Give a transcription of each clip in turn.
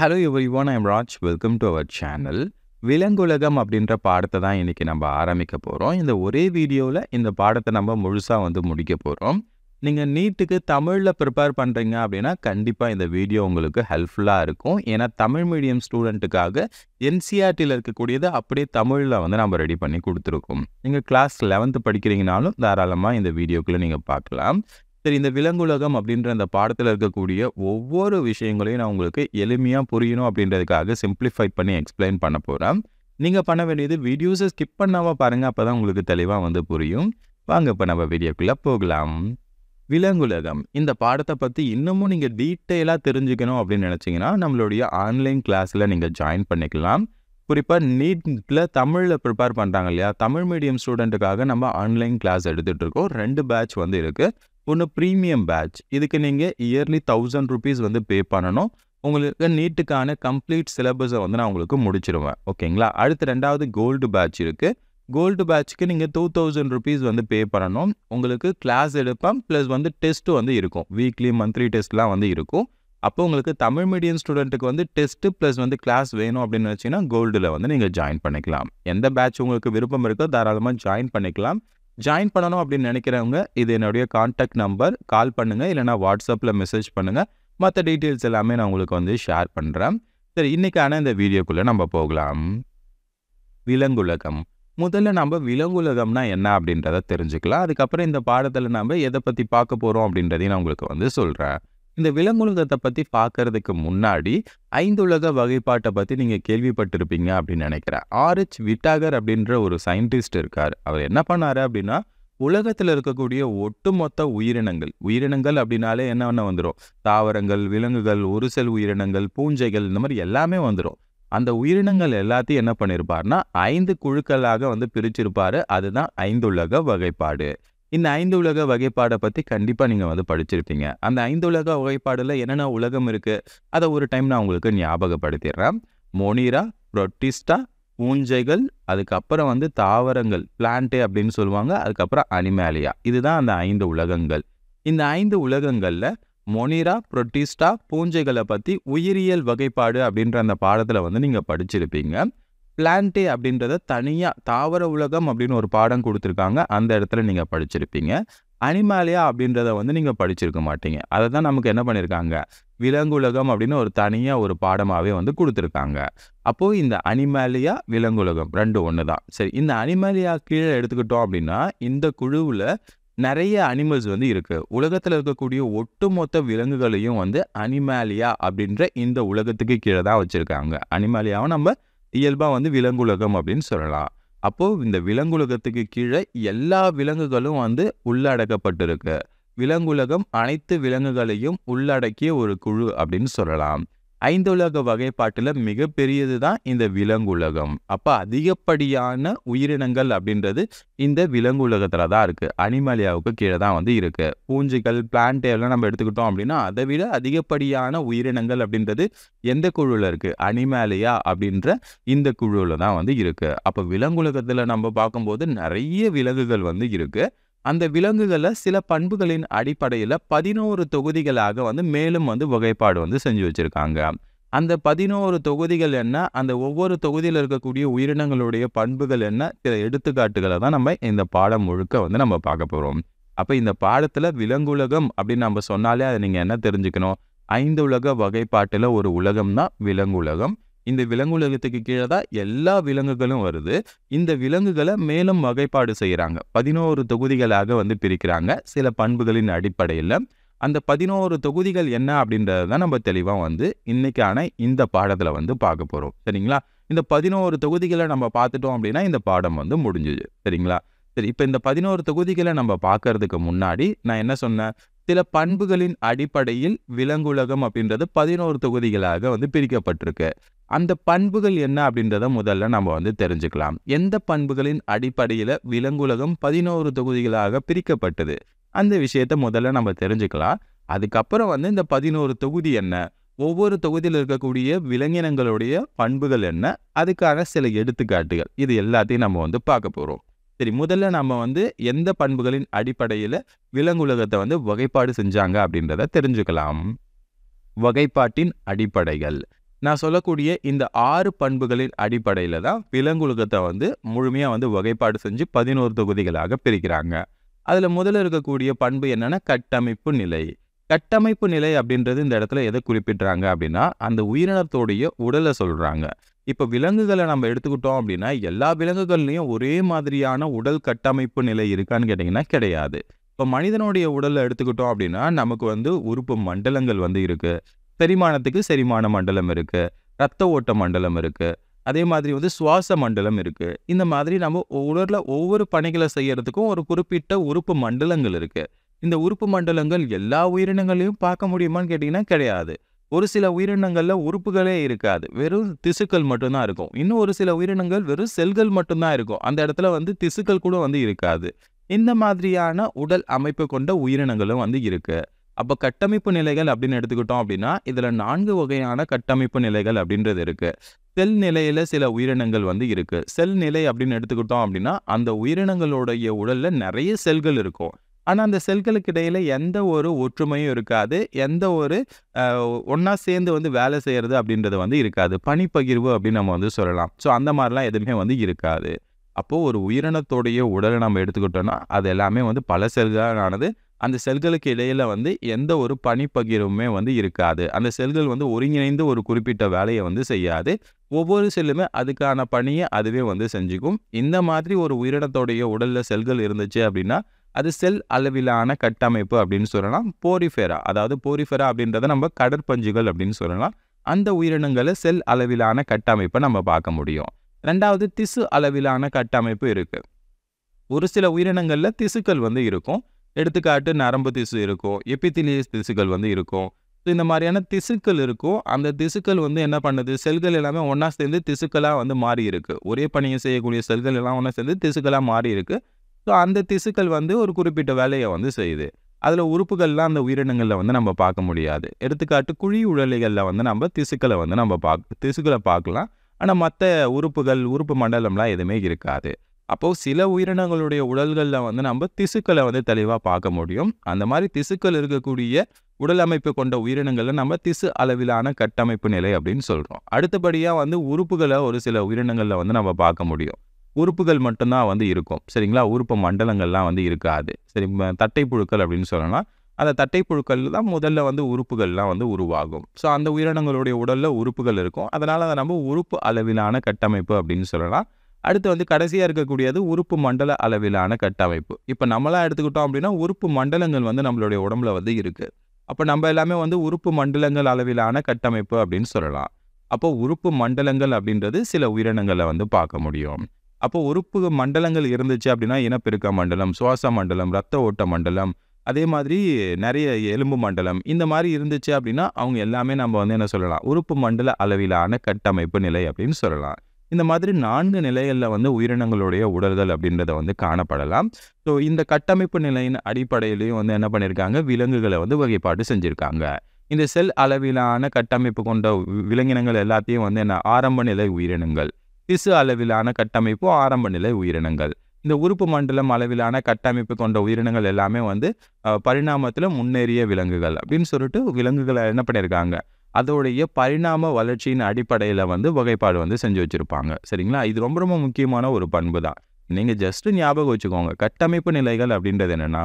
hello everyone I'm Raj welcome to our channel விலங்குலகம் அப்படின்ற பாடத்தை தான் இன்றைக்கி நம்ம ஆரம்பிக்க போகிறோம் இந்த ஒரே வீடியோவில் இந்த பாடத்தை நம்ம முழுசாக வந்து முடிக்க போகிறோம் நீங்கள் நீட்டுக்கு தமிழில் ப்ரிப்பேர் பண்ணுறீங்க அப்படின்னா கண்டிப்பாக இந்த வீடியோ உங்களுக்கு ஹெல்ப்ஃபுல்லாக இருக்கும் ஏன்னா தமிழ் மீடியம் ஸ்டூடெண்ட்டுக்காக என்சிஆர்டியில் e இருக்கக்கூடியது அப்படியே தமிழில் வந்து நம்ம ரெடி பண்ணி கொடுத்துருக்கோம் நீங்கள் கிளாஸ் லெவன்த்து படிக்கிறீங்கனாலும் தாராளமாக இந்த வீடியோக்குள்ளே நீங்கள் பார்க்கலாம் சரி இந்த விலங்குலகம் அப்படின்ற அந்த பாடத்தில் இருக்கக்கூடிய ஒவ்வொரு விஷயங்களையும் நான் உங்களுக்கு எளிமையாக புரியணும் அப்படின்றதுக்காக சிம்பிளிஃபை பண்ணி எக்ஸ்பிளைன் பண்ண போகிறேன் நீங்கள் பண்ண வேண்டியது வீடியோஸை ஸ்கிப் பண்ணாமல் பாருங்கள் அப்போ தான் உங்களுக்கு தெளிவாக வந்து புரியும் வாங்க இப்போ நம்ம வீடியோக்குள்ளே போகலாம் விலங்குலகம் இந்த பாடத்தை பற்றி இன்னமும் நீங்கள் டீட்டெயிலாக தெரிஞ்சுக்கணும் அப்படின்னு நினச்சிங்கன்னா நம்மளுடைய ஆன்லைன் கிளாஸில் நீங்கள் ஜாயின் பண்ணிக்கலாம் குறிப்பாக நீட்டில் தமிழில் ப்ரிப்பேர் பண்ணுறாங்க இல்லையா தமிழ் மீடியம் ஸ்டூடெண்ட்டுக்காக நம்ம ஆன்லைன் கிளாஸ் இருக்கோம் ரெண்டு பேட்ச் வந்து இருக்குது ஒன்று ப்ரீமியம் பேட்ச் இதுக்கு நீங்கள் இயர்லி தௌசண்ட் ருபீஸ் வந்து பே பண்ணணும் உங்களுக்கு நீட்டுக்கான கம்ப்ளீட் சிலபஸை வந்து நான் உங்களுக்கு முடிச்சிருவேன் ஓகேங்களா அடுத்து ரெண்டாவது கோல்டு பேட்ச் இருக்குது கோல்டு பேட்ச்க்கு நீங்கள் டூ தௌசண்ட் ருபீஸ் வந்து பே பண்ணணும் உங்களுக்கு கிளாஸ் எடுப்பேன் ப்ளஸ் வந்து டெஸ்ட்டு வந்து இருக்கும் வீக்லி மந்த்லி டெஸ்ட்லாம் வந்து இருக்கும் அப்போ உங்களுக்கு தமிழ் மீடியம் ஸ்டூடெண்ட்டுக்கு வந்து டெஸ்ட்டு ப்ளஸ் வந்து கிளாஸ் வேணும் அப்படின்னு வச்சிங்கன்னா கோல்டில் வந்து நீங்கள் ஜாயின் பண்ணிக்கலாம் எந்த பேட்ச் உங்களுக்கு விருப்பம் இருக்கோ தாராளமாக ஜாயின் பண்ணிக்கலாம் ஜாயின் பண்ணணும் அப்படின்னு நினைக்கிறவங்க இது என்னுடைய கான்டாக்ட் நம்பர் கால் பண்ணுங்கள் இல்லைனா வாட்ஸ்அப்பில் மெசேஜ் பண்ணுங்கள் மற்ற டீட்டெயில்ஸ் எல்லாமே நான் உங்களுக்கு வந்து ஷேர் பண்ணுறேன் சரி இன்றைக்கான இந்த வீடியோக்குள்ளே நம்ம போகலாம் விலங்குலகம் முதல்ல நம்ம விலங்குலகம்னா என்ன அப்படின்றத தெரிஞ்சுக்கலாம் அதுக்கப்புறம் இந்த பாடத்தில் நம்ம எதை பற்றி பார்க்க போகிறோம் அப்படின்றதையும் நான் உங்களுக்கு வந்து சொல்கிறேன் இந்த விலங்குலகத்தை பற்றி பார்க்கறதுக்கு முன்னாடி ஐந்துலக வகைப்பாட்டை பற்றி நீங்கள் கேள்விப்பட்டிருப்பீங்க அப்படின்னு நினைக்கிறேன் ஆர்ஹெச் விட்டாகர் அப்படின்ற ஒரு சயின்டிஸ்ட் இருக்கார் அவர் என்ன பண்ணார் அப்படின்னா உலகத்தில் இருக்கக்கூடிய ஒட்டுமொத்த உயிரினங்கள் உயிரினங்கள் அப்படின்னாலே என்னென்ன வந்துடும் தாவரங்கள் விலங்குகள் ஒரு செல் உயிரினங்கள் பூஞ்சைகள் இந்த மாதிரி எல்லாமே வந்துடும் அந்த உயிரினங்கள் எல்லாத்தையும் என்ன பண்ணியிருப்பார்னா ஐந்து குழுக்களாக வந்து பிரிச்சிருப்பார் அதுதான் ஐந்துலக வகைப்பாடு இந்த ஐந்து உலக வகைப்பாடை பற்றி கண்டிப்பாக நீங்கள் வந்து படிச்சிருப்பீங்க அந்த ஐந்து உலக வகைப்பாடில் என்னென்ன உலகம் இருக்குது அதை ஒரு டைம் நான் உங்களுக்கு ஞாபகப்படுத்திடுறேன் மொனிரா ப்ரொட்டிஸ்டா பூஞ்சைகள் அதுக்கப்புறம் வந்து தாவரங்கள் பிளான்ட்டு அப்படின்னு சொல்லுவாங்க அதுக்கப்புறம் அனிமேலியா இதுதான் அந்த ஐந்து உலகங்கள் இந்த ஐந்து உலகங்களில் மொனிரா ப்ரொட்டிஸ்டா பூஞ்சைகளை பற்றி உயிரியல் வகைப்பாடு அப்படின்ற அந்த பாடத்தில் வந்து நீங்கள் படிச்சிருப்பீங்க பிளான்டே அப்படின்றத தனியாக தாவர உலகம் அப்படின்னு ஒரு பாடம் கொடுத்துருக்காங்க அந்த இடத்துல நீங்கள் படிச்சிருப்பீங்க அனிமாலியா அப்படின்றத வந்து நீங்கள் படிச்சிருக்க மாட்டீங்க அதை தான் நமக்கு என்ன பண்ணியிருக்காங்க விலங்குலகம் அப்படின்னு ஒரு தனியாக ஒரு பாடமாகவே வந்து கொடுத்துருக்காங்க அப்போது இந்த அனிமாலியா விலங்குலகம் ரெண்டு ஒன்று தான் சரி இந்த அனிமாலியா கீழே எடுத்துக்கிட்டோம் அப்படின்னா இந்த குழுவில் நிறைய அனிமல்ஸ் வந்து இருக்குது உலகத்தில் இருக்கக்கூடிய ஒட்டுமொத்த விலங்குகளையும் வந்து அனிமாலியா அப்படின்ற இந்த உலகத்துக்கு கீழே தான் வச்சுருக்காங்க அனிமாலியாவும் நம்ம இயல்பாக வந்து விலங்குலகம் அப்படின்னு சொல்லலாம் அப்போது இந்த விலங்குலகத்துக்கு கீழே எல்லா விலங்குகளும் வந்து உள்ளடக்கப்பட்டிருக்கு விலங்குலகம் அனைத்து விலங்குகளையும் உள்ளடக்கிய ஒரு குழு அப்படின்னு சொல்லலாம் ஐந்துலக வகைப்பாட்டில் மிகப்பெரியது தான் இந்த விலங்குலகம் அப்போ அதிகப்படியான உயிரினங்கள் அப்படின்றது இந்த விலங்குலகத்தில் தான் இருக்குது அனிமலியாவுக்கு கீழே தான் வந்து இருக்குது பூஞ்சிகள் பிளான்ட் எல்லாம் நம்ம எடுத்துக்கிட்டோம் அப்படின்னா அதை விட அதிகப்படியான உயிரினங்கள் அப்படின்றது எந்த குழுவில் இருக்குது அனிமேலியா அப்படின்ற இந்த குழுவில் தான் வந்து இருக்குது அப்போ விலங்குலகத்தில் நம்ம பார்க்கும்போது நிறைய விலங்குகள் வந்து இருக்குது அந்த விலங்குகளை சில பண்புகளின் அடிப்படையில் பதினோரு தொகுதிகளாக வந்து மேலும் வந்து வகைப்பாடு வந்து செஞ்சு வச்சுருக்காங்க அந்த பதினோரு தொகுதிகள் என்ன அந்த ஒவ்வொரு தொகுதியில் இருக்கக்கூடிய உயிரினங்களுடைய பண்புகள் என்ன சில எடுத்துக்காட்டுகளை தான் நம்ம இந்த பாடம் முழுக்க வந்து நம்ம பார்க்க போகிறோம் அப்போ இந்த பாடத்தில் விலங்குலகம் அப்படின்னு நம்ம சொன்னாலே அதை நீங்கள் என்ன தெரிஞ்சுக்கணும் ஐந்து உலக வகைப்பாட்டில் ஒரு உலகம் தான் விலங்குலகம் இந்த விலங்குலகத்துக்கு கீழே தான் எல்லா விலங்குகளும் வருது இந்த விலங்குகளை மேலும் வகைப்பாடு செய்கிறாங்க பதினோரு தொகுதிகளாக வந்து பிரிக்கிறாங்க சில பண்புகளின் அடிப்படையில் அந்த பதினோரு தொகுதிகள் என்ன அப்படின்றது தான் நம்ம தெளிவாக வந்து இன்றைக்கான இந்த பாடத்தில் வந்து பார்க்க போகிறோம் சரிங்களா இந்த பதினோரு தொகுதிகளை நம்ம பார்த்துட்டோம் அப்படின்னா இந்த பாடம் வந்து முடிஞ்சுது சரிங்களா சரி இப்போ இந்த பதினோரு தொகுதிகளை நம்ம பார்க்கறதுக்கு முன்னாடி நான் என்ன சொன்னேன் சில பண்புகளின் அடிப்படையில் விலங்குலகம் அப்படின்றது பதினோரு தொகுதிகளாக வந்து பிரிக்கப்பட்டிருக்கு அந்த பண்புகள் என்ன அப்படின்றத முதல்ல நம்ம வந்து தெரிஞ்சுக்கலாம் எந்த பண்புகளின் அடிப்படையில் விலங்குலகம் பதினோரு தொகுதிகளாக பிரிக்கப்பட்டது அந்த விஷயத்த முதல்ல நம்ம தெரிஞ்சுக்கலாம் அதுக்கப்புறம் வந்து இந்த பதினோரு தொகுதி என்ன ஒவ்வொரு தொகுதியில் இருக்கக்கூடிய விலங்கினங்களுடைய பண்புகள் என்ன அதுக்கான சில எடுத்துக்காட்டுகள் இது எல்லாத்தையும் நம்ம வந்து பார்க்க போகிறோம் சரி முதல்ல நம்ம வந்து எந்த பண்புகளின் அடிப்படையில் விலங்குலகத்தை வந்து வகைப்பாடு செஞ்சாங்க அப்படின்றத தெரிஞ்சுக்கலாம் வகைப்பாட்டின் அடிப்படைகள் நான் சொல்லக்கூடிய இந்த ஆறு பண்புகளின் அடிப்படையில் தான் விலங்குலகத்தை வந்து முழுமையாக வந்து வகைப்பாடு செஞ்சு பதினோரு தொகுதிகளாக பிரிக்கிறாங்க அதில் முதல்ல இருக்கக்கூடிய பண்பு என்னென்னா கட்டமைப்பு நிலை கட்டமைப்பு நிலை அப்படின்றது இந்த இடத்துல எதை குறிப்பிட்றாங்க அப்படின்னா அந்த உயிரினத்தோடைய உடலை சொல்கிறாங்க இப்போ விலங்குகளை நம்ம எடுத்துக்கிட்டோம் அப்படின்னா எல்லா விலங்குகள்லையும் ஒரே மாதிரியான உடல் கட்டமைப்பு நிலை இருக்கான்னு கேட்டிங்கன்னா கிடையாது இப்போ மனிதனுடைய உடலை எடுத்துக்கிட்டோம் அப்படின்னா நமக்கு வந்து உறுப்பு மண்டலங்கள் வந்து இருக்குது செரிமானத்துக்கு செரிமான மண்டலம் இருக்குது ரத்த ஓட்ட மண்டலம் இருக்குது அதே மாதிரி வந்து சுவாச மண்டலம் இருக்குது இந்த மாதிரி நம்ம உடலில் ஒவ்வொரு பணிகளை செய்கிறதுக்கும் ஒரு குறிப்பிட்ட உறுப்பு மண்டலங்கள் இருக்குது இந்த உறுப்பு மண்டலங்கள் எல்லா உயிரினங்களையும் பார்க்க முடியுமான்னு கேட்டிங்கன்னா கிடையாது ஒரு சில உயிரினங்களில் உறுப்புகளே இருக்காது வெறும் திசுக்கள் மட்டும்தான் இருக்கும் இன்னும் ஒரு சில உயிரினங்கள் வெறும் செல்கள் மட்டும்தான் இருக்கும் அந்த இடத்துல வந்து திசுக்கள் கூட வந்து இருக்காது இந்த மாதிரியான உடல் அமைப்பு கொண்ட உயிரினங்களும் வந்து இருக்குது அப்போ கட்டமைப்பு நிலைகள் அப்படின்னு எடுத்துக்கிட்டோம் அப்படின்னா இதில் நான்கு வகையான கட்டமைப்பு நிலைகள் அப்படின்றது இருக்குது செல் நிலையில் சில உயிரினங்கள் வந்து இருக்குது செல் நிலை அப்படின்னு எடுத்துக்கிட்டோம் அப்படின்னா அந்த உயிரினங்களுடைய உடலில் நிறைய செல்கள் இருக்கும் ஆனால் அந்த செல்களுக்கு இடையில் எந்த ஒரு ஒற்றுமையும் இருக்காது எந்த ஒரு ஒன்றா சேர்ந்து வந்து வேலை செய்கிறது அப்படின்றது வந்து இருக்காது பனிப்பகிர்வு அப்படின்னு நம்ம வந்து சொல்லலாம் ஸோ அந்த மாதிரிலாம் எதுவுமே வந்து இருக்காது அப்போது ஒரு உயிரினத்தோடைய உடலை நம்ம எடுத்துக்கிட்டோம்னா அது எல்லாமே வந்து பல செல்களானது அந்த செல்களுக்கு இடையில் வந்து எந்த ஒரு பனிப்பகிர்வுமே வந்து இருக்காது அந்த செல்கள் வந்து ஒருங்கிணைந்து ஒரு குறிப்பிட்ட வேலையை வந்து செய்யாது ஒவ்வொரு செல்லுமே அதுக்கான பணியை அதுவே வந்து செஞ்சுக்கும் இந்த மாதிரி ஒரு உயிரினத்தோடைய உடலில் செல்கள் இருந்துச்சு அப்படின்னா அது செல் அளவிலான கட்டமைப்பு அப்படின்னு சொல்லலாம் போரிஃபெரா அதாவது போரிஃபெரா அப்படின்றத நம்ம கடற்பஞ்சுகள் அப்படின்னு சொல்லலாம் அந்த உயிரினங்களை செல் அளவிலான கட்டமைப்பை நம்ம பார்க்க முடியும் ரெண்டாவது திசு அளவிலான கட்டமைப்பு இருக்குது ஒரு சில உயிரினங்களில் திசுக்கள் வந்து இருக்கும் எடுத்துக்காட்டு நரம்பு திசு இருக்கும் எப்பித்திலியஸ் திசுக்கள் வந்து இருக்கும் ஸோ இந்த மாதிரியான திசுக்கள் இருக்கும் அந்த திசுக்கள் வந்து என்ன பண்ணுது செல்கள் எல்லாமே ஒன்றா சேர்ந்து திசுக்களாக வந்து மாறி இருக்கு ஒரே பணியை செய்யக்கூடிய செல்கள் எல்லாம் ஒன்றா சேர்ந்து திசுக்களாக மாறி இருக்கு ஸோ அந்த திசுக்கள் வந்து ஒரு குறிப்பிட்ட வேலையை வந்து செய்யுது அதில் உறுப்புகள்லாம் அந்த உயிரினங்களில் வந்து நம்ம பார்க்க முடியாது எடுத்துக்காட்டு குழி உழலைகளில் வந்து நம்ம திசுக்களை வந்து நம்ம பார்க்க திசுக்களை பார்க்கலாம் ஆனால் மற்ற உறுப்புகள் உறுப்பு மண்டலம்லாம் எதுவுமே இருக்காது அப்போது சில உயிரினங்களுடைய உடல்களில் வந்து நம்ம திசுக்களை வந்து தெளிவாக பார்க்க முடியும் அந்த மாதிரி திசுக்கள் இருக்கக்கூடிய உடல் அமைப்பு கொண்ட உயிரினங்களில் நம்ம திசு அளவிலான கட்டமைப்பு நிலை அப்படின்னு சொல்கிறோம் அடுத்தபடியாக வந்து உறுப்புகளை ஒரு சில உயிரினங்களில் வந்து நம்ம பார்க்க முடியும் உறுப்புகள் மட்டும்தான் வந்து இருக்கும் சரிங்களா உறுப்பு மண்டலங்கள்லாம் வந்து இருக்காது சரி தட்டைப்புழுக்கள் அப்படின்னு சொல்லலாம் அந்த தட்டைப்புழுக்கள் தான் முதல்ல வந்து உறுப்புகள்லாம் வந்து உருவாகும் ஸோ அந்த உயிரினங்களுடைய உடலில் உறுப்புகள் இருக்கும் அதனால் அதை நம்ம உறுப்பு அளவிலான கட்டமைப்பு அப்படின்னு சொல்லலாம் அடுத்து வந்து கடைசியாக இருக்கக்கூடியது உறுப்பு மண்டல அளவிலான கட்டமைப்பு இப்போ நம்மளாம் எடுத்துக்கிட்டோம் அப்படின்னா உறுப்பு மண்டலங்கள் வந்து நம்மளுடைய உடம்புல வந்து இருக்குது அப்போ நம்ம எல்லாமே வந்து உறுப்பு மண்டலங்கள் அளவிலான கட்டமைப்பு அப்படின்னு சொல்லலாம் அப்போ உறுப்பு மண்டலங்கள் அப்படின்றது சில உயிரினங்களை வந்து பார்க்க முடியும் அப்போ உறுப்பு மண்டலங்கள் இருந்துச்சு அப்படின்னா இனப்பெருக்க மண்டலம் சுவாச மண்டலம் ரத்த ஓட்ட மண்டலம் அதே மாதிரி நிறைய எலும்பு மண்டலம் இந்த மாதிரி இருந்துச்சு அப்படின்னா அவங்க எல்லாமே நம்ம வந்து என்ன சொல்லலாம் உறுப்பு மண்டல அளவிலான கட்டமைப்பு நிலை அப்படின்னு சொல்லலாம் இந்த மாதிரி நான்கு நிலைகளில் வந்து உயிரினங்களுடைய உடல்கள் அப்படின்றத வந்து காணப்படலாம் ஸோ இந்த கட்டமைப்பு நிலையின் அடிப்படையிலையும் வந்து என்ன பண்ணியிருக்காங்க விலங்குகளை வந்து வகைப்பாடு செஞ்சுருக்காங்க இந்த செல் அளவிலான கட்டமைப்பு கொண்ட விலங்கினங்கள் எல்லாத்தையும் வந்து என்ன ஆரம்ப நிலை உயிரினங்கள் திசு அளவிலான கட்டமைப்பு ஆரம்ப நிலை உயிரினங்கள் இந்த உறுப்பு மண்டலம் அளவிலான கட்டமைப்பு கொண்ட உயிரினங்கள் எல்லாமே வந்து பரிணாமத்தில் முன்னேறிய விலங்குகள் அப்படின்னு சொல்லிட்டு விலங்குகளை என்ன பண்ணியிருக்காங்க அதோடைய பரிணாம வளர்ச்சியின் அடிப்படையில் வந்து வகைப்பாடு வந்து செஞ்சு வச்சுருப்பாங்க சரிங்களா இது ரொம்ப ரொம்ப முக்கியமான ஒரு பண்பு தான் நீங்கள் ஜஸ்ட்டு ஞாபகம் வச்சுக்கோங்க கட்டமைப்பு நிலைகள் அப்படின்றது என்னென்னா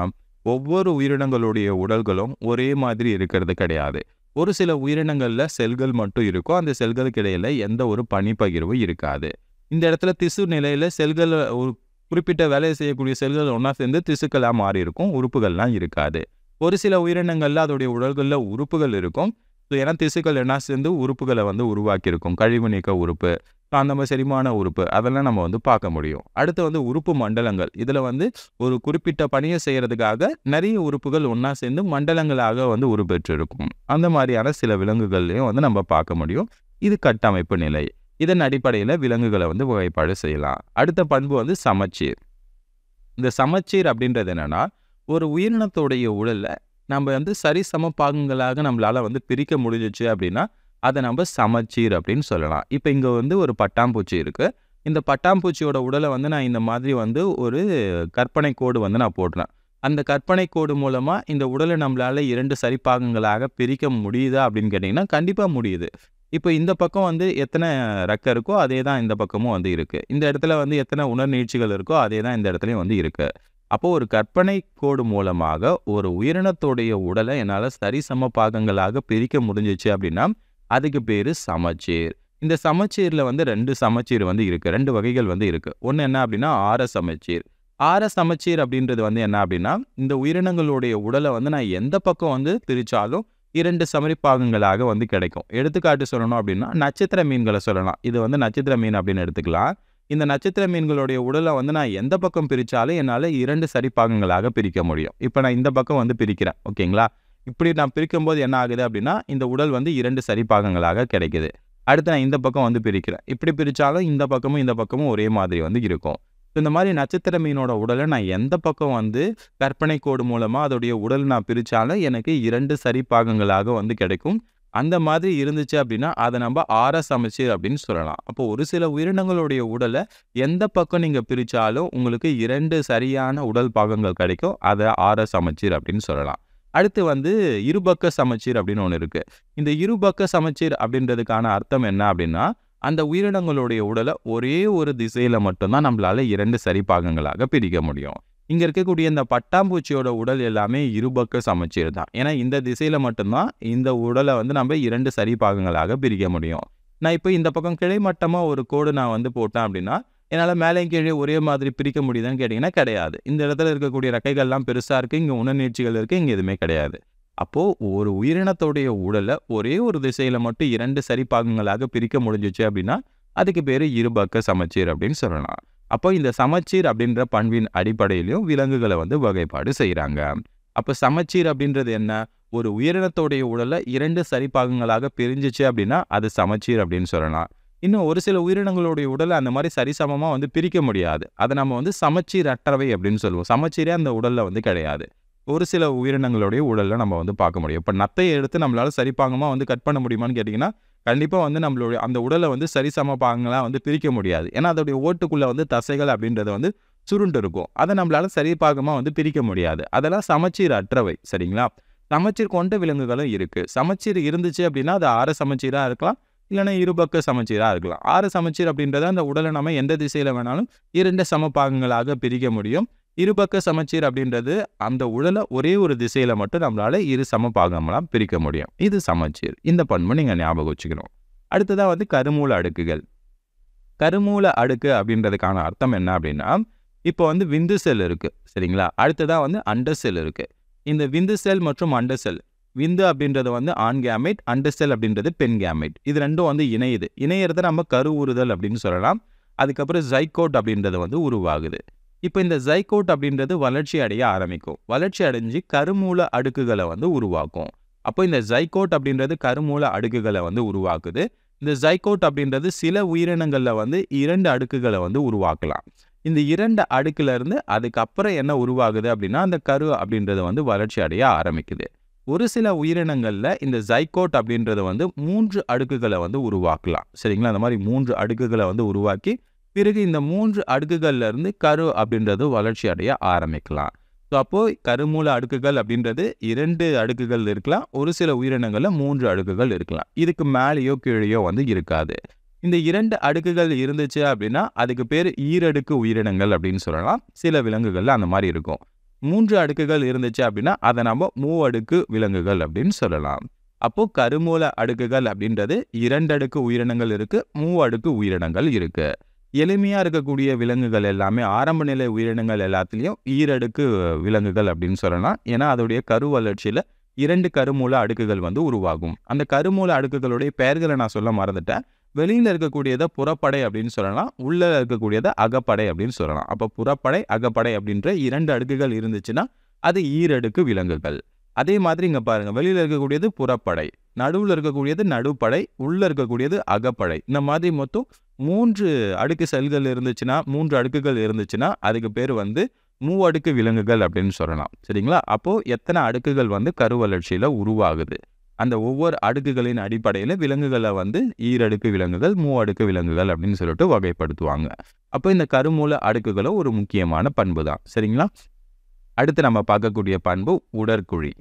ஒவ்வொரு உயிரினங்களுடைய உடல்களும் ஒரே மாதிரி இருக்கிறது கிடையாது ஒரு சில உயிரினங்களில் செல்கள் மட்டும் இருக்கும் அந்த செல்களுக்கு இடையில் எந்த ஒரு பனிப்பகிர்வும் இருக்காது இந்த இடத்துல திசு நிலையில் செல்கள் ஒரு குறிப்பிட்ட வேலையை செய்யக்கூடிய செல்கள் ஒன்றா சேர்ந்து திசுக்களாக மாறி இருக்கும் உறுப்புகள்லாம் இருக்காது ஒரு சில உயிரினங்களில் அதோடைய உடல்களில் உறுப்புகள் இருக்கும் ஸோ ஏன்னா திசுக்கள் என்ன சேர்ந்து உறுப்புகளை வந்து உருவாக்கியிருக்கும் கழிவு நீக்க உறுப்பு அந்த மாதிரி செரிமான உறுப்பு அதெல்லாம் நம்ம வந்து பார்க்க முடியும் அடுத்து வந்து உறுப்பு மண்டலங்கள் இதில் வந்து ஒரு குறிப்பிட்ட பணியை செய்கிறதுக்காக நிறைய உறுப்புகள் ஒன்றா சேர்ந்து மண்டலங்களாக வந்து உருப்பெற்றிருக்கும் அந்த மாதிரியான சில விலங்குகள்லையும் வந்து நம்ம பார்க்க முடியும் இது கட்டமைப்பு நிலை இதன் அடிப்படையில் விலங்குகளை வந்து வகைப்பாடு செய்யலாம் அடுத்த பண்பு வந்து சமச்சீர் இந்த சமச்சீர் அப்படின்றது என்னென்னா ஒரு உயிரினத்துடைய உடலில் நம்ம வந்து சரிசம பாகங்களாக நம்மளால் வந்து பிரிக்க முடிஞ்சிச்சு அப்படின்னா அதை நம்ம சமச்சீர் அப்படின்னு சொல்லலாம் இப்போ இங்கே வந்து ஒரு பட்டாம்பூச்சி இருக்குது இந்த பட்டாம்பூச்சியோட உடலை வந்து நான் இந்த மாதிரி வந்து ஒரு கற்பனை கோடு வந்து நான் போடுறேன் அந்த கற்பனை கோடு மூலமாக இந்த உடலை நம்மளால் இரண்டு சரிபாகங்களாக பிரிக்க முடியுதா அப்படின்னு கேட்டிங்கன்னா கண்டிப்பாக முடியுது இப்போ இந்த பக்கம் வந்து எத்தனை ரக்கம் இருக்கோ அதே தான் இந்த பக்கமும் வந்து இருக்குது இந்த இடத்துல வந்து எத்தனை உணர்நீழ்ச்சிகள் இருக்கோ அதே தான் இந்த இடத்துலையும் வந்து இருக்குது அப்போ ஒரு கற்பனை கோடு மூலமாக ஒரு உயிரினத்துடைய உடலை என்னால் சரிசம பாகங்களாக பிரிக்க முடிஞ்சிச்சு அப்படின்னா அதுக்கு பேர் சமச்சீர் இந்த சமச்சீரில் வந்து ரெண்டு சமச்சீர் வந்து இருக்குது ரெண்டு வகைகள் வந்து இருக்குது ஒன்று என்ன அப்படின்னா ஆர சமச்சீர் ஆர சமச்சீர் அப்படின்றது வந்து என்ன அப்படின்னா இந்த உயிரினங்களுடைய உடலை வந்து நான் எந்த பக்கம் வந்து பிரித்தாலும் இரண்டு சமரிப்பாகங்களாக வந்து கிடைக்கும் எடுத்துக்காட்டு சொல்லணும் அப்படின்னா நட்சத்திர மீன்களை சொல்லலாம் இது வந்து நட்சத்திர மீன் அப்படின்னு எடுத்துக்கலாம் இந்த நட்சத்திர மீன்களுடைய உடலை வந்து நான் எந்த பக்கம் பிரித்தாலும் என்னால் இரண்டு சரி பாகங்களாக பிரிக்க முடியும் இப்போ நான் இந்த பக்கம் வந்து பிரிக்கிறேன் ஓகேங்களா இப்படி நான் பிரிக்கும்போது என்ன ஆகுது அப்படின்னா இந்த உடல் வந்து இரண்டு சரி பாகங்களாக கிடைக்குது அடுத்து நான் இந்த பக்கம் வந்து பிரிக்கிறேன் இப்படி பிரித்தாலும் இந்த பக்கமும் இந்த பக்கமும் ஒரே மாதிரி வந்து இருக்கும் இந்த மாதிரி நட்சத்திர மீனோட உடலை நான் எந்த பக்கம் வந்து கற்பனை கோடு மூலமாக அதோடைய உடல் நான் பிரித்தாலும் எனக்கு இரண்டு சரி பாகங்களாக வந்து கிடைக்கும் அந்த மாதிரி இருந்துச்சு அப்படின்னா அதை நம்ம ஆற சமைச்சு அப்படின்னு சொல்லலாம் அப்போ ஒரு சில உயிரினங்களுடைய உடலை எந்த பக்கம் நீங்கள் பிரித்தாலும் உங்களுக்கு இரண்டு சரியான உடல் பாகங்கள் கிடைக்கும் அதை ஆற சமைச்சீர் அப்படின்னு சொல்லலாம் அடுத்து வந்து இருபக்க சமச்சீர் அப்படின்னு ஒன்று இருக்குது இந்த இருபக்க சமச்சீர் அப்படின்றதுக்கான அர்த்தம் என்ன அப்படின்னா அந்த உயிரினங்களுடைய உடலை ஒரே ஒரு திசையில் மட்டும்தான் நம்மளால இரண்டு சரி பாகங்களாக பிரிக்க முடியும் இங்கே இருக்கக்கூடிய இந்த பட்டாம்பூச்சியோட உடல் எல்லாமே இருபக்க சமைச்சீர் தான் ஏன்னா இந்த திசையில் மட்டும்தான் இந்த உடலை வந்து நம்ம இரண்டு சரி பாகங்களாக பிரிக்க முடியும் நான் இப்போ இந்த பக்கம் கிளைமட்டமாக ஒரு கோடு நான் வந்து போட்டேன் அப்படின்னா என்னால் மேலே கீழே ஒரே மாதிரி பிரிக்க முடியுதுன்னு கேட்டிங்கன்னா கிடையாது இந்த இடத்துல இருக்கக்கூடிய ரெக்கைகள்லாம் பெருசாக இருக்குது இங்கே உணர்நீட்சிகள் இருக்குது இங்கே எதுவுமே கிடையாது அப்போது ஒரு உயிரினத்தோடைய உடலை ஒரே ஒரு திசையில் மட்டும் இரண்டு சரி பாகங்களாக பிரிக்க முடிஞ்சிச்சு அப்படின்னா அதுக்கு பேர் இருபக்க சமச்சீர் அப்படின்னு சொல்லலாம் அப்போ இந்த சமச்சீர் அப்படின்ற பண்பின் அடிப்படையிலையும் விலங்குகளை வந்து வகைப்பாடு செய்கிறாங்க அப்போ சமச்சீர் அப்படின்றது என்ன ஒரு உயிரினத்தோடைய உடலை இரண்டு சரிபாகங்களாக பிரிஞ்சிச்சு அப்படின்னா அது சமச்சீர் அப்படின்னு சொல்லலாம் இன்னும் ஒரு சில உயிரினங்களுடைய உடலை அந்த மாதிரி சரிசமமாக வந்து பிரிக்க முடியாது அதை நம்ம வந்து சமச்சீர் அற்றவை அப்படின்னு சொல்லுவோம் சமச்சீரே அந்த உடலில் வந்து கிடையாது ஒரு சில உயிரினங்களுடைய உடலில் நம்ம வந்து பார்க்க முடியும் இப்போ நத்தையை எடுத்து நம்மளால சரிபாகமாக வந்து கட் பண்ண முடியுமான்னு கேட்டிங்கன்னா கண்டிப்பாக வந்து நம்மளுடைய அந்த உடலை வந்து சரிசம பாகங்களாக வந்து பிரிக்க முடியாது ஏன்னா அதோடைய ஓட்டுக்குள்ளே வந்து தசைகள் அப்படின்றது வந்து சுருண்டு இருக்கும் அதை நம்மளால சரி பாகமாக வந்து பிரிக்க முடியாது அதெல்லாம் சமச்சீர் அற்றவை சரிங்களா சமச்சீர் கொண்ட விலங்குகளும் இருக்குது சமச்சீர் இருந்துச்சு அப்படின்னா அது ஆறு சமச்சீராக இருக்கலாம் இல்லைனா இருபக்க சமச்சீராக இருக்கலாம் ஆறு சமச்சீர் அப்படின்றத அந்த உடலை நம்ம எந்த திசையில் வேணாலும் இரண்டு சம பாகங்களாக பிரிக்க முடியும் இருபக்க சமச்சீர் அப்படின்றது அந்த உடலை ஒரே ஒரு திசையில மட்டும் நம்மளால இரு சம பாகமெல்லாம் பிரிக்க முடியும் இது சமச்சீர் இந்த பண்பு நீங்க ஞாபகம் வச்சுக்கணும் அடுத்ததா வந்து கருமூல அடுக்குகள் கருமூல அடுக்கு அப்படின்றதுக்கான அர்த்தம் என்ன அப்படின்னா இப்போ வந்து விந்து செல் இருக்கு சரிங்களா அடுத்ததாக வந்து அண்ட செல் இருக்கு இந்த விந்து செல் மற்றும் அண்ட செல் விந்து அப்படின்றது வந்து ஆண் கேமிட் அண்ட செல் அப்படின்றது பெண் கேமிட் இது ரெண்டும் வந்து இணையுது இணையறத நம்ம கரு உறுதல் அப்படின்னு சொல்லலாம் அதுக்கப்புறம் ஜைகோட் அப்படின்றது வந்து உருவாகுது இப்போ இந்த ஜைகோட் அப்படின்றது வளர்ச்சி அடைய ஆரம்பிக்கும் வளர்ச்சி அடைஞ்சு கருமூல அடுக்குகளை வந்து உருவாக்கும் அப்போ இந்த ஜைகோட் அப்படின்றது கருமூல அடுக்குகளை வந்து உருவாக்குது இந்த ஜைகோட் அப்படின்றது சில உயிரினங்களில் வந்து இரண்டு அடுக்குகளை வந்து உருவாக்கலாம் இந்த இரண்டு அடுக்குலேருந்து அதுக்கப்புறம் என்ன உருவாகுது அப்படின்னா அந்த கரு அப்படின்றது வந்து வளர்ச்சி அடைய ஆரம்பிக்குது ஒரு சில உயிரினங்களில் இந்த ஜைகோட் அப்படின்றத வந்து மூன்று அடுக்குகளை வந்து உருவாக்கலாம் சரிங்களா அந்த மாதிரி மூன்று அடுக்குகளை வந்து உருவாக்கி பிறகு இந்த மூன்று அடுக்குகள்ல இருந்து கரு அப்படின்றது வளர்ச்சி அடைய ஆரம்பிக்கலாம் ஸோ அப்போது கருமூல அடுக்குகள் அப்படின்றது இரண்டு அடுக்குகள் இருக்கலாம் ஒரு சில உயிரினங்களில் மூன்று அடுக்குகள் இருக்கலாம் இதுக்கு மேலேயோ கீழேயோ வந்து இருக்காது இந்த இரண்டு அடுக்குகள் இருந்துச்சு அப்படின்னா அதுக்கு பேர் ஈரடுக்கு உயிரினங்கள் அப்படின்னு சொல்லலாம் சில விலங்குகளில் அந்த மாதிரி இருக்கும் மூன்று அடுக்குகள் இருந்துச்சு அப்படின்னா அதை நம்ம மூவடுக்கு விலங்குகள் அப்படின்னு சொல்லலாம் அப்போது கருமூல அடுக்குகள் அப்படின்றது இரண்டு அடுக்கு உயிரினங்கள் இருக்குது மூவடுக்கு உயிரினங்கள் இருக்குது எளிமையாக இருக்கக்கூடிய விலங்குகள் எல்லாமே ஆரம்ப நிலை உயிரினங்கள் எல்லாத்துலேயும் ஈரடுக்கு விலங்குகள் அப்படின்னு சொல்லலாம் ஏன்னா அதோடைய கரு வளர்ச்சியில் இரண்டு கருமூல அடுக்குகள் வந்து உருவாகும் அந்த கருமூல அடுக்குகளுடைய பெயர்களை நான் சொல்ல மறந்துட்டேன் வெளியில் இருக்கக்கூடியதை புறப்படை அப்படின்னு சொல்லலாம் உள்ளே இருக்கக்கூடியதை அகப்படை அப்படின்னு சொல்லலாம் அப்போ புறப்படை அகப்படை அப்படின்ற இரண்டு அடுக்குகள் இருந்துச்சுன்னா அது ஈரடுக்கு விலங்குகள் அதே மாதிரி இங்கே பாருங்கள் வெளியில் இருக்கக்கூடியது புறப்படை நடுவில் இருக்கக்கூடியது நடுப்படை உள்ளே இருக்கக்கூடியது அகப்படை இந்த மாதிரி மொத்தம் மூன்று அடுக்கு செல்கள் இருந்துச்சுன்னா மூன்று அடுக்குகள் இருந்துச்சுன்னா அதுக்கு பேர் வந்து மூவடுக்கு விலங்குகள் அப்படின்னு சொல்லலாம் சரிங்களா அப்போது எத்தனை அடுக்குகள் வந்து கரு வளர்ச்சியில் உருவாகுது அந்த ஒவ்வொரு அடுக்குகளின் அடிப்படையில் விலங்குகளை வந்து ஈரடுக்கு விலங்குகள் மூவடுக்கு விலங்குகள் அப்படின்னு சொல்லிட்டு வகைப்படுத்துவாங்க அப்போ இந்த கருமூல அடுக்குகளும் ஒரு முக்கியமான பண்பு தான் சரிங்களா அடுத்து நம்ம பார்க்கக்கூடிய பண்பு உடற்குழி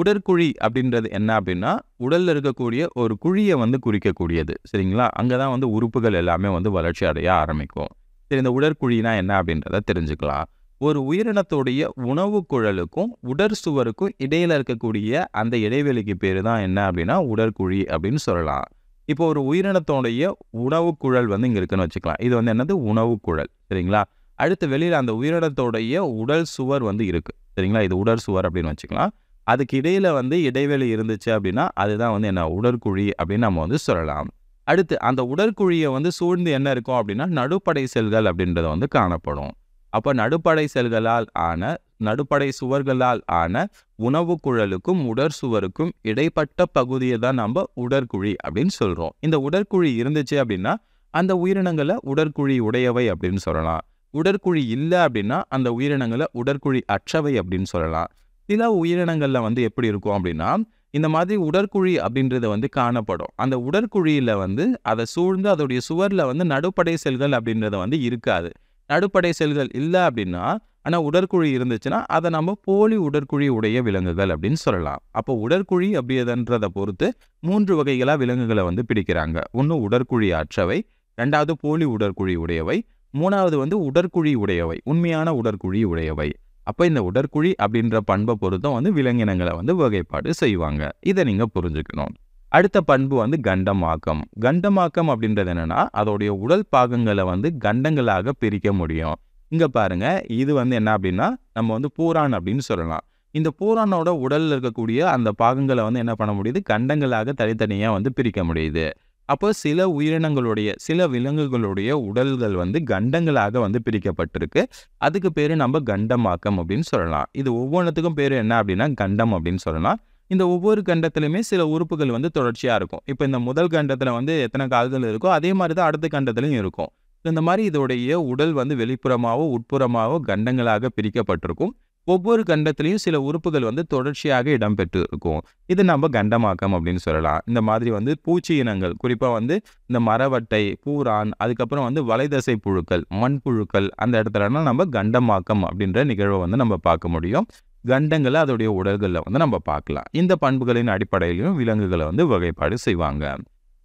உடற்குழி அப்படின்றது என்ன அப்படின்னா உடலில் இருக்கக்கூடிய ஒரு குழியை வந்து குறிக்கக்கூடியது சரிங்களா அங்கே தான் வந்து உறுப்புகள் எல்லாமே வந்து வளர்ச்சி அடைய ஆரம்பிக்கும் சரி இந்த உடற்குழினா என்ன அப்படின்றத தெரிஞ்சுக்கலாம் ஒரு உயிரினத்துடைய உணவு குழலுக்கும் உடற் சுவருக்கும் இடையில் இருக்கக்கூடிய அந்த இடைவெளிக்கு பேர் தான் என்ன அப்படின்னா உடற்குழி அப்படின்னு சொல்லலாம் இப்போ ஒரு உயிரினத்தோடைய உணவு குழல் வந்து இங்கே இருக்குன்னு வச்சுக்கலாம் இது வந்து என்னது உணவு குழல் சரிங்களா அடுத்து வெளியில் அந்த உயிரினத்தோடைய உடல் சுவர் வந்து இருக்குது சரிங்களா இது உடற் சுவர் அப்படின்னு வச்சுக்கலாம் அதுக்கு இடையில் வந்து இடைவெளி இருந்துச்சு அப்படின்னா அதுதான் வந்து என்ன உடற்குழி அப்படின்னு நம்ம வந்து சொல்லலாம் அடுத்து அந்த உடற்குழியை வந்து சூழ்ந்து என்ன இருக்கும் அப்படின்னா நடுப்படை செல்கள் அப்படின்றத வந்து காணப்படும் அப்போ நடுப்படை செல்களால் ஆன நடுப்படை சுவர்களால் ஆன உணவு குழலுக்கும் உடற் சுவருக்கும் இடைப்பட்ட பகுதியை தான் நம்ம உடற்குழி அப்படின்னு சொல்கிறோம் இந்த உடற்குழி இருந்துச்சு அப்படின்னா அந்த உயிரினங்களை உடற்குழி உடையவை அப்படின்னு சொல்லலாம் உடற்குழி இல்லை அப்படின்னா அந்த உயிரினங்களை உடற்குழி அற்றவை அப்படின்னு சொல்லலாம் சில உயிரினங்களில் வந்து எப்படி இருக்கும் அப்படின்னா இந்த மாதிரி உடற்குழி அப்படின்றத வந்து காணப்படும் அந்த உடற்குழியில் வந்து அதை சூழ்ந்து அதோடைய சுவரில் வந்து நடுப்படை செல்கள் அப்படின்றத வந்து இருக்காது நடுப்படை செல்கள் இல்லை அப்படின்னா ஆனால் உடற்குழி இருந்துச்சுன்னா அதை நம்ம போலி உடற்குழி உடைய விலங்குகள் அப்படின்னு சொல்லலாம் அப்போ உடற்குழி அப்படின்றதை பொறுத்து மூன்று வகைகளாக விலங்குகளை வந்து பிடிக்கிறாங்க ஒன்று உடற்குழி அற்றவை ரெண்டாவது போலி உடற்குழி உடையவை மூணாவது வந்து உடற்குழி உடையவை உண்மையான உடற்குழி உடையவை அப்போ இந்த உடற்குழி அப்படின்ற பண்பை பொறுத்தும் வந்து விலங்கினங்களை வந்து வகைப்பாடு செய்வாங்க இதை நீங்கள் புரிஞ்சுக்கணும் அடுத்த பண்பு வந்து கண்டமாக்கம் கண்டமாக்கம் அப்படின்றது என்னென்னா அதோடைய உடல் பாகங்களை வந்து கண்டங்களாக பிரிக்க முடியும் இங்கே பாருங்க இது வந்து என்ன அப்படின்னா நம்ம வந்து பூரான் அப்படின்னு சொல்லலாம் இந்த பூரானோட உடலில் இருக்கக்கூடிய அந்த பாகங்களை வந்து என்ன பண்ண முடியுது கண்டங்களாக தனித்தனியாக வந்து பிரிக்க முடியுது அப்போ சில உயிரினங்களுடைய சில விலங்குகளுடைய உடல்கள் வந்து கண்டங்களாக வந்து பிரிக்கப்பட்டிருக்கு அதுக்கு பேர் நம்ம கண்டமாக்கம் அப்படின்னு சொல்லலாம் இது ஒவ்வொன்றுத்துக்கும் பேர் என்ன அப்படின்னா கண்டம் அப்படின்னு சொல்லலாம் இந்த ஒவ்வொரு கண்டத்திலுமே சில உறுப்புகள் வந்து தொடர்ச்சியாக இருக்கும் இப்போ இந்த முதல் கண்டத்தில் வந்து எத்தனை கால்கள் இருக்கோ அதே மாதிரி தான் அடுத்த கண்டத்துலையும் இருக்கும் இந்த மாதிரி இதோடைய உடல் வந்து வெளிப்புறமாகவோ உட்புறமாகவோ கண்டங்களாக பிரிக்கப்பட்டிருக்கும் ஒவ்வொரு கண்டத்திலையும் சில உறுப்புகள் வந்து தொடர்ச்சியாக இடம்பெற்று இருக்கும் இது நம்ம கண்டமாக்கம் அப்படின்னு சொல்லலாம் இந்த மாதிரி வந்து பூச்சி இனங்கள் குறிப்பாக வந்து இந்த மரவட்டை பூரான் அதுக்கப்புறம் வந்து வலைதசை புழுக்கள் மண் புழுக்கள் அந்த இடத்துலலாம் நம்ம கண்டமாக்கம் அப்படின்ற நிகழ்வை வந்து நம்ம பார்க்க முடியும் கண்டங்களை அதோடைய உடல்களில் வந்து நம்ம பார்க்கலாம் இந்த பண்புகளின் அடிப்படையிலும் விலங்குகளை வந்து வகைப்பாடு செய்வாங்க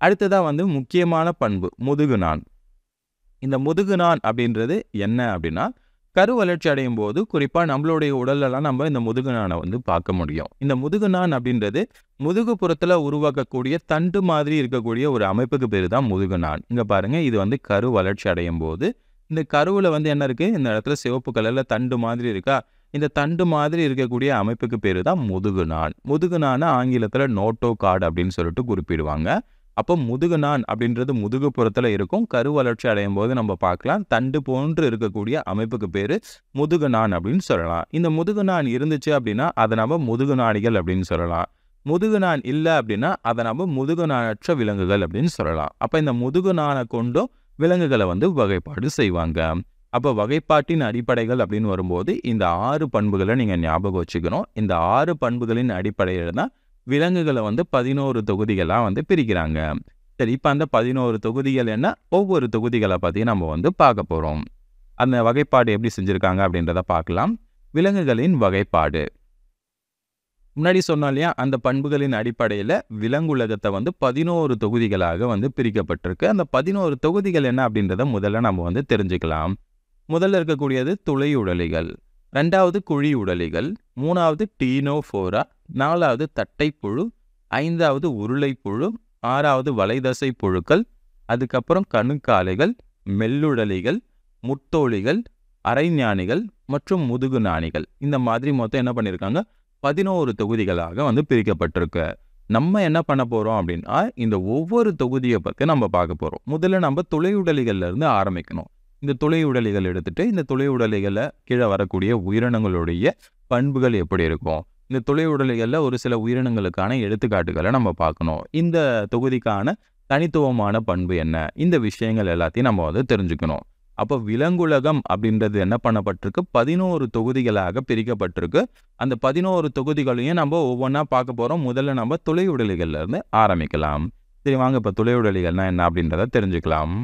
அடுத்ததாக வந்து முக்கியமான பண்பு முதுகு நான் இந்த முதுகு நான் அப்படின்றது என்ன அப்படின்னா கரு வளர்ச்சி அடையும் போது குறிப்பாக நம்மளுடைய உடலெல்லாம் நம்ம இந்த முதுகுநானை வந்து பார்க்க முடியும் இந்த முதுகுநான் அப்படின்றது முதுகுப்புறத்தில் உருவாக்கக்கூடிய தண்டு மாதிரி இருக்கக்கூடிய ஒரு அமைப்புக்கு பேர் தான் முதுகுநான் இங்கே பாருங்கள் இது வந்து கரு வளர்ச்சி அடையும் போது இந்த கருவில் வந்து என்ன இருக்குது இந்த இடத்துல சிவப்பு கலரில் தண்டு மாதிரி இருக்கா இந்த தண்டு மாதிரி இருக்கக்கூடிய அமைப்புக்கு பேர் தான் முதுகுநான் முதுகுநானை ஆங்கிலத்தில் நோட்டோ கார்டு அப்படின்னு சொல்லிட்டு குறிப்பிடுவாங்க அப்போ முதுகு நான் அப்படின்றது முதுகுப்புறத்தில் இருக்கும் கரு வளர்ச்சி அடையும் போது நம்ம பார்க்கலாம் தண்டு போன்று இருக்கக்கூடிய அமைப்புக்கு பேர் முதுகு நான் அப்படின்னு சொல்லலாம் இந்த முதுகு நான் இருந்துச்சு அப்படின்னா அதை நம்ம முதுகு நாடிகள் அப்படின்னு சொல்லலாம் முதுகு நான் இல்லை அப்படின்னா அதை நம்ம முதுகு நானற்ற விலங்குகள் அப்படின்னு சொல்லலாம் அப்போ இந்த முதுகு நானை கொண்டும் விலங்குகளை வந்து வகைப்பாடு செய்வாங்க அப்போ வகைப்பாட்டின் அடிப்படைகள் அப்படின்னு வரும்போது இந்த ஆறு பண்புகளை நீங்கள் ஞாபகம் வச்சுக்கணும் இந்த ஆறு பண்புகளின் அடிப்படையில் தான் விலங்குகளை வந்து பதினோரு தொகுதிகளாக வந்து பிரிக்கிறாங்க சரி இப்போ அந்த பதினோரு தொகுதிகள் என்ன ஒவ்வொரு தொகுதிகளை பற்றி நம்ம வந்து பார்க்க போகிறோம் அந்த வகைப்பாடு எப்படி செஞ்சுருக்காங்க அப்படின்றத பார்க்கலாம் விலங்குகளின் வகைப்பாடு முன்னாடி சொன்னாலையா அந்த பண்புகளின் அடிப்படையில் விலங்குலகத்தை வந்து பதினோரு தொகுதிகளாக வந்து பிரிக்கப்பட்டிருக்கு அந்த பதினோரு தொகுதிகள் என்ன அப்படின்றத முதல்ல நம்ம வந்து தெரிஞ்சுக்கலாம் முதல்ல இருக்கக்கூடியது துளையுடலிகள் ரெண்டாவது குழி உடலிகள் மூணாவது டீனோஃபோரா நாலாவது தட்டைப்புழு ஐந்தாவது உருளைப்புழு ஆறாவது வலைதசை புழுக்கள் அதுக்கப்புறம் கணுக்காலைகள் மெல்லுடலிகள் முத்தோழிகள் அரைஞானிகள் மற்றும் முதுகு நாணிகள் இந்த மாதிரி மொத்தம் என்ன பண்ணியிருக்காங்க பதினோரு தொகுதிகளாக வந்து பிரிக்கப்பட்டிருக்கு நம்ம என்ன பண்ண போகிறோம் அப்படின்னா இந்த ஒவ்வொரு தொகுதியை பற்றி நம்ம பார்க்க போகிறோம் முதல்ல நம்ம துளையுடலிகள்லேருந்து ஆரம்பிக்கணும் இந்த துளை உடலைகள் எடுத்துகிட்டு இந்த துளை உடலைகளை கீழே வரக்கூடிய உயிரினங்களுடைய பண்புகள் எப்படி இருக்கும் இந்த துளை உடலைகளில் ஒரு சில உயிரினங்களுக்கான எடுத்துக்காட்டுகளை நம்ம பார்க்கணும் இந்த தொகுதிக்கான தனித்துவமான பண்பு என்ன இந்த விஷயங்கள் எல்லாத்தையும் நம்ம வந்து தெரிஞ்சுக்கணும் அப்போ விலங்குலகம் அப்படின்றது என்ன பண்ணப்பட்டிருக்கு பதினோரு தொகுதிகளாக பிரிக்கப்பட்டிருக்கு அந்த பதினோரு தொகுதிகளையும் நம்ம ஒவ்வொன்றா பார்க்க போகிறோம் முதல்ல நம்ம துளை உடலிகள்லேருந்து ஆரம்பிக்கலாம் சரி வாங்க இப்போ துளை உடலிகள்னால் என்ன அப்படின்றத தெரிஞ்சுக்கலாம்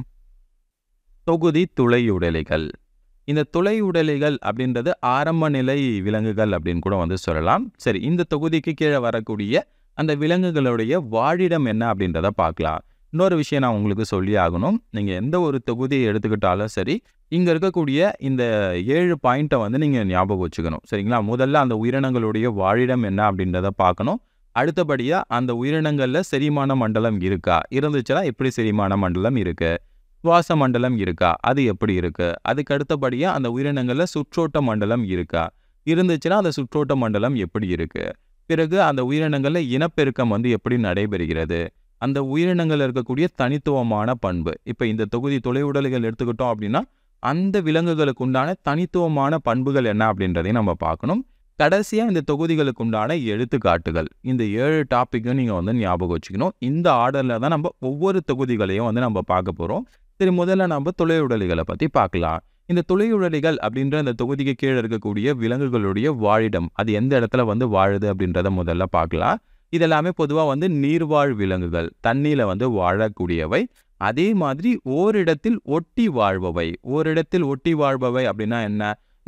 தொகுதி துளையுடலிகள் இந்த துளையுடலிகள் அப்படின்றது ஆரம்ப நிலை விலங்குகள் அப்படின்னு கூட வந்து சொல்லலாம் சரி இந்த தொகுதிக்கு கீழே வரக்கூடிய அந்த விலங்குகளுடைய வாழிடம் என்ன அப்படின்றத பார்க்கலாம் இன்னொரு விஷயம் நான் உங்களுக்கு சொல்லி ஆகணும் நீங்கள் எந்த ஒரு தொகுதியை எடுத்துக்கிட்டாலும் சரி இங்கே இருக்கக்கூடிய இந்த ஏழு பாயிண்ட்டை வந்து நீங்கள் ஞாபகம் வச்சுக்கணும் சரிங்களா முதல்ல அந்த உயிரினங்களுடைய வாழிடம் என்ன அப்படின்றத பார்க்கணும் அடுத்தபடியாக அந்த உயிரினங்களில் செரிமான மண்டலம் இருக்கா இருந்துச்சுன்னா எப்படி செரிமான மண்டலம் இருக்குது சுவாச மண்டலம் இருக்கா அது எப்படி இருக்குது அதுக்கு அடுத்தபடியாக அந்த உயிரினங்களில் சுற்றோட்ட மண்டலம் இருக்கா இருந்துச்சுன்னா அந்த சுற்றோட்ட மண்டலம் எப்படி இருக்குது பிறகு அந்த உயிரினங்களில் இனப்பெருக்கம் வந்து எப்படி நடைபெறுகிறது அந்த உயிரினங்கள் இருக்கக்கூடிய தனித்துவமான பண்பு இப்போ இந்த தொகுதி தொலை உடல்கள் எடுத்துக்கிட்டோம் அப்படின்னா அந்த விலங்குகளுக்கு உண்டான தனித்துவமான பண்புகள் என்ன அப்படின்றதையும் நம்ம பார்க்கணும் கடைசியாக இந்த தொகுதிகளுக்கு உண்டான எடுத்துக்காட்டுகள் இந்த ஏழு டாப்பிக்கும் நீங்கள் வந்து ஞாபகம் வச்சுக்கணும் இந்த ஆர்டரில் தான் நம்ம ஒவ்வொரு தொகுதிகளையும் வந்து நம்ம பார்க்க போகிறோம் சரி முதல்ல நம்ம துளையுடலிகளை பற்றி பார்க்கலாம் இந்த துளையுடலிகள் அப்படின்ற அந்த தொகுதிக்கு கீழே இருக்கக்கூடிய விலங்குகளுடைய வாழிடம் அது எந்த இடத்துல வந்து வாழுது அப்படின்றத முதல்ல பார்க்கலாம் இதெல்லாமே பொதுவாக வந்து நீர்வாழ் விலங்குகள் தண்ணியில் வந்து வாழக்கூடியவை அதே மாதிரி ஓரிடத்தில் ஒட்டி வாழ்பவை ஓரிடத்தில் ஒட்டி வாழ்பவை அப்படின்னா என்ன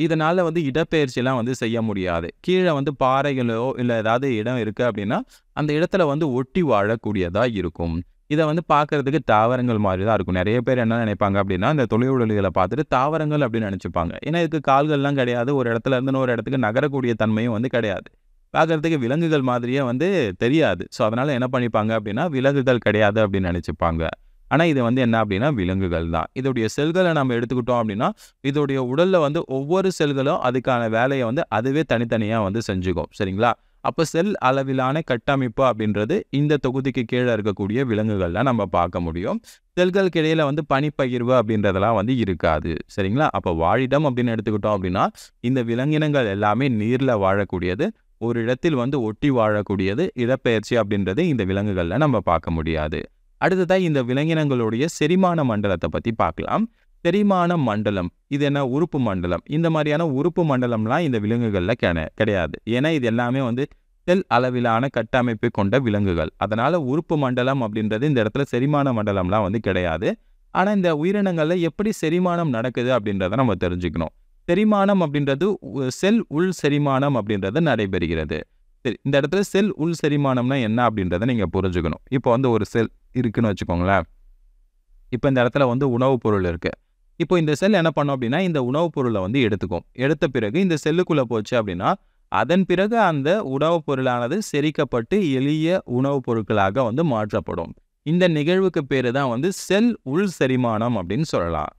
இதனால் வந்து இடப்பெயர்ச்சிலாம் வந்து செய்ய முடியாது கீழே வந்து பாறைகளோ இல்லை ஏதாவது இடம் இருக்குது அப்படின்னா அந்த இடத்துல வந்து ஒட்டி வாழக்கூடியதாக இருக்கும் இதை வந்து பார்க்குறதுக்கு தாவரங்கள் மாதிரி தான் இருக்கும் நிறைய பேர் என்ன நினைப்பாங்க அப்படின்னா இந்த தொழிலுடல்களை பார்த்துட்டு தாவரங்கள் அப்படின்னு நினச்சிப்பாங்க ஏன்னா இதுக்கு கால்கள்லாம் கிடையாது ஒரு இடத்துல இருந்து ஒரு இடத்துக்கு நகரக்கூடிய தன்மையும் வந்து கிடையாது பார்க்குறதுக்கு விலங்குகள் மாதிரியே வந்து தெரியாது ஸோ அதனால் என்ன பண்ணிப்பாங்க அப்படின்னா விலங்குகள் கிடையாது அப்படின்னு நினச்சிப்பாங்க ஆனால் இது வந்து என்ன அப்படின்னா விலங்குகள் தான் இதோடைய செல்களை நம்ம எடுத்துக்கிட்டோம் அப்படின்னா இதோடைய உடலில் வந்து ஒவ்வொரு செல்களும் அதுக்கான வேலையை வந்து அதுவே தனித்தனியாக வந்து செஞ்சுக்கும் சரிங்களா அப்போ செல் அளவிலான கட்டமைப்பு அப்படின்றது இந்த தொகுதிக்கு கீழே இருக்கக்கூடிய விலங்குகளில் நம்ம பார்க்க முடியும் செல்களுக்கு இடையில் வந்து பனிப்பகிர்வு அப்படின்றதெல்லாம் வந்து இருக்காது சரிங்களா அப்போ வாழிடம் அப்படின்னு எடுத்துக்கிட்டோம் அப்படின்னா இந்த விலங்கினங்கள் எல்லாமே நீரில் வாழக்கூடியது ஒரு இடத்தில் வந்து ஒட்டி வாழக்கூடியது இடப்பெயர்ச்சி அப்படின்றது இந்த விலங்குகளில் நம்ம பார்க்க முடியாது அடுத்ததாக இந்த விலங்கினங்களுடைய செரிமான மண்டலத்தை பற்றி பார்க்கலாம் தெரிமான மண்டலம் இது என்ன உறுப்பு மண்டலம் இந்த மாதிரியான உறுப்பு மண்டலம்லாம் இந்த விலங்குகளில் கென கிடையாது ஏன்னா இது எல்லாமே வந்து செல் அளவிலான கட்டமைப்பு கொண்ட விலங்குகள் அதனால் உறுப்பு மண்டலம் அப்படின்றது இந்த இடத்துல செரிமான மண்டலம்லாம் வந்து கிடையாது ஆனால் இந்த உயிரினங்களில் எப்படி செரிமானம் நடக்குது அப்படின்றத நம்ம தெரிஞ்சுக்கணும் செரிமானம் அப்படின்றது செல் உள் செரிமானம் அப்படின்றது நடைபெறுகிறது சரி இந்த இடத்துல செல் உள் செரிமானம்னா என்ன அப்படின்றத நீங்கள் புரிஞ்சுக்கணும் இப்போ வந்து ஒரு செல் இருக்குன்னு வச்சுக்கோங்களேன் இப்போ இந்த இடத்துல வந்து உணவுப் பொருள் இருக்குது இப்போ இந்த செல் என்ன பண்ணும் அப்படின்னா இந்த உணவுப் பொருளை வந்து எடுத்துக்கும் எடுத்த பிறகு இந்த செல்லுக்குள்ளே போச்சு அப்படின்னா அதன் பிறகு அந்த உணவுப் பொருளானது செரிக்கப்பட்டு எளிய உணவுப் பொருட்களாக வந்து மாற்றப்படும் இந்த நிகழ்வுக்கு பேர் தான் வந்து செல் உள் செரிமானம் அப்படின்னு சொல்லலாம்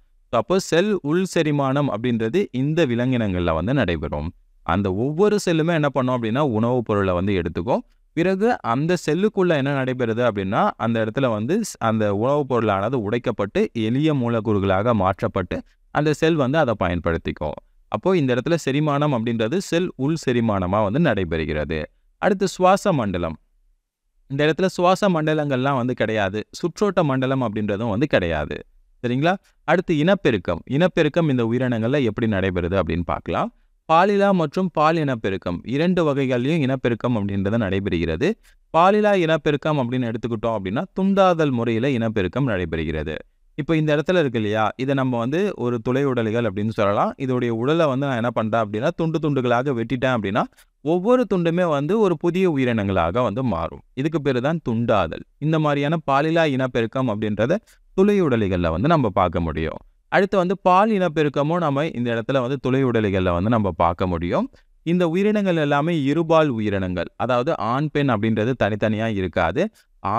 அப்போ செல் உள் செரிமானம் அப்படின்றது இந்த விலங்கினங்களில் வந்து நடைபெறும் அந்த ஒவ்வொரு செல்லுமே என்ன பண்ணோம் அப்படின்னா உணவுப் பொருளை வந்து எடுத்துக்கும் பிறகு அந்த செல்லுக்குள்ளே என்ன நடைபெறுது அப்படின்னா அந்த இடத்துல வந்து அந்த உணவுப் பொருளானது உடைக்கப்பட்டு எளிய மூலக்கூறுகளாக மாற்றப்பட்டு அந்த செல் வந்து அதை பயன்படுத்திக்கும் அப்போது இந்த இடத்துல செரிமானம் அப்படின்றது செல் உள் செரிமானமாக வந்து நடைபெறுகிறது அடுத்து சுவாச மண்டலம் இந்த இடத்துல சுவாச மண்டலங்கள்லாம் வந்து கிடையாது சுற்றோட்ட மண்டலம் அப்படின்றதும் வந்து கிடையாது சரிங்களா அடுத்து இனப்பெருக்கம் இனப்பெருக்கம் இந்த உயிரினங்களில் எப்படி நடைபெறுது அப்படின்னு பார்க்கலாம் பாலிலா மற்றும் பால் இனப்பெருக்கம் இரண்டு வகைகள்லையும் இனப்பெருக்கம் அப்படின்றத நடைபெறுகிறது பாலிலா இனப்பெருக்கம் அப்படின்னு எடுத்துக்கிட்டோம் அப்படின்னா துண்டாதல் முறையில் இனப்பெருக்கம் நடைபெறுகிறது இப்போ இந்த இடத்துல இருக்கு இல்லையா இதை நம்ம வந்து ஒரு துளை உடல்கள் அப்படின்னு சொல்லலாம் இதோடைய உடலை வந்து நான் என்ன பண்ணுறேன் அப்படின்னா துண்டு துண்டுகளாக வெட்டிட்டேன் அப்படின்னா ஒவ்வொரு துண்டுமே வந்து ஒரு புதிய உயிரினங்களாக வந்து மாறும் இதுக்கு பேர் தான் துண்டாதல் இந்த மாதிரியான பாலிலா இனப்பெருக்கம் அப்படின்றத துளை உடலிகளில் வந்து நம்ம பார்க்க முடியும் அடுத்து வந்து பால் இனப்பெருக்கமும் நம்ம இந்த இடத்துல வந்து துளை உடலிகளில் வந்து நம்ம பார்க்க முடியும் இந்த உயிரினங்கள் எல்லாமே இருபால் உயிரினங்கள் அதாவது ஆண் பெண் அப்படின்றது தனித்தனியாக இருக்காது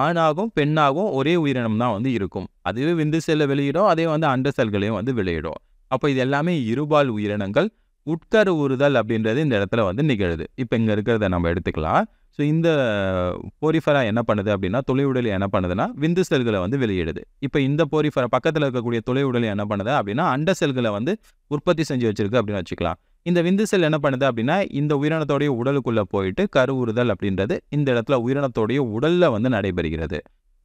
ஆணாகும் பெண்ணாகும் ஒரே உயிரினம் தான் வந்து இருக்கும் அதுவே விந்து செல்ல வெளியிடும் அதே வந்து அண்ட செல்களையும் வந்து வெளியிடும் அப்போ இது எல்லாமே இருபால் உயிரினங்கள் உட்கருவுறுதல் அப்படின்றது இந்த இடத்துல வந்து நிகழுது இப்போ இங்கே இருக்கிறத நம்ம எடுத்துக்கலாம் ஸோ இந்த போரிஃபரா என்ன பண்ணுது அப்படின்னா தொலை உடல் என்ன பண்ணுதுன்னா விந்து செல்களை வந்து வெளியிடுது இப்போ இந்த போரிஃபரா பக்கத்தில் இருக்கக்கூடிய தொலை உடல் என்ன பண்ணுது அப்படின்னா அண்ட செல்களை வந்து உற்பத்தி செஞ்சு வச்சிருக்கு அப்படின்னு வச்சுக்கலாம் இந்த விந்து செல் என்ன பண்ணுது அப்படின்னா இந்த உயிரினத்தோடைய உடலுக்குள்ளே போயிட்டு கருவுறுதல் அப்படின்றது இந்த இடத்துல உயிரினத்தோடைய உடலில் வந்து நடைபெறுகிறது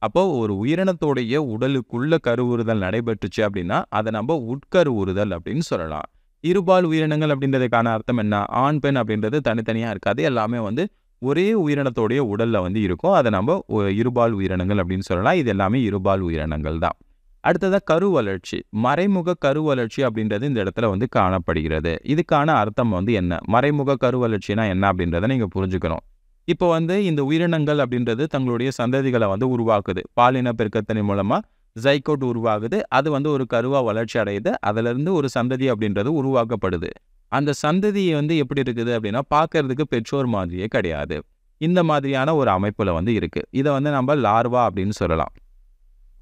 அப்போது ஒரு உயிரினத்தோடைய உடலுக்குள்ள கருவுறுதல் நடைபெற்றுச்சு அப்படின்னா அதை நம்ம உட்கருவுறுதல் அப்படின்னு சொல்லலாம் இருபால் உயிரினங்கள் அப்படின்றதுக்கான அர்த்தம் என்ன ஆண் பெண் அப்படின்றது தனித்தனியாக இருக்காது எல்லாமே வந்து ஒரே உயிரினத்தோடைய உடலில் வந்து இருக்கும் அதை நம்ம இருபால் உயிரினங்கள் அப்படின்னு சொல்லலாம் இது எல்லாமே இருபால் உயிரினங்கள் தான் அடுத்ததாக கரு வளர்ச்சி மறைமுக கரு வளர்ச்சி அப்படின்றது இந்த இடத்துல வந்து காணப்படுகிறது இதுக்கான அர்த்தம் வந்து என்ன மறைமுக கரு வளர்ச்சினா என்ன அப்படின்றத நீங்கள் புரிஞ்சுக்கணும் இப்போ வந்து இந்த உயிரினங்கள் அப்படின்றது தங்களுடைய சந்ததிகளை வந்து உருவாக்குது பாலின பெருக்கத்தின் மூலமாக ஜைகோட் உருவாகுது அது வந்து ஒரு கருவாக வளர்ச்சி அடையுது அதிலிருந்து ஒரு சந்ததி அப்படின்றது உருவாக்கப்படுது அந்த சந்ததி வந்து எப்படி இருக்குது அப்படின்னா பார்க்கறதுக்கு பெற்றோர் மாதிரியே கிடையாது இந்த மாதிரியான ஒரு அமைப்பில் வந்து இருக்குது இதை வந்து நம்ம லார்வா அப்படின்னு சொல்லலாம்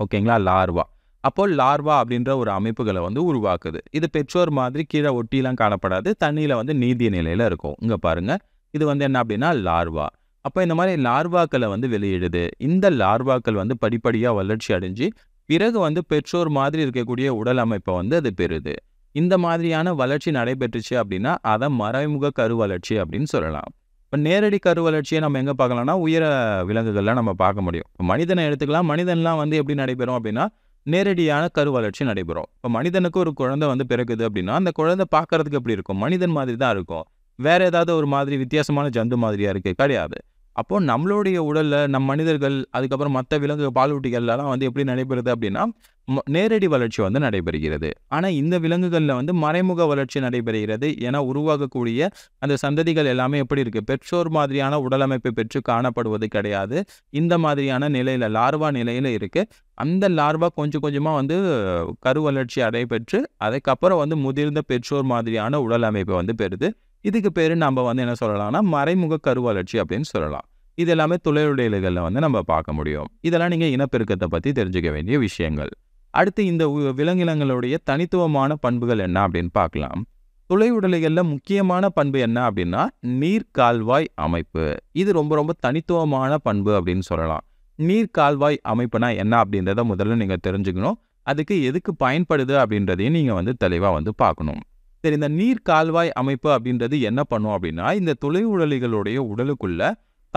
ஓகேங்களா லார்வா அப்போது லார்வா அப்படின்ற ஒரு அமைப்புகளை வந்து உருவாக்குது இது பெற்றோர் மாதிரி கீழே ஒட்டிலாம் காணப்படாது தண்ணியில் வந்து நீதி நிலையில் இருக்கும் இங்கே பாருங்கள் இது வந்து என்ன அப்படின்னா லார்வா அப்போ இந்த மாதிரி லார்வாக்களை வந்து வெளியிடுது இந்த லார்வாக்கள் வந்து படிப்படியாக வளர்ச்சி அடைஞ்சு பிறகு வந்து பெற்றோர் மாதிரி இருக்கக்கூடிய உடல் அமைப்பை வந்து அது பெறுது இந்த மாதிரியான வளர்ச்சி நடைபெற்றுச்சு அப்படின்னா அதை மறைமுக கரு வளர்ச்சி அப்படின்னு சொல்லலாம் இப்போ நேரடி கரு வளர்ச்சியை நம்ம எங்கே பார்க்கலாம்னா உயர விலங்குகள்லாம் நம்ம பார்க்க முடியும் இப்போ மனிதனை எடுத்துக்கலாம் மனிதன்லாம் வந்து எப்படி நடைபெறும் அப்படின்னா நேரடியான கரு வளர்ச்சி நடைபெறும் இப்போ மனிதனுக்கு ஒரு குழந்தை வந்து பிறகுது அப்படின்னா அந்த குழந்தை பார்க்கறதுக்கு எப்படி இருக்கும் மனிதன் மாதிரி தான் இருக்கும் வேற ஏதாவது ஒரு மாதிரி வித்தியாசமான ஜந்து மாதிரியா இருக்கு கிடையாது அப்போது நம்மளுடைய உடலில் நம் மனிதர்கள் அதுக்கப்புறம் மற்ற விலங்கு பாலூட்டிகள்லாம் வந்து எப்படி நடைபெறுது அப்படின்னா நேரடி வளர்ச்சி வந்து நடைபெறுகிறது ஆனால் இந்த விலங்குகளில் வந்து மறைமுக வளர்ச்சி நடைபெறுகிறது ஏன்னா உருவாகக்கூடிய அந்த சந்ததிகள் எல்லாமே எப்படி இருக்குது பெற்றோர் மாதிரியான உடலமைப்பை பெற்று காணப்படுவது கிடையாது இந்த மாதிரியான நிலையில் லார்வா நிலையில் இருக்குது அந்த லார்வா கொஞ்சம் கொஞ்சமாக வந்து கரு வளர்ச்சி அடைபெற்று அதுக்கப்புறம் வந்து முதிர்ந்த பெற்றோர் மாதிரியான உடல் அமைப்பை வந்து பெறுது இதுக்கு பேர் நம்ம வந்து என்ன சொல்லலாம்னா மறைமுக கருவளர்ச்சி அப்படின்னு சொல்லலாம் இது எல்லாமே தொழிலுடையல்களில் வந்து நம்ம பார்க்க முடியும் இதெல்லாம் நீங்கள் இனப்பெருக்கத்தை பற்றி தெரிஞ்சுக்க வேண்டிய விஷயங்கள் அடுத்து இந்த விலங்கினங்களுடைய தனித்துவமான பண்புகள் என்ன அப்படின்னு பார்க்கலாம் உடலைகளில் முக்கியமான பண்பு என்ன அப்படின்னா நீர் கால்வாய் அமைப்பு இது ரொம்ப ரொம்ப தனித்துவமான பண்பு அப்படின்னு சொல்லலாம் நீர் கால்வாய் அமைப்புனா என்ன அப்படின்றத முதல்ல நீங்கள் தெரிஞ்சுக்கணும் அதுக்கு எதுக்கு பயன்படுது அப்படின்றதையும் நீங்கள் வந்து தெளிவாக வந்து பார்க்கணும் சரி இந்த நீர் கால்வாய் அமைப்பு அப்படின்றது என்ன பண்ணும் அப்படின்னா இந்த துளை உடலிகளுடைய உடலுக்குள்ள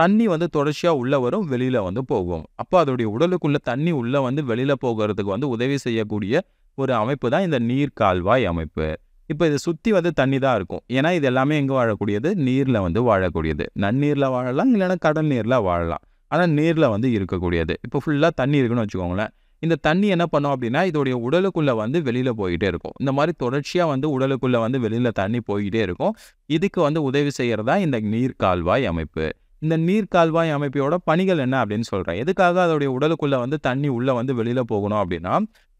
தண்ணி வந்து தொடர்ச்சியாக உள்ளே வரும் வெளியில் வந்து போகும் அப்போ அதோடைய உடலுக்குள்ள தண்ணி உள்ளே வந்து வெளியில் போகிறதுக்கு வந்து உதவி செய்யக்கூடிய ஒரு அமைப்பு தான் இந்த நீர் கால்வாய் அமைப்பு இப்போ இதை சுற்றி வந்து தண்ணி தான் இருக்கும் ஏன்னா இது எல்லாமே எங்கே வாழக்கூடியது நீரில் வந்து வாழக்கூடியது நன்னீரில் வாழலாம் இல்லைன்னா கடல் நீரில் வாழலாம் ஆனால் நீரில் வந்து இருக்கக்கூடியது இப்போ ஃபுல்லாக தண்ணி இருக்குன்னு வச்சுக்கோங்களேன் இந்த தண்ணி என்ன பண்ணோம் அப்படின்னா இதோடைய உடலுக்குள்ளே வந்து வெளியில் போய்கிட்டே இருக்கும் இந்த மாதிரி தொடர்ச்சியாக வந்து உடலுக்குள்ளே வந்து வெளியில் தண்ணி போய்கிட்டே இருக்கும் இதுக்கு வந்து உதவி செய்கிறதா இந்த நீர் கால்வாய் அமைப்பு இந்த நீர் கால்வாய் அமைப்போட பணிகள் என்ன அப்படின்னு சொல்கிறேன் எதுக்காக அதோடைய உடலுக்குள்ளே வந்து தண்ணி உள்ளே வந்து வெளியில் போகணும் அப்படின்னா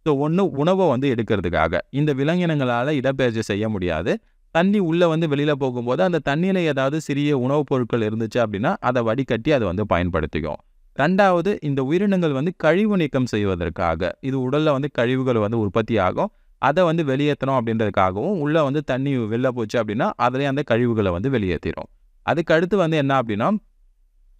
ஸோ ஒன்று உணவை வந்து எடுக்கிறதுக்காக இந்த விலங்கினங்களால் இடப்பெயர்ச்சி செய்ய முடியாது தண்ணி உள்ளே வந்து வெளியில் போகும்போது அந்த தண்ணியில் ஏதாவது சிறிய உணவுப் பொருட்கள் இருந்துச்சு அப்படின்னா அதை வடிகட்டி அதை வந்து பயன்படுத்திக்கும் ரெண்டாவது இந்த உயிரினங்கள் வந்து கழிவு நீக்கம் செய்வதற்காக இது உடலில் வந்து கழிவுகள் வந்து உற்பத்தி ஆகும் அதை வந்து வெளியேற்றணும் அப்படின்றதுக்காகவும் உள்ளே வந்து தண்ணி வெளில போச்சு அப்படின்னா அதிலேயே அந்த கழிவுகளை வந்து வெளியேற்றிடும் அதுக்கு அடுத்து வந்து என்ன அப்படின்னா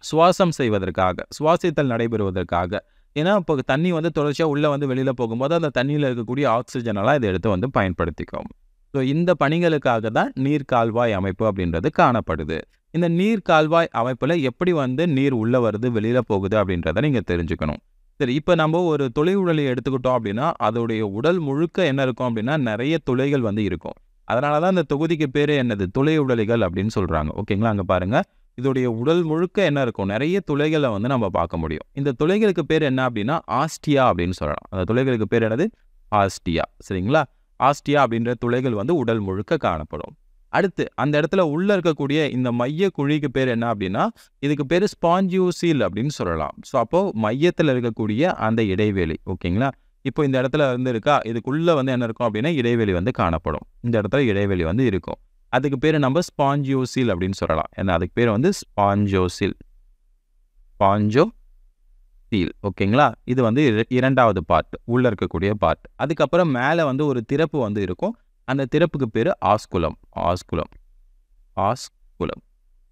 சுவாசம் செய்வதற்காக சுவாசித்தல் நடைபெறுவதற்காக ஏன்னா இப்போ தண்ணி வந்து தொடர்ச்சியாக உள்ளே வந்து வெளியில் போகும்போது அந்த தண்ணியில் இருக்கக்கூடிய ஆக்சிஜனெல்லாம் இதை எடுத்து வந்து பயன்படுத்திக்கும் ஸோ இந்த பணிகளுக்காக தான் நீர் கால்வாய் அமைப்பு அப்படின்றது காணப்படுது இந்த நீர் கால்வாய் அமைப்பில் எப்படி வந்து நீர் உள்ளே வருது வெளியில் போகுது அப்படின்றத நீங்கள் தெரிஞ்சுக்கணும் சரி இப்போ நம்ம ஒரு துளை உடலை எடுத்துக்கிட்டோம் அப்படின்னா அதோடைய உடல் முழுக்க என்ன இருக்கும் அப்படின்னா நிறைய துளைகள் வந்து இருக்கும் அதனால தான் இந்த தொகுதிக்கு பேர் என்னது துளை உடலிகள் அப்படின்னு சொல்கிறாங்க ஓகேங்களா அங்கே பாருங்கள் இதோடைய உடல் முழுக்க என்ன இருக்கும் நிறைய துளைகளை வந்து நம்ம பார்க்க முடியும் இந்த துளைகளுக்கு பேர் என்ன அப்படின்னா ஆஸ்டியா அப்படின்னு சொல்லலாம் அந்த துளைகளுக்கு பேர் என்னது ஆஸ்டியா சரிங்களா ஆஸ்டியா அப்படின்ற துளைகள் வந்து உடல் முழுக்க காணப்படும் அடுத்து அந்த இடத்துல உள்ளே இருக்கக்கூடிய இந்த மைய குழிக்கு பேர் என்ன அப்படின்னா இதுக்கு பேர் ஸ்பாஞ்சியூசீல் அப்படின்னு சொல்லலாம் ஸோ அப்போது மையத்தில் இருக்கக்கூடிய அந்த இடைவெளி ஓகேங்களா இப்போ இந்த இடத்துல வந்து இருக்கா இதுக்குள்ளே வந்து என்ன இருக்கும் அப்படின்னா இடைவெளி வந்து காணப்படும் இந்த இடத்துல இடைவெளி வந்து இருக்கும் அதுக்கு பேர் நம்ம ஸ்பாஞ்சியோசில் அப்படின்னு சொல்லலாம் ஏன்னா அதுக்கு பேர் வந்து ஸ்பாஞ்சோசில் ஸ்பாஞ்சோ சீல் ஓகேங்களா இது வந்து இரண்டாவது பார்ட் உள்ளே இருக்கக்கூடிய பார்ட் அதுக்கப்புறம் மேலே வந்து ஒரு திறப்பு வந்து இருக்கும் அந்த திறப்புக்கு பேர் ஆஸ்குலம் ஆஸ்குலம் ஆஸ்குலம்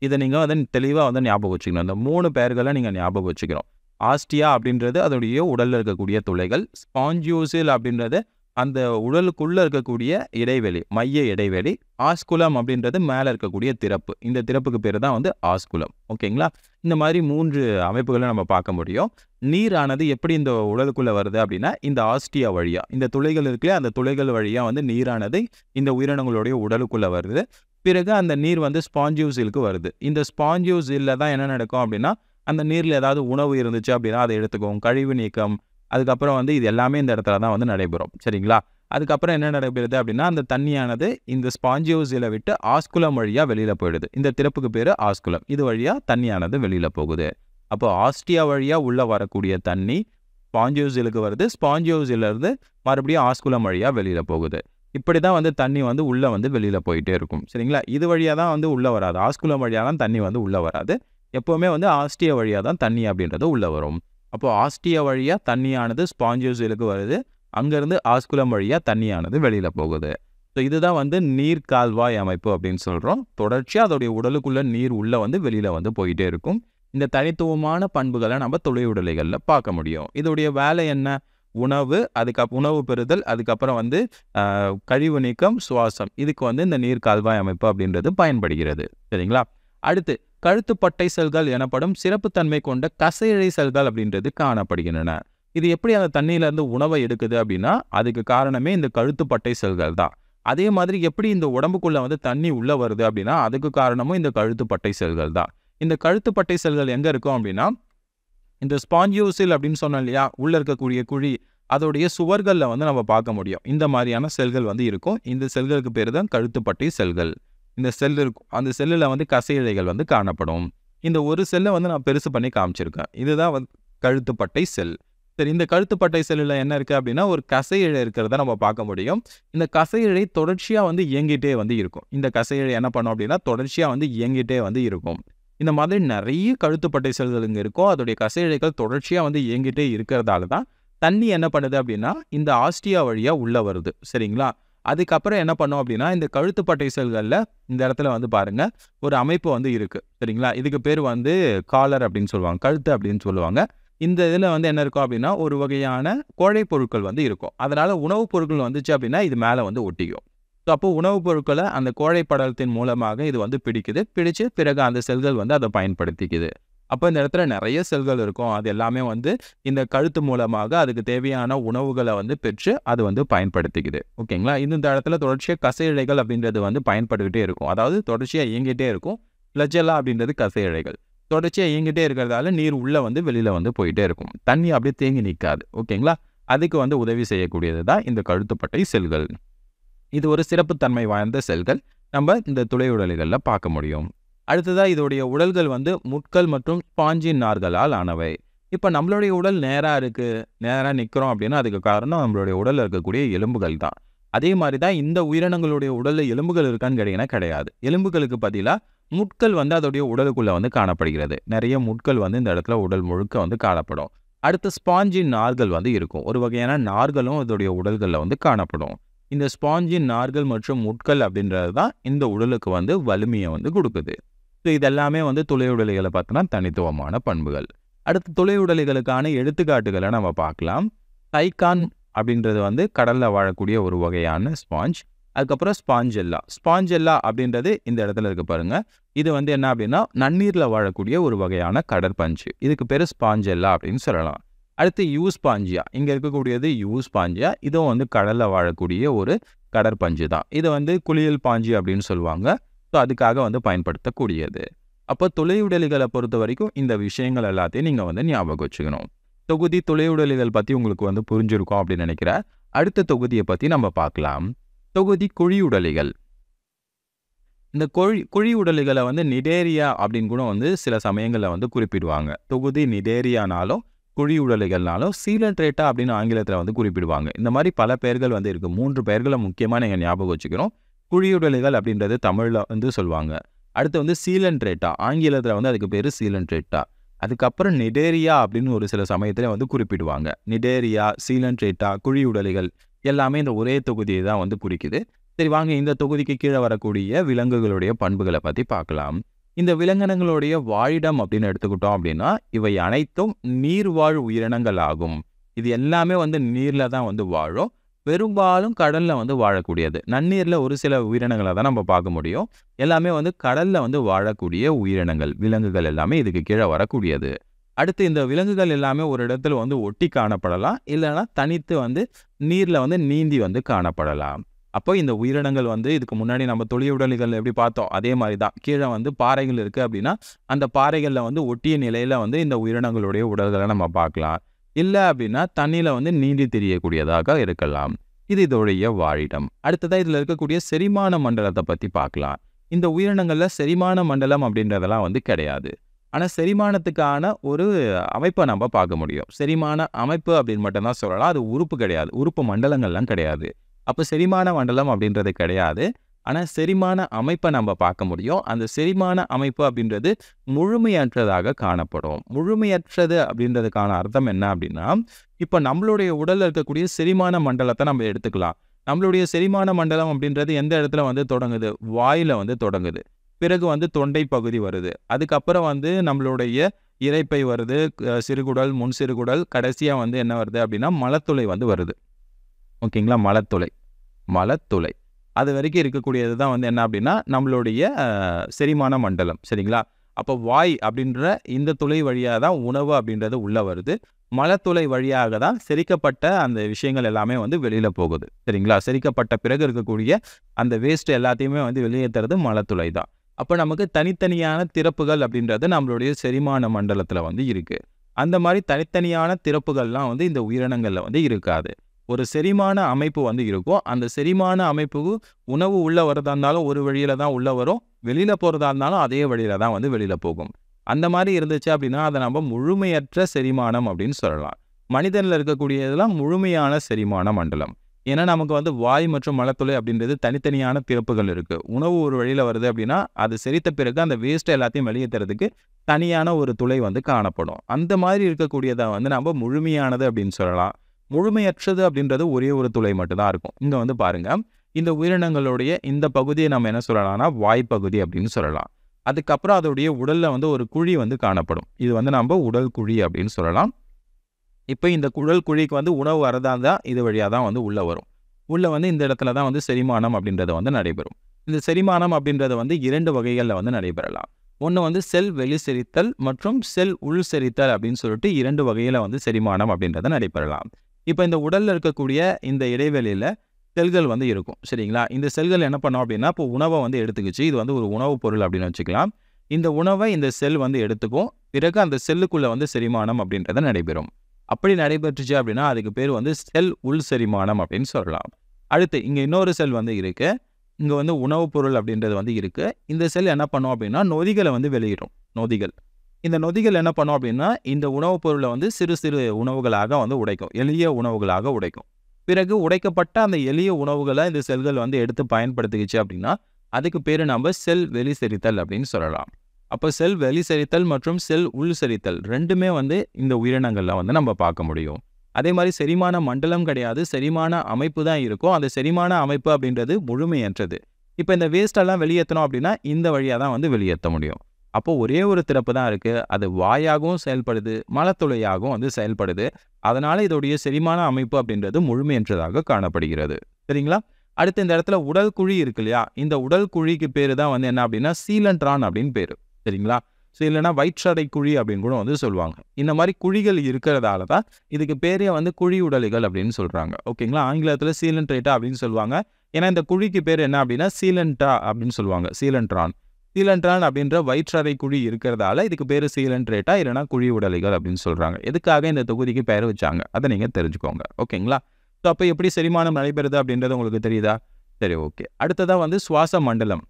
இதை நீங்கள் வந்து தெளிவாக வந்து ஞாபகம் வச்சுக்கணும் அந்த மூணு பேர்களை நீங்கள் ஞாபகம் வச்சுக்கிறோம் ஆஸ்டியா அப்படின்றது அதோடைய உடலில் இருக்கக்கூடிய துளைகள் ஸ்பான்ஜியூசில் அப்படின்றது அந்த உடலுக்குள்ளே இருக்கக்கூடிய இடைவெளி மைய இடைவெளி ஆஸ்குலம் அப்படின்றது மேலே இருக்கக்கூடிய திறப்பு இந்த திறப்புக்கு பேர் தான் வந்து ஆஸ்குலம் ஓகேங்களா இந்த மாதிரி மூன்று அமைப்புகளை நம்ம பார்க்க முடியும் நீரானது எப்படி இந்த உடலுக்குள்ளே வருது அப்படின்னா இந்த ஆஸ்டியா வழியாக இந்த துளைகள் இருக்குல்ல அந்த துளைகள் வழியாக வந்து நீரானது இந்த உயிரினங்களுடைய உடலுக்குள்ளே வருது பிறகு அந்த நீர் வந்து ஸ்பாஞ்சியூசிலுக்கு வருது இந்த ஸ்பாஞ்சியூசிலில் தான் என்ன நடக்கும் அப்படின்னா அந்த நீரில் ஏதாவது உணவு இருந்துச்சு அப்படின்னா அதை எடுத்துக்கும் கழிவு நீக்கம் அதுக்கப்புறம் வந்து இது எல்லாமே இந்த இடத்துல தான் வந்து நடைபெறும் சரிங்களா அதுக்கப்புறம் என்ன நடைபெறுது அப்படின்னா அந்த தண்ணியானது இந்த ஸ்பாஞ்சியோசியில் விட்டு ஆஸ்குலம் வழியாக வெளியில் போயிடுது இந்த திறப்புக்கு பேர் ஆஸ்குலம் இது வழியாக தண்ணியானது வெளியில் போகுது அப்போ ஆஸ்டியா வழியாக உள்ளே வரக்கூடிய தண்ணி ஸ்பாஞ்சியோஸிலுக்கு வருது ஸ்பாஞ்சியோசிலேருந்து மறுபடியும் ஆஸ்குலம் வழியாக வெளியில் போகுது இப்படி தான் வந்து தண்ணி வந்து உள்ளே வந்து வெளியில் போயிட்டே இருக்கும் சரிங்களா இது வழியாக தான் வந்து உள்ளே வராது ஆஸ்குலம் வழியாக தான் தண்ணி வந்து உள்ளே வராது எப்போவுமே வந்து ஆஸ்டியா வழியாக தான் தண்ணி அப்படின்றது உள்ளே வரும் அப்போ ஆஸ்டியா வழியாக தண்ணியானது ஸ்பாஞ்சியோசிலுக்கு வருது அங்கேருந்து ஆஸ்குலம் வழியாக தண்ணியானது வெளியில் போகுது ஸோ இதுதான் வந்து நீர் கால்வாய் அமைப்பு அப்படின்னு சொல்கிறோம் தொடர்ச்சியாக அதோடைய உடலுக்குள்ள நீர் உள்ளே வந்து வெளியில் வந்து போயிட்டே இருக்கும் இந்த தனித்துவமான பண்புகளை நம்ம தொழில் உடலைகளில் பார்க்க முடியும் இதோடைய வேலை என்ன உணவு அதுக்கப்புறம் உணவு பெறுதல் அதுக்கப்புறம் வந்து கழிவு நீக்கம் சுவாசம் இதுக்கு வந்து இந்த நீர் கால்வாய் அமைப்பு அப்படின்றது பயன்படுகிறது சரிங்களா அடுத்து கழுத்துப்பட்டை செல்கள் எனப்படும் சிறப்புத்தன்மை கொண்ட கசையழை செல்கள் அப்படின்றது காணப்படுகின்றன இது எப்படி அந்த தண்ணியிலேருந்து உணவை எடுக்குது அப்படின்னா அதுக்கு காரணமே இந்த கழுத்துப்பட்டை செல்கள் தான் அதே மாதிரி எப்படி இந்த உடம்புக்குள்ளே வந்து தண்ணி உள்ளே வருது அப்படின்னா அதுக்கு காரணமும் இந்த கழுத்துப்பட்டை செல்கள் தான் இந்த கழுத்துப்பட்டை செல்கள் எங்கே இருக்கும் அப்படின்னா இந்த ஸ்பான்ஜியோசில் அப்படின்னு சொன்னோம் இல்லையா உள்ளே இருக்கக்கூடிய குழி அதோடைய சுவர்களில் வந்து நம்ம பார்க்க முடியும் இந்த மாதிரியான செல்கள் வந்து இருக்கும் இந்த செல்களுக்கு பேர் தான் கழுத்துப்பட்டை செல்கள் இந்த செல் இருக்கும் அந்த செல்லில் வந்து கசையிழைகள் வந்து காணப்படும் இந்த ஒரு செல்லை வந்து நான் பெருசு பண்ணி காமிச்சிருக்கேன் இதுதான் கழுத்துப்பட்டை செல் சரி இந்த கழுத்துப்பட்டை செல்லில் என்ன இருக்குது அப்படின்னா ஒரு கசையிழை இருக்கிறத நம்ம பார்க்க முடியும் இந்த கசையிழை தொடர்ச்சியாக வந்து இயங்கிட்டே வந்து இருக்கும் இந்த கசையிழை என்ன பண்ணும் அப்படின்னா தொடர்ச்சியாக வந்து இயங்கிட்டே வந்து இருக்கும் இந்த மாதிரி நிறைய கழுத்துப்பட்டை இங்கே இருக்கும் அதோடைய கசையிழைகள் தொடர்ச்சியாக வந்து இயங்கிட்டே இருக்கிறதால தான் தண்ணி என்ன பண்ணுது அப்படின்னா இந்த ஆஸ்டியா வழியாக உள்ளே வருது சரிங்களா அதுக்கப்புறம் என்ன பண்ணோம் அப்படின்னா இந்த கழுத்துப்பட்டை செல்களில் இந்த இடத்துல வந்து பாருங்கள் ஒரு அமைப்பு வந்து இருக்குது சரிங்களா இதுக்கு பேர் வந்து காலர் அப்படின்னு சொல்லுவாங்க கழுத்து அப்படின்னு சொல்லுவாங்க இந்த இதில் வந்து என்ன இருக்கும் அப்படின்னா ஒரு வகையான கோழை பொருட்கள் வந்து இருக்கும் அதனால் உணவுப் பொருட்கள் வந்துச்சு அப்படின்னா இது மேலே வந்து ஒட்டிக்கும் ஸோ அப்போ உணவுப் பொருட்களை அந்த கோழை படலத்தின் மூலமாக இது வந்து பிடிக்குது பிடிச்சு பிறகு அந்த செல்கள் வந்து அதை பயன்படுத்திக்குது அப்போ இந்த இடத்துல நிறைய செல்கள் இருக்கும் அது எல்லாமே வந்து இந்த கழுத்து மூலமாக அதுக்கு தேவையான உணவுகளை வந்து பெற்று அது வந்து பயன்படுத்திக்குது ஓகேங்களா இந்த இடத்துல தொடர்ச்சியாக கசை இழைகள் அப்படின்றது வந்து பயன்பட்டுக்கிட்டே இருக்கும் அதாவது தொடர்ச்சியாக இயங்கிட்டே இருக்கும் ஃப்ளஜெல்லாம் அப்படின்றது கசை இழைகள் தொடர்ச்சியாக இயங்கிட்டே இருக்கிறதால நீர் உள்ளே வந்து வெளியில் வந்து போயிட்டே இருக்கும் தண்ணி அப்படியே தேங்கி நிற்காது ஓகேங்களா அதுக்கு வந்து உதவி செய்யக்கூடியது தான் இந்த கழுத்துப்பட்டை செல்கள் இது ஒரு சிறப்புத்தன்மை வாய்ந்த செல்கள் நம்ம இந்த துளையுடலிகளில் பார்க்க முடியும் அடுத்ததாக இதோடைய உடல்கள் வந்து முட்கள் மற்றும் ஸ்பாஞ்சின் நார்களால் ஆனவை இப்போ நம்மளுடைய உடல் நேராக இருக்குது நேராக நிற்கிறோம் அப்படின்னா அதுக்கு காரணம் நம்மளுடைய உடலில் இருக்கக்கூடிய எலும்புகள் தான் அதே மாதிரி தான் இந்த உயிரினங்களுடைய உடலில் எலும்புகள் இருக்கான்னு கேட்டிங்கன்னா கிடையாது எலும்புகளுக்கு பதிலாக முட்கள் வந்து அதோடைய உடலுக்குள்ளே வந்து காணப்படுகிறது நிறைய முட்கள் வந்து இந்த இடத்துல உடல் முழுக்க வந்து காணப்படும் அடுத்து ஸ்பாஞ்சின் நார்கள் வந்து இருக்கும் ஒரு வகையான நார்களும் அதோடைய உடல்களில் வந்து காணப்படும் இந்த ஸ்பாஞ்சின் நார்கள் மற்றும் முட்கள் அப்படின்றது தான் இந்த உடலுக்கு வந்து வலிமையை வந்து கொடுக்குது ஸோ இதெல்லாமே வந்து துளையுடலைகளை பார்த்தோன்னா தனித்துவமான பண்புகள் அடுத்து துளையுடலைகளுக்கான எடுத்துக்காட்டுகளை நம்ம பார்க்கலாம் கைகான் அப்படின்றது வந்து கடலில் வாழக்கூடிய ஒரு வகையான ஸ்பாஞ்ச் அதுக்கப்புறம் ஸ்பாஞ்செல்லா ஸ்பாஞ்செல்லா அப்படின்றது இந்த இடத்துல இருக்கு பாருங்க இது வந்து என்ன அப்படின்னா நன்னீரில் வாழக்கூடிய ஒரு வகையான கடற்பஞ்சு இதுக்கு பேர் ஸ்பாஞ்செல்லா அப்படின்னு சொல்லலாம் அடுத்து யூஸ் பாஞ்சியா இங்கே இருக்கக்கூடியது யூஸ் பாஞ்சியா இதுவும் வந்து கடலில் வாழக்கூடிய ஒரு கடற்பஞ்சு தான் இது வந்து குளியல் பாஞ்சி அப்படின்னு சொல்லுவாங்க ஸோ அதுக்காக வந்து பயன்படுத்தக்கூடியது அப்போ தொலையுடலிகளை பொறுத்த வரைக்கும் இந்த விஷயங்கள் எல்லாத்தையும் நீங்கள் வந்து ஞாபகம் வச்சுக்கணும் தொகுதி தொலையுடலிகள் பற்றி உங்களுக்கு வந்து புரிஞ்சிருக்கும் அப்படின்னு நினைக்கிற அடுத்த தொகுதியை பற்றி நம்ம பார்க்கலாம் தொகுதி குழியுடலிகள் இந்த கொழி குழி வந்து நிடேரியா அப்படின்னு கூட வந்து சில சமயங்களில் வந்து குறிப்பிடுவாங்க தொகுதி நிடேரியானாலும் குழி உடலிகள்னாலும் சீலட்ரேட்டா அப்படின்னு ஆங்கிலத்தில் வந்து குறிப்பிடுவாங்க இந்த மாதிரி பல பெயர்கள் வந்து இருக்குது மூன்று பெயர்களை முக்கியமாக நீங்கள் ஞாபகம் வச்சுக்கிறோம் குழியுடலைகள் அப்படின்றது தமிழில் வந்து சொல்லுவாங்க அடுத்து வந்து சீலன் ரேட்டா ஆங்கிலத்தில் வந்து அதுக்கு பேர் சீலன் ரேட்டா அதுக்கப்புறம் நிடேரியா அப்படின்னு ஒரு சில சமயத்தில் வந்து குறிப்பிடுவாங்க நிடேரியா சீலன் ரேட்டா குழியுடலைகள் எல்லாமே இந்த ஒரே தொகுதியை தான் வந்து குறிக்குது சரி வாங்க இந்த தொகுதிக்கு கீழே வரக்கூடிய விலங்குகளுடைய பண்புகளை பற்றி பார்க்கலாம் இந்த விலங்கினங்களுடைய வாழிடம் அப்படின்னு எடுத்துக்கிட்டோம் அப்படின்னா இவை அனைத்தும் நீர்வாழ் உயிரினங்கள் ஆகும் இது எல்லாமே வந்து நீரில் தான் வந்து வாழும் பெரும்பாலும் கடலில் வந்து வாழக்கூடியது நன்னீரில் ஒரு சில உயிரினங்களை தான் நம்ம பார்க்க முடியும் எல்லாமே வந்து கடலில் வந்து வாழக்கூடிய உயிரினங்கள் விலங்குகள் எல்லாமே இதுக்கு கீழே வரக்கூடியது அடுத்து இந்த விலங்குகள் எல்லாமே ஒரு இடத்துல வந்து ஒட்டி காணப்படலாம் இல்லைன்னா தனித்து வந்து நீரில் வந்து நீந்தி வந்து காணப்படலாம் அப்போ இந்த உயிரினங்கள் வந்து இதுக்கு முன்னாடி நம்ம தொழில் உடலிகள் எப்படி பார்த்தோம் அதே மாதிரி தான் கீழே வந்து பாறைகள் இருக்குது அப்படின்னா அந்த பாறைகளில் வந்து ஒட்டிய நிலையில் வந்து இந்த உயிரினங்களுடைய உடல்களை நம்ம பார்க்கலாம் இல்லை அப்படின்னா தண்ணியில் வந்து நீந்தி தெரியக்கூடியதாக இருக்கலாம் இது இதோடைய வாழிடம் அடுத்ததாக இதில் இருக்கக்கூடிய செரிமான மண்டலத்தை பற்றி பார்க்கலாம் இந்த உயிரினங்களில் செரிமான மண்டலம் அப்படின்றதெல்லாம் வந்து கிடையாது ஆனால் செரிமானத்துக்கான ஒரு அமைப்பை நம்ம பார்க்க முடியும் செரிமான அமைப்பு அப்படின்னு மட்டும்தான் சொல்லலாம் அது உறுப்பு கிடையாது உறுப்பு மண்டலங்கள்லாம் கிடையாது அப்போ செரிமான மண்டலம் அப்படின்றது கிடையாது ஆனால் செரிமான அமைப்பை நம்ம பார்க்க முடியும் அந்த செரிமான அமைப்பு அப்படின்றது முழுமையற்றதாக காணப்படும் முழுமையற்றது அப்படின்றதுக்கான அர்த்தம் என்ன அப்படின்னா இப்போ நம்மளுடைய உடலில் இருக்கக்கூடிய செரிமான மண்டலத்தை நம்ம எடுத்துக்கலாம் நம்மளுடைய செரிமான மண்டலம் அப்படின்றது எந்த இடத்துல வந்து தொடங்குது வாயில் வந்து தொடங்குது பிறகு வந்து தொண்டை பகுதி வருது அதுக்கப்புறம் வந்து நம்மளுடைய இறைப்பை வருது சிறுகுடல் முன் சிறுகுடல் கடைசியாக வந்து என்ன வருது அப்படின்னா மலத்துளை வந்து வருது ஓகேங்களா மலத்துளை மலத்துளை அது வரைக்கும் இருக்கக்கூடியது தான் வந்து என்ன அப்படின்னா நம்மளுடைய செரிமான மண்டலம் சரிங்களா அப்போ வாய் அப்படின்ற இந்த துளை வழியாக தான் உணவு அப்படின்றது உள்ளே வருது மலத்துளை வழியாக தான் செரிக்கப்பட்ட அந்த விஷயங்கள் எல்லாமே வந்து வெளியில் போகுது சரிங்களா செரிக்கப்பட்ட பிறகு இருக்கக்கூடிய அந்த வேஸ்ட் எல்லாத்தையுமே வந்து வெளியேற்றுறது மலத்துளை தான் அப்போ நமக்கு தனித்தனியான திறப்புகள் அப்படின்றது நம்மளுடைய செரிமான மண்டலத்தில் வந்து இருக்குது அந்த மாதிரி தனித்தனியான திறப்புகள்லாம் வந்து இந்த உயிரினங்களில் வந்து இருக்காது ஒரு செரிமான அமைப்பு வந்து இருக்கும் அந்த செரிமான அமைப்புக்கு உணவு உள்ளே வரதா இருந்தாலும் ஒரு வழியில் தான் உள்ளே வரும் வெளியில் போகிறதா இருந்தாலும் அதே வழியில் தான் வந்து வெளியில் போகும் அந்த மாதிரி இருந்துச்சு அப்படின்னா அதை நம்ம முழுமையற்ற செரிமானம் அப்படின்னு சொல்லலாம் மனிதனில் இருக்கக்கூடியதெல்லாம் முழுமையான செரிமான மண்டலம் ஏன்னா நமக்கு வந்து வாய் மற்றும் மலத்துளை அப்படின்றது தனித்தனியான திறப்புகள் இருக்குது உணவு ஒரு வழியில் வருது அப்படின்னா அது செரித்த பிறகு அந்த வேஸ்ட்டை எல்லாத்தையும் தரதுக்கு தனியான ஒரு துளை வந்து காணப்படும் அந்த மாதிரி இருக்கக்கூடியதை வந்து நம்ம முழுமையானது அப்படின்னு சொல்லலாம் முழுமையற்றது அப்படின்றது ஒரே ஒரு துளை மட்டும்தான் இருக்கும் இங்கே வந்து பாருங்கள் இந்த உயிரினங்களுடைய இந்த பகுதியை நம்ம என்ன சொல்லலாம்னா வாய்ப்பகுதி அப்படின்னு சொல்லலாம் அதுக்கப்புறம் அதோடைய உடலில் வந்து ஒரு குழி வந்து காணப்படும் இது வந்து நம்ம உடல் குழி அப்படின்னு சொல்லலாம் இப்போ இந்த குழல் குழிக்கு வந்து உணவு வரதா தான் இது வழியாக தான் வந்து உள்ளே வரும் உள்ளே வந்து இந்த இடத்துல தான் வந்து செரிமானம் அப்படின்றது வந்து நடைபெறும் இந்த செரிமானம் அப்படின்றது வந்து இரண்டு வகைகளில் வந்து நடைபெறலாம் ஒன்று வந்து செல் வெளி செரித்தல் மற்றும் செல் உள் செரித்தல் அப்படின்னு சொல்லிட்டு இரண்டு வகையில் வந்து செரிமானம் அப்படின்றத நடைபெறலாம் இப்போ இந்த உடலில் இருக்கக்கூடிய இந்த இடைவெளியில் செல்கள் வந்து இருக்கும் சரிங்களா இந்த செல்கள் என்ன பண்ணோம் அப்படின்னா இப்போ உணவை வந்து எடுத்துக்கிச்சு இது வந்து ஒரு உணவுப் பொருள் அப்படின்னு வச்சுக்கலாம் இந்த உணவை இந்த செல் வந்து எடுத்துக்கும் பிறகு அந்த செல்லுக்குள்ளே வந்து செரிமானம் அப்படின்றத நடைபெறும் அப்படி நடைபெற்றுச்சு அப்படின்னா அதுக்கு பேர் வந்து செல் உள் செரிமானம் அப்படின்னு சொல்லலாம் அடுத்து இங்கே இன்னொரு செல் வந்து இருக்குது இங்கே வந்து உணவுப் பொருள் அப்படின்றது வந்து இருக்குது இந்த செல் என்ன பண்ணும் அப்படின்னா நொதிகளை வந்து வெளியிடும் நொதிகள் இந்த நொதிகள் என்ன பண்ணும் அப்படின்னா இந்த உணவுப் பொருளை வந்து சிறு சிறு உணவுகளாக வந்து உடைக்கும் எளிய உணவுகளாக உடைக்கும் பிறகு உடைக்கப்பட்ட அந்த எளிய உணவுகளை இந்த செல்கள் வந்து எடுத்து பயன்படுத்திக்கிச்சு அப்படின்னா அதுக்கு பேர் நம்ம செல் வெளி செரித்தல் அப்படின்னு சொல்லலாம் அப்போ செல் வெளி செரித்தல் மற்றும் செல் உள் செரித்தல் ரெண்டுமே வந்து இந்த உயிரினங்களில் வந்து நம்ம பார்க்க முடியும் அதே மாதிரி செரிமான மண்டலம் கிடையாது செரிமான அமைப்பு தான் இருக்கும் அந்த செரிமான அமைப்பு அப்படின்றது முழுமையற்றது இப்போ இந்த வேஸ்டெல்லாம் வெளியேற்றணும் அப்படின்னா இந்த வழியாக தான் வந்து வெளியேற்ற முடியும் அப்போ ஒரே ஒரு திறப்பு தான் இருக்கு அது வாயாகவும் செயல்படுது மலத்துளையாகவும் வந்து செயல்படுது அதனால இதோடைய செரிமான அமைப்பு அப்படின்றது முழுமையற்றதாக காணப்படுகிறது சரிங்களா அடுத்து இந்த இடத்துல உடல் குழி இருக்கு இல்லையா இந்த உடல் குழிக்கு பேரு தான் வந்து என்ன அப்படின்னா சீலன்ட்ரான் அப்படின்னு பேரு சரிங்களா ஸோ வயிற்றடை குழி அப்படின்னு கூட வந்து சொல்லுவாங்க இந்த மாதிரி குழிகள் இருக்கிறதால தான் இதுக்கு பேரே வந்து குழி உடலிகள் அப்படின்னு சொல்றாங்க ஓகேங்களா ஆங்கிலத்துல சீலன்ட்ரேட்டா அப்படின்னு சொல்லுவாங்க ஏன்னா இந்த குழிக்கு பேர் என்ன அப்படின்னா சீலன்டா அப்படின்னு சொல்லுவாங்க சீலன்ட்ரான் சீலன்ட்ரான் அப்படின்ற வயிற்றறை குழி இருக்கிறதால இதுக்கு பேர் சீலன்ட்ரேட்டா இல்லைனா குழி உடலைகள் அப்படின்னு சொல்கிறாங்க எதுக்காக இந்த தொகுதிக்கு பெயர் வச்சாங்க அதை நீங்கள் தெரிஞ்சுக்கோங்க ஓகேங்களா ஸோ அப்போ எப்படி செரிமானம் நடைபெறுது அப்படின்றது உங்களுக்கு தெரியுதா சரி ஓகே அடுத்ததான் வந்து சுவாச மண்டலம்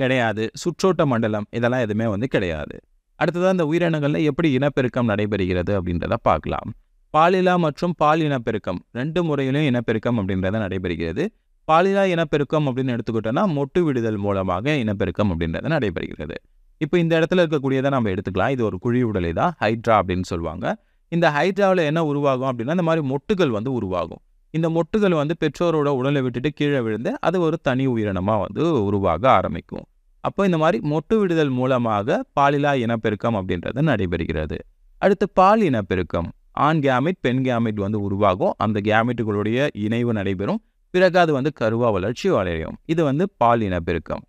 கிடையாது சுற்றோட்ட மண்டலம் இதெல்லாம் எதுவுமே வந்து கிடையாது அடுத்ததான் இந்த உயிரினங்களில் எப்படி இனப்பெருக்கம் நடைபெறுகிறது அப்படின்றத பார்க்கலாம் பாலிலா மற்றும் பால் இனப்பெருக்கம் ரெண்டு முறையிலும் இனப்பெருக்கம் அப்படின்றத நடைபெறுகிறது பாலினா இனப்பெருக்கம் அப்படின்னு எடுத்துக்கிட்டோம்னா மொட்டு விடுதல் மூலமாக இனப்பெருக்கம் அப்படின்றது நடைபெறுகிறது இப்போ இந்த இடத்துல இருக்கக்கூடியதை நம்ம எடுத்துக்கலாம் இது ஒரு குழி உடலை தான் ஹைட்ரா அப்படின்னு சொல்லுவாங்க இந்த ஹைட்ராவில் என்ன உருவாகும் அப்படின்னா இந்த மாதிரி மொட்டுகள் வந்து உருவாகும் இந்த மொட்டுகள் வந்து பெற்றோரோட உடலை விட்டுட்டு கீழே விழுந்து அது ஒரு தனி உயிரினமாக வந்து உருவாக ஆரம்பிக்கும் அப்போ இந்த மாதிரி மொட்டு விடுதல் மூலமாக பாலிலா இனப்பெருக்கம் அப்படின்றது நடைபெறுகிறது அடுத்து பால் இனப்பெருக்கம் ஆண் கேமிட் பெண் கேமிட் வந்து உருவாகும் அந்த கேமிட்டுகளுடைய இணைவு நடைபெறும் பிறகு அது வந்து கருவா வளர்ச்சி வளரையும் இது வந்து பாலினப்பெருக்கம்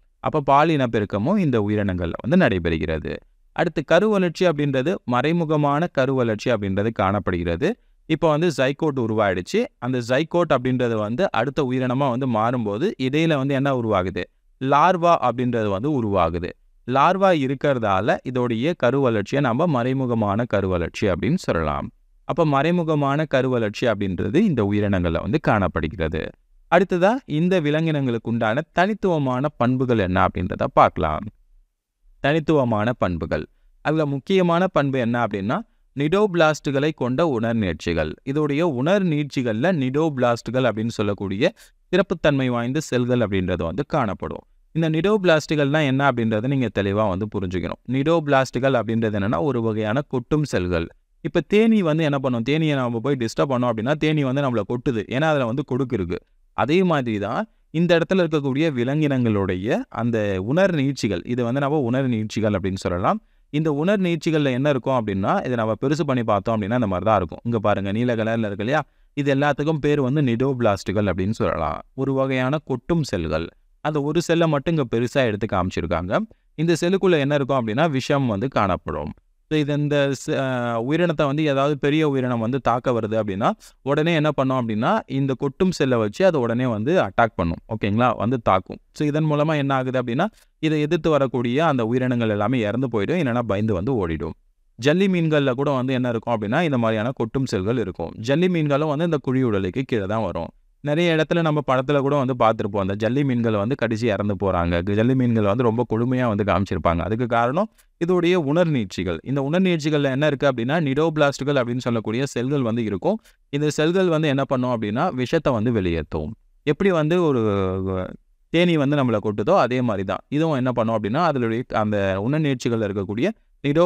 இனப்பெருக்கம் அப்போ பால் இந்த உயிரினங்களில் வந்து நடைபெறுகிறது அடுத்து கரு வளர்ச்சி அப்படின்றது மறைமுகமான கரு வளர்ச்சி அப்படின்றது காணப்படுகிறது இப்போ வந்து ஜைகோட் உருவாயிடுச்சு அந்த ஜைகோட் அப்படின்றது வந்து அடுத்த உயிரினமாக வந்து மாறும்போது இடையில வந்து என்ன உருவாகுது லார்வா அப்படின்றது வந்து உருவாகுது லார்வா இருக்கிறதால இதோடைய கரு வளர்ச்சியை நம்ம மறைமுகமான கரு வளர்ச்சி அப்படின்னு சொல்லலாம் அப்போ மறைமுகமான கரு வளர்ச்சி அப்படின்றது இந்த உயிரினங்களில் வந்து காணப்படுகிறது அடுத்ததா இந்த விலங்கினங்களுக்கு உண்டான தனித்துவமான பண்புகள் என்ன அப்படின்றத பார்க்கலாம் தனித்துவமான பண்புகள் அதில் முக்கியமான பண்பு என்ன அப்படின்னா நிடோபிளாஸ்டுகளை கொண்ட உணர் நீட்சிகள் இதோடைய உணர் நீட்சிகளில் நிடோபிளாஸ்டுகள் அப்படின்னு சொல்லக்கூடிய சிறப்புத்தன்மை வாய்ந்த செல்கள் அப்படின்றது வந்து காணப்படும் இந்த நிடோபிளாஸ்டுகள்னால் என்ன அப்படின்றத நீங்கள் தெளிவாக வந்து புரிஞ்சுக்கணும் நிடோபிளாஸ்டுகள் அப்படின்றது என்னென்னா ஒரு வகையான கொட்டும் செல்கள் இப்போ தேனி வந்து என்ன பண்ணும் தேனியை நம்ம போய் டிஸ்டர்ப் பண்ணோம் அப்படின்னா தேனி வந்து நம்மளை கொட்டுது ஏன்னா அதில் வந்து கொடுக்கு அதே மாதிரி தான் இந்த இடத்துல இருக்கக்கூடிய விலங்கினங்களுடைய அந்த உணர் நீட்சிகள் இது வந்து நம்ம உணர் நீட்சிகள் அப்படின்னு சொல்லலாம் இந்த உணர் நீட்சிகளில் என்ன இருக்கும் அப்படின்னா இதை நம்ம பெருசு பண்ணி பார்த்தோம் அப்படின்னா இந்த மாதிரி தான் இருக்கும் இங்கே பாருங்கள் நீல கலரில் இருக்கு இல்லையா இது எல்லாத்துக்கும் பேர் வந்து நிடோபிளாஸ்டுகள் அப்படின்னு சொல்லலாம் ஒரு வகையான கொட்டும் செல்கள் அந்த ஒரு செல்லை மட்டும் இங்கே பெருசாக எடுத்து காமிச்சிருக்காங்க இந்த செல்லுக்குள்ளே என்ன இருக்கும் அப்படின்னா விஷம் வந்து காணப்படும் ஸோ இது இந்த உயிரினத்தை வந்து ஏதாவது பெரிய உயிரினம் வந்து தாக்க வருது அப்படின்னா உடனே என்ன பண்ணோம் அப்படின்னா இந்த கொட்டும் செல்லை வச்சு அதை உடனே வந்து அட்டாக் பண்ணும் ஓகேங்களா வந்து தாக்கும் ஸோ இதன் மூலமாக என்ன ஆகுது அப்படின்னா இதை எதிர்த்து வரக்கூடிய அந்த உயிரினங்கள் எல்லாமே இறந்து போயிடும் என்னென்னா பயந்து வந்து ஓடிடும் ஜல்லி மீன்களில் கூட வந்து என்ன இருக்கும் அப்படின்னா இந்த மாதிரியான கொட்டும் செல்கள் இருக்கும் ஜல்லி மீன்களும் வந்து இந்த குழி உடலுக்கு கீழே தான் வரும் நிறைய இடத்துல நம்ம படத்தில் கூட வந்து பார்த்துருப்போம் அந்த ஜல்லி மீன்கள் வந்து கடிச்சு இறந்து போகிறாங்க ஜல்லி மீன்கள் வந்து ரொம்ப கொடுமையாக வந்து காமிச்சிருப்பாங்க அதுக்கு காரணம் இதோடைய நீட்சிகள் இந்த நீட்சிகளில் என்ன இருக்குது அப்படின்னா நிடோபிளாஸ்டுகள் அப்படின்னு சொல்லக்கூடிய செல்கள் வந்து இருக்கும் இந்த செல்கள் வந்து என்ன பண்ணும் அப்படின்னா விஷத்தை வந்து வெளியேற்றும் எப்படி வந்து ஒரு தேனி வந்து நம்மளை கொட்டுதோ அதே மாதிரி தான் இதுவும் என்ன பண்ணோம் அப்படின்னா அதனுடைய அந்த நீட்சிகளில் இருக்கக்கூடிய நிடோ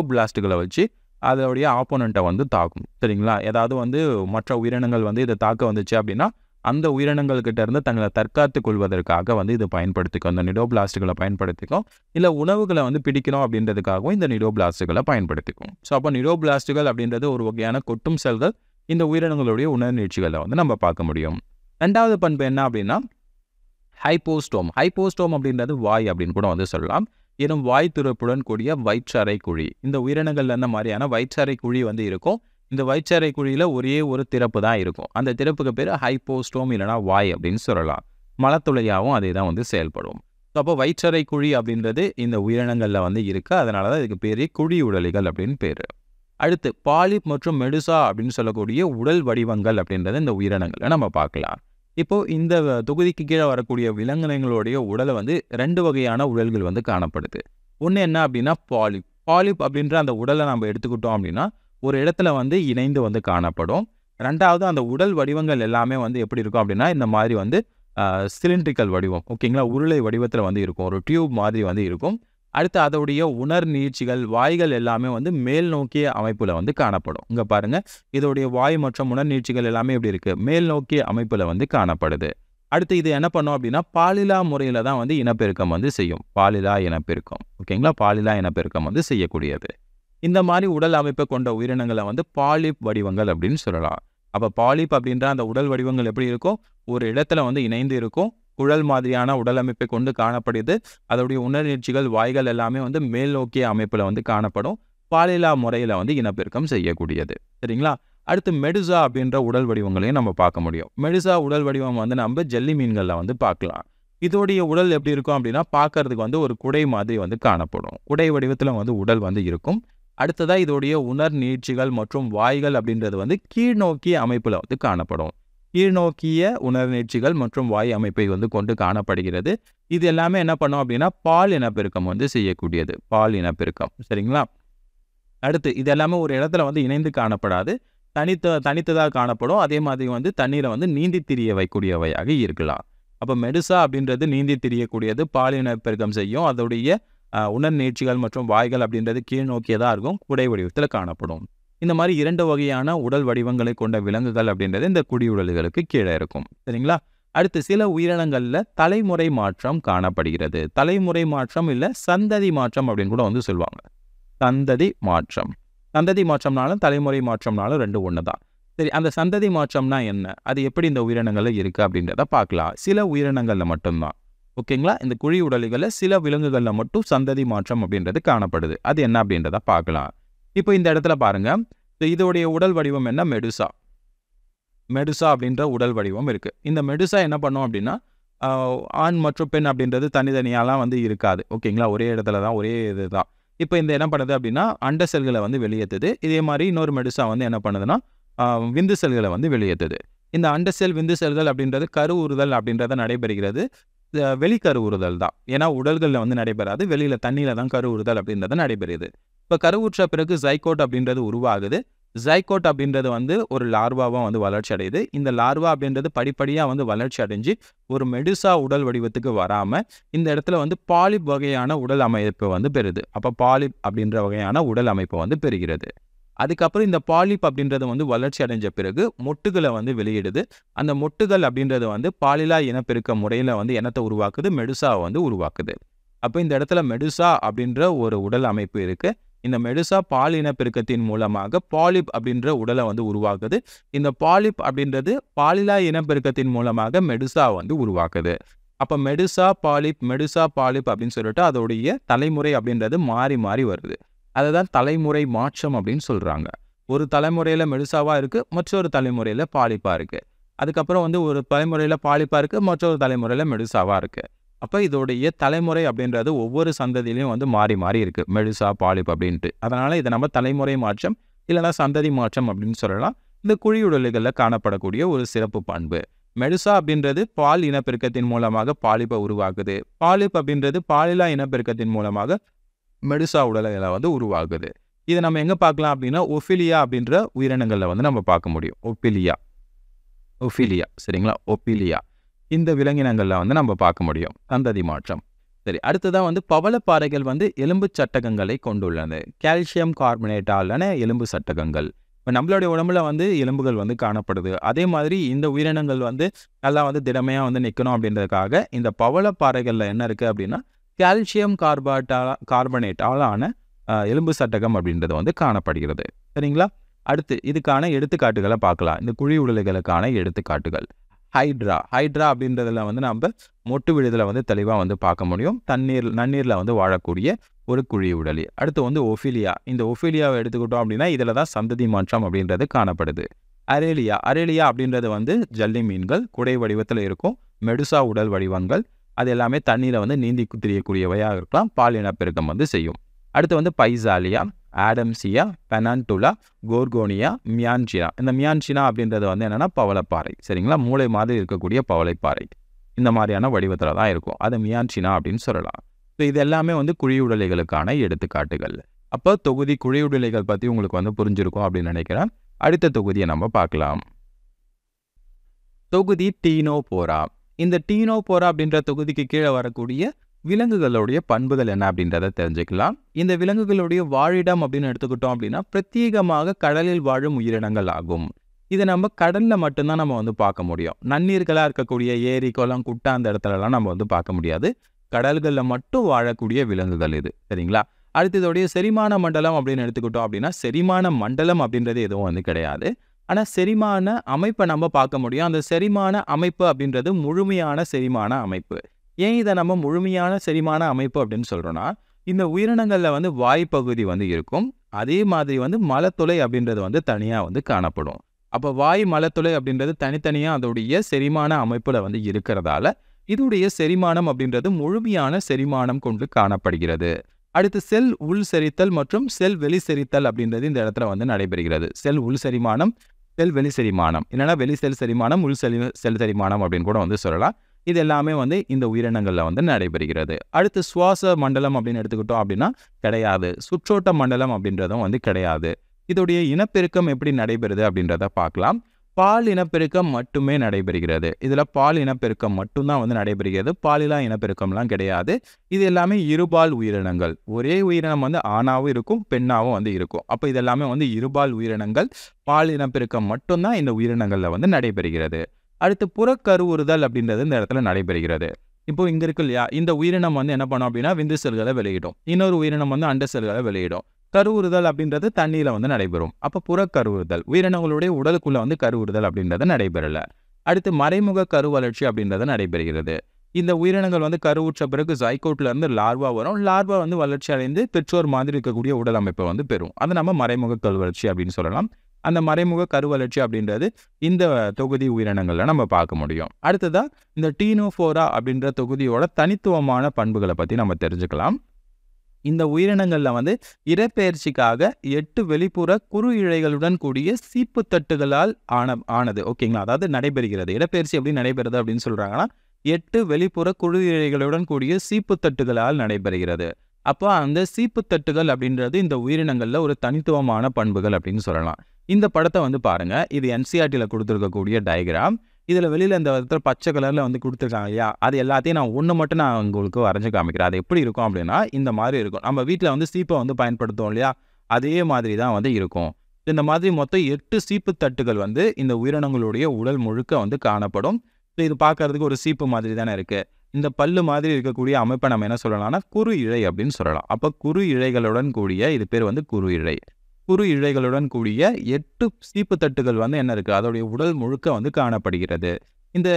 வச்சு அதோடைய ஆப்போனண்ட்டை வந்து தாக்கும் சரிங்களா ஏதாவது வந்து மற்ற உயிரினங்கள் வந்து இதை தாக்க வந்துச்சு அப்படின்னா அந்த உயிரினங்கள்கிட்ட இருந்து தங்களை தற்காத்து கொள்வதற்காக வந்து இதை பயன்படுத்திக்கும் அந்த நிடோ பிளாஸ்டுகளை பயன்படுத்திக்கும் இல்லை உணவுகளை வந்து பிடிக்கணும் அப்படின்றதுக்காகவும் இந்த நிடோ பிளாஸ்டுகளை பயன்படுத்திக்கும் ஸோ அப்போ நிடோ பிளாஸ்டுகள் அப்படின்றது ஒரு வகையான கொட்டும் செல்கள் இந்த உயிரினங்களுடைய நிகழ்ச்சிகளை வந்து நம்ம பார்க்க முடியும் ரெண்டாவது பண்பு என்ன அப்படின்னா ஹைப்போஸ்டோம் ஹைப்போஸ்டோம் அப்படின்றது வாய் அப்படின்னு கூட வந்து சொல்லலாம் எனும் வாய் துறப்புடன் கூடிய வயிற்றறை குழி இந்த உயிரினங்கள்ல என்ன மாதிரியான வயிற்றறை குழி வந்து இருக்கும் இந்த வயிற்றறை குழியில் ஒரே ஒரு திறப்பு தான் இருக்கும் அந்த திறப்புக்கு பேர் ஹைப்போஸ்டோம் இல்லைனா வாய் அப்படின்னு சொல்லலாம் மலத்துளையாகவும் அதே தான் வந்து செயல்படும் ஸோ அப்போ வயிற்றறை குழி அப்படின்றது இந்த உயிரினங்களில் வந்து இருக்குது அதனால தான் இதுக்கு பேரே குழி உடலிகள் அப்படின்னு பேர் அடுத்து பாலிப் மற்றும் மெடுசா அப்படின்னு சொல்லக்கூடிய உடல் வடிவங்கள் அப்படின்றத இந்த உயிரினங்களை நம்ம பார்க்கலாம் இப்போது இந்த தொகுதிக்கு கீழே வரக்கூடிய விலங்கினங்களுடைய உடலை வந்து ரெண்டு வகையான உடல்கள் வந்து காணப்படுது ஒன்று என்ன அப்படின்னா பாலிப் பாலிப் அப்படின்ற அந்த உடலை நம்ம எடுத்துக்கிட்டோம் அப்படின்னா ஒரு இடத்துல வந்து இணைந்து வந்து காணப்படும் ரெண்டாவது அந்த உடல் வடிவங்கள் எல்லாமே வந்து எப்படி இருக்கும் அப்படின்னா இந்த மாதிரி வந்து சிலிண்ட்ரிக்கல் வடிவம் ஓகேங்களா உருளை வடிவத்தில் வந்து இருக்கும் ஒரு டியூப் மாதிரி வந்து இருக்கும் அடுத்து அதோடைய உணர் நீர்ச்சிகள் வாய்கள் எல்லாமே வந்து மேல் நோக்கிய அமைப்பில் வந்து காணப்படும் இங்கே பாருங்கள் இதோடைய வாய் மற்றும் உணர் நீர்ச்சிகள் எல்லாமே எப்படி இருக்குது மேல் நோக்கிய அமைப்பில் வந்து காணப்படுது அடுத்து இது என்ன பண்ணும் அப்படின்னா பாலிலா முறையில் தான் வந்து இனப்பெருக்கம் வந்து செய்யும் பாலிலா இனப்பெருக்கம் ஓகேங்களா பாலிலா இனப்பெருக்கம் வந்து செய்யக்கூடியது இந்த மாதிரி உடல் அமைப்பை கொண்ட உயிரினங்களை வந்து பாலிப் வடிவங்கள் அப்படின்னு சொல்லலாம் அப்போ பாலிப் அப்படின்ற அந்த உடல் வடிவங்கள் எப்படி இருக்கும் ஒரு இடத்துல வந்து இணைந்து இருக்கும் குழல் மாதிரியான உடல் அமைப்பை கொண்டு காணப்படுது அதோடைய உணர்ச்சிகள் வாய்கள் எல்லாமே வந்து மேல் நோக்கிய அமைப்பில் வந்து காணப்படும் பாலிலா முறையில் வந்து இனப்பெருக்கம் செய்யக்கூடியது சரிங்களா அடுத்து மெடுசா அப்படின்ற உடல் வடிவங்களையும் நம்ம பார்க்க முடியும் மெடுசா உடல் வடிவம் வந்து நம்ம ஜெல்லி மீன்களில் வந்து பார்க்கலாம் இதோடைய உடல் எப்படி இருக்கும் அப்படின்னா பார்க்கறதுக்கு வந்து ஒரு குடை மாதிரி வந்து காணப்படும் குடை வடிவத்தில் வந்து உடல் வந்து இருக்கும் அடுத்ததாக இதோடைய உணர் நீட்சிகள் மற்றும் வாய்கள் அப்படின்றது வந்து கீழ்நோக்கிய அமைப்பில் வந்து காணப்படும் கீழ்நோக்கிய உணர் நீட்சிகள் மற்றும் வாய் அமைப்பை வந்து கொண்டு காணப்படுகிறது இது எல்லாமே என்ன பண்ணும் அப்படின்னா பால் இனப்பெருக்கம் வந்து செய்யக்கூடியது பால் இனப்பெருக்கம் சரிங்களா அடுத்து இது எல்லாமே ஒரு இடத்துல வந்து இணைந்து காணப்படாது தனித்த தனித்ததாக காணப்படும் அதே மாதிரி வந்து தண்ணீரை வந்து நீந்தி திரிய வைக்கூடியவையாக இருக்கலாம் அப்போ மெடுசா அப்படின்றது நீந்தி திரியக்கூடியது பாலின பெருக்கம் செய்யும் அதோடைய உணர் நீட்சிகள் மற்றும் வாய்கள் அப்படின்றது கீழ் நோக்கியதாக இருக்கும் குடை வடிவத்தில் காணப்படும் இந்த மாதிரி இரண்டு வகையான உடல் வடிவங்களை கொண்ட விலங்குகள் அப்படின்றது இந்த குடியுடல்களுக்கு கீழே இருக்கும் சரிங்களா அடுத்து சில உயிரினங்களில் தலைமுறை மாற்றம் காணப்படுகிறது தலைமுறை மாற்றம் இல்லை சந்ததி மாற்றம் அப்படின்னு கூட வந்து சொல்லுவாங்க சந்ததி மாற்றம் சந்ததி மாற்றம்னாலும் தலைமுறை மாற்றம்னாலும் ரெண்டு ஒன்று தான் சரி அந்த சந்ததி மாற்றம்னா என்ன அது எப்படி இந்த உயிரினங்களில் இருக்குது அப்படின்றத பார்க்கலாம் சில உயிரினங்களில் மட்டும்தான் ஓகேங்களா இந்த குழி உடலிகளில் சில விலங்குகளில் மட்டும் சந்ததி மாற்றம் அப்படின்றது காணப்படுது அது என்ன அப்படின்றத பார்க்கலாம் இப்போ இந்த இடத்துல பாருங்க இதோடைய உடல் வடிவம் என்ன மெடுசா மெடுசா அப்படின்ற உடல் வடிவம் இருக்குது இந்த மெடுசா என்ன பண்ணும் அப்படின்னா ஆண் மற்றும் பெண் அப்படின்றது தனித்தனியாலாம் வந்து இருக்காது ஓகேங்களா ஒரே இடத்துல தான் ஒரே இது தான் இப்போ இந்த என்ன பண்ணுது அப்படின்னா அண்ட செல்களை வந்து வெளியேற்றுது இதே மாதிரி இன்னொரு மெடுசா வந்து என்ன பண்ணுதுன்னா விந்து செல்களை வந்து வெளியேற்றுது இந்த அண்ட செல் விந்து செல்கள் அப்படின்றது கரு உறுதல் அப்படின்றத நடைபெறுகிறது வெளிக்கரு உறுதல் தான் ஏன்னா உடல்களில் வந்து நடைபெறாது வெளியில் தண்ணியில் தான் கரு உறுதல் அப்படின்றது நடைபெறுது இப்போ கருவுற்ற பிறகு ஜைகோட் அப்படின்றது உருவாகுது ஜைகோட் அப்படின்றது வந்து ஒரு லார்வாவும் வந்து வளர்ச்சி அடையுது இந்த லார்வா அப்படின்றது படிப்படியாக வந்து வளர்ச்சி அடைஞ்சு ஒரு மெடுசா உடல் வடிவத்துக்கு வராமல் இந்த இடத்துல வந்து பாலிப் வகையான உடல் அமைப்பு வந்து பெறுது அப்போ பாலிப் அப்படின்ற வகையான உடல் அமைப்பு வந்து பெறுகிறது அதுக்கப்புறம் இந்த பாலிப் அப்படின்றது வந்து வளர்ச்சி அடைஞ்ச பிறகு மொட்டுகளை வந்து வெளியிடுது அந்த மொட்டுகள் அப்படின்றது வந்து பாலிலா இனப்பெருக்க முறையில் வந்து இனத்தை உருவாக்குது மெடுசாவை வந்து உருவாக்குது அப்போ இந்த இடத்துல மெடுசா அப்படின்ற ஒரு உடல் அமைப்பு இருக்குது இந்த மெடுசா பால் இனப்பெருக்கத்தின் மூலமாக பாலிப் அப்படின்ற உடலை வந்து உருவாக்குது இந்த பாலிப் அப்படின்றது பாலிலா இனப்பெருக்கத்தின் மூலமாக மெடுசா வந்து உருவாக்குது அப்போ மெடுசா பாலிப் மெடுசா பாலிப் அப்படின்னு சொல்லிட்டு அதோடைய தலைமுறை அப்படின்றது மாறி மாறி வருது அதை தான் தலைமுறை மாற்றம் அப்படின்னு சொல்கிறாங்க ஒரு தலைமுறையில் மெடுசாவாக இருக்குது மற்றொரு தலைமுறையில் பாலிப்பாக இருக்குது அதுக்கப்புறம் வந்து ஒரு தலைமுறையில் பாலிப்பாக இருக்குது மற்றொரு தலைமுறையில் மெடுசாவாக இருக்குது அப்போ இதோடைய தலைமுறை அப்படின்றது ஒவ்வொரு சந்ததியிலையும் வந்து மாறி மாறி இருக்குது மெடுசா பாலிப் அப்படின்ட்டு அதனால் இதை நம்ம தலைமுறை மாற்றம் இல்லைனா சந்ததி மாற்றம் அப்படின்னு சொல்லலாம் இந்த குழியுடல்களில் காணப்படக்கூடிய ஒரு சிறப்பு பண்பு மெடுசா அப்படின்றது பால் இனப்பெருக்கத்தின் மூலமாக பாலிப்பை உருவாக்குது பாலிப் அப்படின்றது பாலிலா இனப்பெருக்கத்தின் மூலமாக மெடுசா உடலைகளை வந்து உருவாகுது இதை நம்ம எங்கே பார்க்கலாம் அப்படின்னா ஒஃபிலியா அப்படின்ற உயிரினங்களில் வந்து நம்ம பார்க்க முடியும் ஒப்பிலியா ஒஃபிலியா சரிங்களா ஒப்பிலியா இந்த விலங்கினங்களில் வந்து நம்ம பார்க்க முடியும் சந்ததி மாற்றம் சரி அடுத்ததான் வந்து பவளப்பாறைகள் வந்து எலும்பு சட்டகங்களை கொண்டுள்ளது கால்சியம் கார்பனேட்டாலான எலும்பு சட்டகங்கள் இப்போ நம்மளுடைய உடம்புல வந்து எலும்புகள் வந்து காணப்படுது அதே மாதிரி இந்த உயிரினங்கள் வந்து நல்லா வந்து திடமையாக வந்து நிற்கணும் அப்படின்றதுக்காக இந்த பவளப்பாறைகளில் என்ன இருக்குது அப்படின்னா கால்சியம் கார்பாட்டால் ஆன எலும்பு சட்டகம் அப்படின்றது வந்து காணப்படுகிறது சரிங்களா அடுத்து இதுக்கான எடுத்துக்காட்டுகளை பார்க்கலாம் இந்த குழி உடலைகளுக்கான எடுத்துக்காட்டுகள் ஹைட்ரா ஹைட்ரா அப்படின்றதுல வந்து நம்ம மொட்டு விழுதில் வந்து தெளிவாக வந்து பார்க்க முடியும் தண்ணீர் நன்னீரில் வந்து வாழக்கூடிய ஒரு குழி உடலி அடுத்து வந்து ஒஃபிலியா இந்த ஒஃபிலியாவை எடுத்துக்கிட்டோம் அப்படின்னா இதில் தான் சந்ததி மாற்றம் அப்படின்றது காணப்படுது அரேலியா அரேலியா அப்படின்றது வந்து ஜல்லி மீன்கள் குடை வடிவத்தில் இருக்கும் மெடுசா உடல் வடிவங்கள் அது எல்லாமே தண்ணியில் வந்து நீந்தி குத்திரியக்கூடியவையாக இருக்கலாம் பாலின பெருக்கம் வந்து செய்யும் அடுத்து வந்து பைசாலியா ஆடம்சியா பெனான்டுலா கோர்கோனியா மியான்சினா இந்த மியான்சினா அப்படின்றது வந்து என்னென்னா பவளப்பாறை சரிங்களா மூளை மாதிரி இருக்கக்கூடிய பவளைப்பாறை இந்த மாதிரியான வடிவத்தில் தான் இருக்கும் அது மியான்சினா அப்படின்னு சொல்லலாம் ஸோ இது எல்லாமே வந்து குழியுடலைகளுக்கான எடுத்துக்காட்டுகள் அப்போ தொகுதி குழியுடலைகள் பற்றி உங்களுக்கு வந்து புரிஞ்சிருக்கும் அப்படின்னு நினைக்கிறேன் அடுத்த தொகுதியை நம்ம பார்க்கலாம் தொகுதி டீனோ போரா இந்த டீனோ போரா அப்படின்ற தொகுதிக்கு கீழே வரக்கூடிய விலங்குகளுடைய பண்புகள் என்ன அப்படின்றத தெரிஞ்சுக்கலாம் இந்த விலங்குகளுடைய வாழிடம் அப்படின்னு எடுத்துக்கிட்டோம் அப்படின்னா பிரத்யேகமாக கடலில் வாழும் உயிரினங்கள் ஆகும் இதை நம்ம கடலில் மட்டும்தான் நம்ம வந்து பார்க்க முடியும் நன்னீர்களாக இருக்கக்கூடிய ஏரி குளம் குட்டா அந்த இடத்துலலாம் நம்ம வந்து பார்க்க முடியாது கடல்களில் மட்டும் வாழக்கூடிய விலங்குகள் இது சரிங்களா அடுத்து இதோடைய செரிமான மண்டலம் அப்படின்னு எடுத்துக்கிட்டோம் அப்படின்னா செரிமான மண்டலம் அப்படின்றது எதுவும் வந்து கிடையாது ஆனால் செரிமான அமைப்பை நம்ம பார்க்க முடியும் அந்த செரிமான அமைப்பு அப்படின்றது முழுமையான செரிமான அமைப்பு ஏன் இதை நம்ம முழுமையான செரிமான அமைப்பு அப்படின்னு சொல்கிறோன்னா இந்த உயிரினங்களில் வந்து வாய்ப்பகுதி வந்து இருக்கும் அதே மாதிரி வந்து மலத்துளை அப்படின்றது வந்து தனியாக வந்து காணப்படும் அப்போ வாய் மலத்துளை அப்படின்றது தனித்தனியாக அதோடைய செரிமான அமைப்பில் வந்து இருக்கிறதால இதோடைய செரிமானம் அப்படின்றது முழுமையான செரிமானம் கொண்டு காணப்படுகிறது அடுத்து செல் உள் செரித்தல் மற்றும் செல் வெளி செரித்தல் அப்படின்றது இந்த இடத்துல வந்து நடைபெறுகிறது செல் உள் செரிமானம் செல் வெளி செரிமானம் என்னென்னா வெளி செல் செரிமானம் உள் செல் செல் செரிமானம் அப்படின்னு கூட வந்து சொல்லலாம் இது எல்லாமே வந்து இந்த உயிரினங்களில் வந்து நடைபெறுகிறது அடுத்து சுவாச மண்டலம் அப்படின்னு எடுத்துக்கிட்டோம் அப்படின்னா கிடையாது சுற்றோட்ட மண்டலம் அப்படின்றதும் வந்து கிடையாது இதோடைய இனப்பெருக்கம் எப்படி நடைபெறுது அப்படின்றத பார்க்கலாம் பால் இனப்பெருக்கம் மட்டுமே நடைபெறுகிறது இதில் பால் இனப்பெருக்கம் மட்டும்தான் வந்து நடைபெறுகிறது பாலிலா இனப்பெருக்கம்லாம் கிடையாது இது எல்லாமே இருபால் உயிரினங்கள் ஒரே உயிரினம் வந்து ஆணாவும் இருக்கும் பெண்ணாகவும் வந்து இருக்கும் அப்போ இதெல்லாமே வந்து இருபால் உயிரினங்கள் பால் இனப்பெருக்கம் மட்டும்தான் இந்த உயிரினங்களில் வந்து நடைபெறுகிறது அடுத்து புறக்கருவுறுதல் அப்படின்றது இந்த இடத்துல நடைபெறுகிறது இப்போ இங்கே இருக்கு இல்லையா இந்த உயிரினம் வந்து என்ன பண்ணோம் அப்படின்னா விந்து செல்களை வெளியிடும் இன்னொரு உயிரினம் வந்து அண்ட செல்களை வெளியிடும் கருவுறுதல் அப்படின்றது தண்ணியில் வந்து நடைபெறும் அப்போ புறக்கருவுறுதல் உயிரினங்களுடைய உடலுக்குள்ளே வந்து கருவுறுதல் அப்படின்றது நடைபெறல அடுத்து மறைமுக கரு வளர்ச்சி அப்படின்றது நடைபெறுகிறது இந்த உயிரினங்கள் வந்து கருவுற்ற பிறகு ஜைகோட்ல இருந்து லார்வா வரும் லார்வா வந்து வளர்ச்சி அடைந்து பெற்றோர் மாதிரி இருக்கக்கூடிய உடல் அமைப்பை வந்து பெறும் அதை நம்ம மறைமுக வளர்ச்சி அப்படின்னு சொல்லலாம் அந்த மறைமுக கருவளர்ச்சி அப்படின்றது இந்த தொகுதி உயிரினங்களில் நம்ம பார்க்க முடியும் அடுத்ததா இந்த டீனோஃபோரா அப்படின்ற தொகுதியோட தனித்துவமான பண்புகளை பற்றி நம்ம தெரிஞ்சுக்கலாம் இந்த உயிரினங்களில் வந்து இடப்பெயர்ச்சிக்காக எட்டு வெளிப்புற குறு இழைகளுடன் கூடிய சீப்பு தட்டுகளால் ஆன ஆனது ஓகேங்களா அதாவது நடைபெறுகிறது இடப்பெயர்ச்சி எப்படி நடைபெறுது அப்படின்னு சொல்கிறாங்கன்னா எட்டு வெளிப்புற குழு இழைகளுடன் கூடிய சீப்பு தட்டுகளால் நடைபெறுகிறது அப்போ அந்த சீப்பு தட்டுகள் அப்படின்றது இந்த உயிரினங்களில் ஒரு தனித்துவமான பண்புகள் அப்படின்னு சொல்லலாம் இந்த படத்தை வந்து பாருங்கள் இது என்சிஆர்டியில் e கொடுத்துருக்கக்கூடிய டயக்ராம் இதில் வெளியில் இந்த இடத்துல பச்சை கலரில் வந்து கொடுத்துருக்காங்க இல்லையா அது எல்லாத்தையும் நான் ஒன்று மட்டும் நான் உங்களுக்கு வரைஞ்சி காமிக்கிறேன் அது எப்படி இருக்கும் அப்படின்னா இந்த மாதிரி இருக்கும் நம்ம வீட்டில் வந்து சீப்பை வந்து பயன்படுத்துவோம் இல்லையா அதே மாதிரி தான் வந்து இருக்கும் இந்த மாதிரி மொத்தம் எட்டு சீப்பு தட்டுகள் வந்து இந்த உயிரினங்களுடைய உடல் முழுக்க வந்து காணப்படும் இது பார்க்குறதுக்கு ஒரு சீப்பு மாதிரி தானே இருக்குது இந்த பல்லு மாதிரி இருக்கக்கூடிய அமைப்பை நம்ம என்ன சொல்லலாம்னா குறு இழை அப்படின்னு சொல்லலாம் அப்போ குறு இழைகளுடன் கூடிய இது பேர் வந்து குறு இழை குறு இழைகளுடன் கூடிய எட்டு சீப்பு தட்டுகள் வந்து என்ன இருக்குது அதோடைய உடல் முழுக்க வந்து காணப்படுகிறது இந்த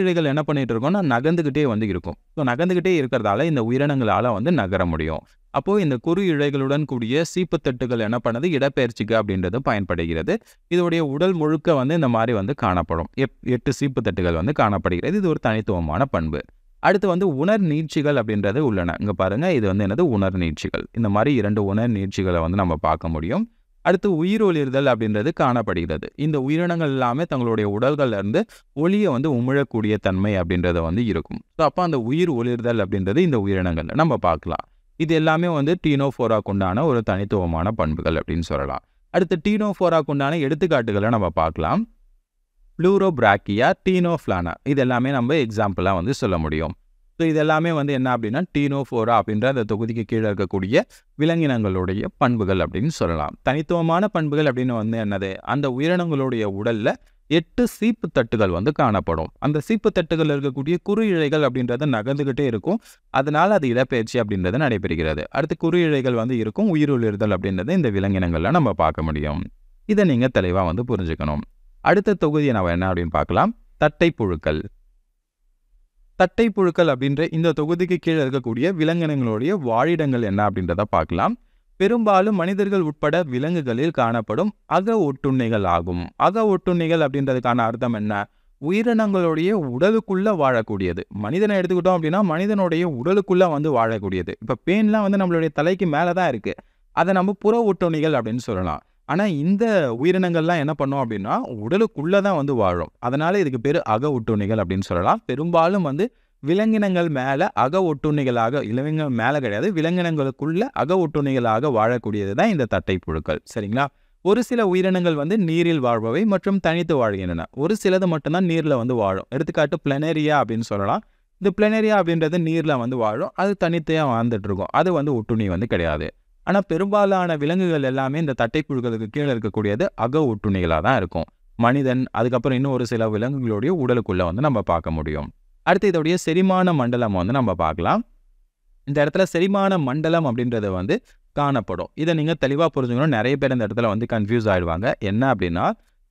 இழைகள் என்ன பண்ணிட்டு இருக்கோம்னா நகர்ந்துக்கிட்டே வந்து இருக்கும் ஸோ நகர்ந்துக்கிட்டே இருக்கிறதால இந்த உயிரினங்களால் வந்து நகர முடியும் அப்போது இந்த குறு இழைகளுடன் கூடிய சீப்புத்தட்டுகள் என்ன பண்ணது இடப்பெயர்ச்சிக்கு அப்படின்றது பயன்படுகிறது இதோடைய உடல் முழுக்க வந்து இந்த மாதிரி வந்து காணப்படும் எப் எட்டு சீப்புத்தட்டுகள் வந்து காணப்படுகிறது இது ஒரு தனித்துவமான பண்பு அடுத்து வந்து உணர் நீட்சிகள் அப்படின்றது உள்ளன இங்கே பாருங்கள் இது வந்து என்னது உணர் நீட்சிகள் இந்த மாதிரி இரண்டு உணர் நீட்சிகளை வந்து நம்ம பார்க்க முடியும் அடுத்து உயிர் ஒளிர்தல் அப்படின்றது காணப்படுகிறது இந்த உயிரினங்கள் எல்லாமே தங்களுடைய உடல்கள்லேருந்து ஒளியை வந்து உமிழக்கூடிய தன்மை அப்படின்றத வந்து இருக்கும் ஸோ அப்போ அந்த உயிர் ஒளிர்தல் அப்படின்றது இந்த உயிரினங்கள் நம்ம பார்க்கலாம் இது எல்லாமே வந்து டீனோஃபோராக்குண்டான ஒரு தனித்துவமான பண்புகள் அப்படின்னு சொல்லலாம் அடுத்து டீனோஃபோராக்குண்டான எடுத்துக்காட்டுகளை நம்ம பார்க்கலாம் ப்ளூரோபிராக்கியா டீனோஃப்ளானா இது எல்லாமே நம்ம எக்ஸாம்பிளாக வந்து சொல்ல முடியும் ஸோ இது எல்லாமே வந்து என்ன அப்படின்னா டீனோஃபோரா அப்படின்ற அந்த தொகுதிக்கு கீழே இருக்கக்கூடிய விலங்கினங்களுடைய பண்புகள் அப்படின்னு சொல்லலாம் தனித்துவமான பண்புகள் அப்படின்னு வந்து என்னது அந்த உயிரினங்களுடைய உடலில் எட்டு சீப்பு தட்டுகள் வந்து காணப்படும் அந்த சீப்பு தட்டுகள் இருக்கக்கூடிய குறு இழைகள் அப்படின்றது நகர்ந்துக்கிட்டே இருக்கும் அதனால் அது இடப்பெயர்ச்சி அப்படின்றது நடைபெறுகிறது அடுத்து குறு இழைகள் வந்து இருக்கும் உயிருளிர்தல் அப்படின்றத இந்த விலங்கினங்களில் நம்ம பார்க்க முடியும் இதை நீங்கள் தெளிவாக வந்து புரிஞ்சுக்கணும் அடுத்த தொகுதியை நம்ம என்ன அப்படின்னு பார்க்கலாம் தட்டை புழுக்கள் தட்டை புழுக்கள் அப்படின்ற இந்த தொகுதிக்கு கீழே இருக்கக்கூடிய விலங்கினங்களுடைய வாழிடங்கள் என்ன அப்படின்றத பார்க்கலாம் பெரும்பாலும் மனிதர்கள் உட்பட விலங்குகளில் காணப்படும் அக ஒட்டுண்ணிகள் ஆகும் அக ஒட்டுண்ணிகள் அப்படின்றதுக்கான அர்த்தம் என்ன உயிரினங்களுடைய உடலுக்குள்ள வாழக்கூடியது மனிதனை எடுத்துக்கிட்டோம் அப்படின்னா மனிதனுடைய உடலுக்குள்ள வந்து வாழக்கூடியது இப்போ பேன்லாம் வந்து நம்மளுடைய தலைக்கு மேலே தான் இருக்கு அதை நம்ம புற ஒட்டுண்ணிகள் அப்படின்னு சொல்லலாம் ஆனால் இந்த உயிரினங்கள்லாம் என்ன பண்ணும் அப்படின்னா உடலுக்குள்ளே தான் வந்து வாழும் அதனால் இதுக்கு பேர் அக ஒட்டுண்ணிகள் அப்படின்னு சொல்லலாம் பெரும்பாலும் வந்து விலங்கினங்கள் மேலே அக ஒட்டுண்ணிகளாக இளைஞர்கள் மேலே கிடையாது விலங்கினங்களுக்குள்ள அக ஒட்டுண்ணிகளாக வாழக்கூடியது தான் இந்த தட்டை புழுக்கள் சரிங்களா ஒரு சில உயிரினங்கள் வந்து நீரில் வாழ்பவை மற்றும் தனித்து வாழ்கின்றன ஒரு சிலது மட்டும்தான் நீரில் வந்து வாழும் எடுத்துக்காட்டு பிளனேரியா அப்படின்னு சொல்லலாம் இந்த பிளனேரியா அப்படின்றது நீரில் வந்து வாழும் அது தனித்தையாக வாழ்ந்துட்டு இருக்கும் அது வந்து ஒட்டுண்ணி வந்து கிடையாது ஆனால் பெரும்பாலான விலங்குகள் எல்லாமே இந்த தட்டைப்புழுகளுக்கு கீழே இருக்கக்கூடியது அக ஒட்டுணிகளாக தான் இருக்கும் மனிதன் அதுக்கப்புறம் இன்னும் ஒரு சில விலங்குகளுடைய உடலுக்குள்ளே வந்து நம்ம பார்க்க முடியும் அடுத்து இதோடைய செரிமான மண்டலம் வந்து நம்ம பார்க்கலாம் இந்த இடத்துல செரிமான மண்டலம் அப்படின்றது வந்து காணப்படும் இதை நீங்கள் தெளிவாக புரிஞ்சுக்கணும் நிறைய பேர் இந்த இடத்துல வந்து கன்ஃபியூஸ் ஆகிடுவாங்க என்ன அப்படின்னா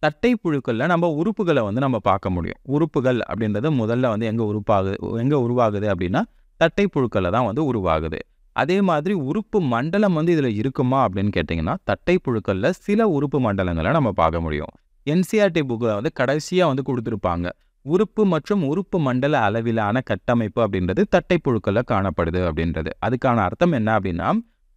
தட்டை புழுக்களில் நம்ம உறுப்புகளை வந்து நம்ம பார்க்க முடியும் உறுப்புகள் அப்படின்றது முதல்ல வந்து எங்கே உறுப்பாகுது எங்கே உருவாகுது அப்படின்னா தட்டை புழுக்களில் தான் வந்து உருவாகுது அதே மாதிரி உறுப்பு மண்டலம் வந்து இதில் இருக்குமா அப்படின்னு கேட்டிங்கன்னா தட்டை புழுக்களில் சில உறுப்பு மண்டலங்களை நம்ம பார்க்க முடியும் என்சிஆர்டி e புக்கில் வந்து கடைசியாக வந்து கொடுத்துருப்பாங்க உறுப்பு மற்றும் உறுப்பு மண்டல அளவிலான கட்டமைப்பு அப்படின்றது தட்டை புழுக்களில் காணப்படுது அப்படின்றது அதுக்கான அர்த்தம் என்ன அப்படின்னா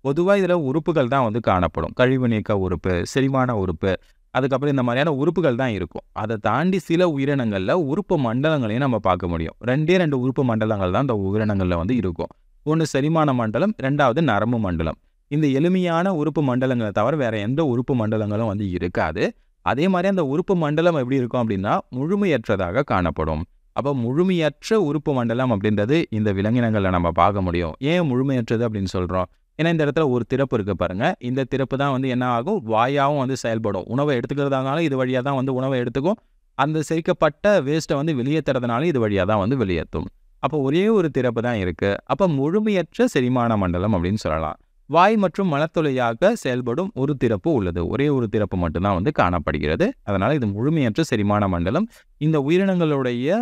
பொதுவாக இதில் உறுப்புகள் தான் வந்து காணப்படும் கழிவு நீக்க உறுப்பு செரிமான உறுப்பு அதுக்கப்புறம் இந்த மாதிரியான உறுப்புகள் தான் இருக்கும் அதை தாண்டி சில உயிரினங்களில் உறுப்பு மண்டலங்களையும் நம்ம பார்க்க முடியும் ரெண்டே ரெண்டு உறுப்பு மண்டலங்கள் தான் இந்த உயிரினங்களில் வந்து இருக்கும் ஒன்று செரிமான மண்டலம் ரெண்டாவது நரம்பு மண்டலம் இந்த எளிமையான உறுப்பு மண்டலங்களை தவிர வேற எந்த உறுப்பு மண்டலங்களும் வந்து இருக்காது அதே மாதிரி அந்த உறுப்பு மண்டலம் எப்படி இருக்கும் அப்படின்னா முழுமையற்றதாக காணப்படும் அப்போ முழுமையற்ற உறுப்பு மண்டலம் அப்படின்றது இந்த விலங்கினங்களை நம்ம பார்க்க முடியும் ஏன் முழுமையற்றது அப்படின்னு சொல்கிறோம் ஏன்னா இந்த இடத்துல ஒரு திறப்பு இருக்கு பாருங்க இந்த திறப்பு தான் வந்து என்ன ஆகும் வாயாவும் வந்து செயல்படும் உணவை எடுத்துக்கிறதானாலும் இது வழியாக தான் வந்து உணவை எடுத்துக்கும் அந்த செரிக்கப்பட்ட வேஸ்ட்டை வந்து வெளியேற்றுறதுனாலும் இது வழியாக தான் வந்து வெளியேற்றும் அப்போ ஒரே ஒரு திறப்பு தான் இருக்குது அப்போ முழுமையற்ற செரிமான மண்டலம் அப்படின்னு சொல்லலாம் வாய் மற்றும் மலத்தொலையாக செயல்படும் ஒரு திறப்பு உள்ளது ஒரே ஒரு திறப்பு மட்டும்தான் வந்து காணப்படுகிறது அதனால் இது முழுமையற்ற செரிமான மண்டலம் இந்த உயிரினங்களுடைய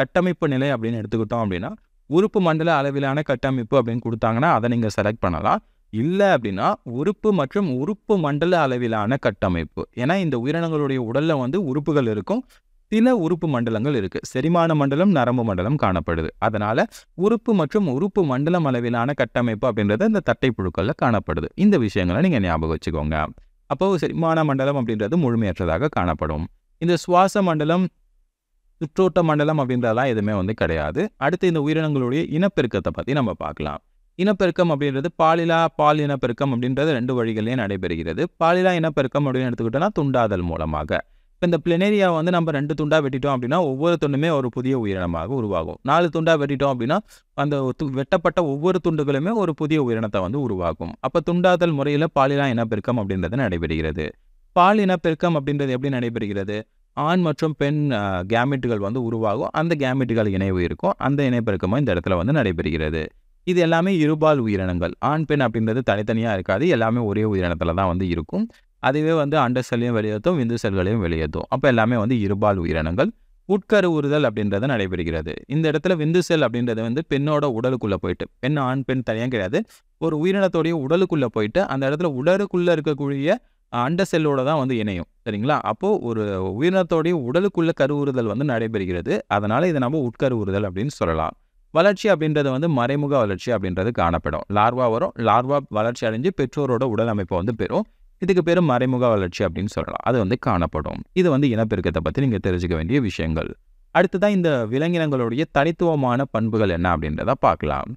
கட்டமைப்பு நிலை அப்படின்னு எடுத்துக்கிட்டோம் அப்படின்னா உறுப்பு மண்டல அளவிலான கட்டமைப்பு அப்படின்னு கொடுத்தாங்கன்னா அதை நீங்கள் செலக்ட் பண்ணலாம் இல்லை அப்படின்னா உறுப்பு மற்றும் உறுப்பு மண்டல அளவிலான கட்டமைப்பு ஏன்னா இந்த உயிரினங்களுடைய உடலில் வந்து உறுப்புகள் இருக்கும் சில உறுப்பு மண்டலங்கள் இருக்கு செரிமான மண்டலம் நரம்பு மண்டலம் காணப்படுது அதனால உறுப்பு மற்றும் உறுப்பு மண்டலம் அளவிலான கட்டமைப்பு அப்படின்றது இந்த தட்டை புழுக்கள்ல காணப்படுது இந்த விஷயங்களை நீங்க ஞாபகம் வச்சுக்கோங்க அப்போ செரிமான மண்டலம் அப்படின்றது முழுமையற்றதாக காணப்படும் இந்த சுவாச மண்டலம் சுற்றோட்ட மண்டலம் அப்படின்றதெல்லாம் எதுவுமே வந்து கிடையாது அடுத்து இந்த உயிரினங்களுடைய இனப்பெருக்கத்தை பற்றி நம்ம பார்க்கலாம் இனப்பெருக்கம் அப்படின்றது பாலிலா பால் இனப்பெருக்கம் அப்படின்றது ரெண்டு வழிகளையும் நடைபெறுகிறது பாலிலா இனப்பெருக்கம் அப்படின்னு எடுத்துக்கிட்டோம்னா துண்டாதல் மூலமாக இப்போ இந்த பிளனேரியா வந்து நம்ம ரெண்டு துண்டாக வெட்டிட்டோம் அப்படின்னா ஒவ்வொரு துண்டுமே ஒரு புதிய உயிரினமாக உருவாகும் நாலு துண்டாக வெட்டிட்டோம் அப்படின்னா அந்த வெட்டப்பட்ட ஒவ்வொரு துண்டுகளுமே ஒரு புதிய உயிரினத்தை வந்து உருவாகும் அப்போ துண்டாதல் முறையில் பாலினா இனப்பெருக்கம் அப்படின்றது நடைபெறுகிறது பால் இனப்பெருக்கம் அப்படின்றது எப்படி நடைபெறுகிறது ஆண் மற்றும் பெண் கேமிட்டுகள் வந்து உருவாகும் அந்த கேமிட்டுகள் இணைவு இருக்கும் அந்த இணைப்பெருக்கமும் இந்த இடத்துல வந்து நடைபெறுகிறது இது எல்லாமே இருபால் உயிரினங்கள் ஆண் பெண் அப்படின்றது தனித்தனியாக இருக்காது எல்லாமே ஒரே உயிரினத்தில் தான் வந்து இருக்கும் அதுவே வந்து அண்ட செல்லையும் வெளியேற்றும் விந்து செல்களையும் வெளியேற்றும் அப்போ எல்லாமே வந்து இருபால் உயிரினங்கள் உட்கரு உறுதல் அப்படின்றது நடைபெறுகிறது இந்த இடத்துல விந்து செல் அப்படின்றது வந்து பெண்ணோட உடலுக்குள்ளே போயிட்டு பெண் ஆண் பெண் தனியாக கிடையாது ஒரு உயிரினத்தோடைய உடலுக்குள்ளே போயிட்டு அந்த இடத்துல உடலுக்குள்ளே இருக்கக்கூடிய அண்ட செல்லோட தான் வந்து இணையும் சரிங்களா அப்போது ஒரு உயிரினத்தோடைய உடலுக்குள்ள கருவுறுதல் வந்து நடைபெறுகிறது அதனால் இதை நம்ம உட்கருவுறுதல் அப்படின்னு சொல்லலாம் வளர்ச்சி அப்படின்றது வந்து மறைமுக வளர்ச்சி அப்படின்றது காணப்படும் லார்வா வரும் லார்வா வளர்ச்சி அடைஞ்சு பெற்றோரோட உடல் அமைப்பை வந்து பெறும் இதுக்கு பேர் மறைமுக வளர்ச்சி அப்படின்னு சொல்லலாம் அது வந்து காணப்படும் இது வந்து இனப்பெருக்கத்தை பற்றி நீங்கள் தெரிஞ்சுக்க வேண்டிய விஷயங்கள் அடுத்ததான் இந்த விலங்கினங்களுடைய தனித்துவமான பண்புகள் என்ன அப்படின்றத பார்க்கலாம்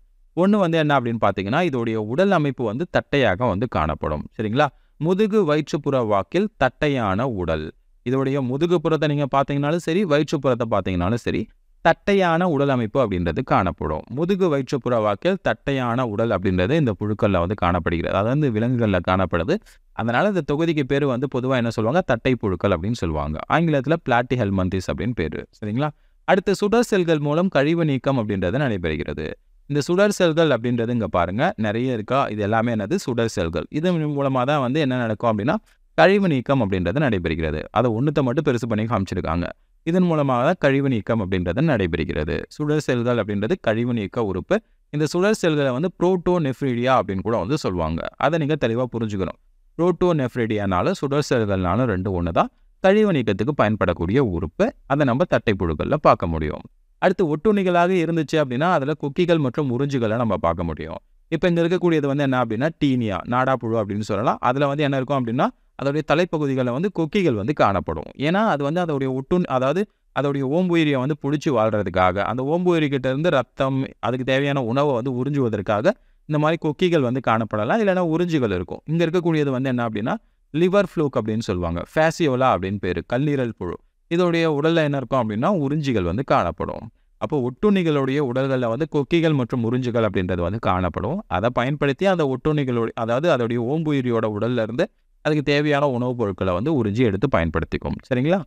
ஒன்று வந்து என்ன அப்படின்னு பார்த்தீங்கன்னா இதோடைய உடல் அமைப்பு வந்து தட்டையாக வந்து காணப்படும் சரிங்களா முதுகு வயிற்றுப்புற வாக்கில் தட்டையான உடல் இதோடைய முதுகு புறத்தை நீங்கள் பார்த்தீங்கனாலும் சரி வயிற்றுப்புறத்தை பார்த்தீங்கனாலும் சரி தட்டையான உடல் அமைப்பு அப்படின்றது காணப்படும் முதுகு வயிற்றுப்புற வாக்கில் தட்டையான உடல் அப்படின்றது இந்த புழுக்களில் வந்து காணப்படுகிறது அதாவது வந்து விலங்குகளில் காணப்படுது அதனால் இந்த தொகுதிக்கு பேர் வந்து பொதுவாக என்ன சொல்லுவாங்க தட்டை புழுக்கள் அப்படின்னு சொல்லுவாங்க ஆங்கிலத்தில் பிளாட்டி ஹெல்மந்திஸ் அப்படின்னு பேர் சரிங்களா அடுத்து சுடர் செல்கள் மூலம் கழிவு நீக்கம் அப்படின்றது நடைபெறுகிறது இந்த சுடர் செல்கள் அப்படின்றது இங்கே பாருங்கள் நிறைய இருக்கா இது எல்லாமே என்னது சுடர் செல்கள் இது மூலமாக தான் வந்து என்ன நடக்கும் அப்படின்னா கழிவு நீக்கம் அப்படின்றது நடைபெறுகிறது அதை ஒன்றுத்தை மட்டும் பெருசு பண்ணி காமிச்சிருக்காங்க இதன் மூலமாக தான் கழிவு நீக்கம் அப்படின்றது நடைபெறுகிறது சுடர் செல்கள் அப்படின்றது கழிவு நீக்க உறுப்பு இந்த சுழல் செல்களை வந்து புரோட்டோ நெஃப்ரீடியா அப்படின்னு கூட வந்து சொல்லுவாங்க அதை நீங்கள் தெளிவாக புரிஞ்சுக்கணும் புரோட்டோ நெஃப்ரீடியானாலும் சுடர் செல்கள்னாலும் ரெண்டு ஒன்று தான் கழிவு நீக்கத்துக்கு பயன்படக்கூடிய உறுப்பு அதை நம்ம தட்டை புழுக்களில் பார்க்க முடியும் அடுத்து ஒட்டுணிகளாக இருந்துச்சு அப்படின்னா அதில் குக்கிகள் மற்றும் உறிஞ்சுகளை நம்ம பார்க்க முடியும் இப்போ இங்கே இருக்கக்கூடியது வந்து என்ன அப்படின்னா டீனியா நாடா புழு அப்படின்னு சொல்லலாம் அதில் வந்து என்ன இருக்கும் அப்படின்னா அதோடைய தலைப்பகுதிகளில் வந்து கொக்கிகள் வந்து காணப்படும் ஏன்னா அது வந்து அதோடைய ஒட்டு அதாவது அதோடைய ஓம்புயிரியை வந்து பிடிச்சி வாழ்கிறதுக்காக அந்த ஓம்புயிரிக்கிட்ட இருந்து ரத்தம் அதுக்கு தேவையான உணவை வந்து உறிஞ்சுவதற்காக இந்த மாதிரி கொக்கிகள் வந்து காணப்படலாம் இல்லைனா உறிஞ்சிகள் இருக்கும் இங்கே இருக்கக்கூடியது வந்து என்ன அப்படின்னா லிவர் ஃப்ளூக் அப்படின்னு சொல்லுவாங்க ஃபேசியோலா அப்படின்னு பேர் கல்லீரல் புழு இதோடைய உடலில் என்ன இருக்கும் அப்படின்னா உறிஞ்சிகள் வந்து காணப்படும் அப்போ ஒட்டுண்ணிகளுடைய உடல்களில் வந்து கொக்கிகள் மற்றும் உறிஞ்சுகள் அப்படின்றது வந்து காணப்படும் அதை பயன்படுத்தி அந்த ஒட்டுண்ணிகளுடைய அதாவது அதோடைய ஓம்புயிரியோட உடல்ல இருந்து அதுக்கு தேவையான உணவுப் பொருட்களை வந்து உறிஞ்சி எடுத்து பயன்படுத்திக்கும் சரிங்களா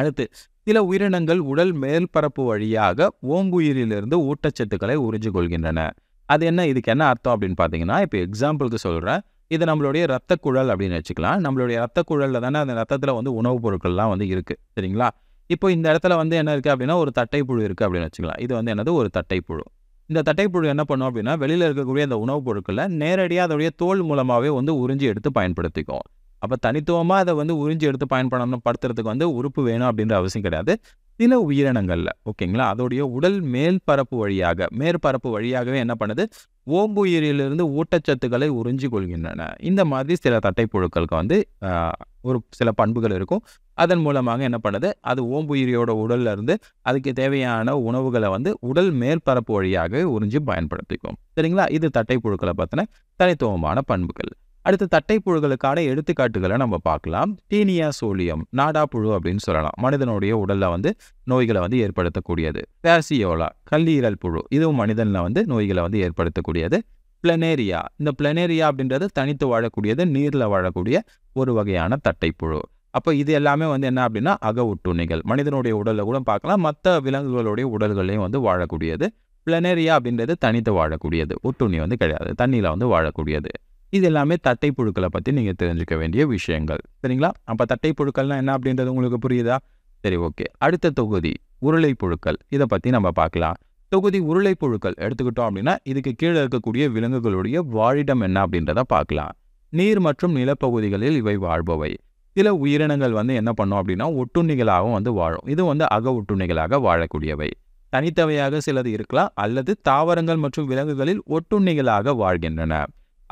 அடுத்து சில உயிரினங்கள் உடல் மேற்பரப்பு வழியாக ஓங்குயிரிலிருந்து ஊட்டச்சத்துக்களை உறிஞ்சு கொள்கின்றன அது என்ன இதுக்கு என்ன அர்த்தம் அப்படின்னு பார்த்தீங்கன்னா இப்போ எக்ஸாம்பிளுக்கு சொல்கிறேன் இது நம்மளுடைய ரத்த குழல் அப்படின்னு வச்சுக்கலாம் நம்மளுடைய ரத்த குழலில் தானே அந்த ரத்தத்தில் வந்து உணவுப் பொருட்கள்லாம் வந்து இருக்குது சரிங்களா இப்போ இந்த இடத்துல வந்து என்ன இருக்குது அப்படின்னா ஒரு தட்டைப்புழு இருக்குது அப்படின்னு வச்சுக்கலாம் இது வந்து என்னது ஒரு தட்டைப்புழு இந்த தட்டைப்புழு என்ன பண்ணும் அப்படின்னா வெளியில் இருக்கக்கூடிய அந்த உணவுப் பொருட்களை நேரடியாக அதோடைய தோல் மூலமாகவே வந்து உறிஞ்சி எடுத்து பயன்படுத்திக்கும் அப்போ தனித்துவமாக அதை வந்து உறிஞ்சி எடுத்து பயன்படணும் படுத்துறதுக்கு வந்து உறுப்பு வேணும் அப்படின்ற அவசியம் கிடையாது சில உயிரினங்களில் ஓகேங்களா அதோடைய உடல் மேற்பரப்பு வழியாக மேற்பரப்பு வழியாகவே என்ன பண்ணுது ஓம்புயிரிலிருந்து ஊட்டச்சத்துக்களை உறிஞ்சி கொள்கின்றன இந்த மாதிரி சில தட்டைப்புழுக்களுக்கு வந்து ஒரு சில பண்புகள் இருக்கும் அதன் மூலமாக என்ன பண்ணுது அது ஓம்புயிரியோட உடல்ல இருந்து அதுக்கு தேவையான உணவுகளை வந்து உடல் மேற்பரப்பு வழியாக உறிஞ்சி பயன்படுத்திக்கும் சரிங்களா இது தட்டை புழுக்களை பற்றின தனித்துவமான பண்புகள் அடுத்து தட்டை புழுகளுக்கான எடுத்துக்காட்டுகளை நம்ம பார்க்கலாம் டீனியா சோலியம் நாடா புழு அப்படின்னு சொல்லலாம் மனிதனுடைய உடலில் வந்து நோய்களை வந்து ஏற்படுத்தக்கூடியது பேசியோலா கல்லீரல் புழு இதுவும் மனிதனில் வந்து நோய்களை வந்து ஏற்படுத்தக்கூடியது பிளனேரியா இந்த பிளனேரியா அப்படின்றது தனித்து வாழக்கூடியது நீரில் வாழக்கூடிய ஒரு வகையான தட்டைப்புழு அப்போ இது எல்லாமே வந்து என்ன அப்படின்னா அக ஒட்டுண்ணிகள் மனிதனுடைய உடலில் கூட பார்க்கலாம் மற்ற விலங்குகளுடைய உடல்களையும் வந்து வாழக்கூடியது பிளனேரியா அப்படின்றது தனித்து வாழக்கூடியது ஒட்டுண்ணி வந்து கிடையாது தண்ணியில் வந்து வாழக்கூடியது இது எல்லாமே தட்டை புழுக்களை பற்றி நீங்கள் தெரிஞ்சுக்க வேண்டிய விஷயங்கள் சரிங்களா அப்போ தட்டை புழுக்கள்னா என்ன அப்படின்றது உங்களுக்கு புரியுதா சரி ஓகே அடுத்த தொகுதி உருளை புழுக்கள் இதை பற்றி நம்ம பார்க்கலாம் தொகுதி உருளை புழுக்கள் எடுத்துக்கிட்டோம் அப்படின்னா இதுக்கு கீழே இருக்கக்கூடிய விலங்குகளுடைய வாழிடம் என்ன அப்படின்றத பார்க்கலாம் நீர் மற்றும் நிலப்பகுதிகளில் இவை வாழ்பவை சில உயிரினங்கள் வந்து என்ன பண்ணும் அப்படின்னா ஒட்டுண்ணிகளாகவும் வந்து வாழும் இது வந்து அக ஒட்டுண்ணிகளாக வாழக்கூடியவை தனித்தவையாக சிலது இருக்கலாம் அல்லது தாவரங்கள் மற்றும் விலங்குகளில் ஒட்டுண்ணிகளாக வாழ்கின்றன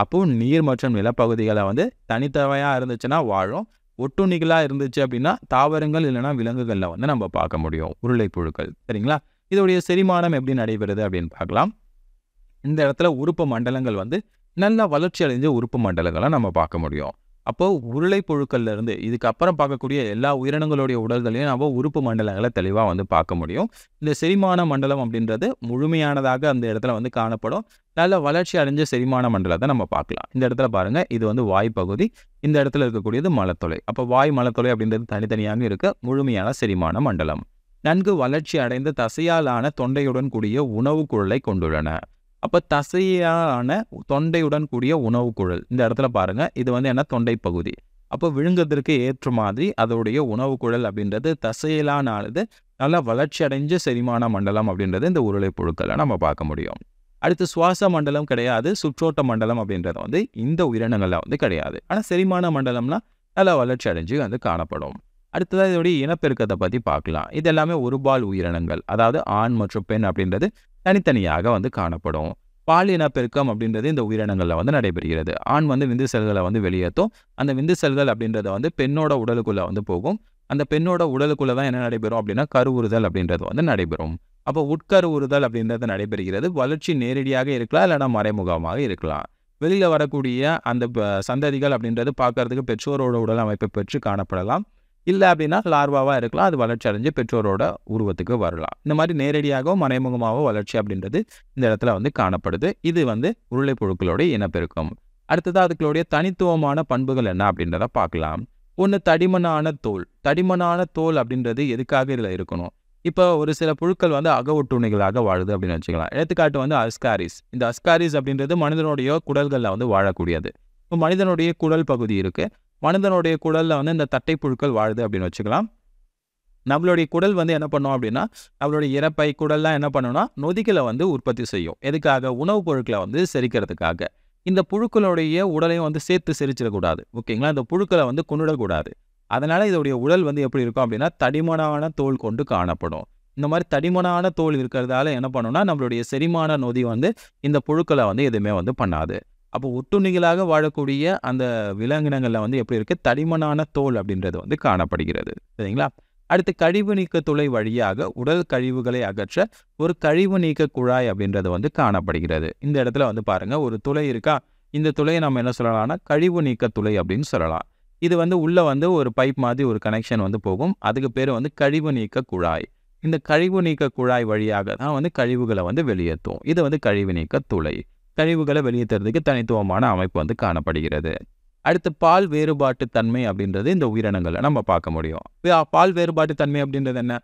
அப்போ நீர் மற்றும் நிலப்பகுதிகளை வந்து தனித்தவையாக இருந்துச்சுன்னா வாழும் ஒட்டுண்ணிகளாக இருந்துச்சு அப்படின்னா தாவரங்கள் இல்லைனா விலங்குகளில் வந்து நம்ம பார்க்க முடியும் உருளை புழுக்கள் சரிங்களா இதோடைய செரிமானம் எப்படி நடைபெறுது அப்படின்னு பார்க்கலாம் இந்த இடத்துல உறுப்பு மண்டலங்கள் வந்து நல்லா வளர்ச்சி அடைஞ்ச உறுப்பு மண்டலங்களை நம்ம பார்க்க முடியும் அப்போ உருளை புழுக்கள்ல இருந்து இதுக்கப்புறம் பார்க்கக்கூடிய எல்லா உயிரினங்களுடைய உடல்களையும் நம்ம உறுப்பு மண்டலங்களை தெளிவாக வந்து பார்க்க முடியும் இந்த செரிமான மண்டலம் அப்படின்றது முழுமையானதாக அந்த இடத்துல வந்து காணப்படும் நல்ல வளர்ச்சி அடைஞ்ச செரிமான மண்டலத்தை நம்ம பார்க்கலாம் இந்த இடத்துல பாருங்க இது வந்து வாய் பகுதி இந்த இடத்துல இருக்கக்கூடியது மலத்தொலை அப்போ வாய் மலத்தொலை அப்படின்றது தனித்தனியாக இருக்க முழுமையான செரிமான மண்டலம் நன்கு வளர்ச்சி அடைந்த தசையாலான தொண்டையுடன் கூடிய உணவு குழலை கொண்டுள்ளன அப்போ தசையான தொண்டையுடன் கூடிய உணவு குழல் இந்த இடத்துல பாருங்கள் இது வந்து என்ன தொண்டை பகுதி அப்போ விழுங்குறதுக்கு ஏற்ற மாதிரி அதோடைய உணவு குழல் அப்படின்றது தசையிலானது நல்லா வளர்ச்சி அடைஞ்ச செரிமான மண்டலம் அப்படின்றது இந்த உருளை புழுக்களை நம்ம பார்க்க முடியும் அடுத்து சுவாச மண்டலம் கிடையாது சுற்றோட்ட மண்டலம் அப்படின்றது வந்து இந்த உயிரினங்களில் வந்து கிடையாது ஆனால் செரிமான மண்டலம்னா நல்லா வளர்ச்சி அடைஞ்சு வந்து காணப்படும் அடுத்ததான் இதோடைய இனப்பெருக்கத்தை பற்றி பார்க்கலாம் இது எல்லாமே ஒருபால் உயிரினங்கள் அதாவது ஆண் மற்றும் பெண் அப்படின்றது தனித்தனியாக வந்து காணப்படும் பாலின பெருக்கம் அப்படின்றது இந்த உயிரினங்களில் வந்து நடைபெறுகிறது ஆண் வந்து விந்து செல்களை வந்து வெளியேற்றும் அந்த விந்து செல்கள் அப்படின்றத வந்து பெண்ணோட உடலுக்குள்ளே வந்து போகும் அந்த பெண்ணோட உடலுக்குள்ளே தான் என்ன நடைபெறும் அப்படின்னா கருவுறுதல் அப்படின்றது வந்து நடைபெறும் அப்போ உட்கருவுறுதல் அப்படின்றது நடைபெறுகிறது வளர்ச்சி நேரடியாக இருக்கலாம் இல்லைனா மறைமுகமாக இருக்கலாம் வெளியில் வரக்கூடிய அந்த சந்ததிகள் அப்படின்றது பார்க்கறதுக்கு பெற்றோரோட உடல் அமைப்பை பெற்று காணப்படலாம் இல்லை அப்படின்னா லார்வாவாக இருக்கலாம் அது வளர்ச்சி அடைஞ்சு பெற்றோரோட உருவத்துக்கு வரலாம் இந்த மாதிரி நேரடியாகவும் மறைமுகமாகவோ வளர்ச்சி அப்படின்றது இந்த இடத்துல வந்து காணப்படுது இது வந்து உருளை புழுக்களுடைய இனப்பெருக்கம் அடுத்ததாக அதுக்களுடைய தனித்துவமான பண்புகள் என்ன அப்படின்றத பார்க்கலாம் ஒன்று தடிமனான தோல் தடிமனான தோல் அப்படின்றது எதுக்காக இதில் இருக்கணும் இப்போ ஒரு சில புழுக்கள் வந்து அக ஒட்டுணிகளாக வாழுது அப்படின்னு வச்சுக்கலாம் எடுத்துக்காட்டு வந்து அஸ்காரிஸ் இந்த அஸ்காரிஸ் அப்படின்றது மனிதனுடைய குடல்களில் வந்து வாழக்கூடியது இப்போ மனிதனுடைய குடல் பகுதி இருக்குது மனிதனுடைய குடலில் வந்து இந்த தட்டை புழுக்கள் வாழுது அப்படின்னு வச்சுக்கலாம் நம்மளுடைய குடல் வந்து என்ன பண்ணோம் அப்படின்னா நம்மளுடைய இறப்பை குடல்லாம் என்ன பண்ணோம்னா நொதிகளை வந்து உற்பத்தி செய்யும் எதுக்காக உணவுப் பொருட்களை வந்து செரிக்கிறதுக்காக இந்த புழுக்களுடைய உடலையும் வந்து சேர்த்து செரிச்சிடக்கூடாது ஓகேங்களா இந்த புழுக்களை வந்து கொண்டுடக்கூடாது அதனால் இதோடைய உடல் வந்து எப்படி இருக்கும் அப்படின்னா தடிமனான தோல் கொண்டு காணப்படும் இந்த மாதிரி தடிமனான தோல் இருக்கிறதால என்ன பண்ணோம்னா நம்மளுடைய செரிமான நொதி வந்து இந்த புழுக்களை வந்து எதுவுமே வந்து பண்ணாது அப்போ ஒட்டுண்ணிகளாக வாழக்கூடிய அந்த விலங்கினங்களில் வந்து எப்படி இருக்குது தடிமனான தோல் அப்படின்றது வந்து காணப்படுகிறது சரிங்களா அடுத்து கழிவு நீக்க துளை வழியாக உடல் கழிவுகளை அகற்ற ஒரு கழிவு நீக்க குழாய் அப்படின்றது வந்து காணப்படுகிறது இந்த இடத்துல வந்து பாருங்கள் ஒரு துளை இருக்கா இந்த துளையை நம்ம என்ன சொல்லலாம்னா கழிவு நீக்க துளை அப்படின்னு சொல்லலாம் இது வந்து உள்ளே வந்து ஒரு பைப் மாதிரி ஒரு கனெக்ஷன் வந்து போகும் அதுக்கு பேர் வந்து கழிவு நீக்க குழாய் இந்த கழிவு நீக்க குழாய் வழியாக தான் வந்து கழிவுகளை வந்து வெளியேற்றும் இது வந்து கழிவு நீக்க துளை கழிவுகளை தருறதுக்கு தனித்துவமான அமைப்பு வந்து காணப்படுகிறது அடுத்து பால் வேறுபாட்டு தன்மை அப்படின்றது இந்த உயிரினங்களை நம்ம பார்க்க முடியும் பால் வேறுபாட்டு தன்மை அப்படின்றது என்ன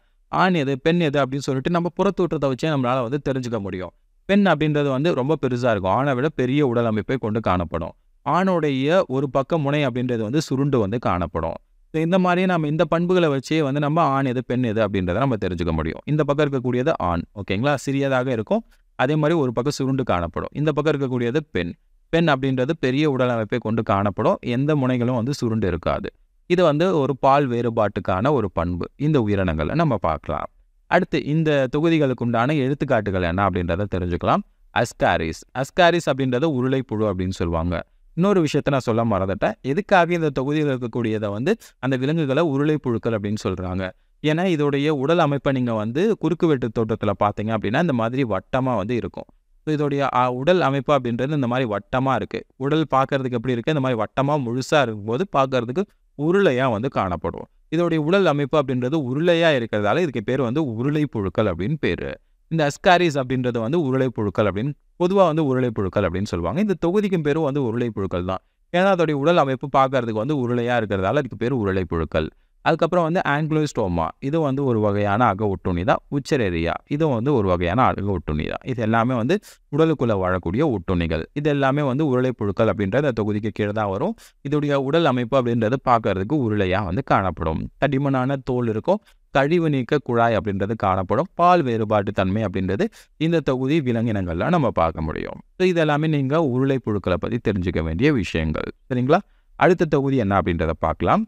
ஆண் எது பெண் எது அப்படின்னு சொல்லிட்டு நம்ம புறத்தூற்றத்தை வச்சே நம்மளால் வந்து தெரிஞ்சுக்க முடியும் பெண் அப்படின்றது வந்து ரொம்ப பெருசாக இருக்கும் ஆணை விட பெரிய உடல் அமைப்பை கொண்டு காணப்படும் ஆணுடைய ஒரு பக்க முனை அப்படின்றது வந்து சுருண்டு வந்து காணப்படும் ஸோ இந்த மாதிரியே நம்ம இந்த பண்புகளை வச்சே வந்து நம்ம ஆண் எது பெண் எது அப்படின்றத நம்ம தெரிஞ்சுக்க முடியும் இந்த பக்கம் இருக்கக்கூடியது ஆண் ஓகேங்களா சிறியதாக இருக்கும் அதே மாதிரி ஒரு பக்கம் சுருண்டு காணப்படும் இந்த பக்கம் இருக்கக்கூடியது பெண் பெண் அப்படின்றது பெரிய உடல் அமைப்பை கொண்டு காணப்படும் எந்த முனைகளும் வந்து சுருண்டு இருக்காது இது வந்து ஒரு பால் வேறுபாட்டுக்கான ஒரு பண்பு இந்த உயிரினங்களை நம்ம பார்க்கலாம் அடுத்து இந்த தொகுதிகளுக்கு உண்டான எழுத்துக்காட்டுகள் என்ன அப்படின்றத தெரிஞ்சுக்கலாம் அஸ்காரிஸ் அஸ்காரிஸ் அப்படின்றத உருளைப்புழு அப்படின்னு சொல்லுவாங்க இன்னொரு விஷயத்த நான் சொல்ல மறந்துட்டேன் எதுக்காக இந்த தொகுதியில் இருக்கக்கூடியதை வந்து அந்த விலங்குகளை உருளைப்புழுக்கள் அப்படின்னு சொல்கிறாங்க ஏன்னா இதோடைய உடல் அமைப்பை நீங்கள் வந்து குறுக்குவெட்டு தோட்டத்தில் பார்த்தீங்க அப்படின்னா இந்த மாதிரி வட்டமாக வந்து இருக்கும் ஸோ இதோடைய உடல் அமைப்பு அப்படின்றது இந்த மாதிரி வட்டமாக இருக்குது உடல் பார்க்குறதுக்கு எப்படி இருக்குது இந்த மாதிரி வட்டமாக முழுசாக இருக்கும்போது பார்க்குறதுக்கு உருளையாக வந்து காணப்படும் இதோடைய உடல் அமைப்பு அப்படின்றது உருளையாக இருக்கிறதால இதுக்கு பேர் வந்து உருளை புழுக்கள் அப்படின்னு பேர் இந்த அஸ்காரிஸ் அப்படின்றது வந்து உருளை புழுக்கள் அப்படின்னு பொதுவாக வந்து உருளை புழுக்கள் அப்படின்னு சொல்லுவாங்க இந்த தொகுதிக்கும் பேரும் வந்து உருளை புழுக்கள் தான் ஏன்னா அதோடைய உடல் அமைப்பு பார்க்கறதுக்கு வந்து உருளையாக இருக்கிறதால அதுக்கு பேர் உருளை புழுக்கள் அதுக்கப்புறம் வந்து ஆங்கிலோஸ்டோமா இது வந்து ஒரு வகையான அக ஒட்டுணி தான் உச்சரேரியா இதுவும் வந்து ஒரு வகையான அக ஒட்டுணி தான் இது எல்லாமே வந்து உடலுக்குள்ளே வாழக்கூடிய ஒட்டுணிகள் இது எல்லாமே வந்து உருளை புழுக்கள் அப்படின்ற இந்த தொகுதிக்கு கீழே தான் வரும் இதோடைய உடல் அமைப்பு அப்படின்றது பார்க்கறதுக்கு உருளையாக வந்து காணப்படும் தடிமனான தோல் இருக்கும் கழிவு நீக்க குழாய் அப்படின்றது காணப்படும் பால் வேறுபாட்டு தன்மை அப்படின்றது இந்த தொகுதி விலங்கினங்கள்லாம் நம்ம பார்க்க முடியும் ஸோ எல்லாமே நீங்கள் உருளை புழுக்களை பற்றி தெரிஞ்சுக்க வேண்டிய விஷயங்கள் சரிங்களா அடுத்த தொகுதி என்ன அப்படின்றத பார்க்கலாம்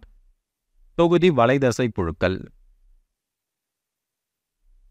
தொகுதி வலைதசை புழுக்கள்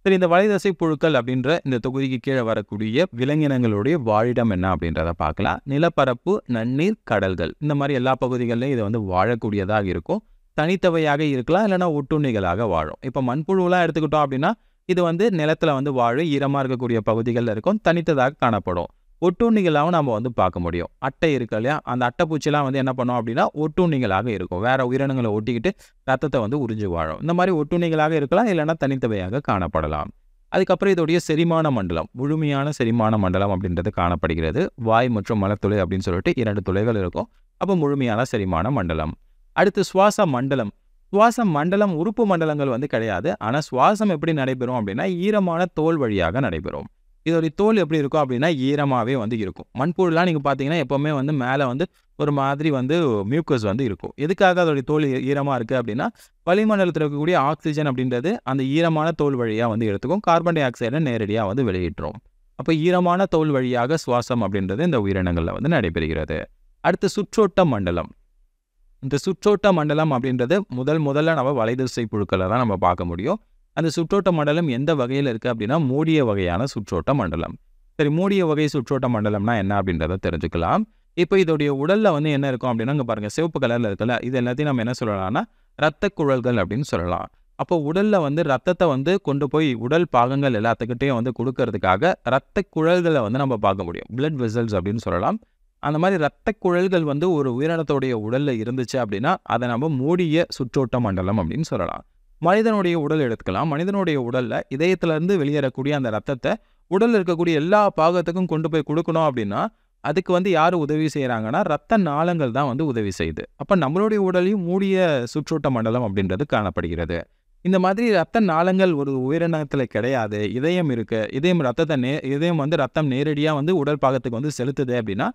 சரி இந்த வலைதசை புழுக்கள் அப்படின்ற இந்த தொகுதிக்கு கீழே வரக்கூடிய விலங்கினங்களுடைய வாழிடம் என்ன அப்படின்றத பார்க்கலாம் நிலப்பரப்பு நன்னீர் கடல்கள் இந்த மாதிரி எல்லா பகுதிகளிலையும் இது வந்து வாழக்கூடியதாக இருக்கும் தனித்தவையாக இருக்கலாம் இல்லைனா ஒட்டுண்ணிகளாக வாழும் இப்போ மண்புழுலாம் எடுத்துக்கிட்டோம் அப்படின்னா இது வந்து நிலத்தில் வந்து வாழும் ஈரமாக இருக்கக்கூடிய பகுதிகளில் இருக்கும் தனித்ததாக காணப்படும் ஒட்டுண்ணிகளாகவும் நம்ம வந்து பார்க்க முடியும் அட்டை இருக்கு இல்லையா அந்த அட்டைப்பூச்சிலாம் வந்து என்ன பண்ணோம் அப்படின்னா ஒட்டுண்ணிகளாக இருக்கும் வேறு உயிரினங்களை ஒட்டிக்கிட்டு ரத்தத்தை வந்து உறிஞ்சு வாழும் இந்த மாதிரி ஒட்டுண்ணிகளாக இருக்கலாம் இல்லைன்னா தனித்தவையாக காணப்படலாம் அதுக்கப்புறம் இதோடைய செரிமான மண்டலம் முழுமையான செரிமான மண்டலம் அப்படின்றது காணப்படுகிறது வாய் மற்றும் மலத்துளை அப்படின்னு சொல்லிட்டு இரண்டு துளைகள் இருக்கும் அப்போ முழுமையான செரிமான மண்டலம் அடுத்து சுவாச மண்டலம் சுவாச மண்டலம் உறுப்பு மண்டலங்கள் வந்து கிடையாது ஆனால் சுவாசம் எப்படி நடைபெறும் அப்படின்னா ஈரமான தோல் வழியாக நடைபெறும் இதோடைய தோல் எப்படி இருக்கும் அப்படின்னா ஈரமாகவே வந்து இருக்கும் மண்புழுலாம் நீங்கள் பார்த்தீங்கன்னா எப்போவுமே வந்து மேலே வந்து ஒரு மாதிரி வந்து மியூக்கஸ் வந்து இருக்கும் எதுக்காக அதோடைய தோல் ஈரமாக இருக்குது அப்படின்னா வளிமண்டலத்தில் இருக்கக்கூடிய ஆக்சிஜன் அப்படின்றது அந்த ஈரமான தோல் வழியாக வந்து எடுத்துக்கும் கார்பன் டை ஆக்சைடை நேரடியாக வந்து வெளியிட்டுரும் அப்போ ஈரமான தோல் வழியாக சுவாசம் அப்படின்றது இந்த உயிரினங்களில் வந்து நடைபெறுகிறது அடுத்து சுற்றோட்ட மண்டலம் இந்த சுற்றோட்ட மண்டலம் அப்படின்றது முதல் முதல்ல நம்ம வலைதிசை புழுக்களை தான் நம்ம பார்க்க முடியும் அந்த சுற்றோட்ட மண்டலம் எந்த வகையில் இருக்குது அப்படின்னா மூடிய வகையான சுற்றோட்ட மண்டலம் சரி மூடிய வகை சுற்றோட்ட மண்டலம்னா என்ன அப்படின்றத தெரிஞ்சுக்கலாம் இப்போ இதோடைய உடலில் வந்து என்ன இருக்கும் அப்படின்னா இங்கே பாருங்கள் சிவப்பு கலரில் இருக்குல்ல இது எல்லாத்தையும் நம்ம என்ன சொல்லலாம்னா ரத்த குழல்கள் அப்படின்னு சொல்லலாம் அப்போ உடலில் வந்து ரத்தத்தை வந்து கொண்டு போய் உடல் பாகங்கள் எல்லாத்துக்கிட்டையும் வந்து கொடுக்கறதுக்காக ரத்த குழல்களை வந்து நம்ம பார்க்க முடியும் பிளட் வெசல்ஸ் அப்படின்னு சொல்லலாம் அந்த மாதிரி ரத்த குழல்கள் வந்து ஒரு உயிரினத்தோடைய உடலில் இருந்துச்சு அப்படின்னா அதை நம்ம மூடிய சுற்றோட்ட மண்டலம் அப்படின்னு சொல்லலாம் மனிதனுடைய உடல் எடுத்துக்கலாம் மனிதனுடைய உடலில் இதயத்திலேருந்து வெளியேறக்கூடிய அந்த ரத்தத்தை உடலில் இருக்கக்கூடிய எல்லா பாகத்துக்கும் கொண்டு போய் கொடுக்கணும் அப்படின்னா அதுக்கு வந்து யார் உதவி செய்கிறாங்கன்னா ரத்த நாளங்கள் தான் வந்து உதவி செய்யுது அப்போ நம்மளுடைய உடலையும் மூடிய சுற்றோட்ட மண்டலம் அப்படின்றது காணப்படுகிறது இந்த மாதிரி ரத்த நாளங்கள் ஒரு உயிரினத்தில் கிடையாது இதயம் இருக்குது இதயம் ரத்தத்தை நே இதயம் வந்து ரத்தம் நேரடியாக வந்து உடல் பாகத்துக்கு வந்து செலுத்துது அப்படின்னா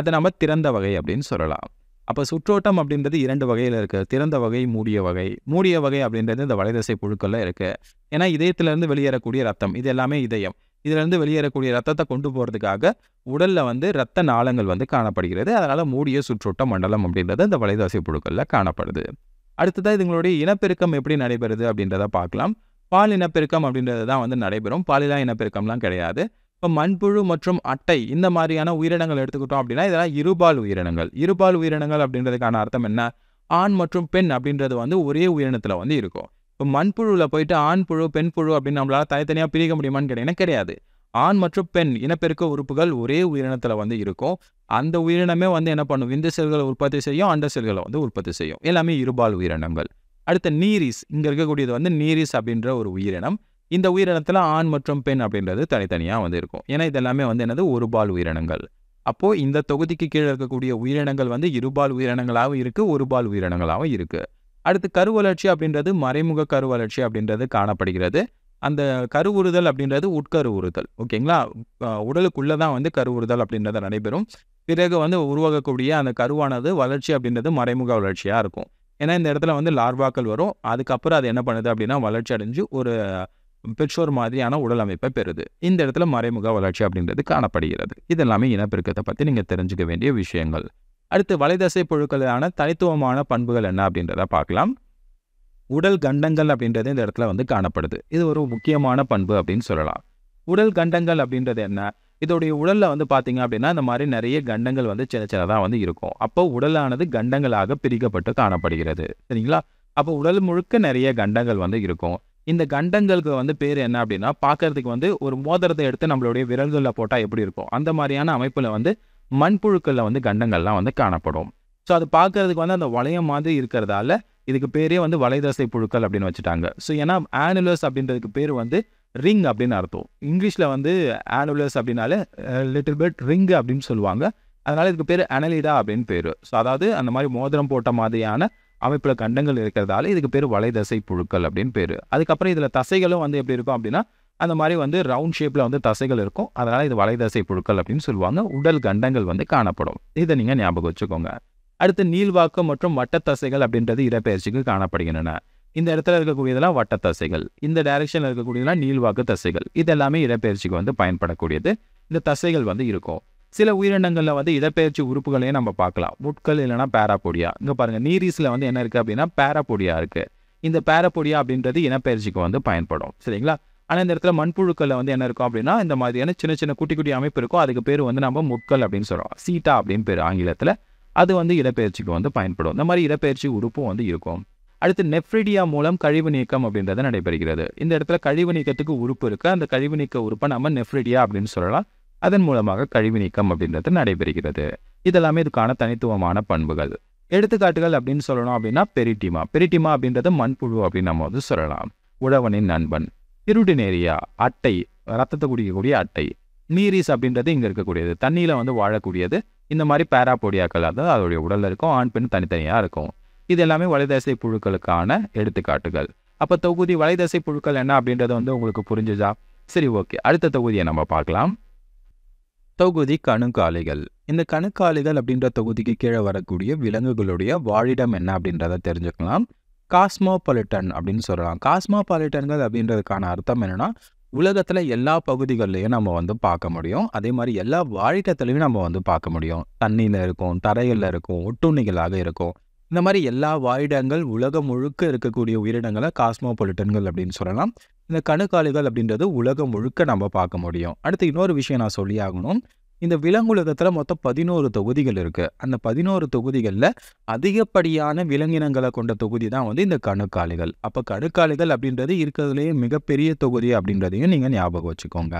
அதை நம்ம திறந்த வகை அப்படின்னு சொல்லலாம் அப்போ சுற்றோட்டம் அப்படின்றது இரண்டு வகையில் இருக்குது திறந்த வகை மூடிய வகை மூடிய வகை அப்படின்றது இந்த வலைதசை புழுக்களில் இருக்குது ஏன்னா இதயத்திலேருந்து வெளியேறக்கூடிய ரத்தம் இது எல்லாமே இதயம் இதிலேருந்து வெளியேறக்கூடிய ரத்தத்தை கொண்டு போகிறதுக்காக உடலில் வந்து ரத்த நாளங்கள் வந்து காணப்படுகிறது அதனால் மூடிய சுற்றோட்ட மண்டலம் அப்படின்றது இந்த வலைதசை புழுக்களில் காணப்படுது அடுத்ததாக இதுங்களுடைய இனப்பெருக்கம் எப்படி நடைபெறுது அப்படின்றத பார்க்கலாம் பால் இனப்பெருக்கம் அப்படின்றது தான் வந்து நடைபெறும் பாலிலா இனப்பெருக்கம்லாம் கிடையாது இப்போ மண்புழு மற்றும் அட்டை இந்த மாதிரியான உயிரினங்கள் எடுத்துக்கிட்டோம் அப்படின்னா இதெல்லாம் இருபால் உயிரினங்கள் இருபால் உயிரினங்கள் அப்படின்றதுக்கான அர்த்தம் என்ன ஆண் மற்றும் பெண் அப்படின்றது வந்து ஒரே உயிரினத்தில் வந்து இருக்கும் இப்போ மண்புழுவில் போயிட்டு ஆண் புழு பெண் புழு அப்படின்னு நம்மளால் தனித்தனியாக பிரிக்க முடியுமான்னு கேட்டீங்கன்னா கிடையாது ஆண் மற்றும் பெண் இனப்பெருக்க உறுப்புகள் ஒரே உயிரினத்தில் வந்து இருக்கும் அந்த உயிரினமே வந்து என்ன பண்ணும் விந்து செல்களை உற்பத்தி செய்யும் அண்ட செல்களை வந்து உற்பத்தி செய்யும் எல்லாமே இருபால் உயிரினங்கள் அடுத்த நீரிஸ் இங்கே இருக்கக்கூடியது வந்து நீரிஸ் அப்படின்ற ஒரு உயிரினம் இந்த உயிரினத்தில் ஆண் மற்றும் பெண் அப்படின்றது தனித்தனியாக வந்து இருக்கும் ஏன்னா இதெல்லாமே வந்து என்னது ஒருபால் உயிரினங்கள் அப்போது இந்த தொகுதிக்கு கீழே இருக்கக்கூடிய உயிரினங்கள் வந்து இருபால் உயிரினங்களாகவும் இருக்குது ஒருபால் உயிரினங்களாகவும் இருக்குது அடுத்து கரு வளர்ச்சி அப்படின்றது மறைமுக கரு வளர்ச்சி அப்படின்றது காணப்படுகிறது அந்த கருவுறுதல் அப்படின்றது உட்கரு உறுதல் ஓகேங்களா உடலுக்குள்ளே தான் வந்து கருவுறுதல் அப்படின்றது நடைபெறும் பிறகு வந்து உருவாகக்கூடிய அந்த கருவானது வளர்ச்சி அப்படின்றது மறைமுக வளர்ச்சியாக இருக்கும் ஏன்னா இந்த இடத்துல வந்து லார்வாக்கள் வரும் அதுக்கப்புறம் அது என்ன பண்ணுது அப்படின்னா வளர்ச்சி அடைஞ்சு ஒரு பெற்றோர் மாதிரியான உடல் அமைப்பை பெறுது இந்த இடத்துல மறைமுக வளர்ச்சி அப்படின்றது காணப்படுகிறது இதெல்லாமே இனப்பெருக்கத்தை பற்றி நீங்கள் தெரிஞ்சுக்க வேண்டிய விஷயங்கள் அடுத்து வலைதசை புழுக்களான தனித்துவமான பண்புகள் என்ன அப்படின்றத பார்க்கலாம் உடல் கண்டங்கள் அப்படின்றது இந்த இடத்துல வந்து காணப்படுது இது ஒரு முக்கியமான பண்பு அப்படின்னு சொல்லலாம் உடல் கண்டங்கள் அப்படின்றது என்ன இதோடைய உடலில் வந்து பார்த்தீங்க அப்படின்னா இந்த மாதிரி நிறைய கண்டங்கள் வந்து சின்ன சின்னதாக வந்து இருக்கும் அப்போ உடலானது கண்டங்களாக பிரிக்கப்பட்டு காணப்படுகிறது சரிங்களா அப்போ உடல் முழுக்க நிறைய கண்டங்கள் வந்து இருக்கும் இந்த கண்டங்களுக்கு வந்து பேர் என்ன அப்படின்னா பார்க்கறதுக்கு வந்து ஒரு மோதிரத்தை எடுத்து நம்மளுடைய விரல்களில் போட்டால் எப்படி இருக்கும் அந்த மாதிரியான அமைப்பில் வந்து மண்புழுக்களில் வந்து கண்டங்கள்லாம் வந்து காணப்படும் ஸோ அது பார்க்கறதுக்கு வந்து அந்த வளையம் மாதிரி இருக்கிறதால இதுக்கு பேரே வந்து வலைதசை புழுக்கள் அப்படின்னு வச்சுட்டாங்க ஸோ ஏன்னா ஆனுலஸ் அப்படின்றதுக்கு பேர் வந்து ரிங் அப்படின்னு அர்த்தம் இங்கிலீஷில் வந்து ஆனுலஸ் அப்படின்னாலே லிட்டில் பிட் ரிங் அப்படின்னு சொல்லுவாங்க அதனால் இதுக்கு பேர் அனலிடா அப்படின்னு பேர் ஸோ அதாவது அந்த மாதிரி மோதிரம் போட்ட மாதிரியான அமைப்பில் கண்டங்கள் இருக்கிறதால இதுக்கு பேர் வலைதசை புழுக்கள் அப்படின்னு பேர் அதுக்கப்புறம் இதில் தசைகளும் வந்து எப்படி இருக்கும் அப்படின்னா அந்த மாதிரி வந்து ரவுண்ட் ஷேப்பில் வந்து தசைகள் இருக்கும் அதனால் இது வலைதசை புழுக்கள் அப்படின்னு சொல்லுவாங்க உடல் கண்டங்கள் வந்து காணப்படும் இதை நீங்கள் ஞாபகம் வச்சுக்கோங்க அடுத்து நீள்வாக்கு மற்றும் வட்டத்தசைகள் அப்படின்றது இடப்பெயர்ச்சிக்கு காணப்படுகின்றன இந்த இடத்துல இருக்கக்கூடியதெல்லாம் வட்டத்தசைகள் இந்த டைரக்ஷனில் இருக்கக்கூடியதெல்லாம் நீள்வாக்கு தசைகள் இதெல்லாமே இடப்பெயர்ச்சிக்கு வந்து பயன்படக்கூடியது இந்த தசைகள் வந்து இருக்கும் சில உயிரினங்களில் வந்து இடப்பெயர்ச்சி உறுப்புகளையும் நம்ம பார்க்கலாம் முட்கள் இல்லைனா பேராபொடியா இங்கே பாருங்கள் நீரிஸில் வந்து என்ன இருக்குது அப்படின்னா பேராபொடியா இருக்குது இந்த பேரப்பொடியா அப்படின்றது இனப்பெயர்ச்சிக்கு வந்து பயன்படும் சரிங்களா ஆனால் இந்த இடத்துல மண்புழுக்களில் வந்து என்ன இருக்கும் அப்படின்னா இந்த மாதிரியான சின்ன சின்ன குட்டி குட்டி அமைப்பு இருக்கும் அதுக்கு பேர் வந்து நம்ம முட்கள் அப்படின்னு சொல்கிறோம் சீட்டா அப்படின்னு பேர் ஆங்கிலத்தில் அது வந்து இடப்பெயர்ச்சிக்கு வந்து பயன்படும் இந்த மாதிரி இடப்பெயர்ச்சி உறுப்பும் வந்து இருக்கும் அடுத்து நெஃப்ரிடியா மூலம் கழிவு நீக்கம் அப்படின்றது நடைபெறுகிறது இந்த இடத்துல கழிவு நீக்கத்துக்கு உறுப்பு இருக்குது அந்த கழிவு நீக்க உறுப்பை நம்ம நெஃப்ரிடியா அப்படின்னு சொல்லலாம் அதன் மூலமாக கழிவு நீக்கம் அப்படின்றது நடைபெறுகிறது இதெல்லாமே இதுக்கான தனித்துவமான பண்புகள் எடுத்துக்காட்டுகள் அப்படின்னு சொல்லணும் அப்படின்னா பெரிட்டிமா பெரிட்டிமா அப்படின்றது மண்புழு அப்படின்னு நம்ம வந்து சொல்லலாம் உழவனின் நண்பன் இருடினேரியா அட்டை ரத்தத்தை குடிக்கக்கூடிய அட்டை நீரிஸ் அப்படின்றது இங்கே இருக்கக்கூடியது தண்ணியில் வந்து வாழக்கூடியது இந்த மாதிரி பேராபோடியாக்கள் அதாவது அதோடைய உடலில் இருக்கும் ஆண் பெண் தனித்தனியாக இருக்கும் இது எல்லாமே வலைதசை புழுக்களுக்கான எடுத்துக்காட்டுகள் அப்போ தொகுதி வலைதசை புழுக்கள் என்ன அப்படின்றது வந்து உங்களுக்கு புரிஞ்சுதா சரி ஓகே அடுத்த தொகுதியை நம்ம பார்க்கலாம் தொகுதி கணுக்காலிகள் இந்த கணுக்காலிகள் அப்படின்ற தொகுதிக்கு கீழே வரக்கூடிய விலங்குகளுடைய வாழிடம் என்ன அப்படின்றத தெரிஞ்சுக்கலாம் காஸ்மோபாலிட்டன் அப்படின்னு சொல்லலாம் காஸ்மோபாலிட்டன்கள் அப்படின்றதுக்கான அர்த்தம் என்னென்னா உலகத்தில் எல்லா பகுதிகள்லையும் நம்ம வந்து பார்க்க முடியும் அதே மாதிரி எல்லா வாழிடத்துலையும் நம்ம வந்து பார்க்க முடியும் தண்ணியில் இருக்கும் தரையில் இருக்கும் ஒட்டுண்ணிகளாக இருக்கும் இந்த மாதிரி எல்லா வாயிடங்கள் உலகம் முழுக்க இருக்கக்கூடிய உயிரினங்களை காஸ்மோபொலிட்டன்கள் அப்படின்னு சொல்லலாம் இந்த கணுக்காலிகள் அப்படின்றது உலகம் முழுக்க நம்ம பார்க்க முடியும் அடுத்து இன்னொரு விஷயம் நான் சொல்லி ஆகணும் இந்த விலங்குலகத்தில் மொத்தம் பதினோரு தொகுதிகள் இருக்குது அந்த பதினோரு தொகுதிகளில் அதிகப்படியான விலங்கினங்களை கொண்ட தொகுதி தான் வந்து இந்த கணுக்காலிகள் அப்போ கணுக்காலிகள் அப்படின்றது இருக்கிறதுலேயே மிகப்பெரிய தொகுதி அப்படின்றதையும் நீங்கள் ஞாபகம் வச்சுக்கோங்க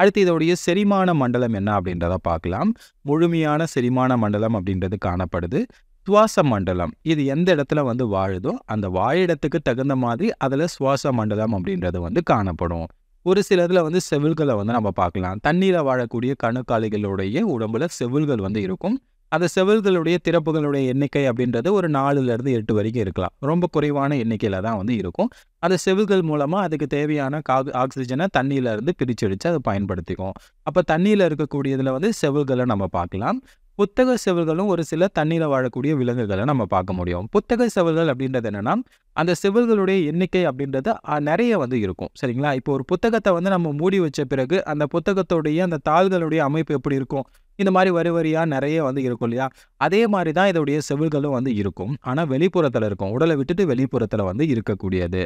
அடுத்து இதோடைய செரிமான மண்டலம் என்ன அப்படின்றத பார்க்கலாம் முழுமையான செரிமான மண்டலம் அப்படின்றது காணப்படுது சுவாச மண்டலம் இது எந்த இடத்துல வந்து வாழுதோ அந்த வாழிடத்துக்கு தகுந்த மாதிரி அதில் சுவாச மண்டலம் அப்படின்றது வந்து காணப்படும் ஒரு சில இதில் வந்து செவில்களை வந்து நம்ம பார்க்கலாம் தண்ணீரை வாழக்கூடிய கணுக்காலிகளுடைய உடம்புல செவில்கள் வந்து இருக்கும் அந்த செவில்களுடைய திறப்புகளுடைய எண்ணிக்கை அப்படின்றது ஒரு நாலுலேருந்து எட்டு வரைக்கும் இருக்கலாம் ரொம்ப குறைவான எண்ணிக்கையில் தான் வந்து இருக்கும் அந்த செவில்கள் மூலமாக அதுக்கு தேவையான காக் ஆக்சிஜனை தண்ணியிலேருந்து பிரிச்சடித்து அதை பயன்படுத்திக்கும் அப்போ தண்ணியில் இருக்கக்கூடியதில் வந்து செவில்களை நம்ம பார்க்கலாம் புத்தக செவல்களும் ஒரு சில தண்ணீரில் வாழக்கூடிய விலங்குகளை நம்ம பார்க்க முடியும் புத்தக செவல்கள் அப்படின்றது என்னென்னா அந்த செவல்களுடைய எண்ணிக்கை அப்படின்றது நிறைய வந்து இருக்கும் சரிங்களா இப்போ ஒரு புத்தகத்தை வந்து நம்ம மூடி வச்ச பிறகு அந்த புத்தகத்துடைய அந்த தாள்களுடைய அமைப்பு எப்படி இருக்கும் இந்த மாதிரி வரி வரியாக நிறைய வந்து இருக்கும் இல்லையா அதே மாதிரி தான் இதோடைய செவில்களும் வந்து இருக்கும் ஆனால் வெளிப்புறத்தில் இருக்கும் உடலை விட்டுட்டு வெளிப்புறத்தில் வந்து இருக்கக்கூடியது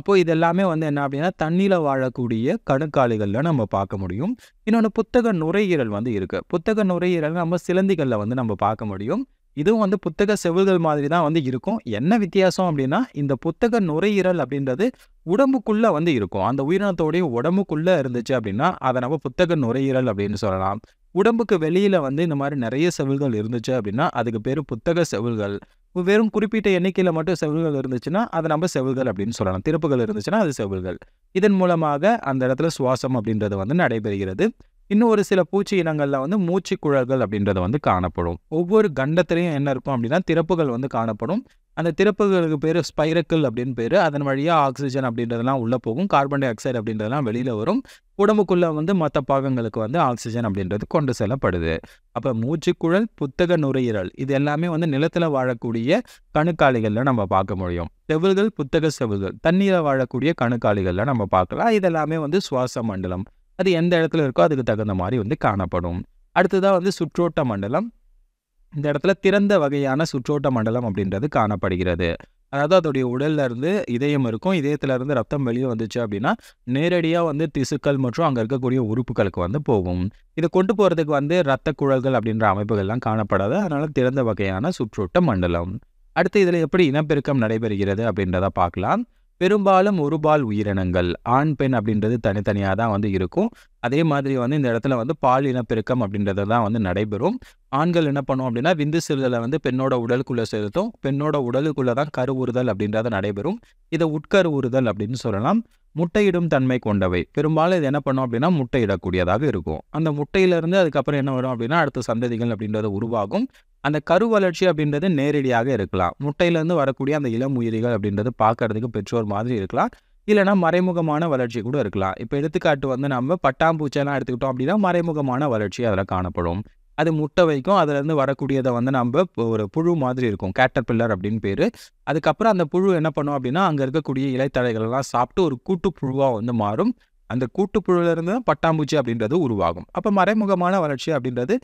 அப்போது இது எல்லாமே வந்து என்ன அப்படின்னா தண்ணியில் வாழக்கூடிய கணுக்காலிகளில் நம்ம பார்க்க முடியும் இன்னொன்று புத்தக நுரையீரல் வந்து இருக்குது புத்தக நுரையீரல் நம்ம சிலந்திகளில் வந்து நம்ம பார்க்க முடியும் இதுவும் வந்து புத்தக செவுகள் மாதிரி தான் வந்து இருக்கும் என்ன வித்தியாசம் அப்படின்னா இந்த புத்தக நுரையீரல் அப்படின்றது உடம்புக்குள்ளே வந்து இருக்கும் அந்த உயிரினத்தோடைய உடம்புக்குள்ளே இருந்துச்சு அப்படின்னா அதை நம்ம புத்தக நுரையீரல் அப்படின்னு சொல்லலாம் உடம்புக்கு வெளியில் வந்து இந்த மாதிரி நிறைய செவில்கள் இருந்துச்சு அப்படின்னா அதுக்கு பேர் புத்தக செவில்கள் வெறும் குறிப்பிட்ட எண்ணிக்கையில் மட்டும் செவில்கள் இருந்துச்சுன்னா அதை நம்ம செவில்கள் அப்படின்னு சொல்லலாம் திருப்புகள் இருந்துச்சுன்னா அது செவில்கள் இதன் மூலமாக அந்த இடத்துல சுவாசம் அப்படின்றது வந்து நடைபெறுகிறது இன்னும் ஒரு சில பூச்சி இனங்களில் வந்து மூச்சு குழல்கள் வந்து காணப்படும் ஒவ்வொரு கண்டத்திலையும் என்ன இருக்கும் அப்படின்னா திறப்புகள் வந்து காணப்படும் அந்த திறப்புகளுக்கு பேர் ஸ்பைரக்கல் அப்படின்னு பேர் அதன் வழியாக ஆக்சிஜன் அப்படின்றதெல்லாம் உள்ளே போகும் கார்பன் டை ஆக்சைடு அப்படின்றதெல்லாம் வெளியில் வரும் உடம்புக்குள்ளே வந்து மற்ற பாகங்களுக்கு வந்து ஆக்சிஜன் அப்படின்றது கொண்டு செல்லப்படுது அப்போ மூச்சுக்குழல் புத்தக நுரையீரல் இது எல்லாமே வந்து நிலத்தில் வாழக்கூடிய கணுக்காளிகளில் நம்ம பார்க்க முடியும் செவில்கள் புத்தக செவில்கள் தண்ணீரை வாழக்கூடிய கணுக்காளிகளில் நம்ம பார்க்கலாம் இதெல்லாமே வந்து சுவாச மண்டலம் அது எந்த இடத்துல இருக்கோ அதுக்கு தகுந்த மாதிரி வந்து காணப்படும் அடுத்ததாக வந்து சுற்றோட்ட மண்டலம் இந்த இடத்துல திறந்த வகையான சுற்றோட்ட மண்டலம் அப்படின்றது காணப்படுகிறது அதாவது அதோடைய உடல்ல இருந்து இதயம் இருக்கும் இதயத்துல இருந்து ரத்தம் வெளியே வந்துச்சு அப்படின்னா நேரடியாக வந்து திசுக்கள் மற்றும் அங்கே இருக்கக்கூடிய உறுப்புகளுக்கு வந்து போகும் இதை கொண்டு போகிறதுக்கு வந்து ரத்த குழல்கள் அப்படின்ற அமைப்புகள்லாம் காணப்படாது அதனால் திறந்த வகையான சுற்றோட்ட மண்டலம் அடுத்து இதில் எப்படி இனப்பெருக்கம் நடைபெறுகிறது அப்படின்றத பார்க்கலாம் பெரும்பாலும் ஒருபால் உயிரினங்கள் ஆண் பெண் அப்படின்றது தனித்தனியாக தான் வந்து இருக்கும் அதே மாதிரி வந்து இந்த இடத்துல வந்து பால் இனப்பெருக்கம் அப்படின்றது தான் வந்து நடைபெறும் ஆண்கள் என்ன பண்ணும் அப்படின்னா விந்து சிறுதலை வந்து பெண்ணோட உடலுக்குள்ளே செலுத்தும் பெண்ணோட உடலுக்குள்ளே தான் கருவுறுதல் அப்படின்றத நடைபெறும் இதை உட்கருவுறுதல் அப்படின்னு சொல்லலாம் முட்டையிடும் தன்மை கொண்டவை பெரும்பாலும் இது என்ன பண்ணும் அப்படின்னா முட்டையிடக்கூடியதாக இருக்கும் அந்த முட்டையிலிருந்து அதுக்கப்புறம் என்ன வரும் அப்படின்னா அடுத்த சந்ததிகள் அப்படின்றது உருவாகும் அந்த கரு வளர்ச்சி அப்படின்றது நேரடியாக இருக்கலாம் முட்டையிலேருந்து வரக்கூடிய அந்த இளம் உயிரிகள் அப்படின்றது பார்க்கறதுக்கு பெற்றோர் மாதிரி இருக்கலாம் இல்லைனா மறைமுகமான வளர்ச்சி கூட இருக்கலாம் இப்போ எடுத்துக்காட்டு வந்து நம்ம பட்டாம்பூச்சியெல்லாம் எடுத்துக்கிட்டோம் அப்படின்னா மறைமுகமான வளர்ச்சி அதில் காணப்படும் அது முட்டை வைக்கும் அதுலேருந்து வரக்கூடியதை வந்து நம்ம ஒரு புழு மாதிரி இருக்கும் கேட்டர் பில்லர் அப்படின்னு பேர் அதுக்கப்புறம் அந்த புழு என்ன பண்ணும் அப்படின்னா அங்கே இருக்கக்கூடிய இலைத்தழைகளெல்லாம் சாப்பிட்டு ஒரு கூட்டுப்புழுவாக வந்து மாறும் அந்த கூட்டுப்புழுவிலிருந்து தான் பட்டாம்பூச்சி அப்படின்றது உருவாகும் அப்போ மறைமுகமான வளர்ச்சி அப்படின்றது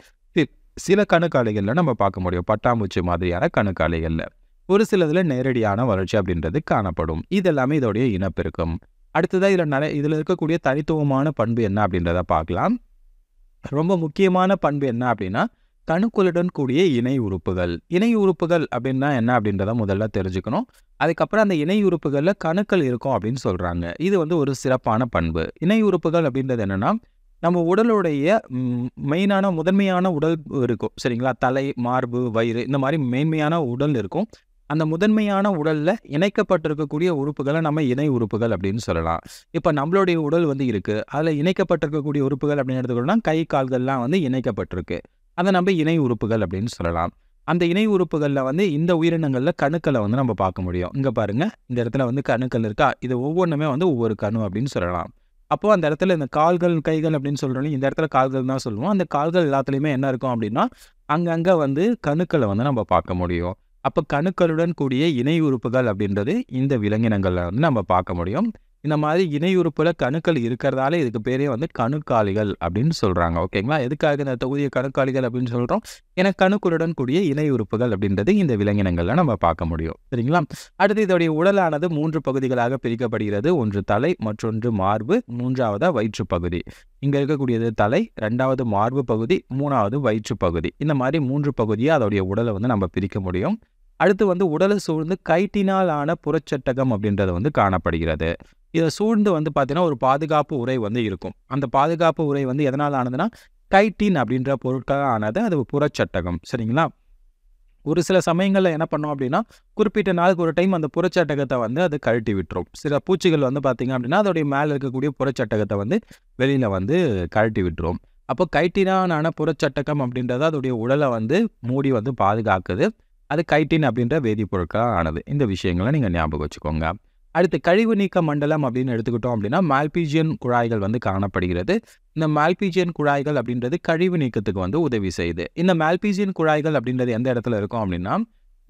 சில கணுக்காலைகளில் நம்ம பார்க்க முடியும் பட்டாம்பூச்சி மாதிரியான கணுக்காலைகளில் ஒரு சிலதில் நேரடியான வளர்ச்சி அப்படின்றது காணப்படும் இது எல்லாமே இதோடைய இனப்பெருக்கம் அடுத்ததாக இதில் நிறைய இதில் இருக்கக்கூடிய தனித்துவமான பண்பு என்ன அப்படின்றத பார்க்கலாம் ரொம்ப முக்கியமான பண்பு என்ன அப்படின்னா கணுக்களுடன் கூடிய இணை உறுப்புகள் இணை உறுப்புகள் அப்படின்னா என்ன அப்படின்றத முதல்ல தெரிஞ்சுக்கணும் அதுக்கப்புறம் அந்த இணை உறுப்புகளில் கணுக்கள் இருக்கும் அப்படின்னு சொல்கிறாங்க இது வந்து ஒரு சிறப்பான பண்பு இணை உறுப்புகள் அப்படின்றது என்னென்னா நம்ம உடலுடைய மெயினான முதன்மையான உடல் இருக்கும் சரிங்களா தலை மார்பு வயிறு இந்த மாதிரி மேன்மையான உடல் இருக்கும் அந்த முதன்மையான உடலில் இணைக்கப்பட்டிருக்கக்கூடிய உறுப்புகளை நம்ம இணை உறுப்புகள் அப்படின்னு சொல்லலாம் இப்போ நம்மளுடைய உடல் வந்து இருக்குது அதில் இணைக்கப்பட்டிருக்கக்கூடிய உறுப்புகள் அப்படின்னு எடுத்துக்கிட்டோம்னா கை கால்கள்லாம் வந்து இணைக்கப்பட்டிருக்கு அதை நம்ம இணை உறுப்புகள் அப்படின்னு சொல்லலாம் அந்த இணை உறுப்புகளில் வந்து இந்த உயிரினங்களில் கணுக்களை வந்து நம்ம பார்க்க முடியும் இங்கே பாருங்கள் இந்த இடத்துல வந்து கணுக்கள் இருக்கா இது ஒவ்வொன்றுமே வந்து ஒவ்வொரு கணு அப்படின்னு சொல்லலாம் அப்போது அந்த இடத்துல இந்த கால்கள் கைகள் அப்படின்னு சொல்கிறோம் இந்த இடத்துல கால்கள் தான் சொல்லுவோம் அந்த கால்கள் எல்லாத்துலேயுமே என்ன இருக்கும் அப்படின்னா அங்கங்கே வந்து கணுக்களை வந்து நம்ம பார்க்க முடியும் அப்போ கணுக்களுடன் கூடிய இணை உறுப்புகள் அப்படின்றது இந்த விலங்கினங்களில் வந்து நம்ம பார்க்க முடியும் இந்த மாதிரி இணையுறுப்பில் கணுக்கள் இருக்கிறதால இதுக்கு பேரே வந்து கணுக்காலிகள் அப்படின்னு சொல்கிறாங்க ஓகேங்களா எதுக்காக இந்த தொகுதியை கணுக்காளிகள் அப்படின்னு சொல்கிறோம் ஏன்னா கணுக்களுடன் கூடிய இணையுறுப்புகள் அப்படின்றது இந்த விலங்கினங்களில் நம்ம பார்க்க முடியும் சரிங்களா அடுத்து இதோடைய உடலானது மூன்று பகுதிகளாக பிரிக்கப்படுகிறது ஒன்று தலை மற்றொன்று மார்பு மூன்றாவதாக வயிற்று பகுதி இங்கே இருக்கக்கூடியது தலை ரெண்டாவது மார்பு பகுதி மூணாவது வயிற்று பகுதி இந்த மாதிரி மூன்று பகுதியாக அதோடைய உடலை வந்து நம்ம பிரிக்க முடியும் அடுத்து வந்து உடலை சூழ்ந்து கைட்டினால் ஆன புறச்சட்டகம் அப்படின்றது வந்து காணப்படுகிறது இதை சூழ்ந்து வந்து பார்த்தீங்கன்னா ஒரு பாதுகாப்பு உரை வந்து இருக்கும் அந்த பாதுகாப்பு உரை வந்து எதனால் ஆனதுன்னா கைட்டின் அப்படின்ற பொருட்களாக ஆனது அது புறச்சட்டகம் சரிங்களா ஒரு சில சமயங்களில் என்ன பண்ணோம் அப்படின்னா குறிப்பிட்ட நாளுக்கு ஒரு டைம் அந்த புறச்சட்டகத்தை வந்து அது கழட்டி விட்டுரும் சில பூச்சிகள் வந்து பார்த்திங்க அப்படின்னா அதோடைய மேலே இருக்கக்கூடிய புறச்சட்டகத்தை வந்து வெளியில் வந்து கழட்டி விட்டுரும் அப்போ கைட்டினான புறச்சட்டகம் அப்படின்றது அதோடைய உடலை வந்து மூடி வந்து பாதுகாக்குது அது கைட்டின் அப்படின்ற வேதிப்பொருட்களாக ஆனது இந்த விஷயங்களை நீங்கள் ஞாபகம் வச்சுக்கோங்க அடுத்து கழிவு நீக்க மண்டலம் அப்படின்னு எடுத்துக்கிட்டோம் அப்படின்னா மால்பீஜியன் குழாய்கள் வந்து காணப்படுகிறது இந்த மால்பீஜியன் குழாய்கள் அப்படின்றது கழிவு நீக்கத்துக்கு வந்து உதவி செய்யுது இந்த மால்பீஜியன் குழாய்கள் அப்படின்றது எந்த இடத்துல இருக்கும் அப்படின்னா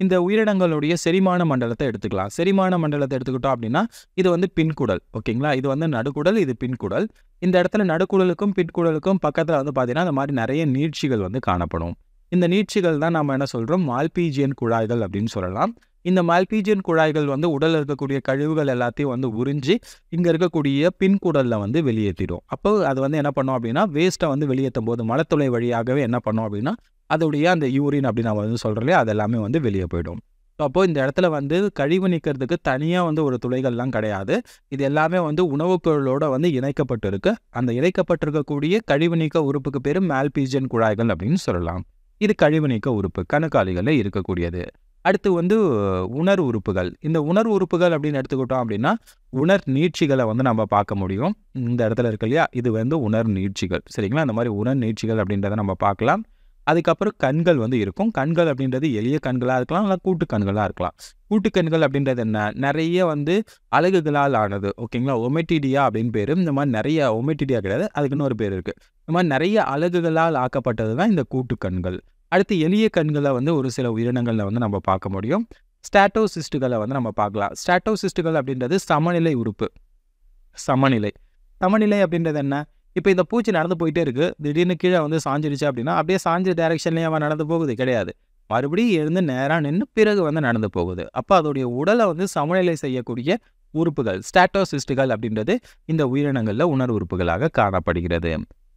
இந்த உயிரினங்களுடைய செரிமான மண்டலத்தை எடுத்துக்கலாம் செரிமான மண்டலத்தை எடுத்துக்கிட்டோம் அப்படின்னா இது வந்து பின்குடல் ஓகேங்களா இது வந்து நடுக்குடல் இது பின்குடல் இந்த இடத்துல நடுக்குடலுக்கும் பின்குடலுக்கும் பக்கத்தில் வந்து பார்த்தீங்கன்னா அந்த மாதிரி நிறைய நீட்சிகள் வந்து காணப்படும் இந்த நீட்சிகள் தான் நம்ம என்ன சொல்கிறோம் மால்பீஜியன் குழாய்கள் அப்படின்னு சொல்லலாம் இந்த மல்பீஜியன் குழாய்கள் வந்து உடலில் இருக்கக்கூடிய கழிவுகள் எல்லாத்தையும் வந்து உறிஞ்சி இங்கே இருக்கக்கூடிய பின்குடலில் வந்து வெளியேற்றிடும் அப்போ அது வந்து என்ன பண்ணோம் அப்படின்னா வேஸ்ட்டை வந்து வெளியேற்றும் போது மலத்துளை வழியாகவே என்ன பண்ணோம் அப்படின்னா அதோடைய அந்த யூரின் அப்படின்னு நம்ம வந்து சொல்கிறோம் அது எல்லாமே வந்து வெளியே போயிடும் அப்போது இந்த இடத்துல வந்து கழிவு நிற்கிறதுக்கு தனியாக வந்து ஒரு துளைகள்லாம் கிடையாது இது எல்லாமே வந்து உணவுப் பொருளோடு வந்து இணைக்கப்பட்டிருக்கு அந்த இணைக்கப்பட்டிருக்கக்கூடிய கழிவு நீக்க உறுப்புக்கு பேர் மேல்பீஜன் குழாய்கள் அப்படின்னு சொல்லலாம் இது கழிவு நீக்க உறுப்பு கணக்காளிகளில் இருக்கக்கூடியது அடுத்து வந்து உணர் உறுப்புகள் இந்த உணர் உறுப்புகள் அப்படின்னு எடுத்துக்கிட்டோம் அப்படின்னா உணர் நீட்சிகளை வந்து நம்ம பார்க்க முடியும் இந்த இடத்துல இருக்கு இல்லையா இது வந்து உணர் நீட்சிகள் சரிங்களா இந்த மாதிரி உணர் நீட்சிகள் அப்படின்றத நம்ம பார்க்கலாம் அதுக்கப்புறம் கண்கள் வந்து இருக்கும் கண்கள் அப்படின்றது எளிய கண்களாக இருக்கலாம் இல்லை கூட்டு கண்களாக இருக்கலாம் கூட்டு கண்கள் அப்படின்றது என்ன நிறைய வந்து அழகுகளால் ஆனது ஓகேங்களா ஒமெட்டிடியா அப்படின்னு பேர் இந்த மாதிரி நிறைய ஒமெட்டிடியா கிடையாது அதுக்குன்னு ஒரு பேர் இருக்குது இந்த மாதிரி நிறைய அழகுகளால் ஆக்கப்பட்டது தான் இந்த கூட்டு கண்கள் அடுத்து எளிய கண்களை வந்து ஒரு சில உயிரினங்களில் வந்து நம்ம பார்க்க முடியும் ஸ்டாட்டோசிஸ்டுகளை வந்து நம்ம பார்க்கலாம் ஸ்டாட்டோசிஸ்ட்டுகள் அப்படின்றது சமநிலை உறுப்பு சமநிலை சமநிலை அப்படின்றது என்ன இப்போ இந்த பூச்சி நடந்து போயிட்டே இருக்குது திடீர்னு கீழே வந்து சாஞ்சிருச்சு அப்படின்னா அப்படியே சாஞ்சி டைரெக்ஷன்லேயே அவன் நடந்து போகுது கிடையாது மறுபடியும் எழுந்து நேராக நின்று பிறகு வந்து நடந்து போகுது அப்போ அதோடைய உடலை வந்து சமநிலை செய்யக்கூடிய உறுப்புகள் ஸ்டாட்டோசிஸ்டுகள் அப்படின்றது இந்த உயிரினங்களில் உணர் உறுப்புகளாக காணப்படுகிறது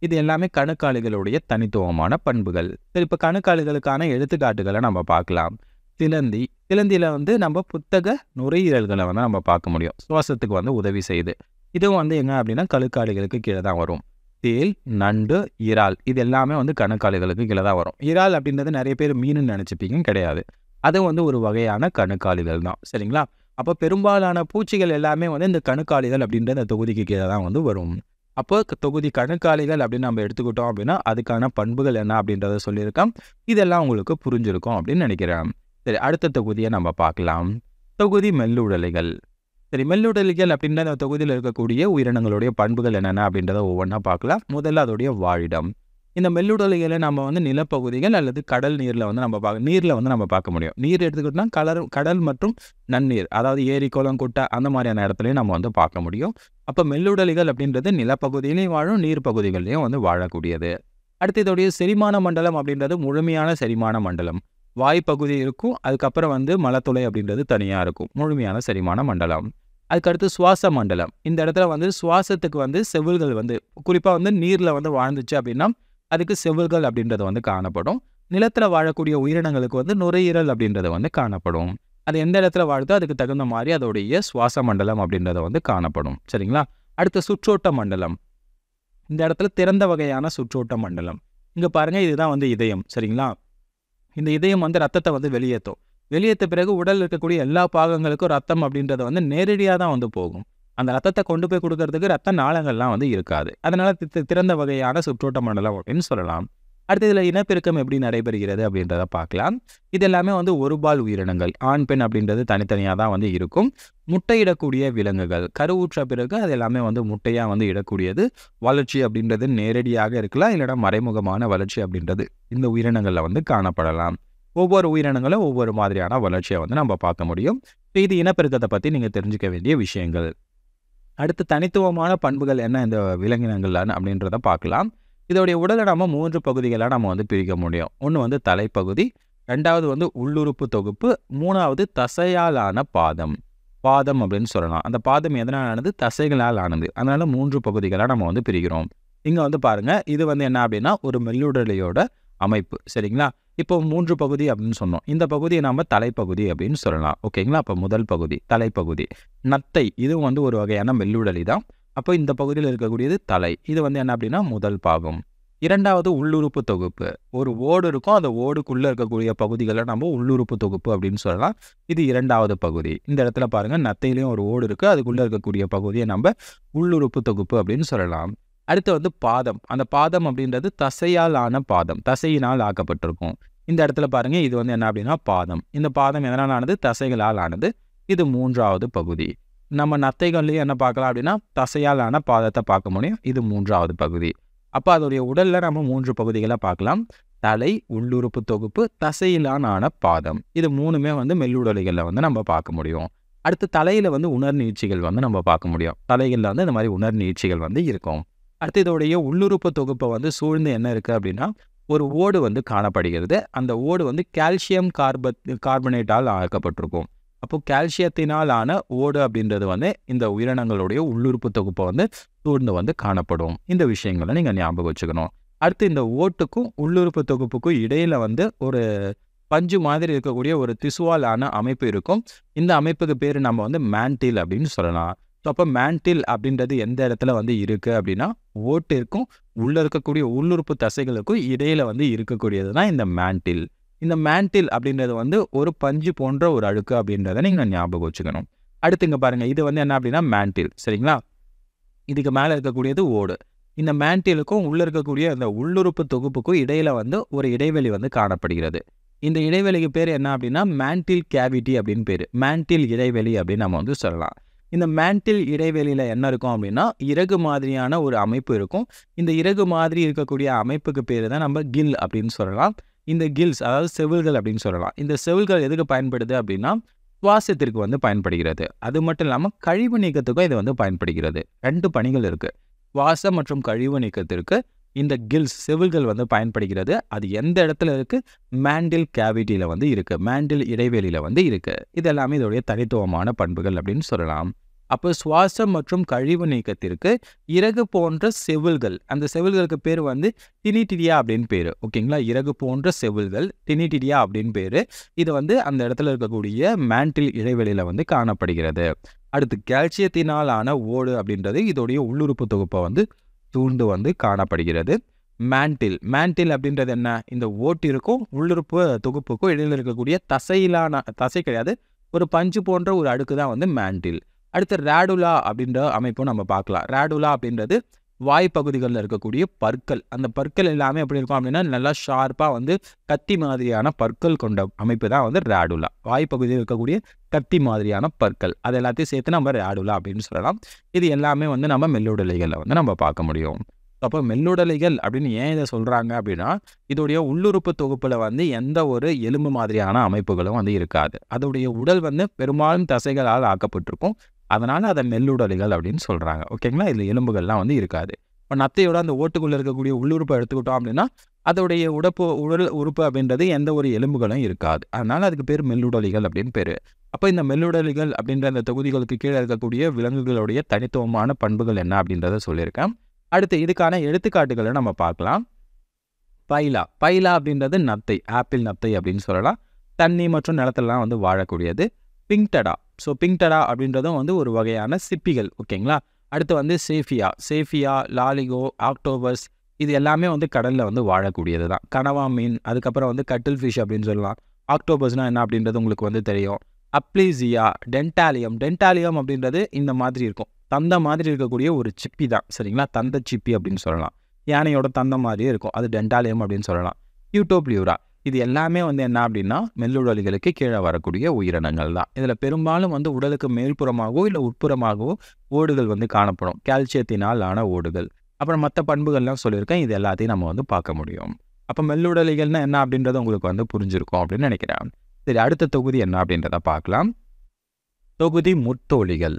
இது எல்லாமே கணுக்காளிகளுடைய தனித்துவமான பண்புகள் சரி இப்போ கணுக்காளிகளுக்கான எடுத்துக்காட்டுகளை நம்ம பார்க்கலாம் சிலந்தி சிலந்தியில் வந்து நம்ம புத்தக நுரையீரல்களை வந்து நம்ம பார்க்க முடியும் சுவாசத்துக்கு வந்து உதவி செய்யுது இதுவும் வந்து என்ன அப்படின்னா கணுக்காளிகளுக்கு கீழே தான் வரும் தேல் நண்டு இறால் இது எல்லாமே வந்து கணுக்காளிகளுக்கு கீழே தான் வரும் இறால் அப்படின்றது நிறைய பேர் மீன் நினச்சிப்பீங்க கிடையாது அது வந்து ஒரு வகையான கணுக்காளிகள் தான் சரிங்களா அப்போ பெரும்பாலான பூச்சிகள் எல்லாமே வந்து இந்த கணுக்காளிகள் அப்படின்ற இந்த தொகுதிக்கு கீழே தான் வந்து வரும் அப்போ தொகுதி கணக்காளிகள் அப்படின்னு நம்ம எடுத்துக்கிட்டோம் அப்படின்னா அதுக்கான பண்புகள் என்ன அப்படின்றத சொல்லியிருக்கோம் இதெல்லாம் உங்களுக்கு புரிஞ்சிருக்கும் அப்படின்னு நினைக்கிறேன் சரி அடுத்த தொகுதியை நம்ம பார்க்கலாம் தொகுதி மெல்லுடலைகள் சரி மெல்லுடலிகள் அப்படின்ற அந்த தொகுதியில் இருக்கக்கூடிய உயிரினங்களுடைய பண்புகள் என்னென்ன அப்படின்றத ஒவ்வொன்றா பார்க்கலாம் முதல்ல அதோடைய வாழிடம் இந்த மெல்லுடலைகளை நம்ம வந்து நிலப்பகுதிகள் அல்லது கடல் நீரில் வந்து நம்ம பார்க்க நீரில் வந்து நம்ம பார்க்க முடியும் நீர் எடுத்துக்கிட்டோம்னா கலர் கடல் மற்றும் நன்னீர் அதாவது ஏரி குளம் குட்டை அந்த மாதிரியான இடத்துலையும் நம்ம வந்து பார்க்க முடியும் அப்போ மெல்லுடலிகள் அப்படின்றது நிலப்பகுதியிலையும் வாழும் நீர் பகுதிகளிலையும் வந்து வாழக்கூடியது அடுத்து இதோடைய செரிமான மண்டலம் அப்படின்றது முழுமையான செரிமான மண்டலம் வாய்ப்பகுதி இருக்கும் அதுக்கப்புறம் வந்து மலத்துளை அப்படின்றது தனியாக இருக்கும் முழுமையான செரிமான மண்டலம் அதுக்கடுத்து சுவாச மண்டலம் இந்த இடத்துல வந்து சுவாசத்துக்கு வந்து செவில்கள் வந்து குறிப்பாக வந்து நீரில் வந்து வாழ்ந்துச்சு அப்படின்னா அதுக்கு செவ்வல்கள் அப்படின்றத வந்து காணப்படும் நிலத்தில் வாழக்கூடிய உயிரினங்களுக்கு வந்து நுரையீரல் அப்படின்றத வந்து காணப்படும் அது எந்த இடத்துல வாழ்த்தோ அதுக்கு தகுந்த மாதிரி அதோடைய சுவாச மண்டலம் அப்படின்றத வந்து காணப்படும் சரிங்களா அடுத்த சுற்றோட்ட மண்டலம் இந்த இடத்துல திறந்த வகையான சுற்றோட்ட மண்டலம் இங்கே பாருங்கள் இதுதான் வந்து இதயம் சரிங்களா இந்த இதயம் வந்து ரத்தத்தை வந்து வெளியேற்றும் வெளியேற்ற பிறகு உடல் இருக்கக்கூடிய எல்லா பாகங்களுக்கும் ரத்தம் அப்படின்றத வந்து நேரடியாக தான் வந்து போகும் அந்த ரத்தத்தை கொண்டு போய் கொடுக்கறதுக்கு ரத்த நாளங்கள்லாம் வந்து இருக்காது அதனால் திறந்த வகையான சுற்றோட்ட மண்டலம் அப்படின்னு சொல்லலாம் அடுத்து இதில் இனப்பெருக்கம் எப்படி நடைபெறுகிறது அப்படின்றத பார்க்கலாம் இது எல்லாமே வந்து ஒருபால் உயிரினங்கள் ஆண் பெண் அப்படின்றது தனித்தனியாக தான் வந்து இருக்கும் முட்டையிடக்கூடிய விலங்குகள் கருவுற்ற பிறகு அது எல்லாமே வந்து முட்டையாக வந்து இடக்கூடியது வளர்ச்சி அப்படின்றது நேரடியாக இருக்கலாம் இல்லைனா மறைமுகமான வளர்ச்சி அப்படின்றது இந்த உயிரினங்களில் வந்து காணப்படலாம் ஒவ்வொரு உயிரினங்களும் ஒவ்வொரு மாதிரியான வளர்ச்சியை வந்து நம்ம பார்க்க முடியும் இது இனப்பெருக்கத்தை பற்றி நீங்கள் தெரிஞ்சுக்க வேண்டிய விஷயங்கள் அடுத்து தனித்துவமான பண்புகள் என்ன இந்த விலங்கினங்கள்லான்னு அப்படின்றத பார்க்கலாம் இதோடைய உடலை நம்ம மூன்று பகுதிகளாக நம்ம வந்து பிரிக்க முடியும் ஒன்று வந்து தலைப்பகுதி ரெண்டாவது வந்து உள்ளுறுப்பு தொகுப்பு மூணாவது தசையாலான பாதம் பாதம் அப்படின்னு சொல்லலாம் அந்த பாதம் எதனால் ஆனது தசைகளால் ஆனது அதனால் மூன்று பகுதிகளாக நம்ம வந்து பிரிக்கிறோம் இங்கே வந்து பாருங்கள் இது வந்து என்ன அப்படின்னா ஒரு மெல்லுடலையோட அமைப்பு சரிங்களா இப்போ மூன்று பகுதி அப்படின்னு சொன்னோம் இந்த பகுதியை நாம் தலைப்பகுதி அப்படின்னு சொல்லலாம் ஓகேங்களா அப்போ முதல் பகுதி தலைப்பகுதி நத்தை இதுவும் வந்து ஒரு வகையான மெல்லுடலி தான் அப்போ இந்த பகுதியில் இருக்கக்கூடியது தலை இது வந்து என்ன அப்படின்னா முதல் பாகம் இரண்டாவது உள்ளுறுப்பு தொகுப்பு ஒரு ஓடு இருக்கும் அந்த ஓடுக்குள்ளே இருக்கக்கூடிய பகுதிகளை நம்ம உள்ளுறுப்பு தொகுப்பு அப்படின்னு சொல்லலாம் இது இரண்டாவது பகுதி இந்த இடத்துல பாருங்கள் நத்தையிலையும் ஒரு ஓடு இருக்குது அதுக்குள்ளே இருக்கக்கூடிய பகுதியை நம்ம உள்ளுறுப்பு தொகுப்பு அப்படின்னு சொல்லலாம் அடுத்து வந்து பாதம் அந்த பாதம் அப்படின்றது தசையால் ஆன பாதம் தசையினால் ஆக்கப்பட்டிருக்கும் இந்த இடத்துல பாருங்கள் இது வந்து என்ன அப்படின்னா பாதம் இந்த பாதம் எதனால் ஆனது தசைகளால் ஆனது இது மூன்றாவது பகுதி நம்ம நத்தைகள்லையும் என்ன பார்க்கலாம் அப்படின்னா தசையால் ஆன பாதத்தை பார்க்க முடியும் இது மூன்றாவது பகுதி அப்போ அதோடைய உடலில் நம்ம மூன்று பகுதிகளை பார்க்கலாம் தலை உள்ளுறுப்பு தொகுப்பு தசையிலான ஆன பாதம் இது மூணுமே வந்து மெல்லுடலைகளில் வந்து நம்ம பார்க்க முடியும் அடுத்து தலையில் வந்து நீட்சிகள் வந்து நம்ம பார்க்க முடியும் தலைகளில் வந்து இந்த மாதிரி உணர்நீழ்ச்சிகள் வந்து இருக்கும் அடுத்து இதோடைய உள்ளுறுப்பு தொகுப்பை வந்து சூழ்ந்து என்ன இருக்குது அப்படின்னா ஒரு ஓடு வந்து காணப்படுகிறது அந்த ஓடு வந்து கால்சியம் கார்பத் கார்பனேட்டால் ஆக்கப்பட்டிருக்கும் அப்போது கால்சியத்தினால் ஆன ஓடு அப்படின்றது வந்து இந்த உயிரினங்களுடைய உள்ளுறுப்பு தொகுப்பை வந்து சூழ்ந்து வந்து காணப்படும் இந்த விஷயங்களை நீங்கள் ஞாபகம் வச்சுக்கணும் அடுத்து இந்த ஓட்டுக்கும் உள்ளுறுப்பு தொகுப்புக்கும் இடையில் வந்து ஒரு பஞ்சு மாதிரி இருக்கக்கூடிய ஒரு திசுவாலான அமைப்பு இருக்கும் இந்த அமைப்புக்கு பேர் நம்ம வந்து மேன்டில் அப்படின்னு சொல்லலாம் ஸோ அப்போ மேண்டில் அப்படின்றது எந்த இடத்துல வந்து இருக்குது அப்படின்னா ஓட்டிற்கும் உள்ளே இருக்கக்கூடிய உள்ளுறுப்பு தசைகளுக்கும் இடையில் வந்து இருக்கக்கூடியது தான் இந்த மேண்டில் இந்த மேண்டில் அப்படின்றது வந்து ஒரு பஞ்சு போன்ற ஒரு அழுக்கு அப்படின்றத நீங்கள் ஞாபகம் வச்சுக்கணும் அடுத்து இங்கே பாருங்கள் இது வந்து என்ன அப்படின்னா மேன்டில் சரிங்களா இதுக்கு மேலே இருக்கக்கூடியது ஓடு இந்த மேன்டிலுக்கும் உள்ளே இருக்கக்கூடிய அந்த உள்ளுறுப்பு தொகுப்புக்கும் இடையில் வந்து ஒரு இடைவெளி வந்து காணப்படுகிறது இந்த இடைவெளிக்கு பேர் என்ன அப்படின்னா மேன்டில் கேவிட்டி அப்படின்னு பேர் மேன்டில் இடைவெளி அப்படின்னு நம்ம வந்து சொல்லலாம் இந்த மேண்டில் இடைவெளியில் என்ன இருக்கும் அப்படின்னா இறகு மாதிரியான ஒரு அமைப்பு இருக்கும் இந்த இறகு மாதிரி இருக்கக்கூடிய அமைப்புக்கு பேர் தான் நம்ம கில் அப்படின்னு சொல்லலாம் இந்த கில்ஸ் அதாவது செவில்கள் அப்படின்னு சொல்லலாம் இந்த செவில்கள் எதுக்கு பயன்படுது அப்படின்னா சுவாசத்திற்கு வந்து பயன்படுகிறது அது மட்டும் இல்லாமல் கழிவு நீக்கத்துக்கும் இது வந்து பயன்படுகிறது ரெண்டு பணிகள் இருக்குது சுவாசம் மற்றும் கழிவு நீக்கத்திற்கு இந்த கில்ஸ் செவில்கள் வந்து பயன்படுகிறது அது எந்த இடத்துல இருக்குது மேண்டில் கேவிட்டியில் வந்து இருக்குது மேண்டில் இடைவெளியில் வந்து இருக்குது இது எல்லாமே இதோடைய தனித்துவமான பண்புகள் அப்படின்னு சொல்லலாம் அப்போ சுவாசம் மற்றும் கழிவு நீக்கத்திற்கு இறகு போன்ற செவில்கள் அந்த செவில்களுக்கு பேர் வந்து டினிடிடியா அப்படின்னு பேர் ஓகேங்களா இறகு போன்ற செவில்கள் டினிடிடியா அப்படின்னு பேர் இது வந்து அந்த இடத்துல இருக்கக்கூடிய மேண்டில் இடைவெளியில் வந்து காணப்படுகிறது அடுத்து கால்சியத்தினால் ஆன ஓடு அப்படின்றது இதோடைய உள்ளுறுப்பு தொகுப்பை வந்து தூண்டு வந்து காணப்படுகிறது மேண்டில் மேண்டில் அப்படின்றது என்ன இந்த ஓட்டிற்கும் உள்ளுறுப்பு தொகுப்புக்கும் இடையில் இருக்கக்கூடிய தசையிலான தசை கிடையாது ஒரு பஞ்சு போன்ற ஒரு அடுக்கு தான் வந்து மேண்டில் அடுத்து ரேடுலா அப்படின்ற அமைப்பும் நம்ம பார்க்கலாம் ரேடுலா அப்படின்றது வாய்ப்பகுதிகளில் இருக்கக்கூடிய பற்கள் அந்த பற்கள் எல்லாமே எப்படி இருக்கும் அப்படின்னா நல்லா ஷார்ப்பாக வந்து கத்தி மாதிரியான பற்கள் கொண்ட அமைப்பு தான் வந்து ரேடுலா வாய்ப்பகுதியில் இருக்கக்கூடிய கத்தி மாதிரியான பற்கள் அது எல்லாத்தையும் சேர்த்து நம்ம ரேடுலா அப்படின்னு சொல்லலாம் இது எல்லாமே வந்து நம்ம மெல்லுடலைகளில் வந்து நம்ம பார்க்க முடியும் அப்போ மெல்லுடலைகள் அப்படின்னு ஏன் இதை சொல்கிறாங்க அப்படின்னா இதோடைய உள்ளுறுப்பு தொகுப்பில் வந்து எந்த ஒரு எலும்பு மாதிரியான அமைப்புகளும் வந்து இருக்காது அதோடைய உடல் வந்து பெரும்பாலும் தசைகளால் ஆக்கப்பட்டிருக்கும் அதனால் அதை மெல்லுடலைகள் அப்படின்னு சொல்கிறாங்க ஓகேங்களா இதில் எலும்புகள்லாம் வந்து இருக்காது இப்போ நத்தையோட அந்த ஓட்டுக்குள்ளே இருக்கக்கூடிய உள்ளுறுப்பை எடுத்துக்கிட்டோம் அப்படின்னா அதோடைய உடப்பு உடல் உறுப்பு அப்படின்றது எந்த ஒரு எலும்புகளும் இருக்காது அதனால் அதுக்கு பேர் மெல்லுடலிகள் அப்படின்னு பேர் அப்போ இந்த மெல்லுடலிகள் அப்படின்ற அந்த தொகுதிகளுக்கு கீழே இருக்கக்கூடிய விலங்குகளுடைய தனித்துவமான பண்புகள் என்ன அப்படின்றத சொல்லியிருக்கேன் அடுத்து இதுக்கான எடுத்துக்காட்டுகளை நம்ம பார்க்கலாம் பைலா பைலா அப்படின்றது நத்தை ஆப்பிள் நத்தை அப்படின்னு சொல்லலாம் தண்ணி மற்றும் நிலத்திலலாம் வந்து வாழக்கூடியது பிங்க்டடா ஸோ பிங்க்டடா அப்படின்றதும் வந்து ஒரு வகையான சிப்பிகள் ஓகேங்களா அடுத்து வந்து சேஃபியா சேஃபியா லாலிகோ ஆக்டோபஸ் இது எல்லாமே வந்து கடலில் வந்து வாழக்கூடியது தான் கனவா மீன் அதுக்கப்புறம் வந்து கட்டில் ஃபிஷ் அப்படின்னு சொல்லலாம் ஆக்டோபஸ்னால் என்ன அப்படின்றது உங்களுக்கு வந்து தெரியும் அப்ளீசியா டென்டாலியம் டென்டாலியம் அப்படின்றது இந்த மாதிரி இருக்கும் தந்த மாதிரி இருக்கக்கூடிய ஒரு சிப்பி தான் சரிங்களா தந்த சிப்பி அப்படின்னு சொல்லலாம் யானையோட தந்த மாதிரியே இருக்கும் அது டென்டாலியம் அப்படின்னு சொல்லலாம் யூட்டோப்ளியூரா இது எல்லாமே வந்து என்ன அப்படின்னா மெல்லுடலிகளுக்கு கீழே வரக்கூடிய உயிரினங்கள் தான் இதில் பெரும்பாலும் வந்து உடலுக்கு மேல்புறமாகவோ இல்லை உட்புறமாகவோ ஓடுகள் வந்து காணப்படும் கால்சியத்தினால் ஆன ஓடுகள் அப்புறம் மற்ற பண்புகள்லாம் சொல்லியிருக்கேன் இது எல்லாத்தையும் நம்ம வந்து பார்க்க முடியும் அப்போ மெல்லுடலிகள்னால் என்ன அப்படின்றது உங்களுக்கு வந்து புரிஞ்சிருக்கும் அப்படின்னு நினைக்கிறேன் சரி அடுத்த தொகுதி என்ன அப்படின்றத பார்க்கலாம் தொகுதி முத்தோழிகள்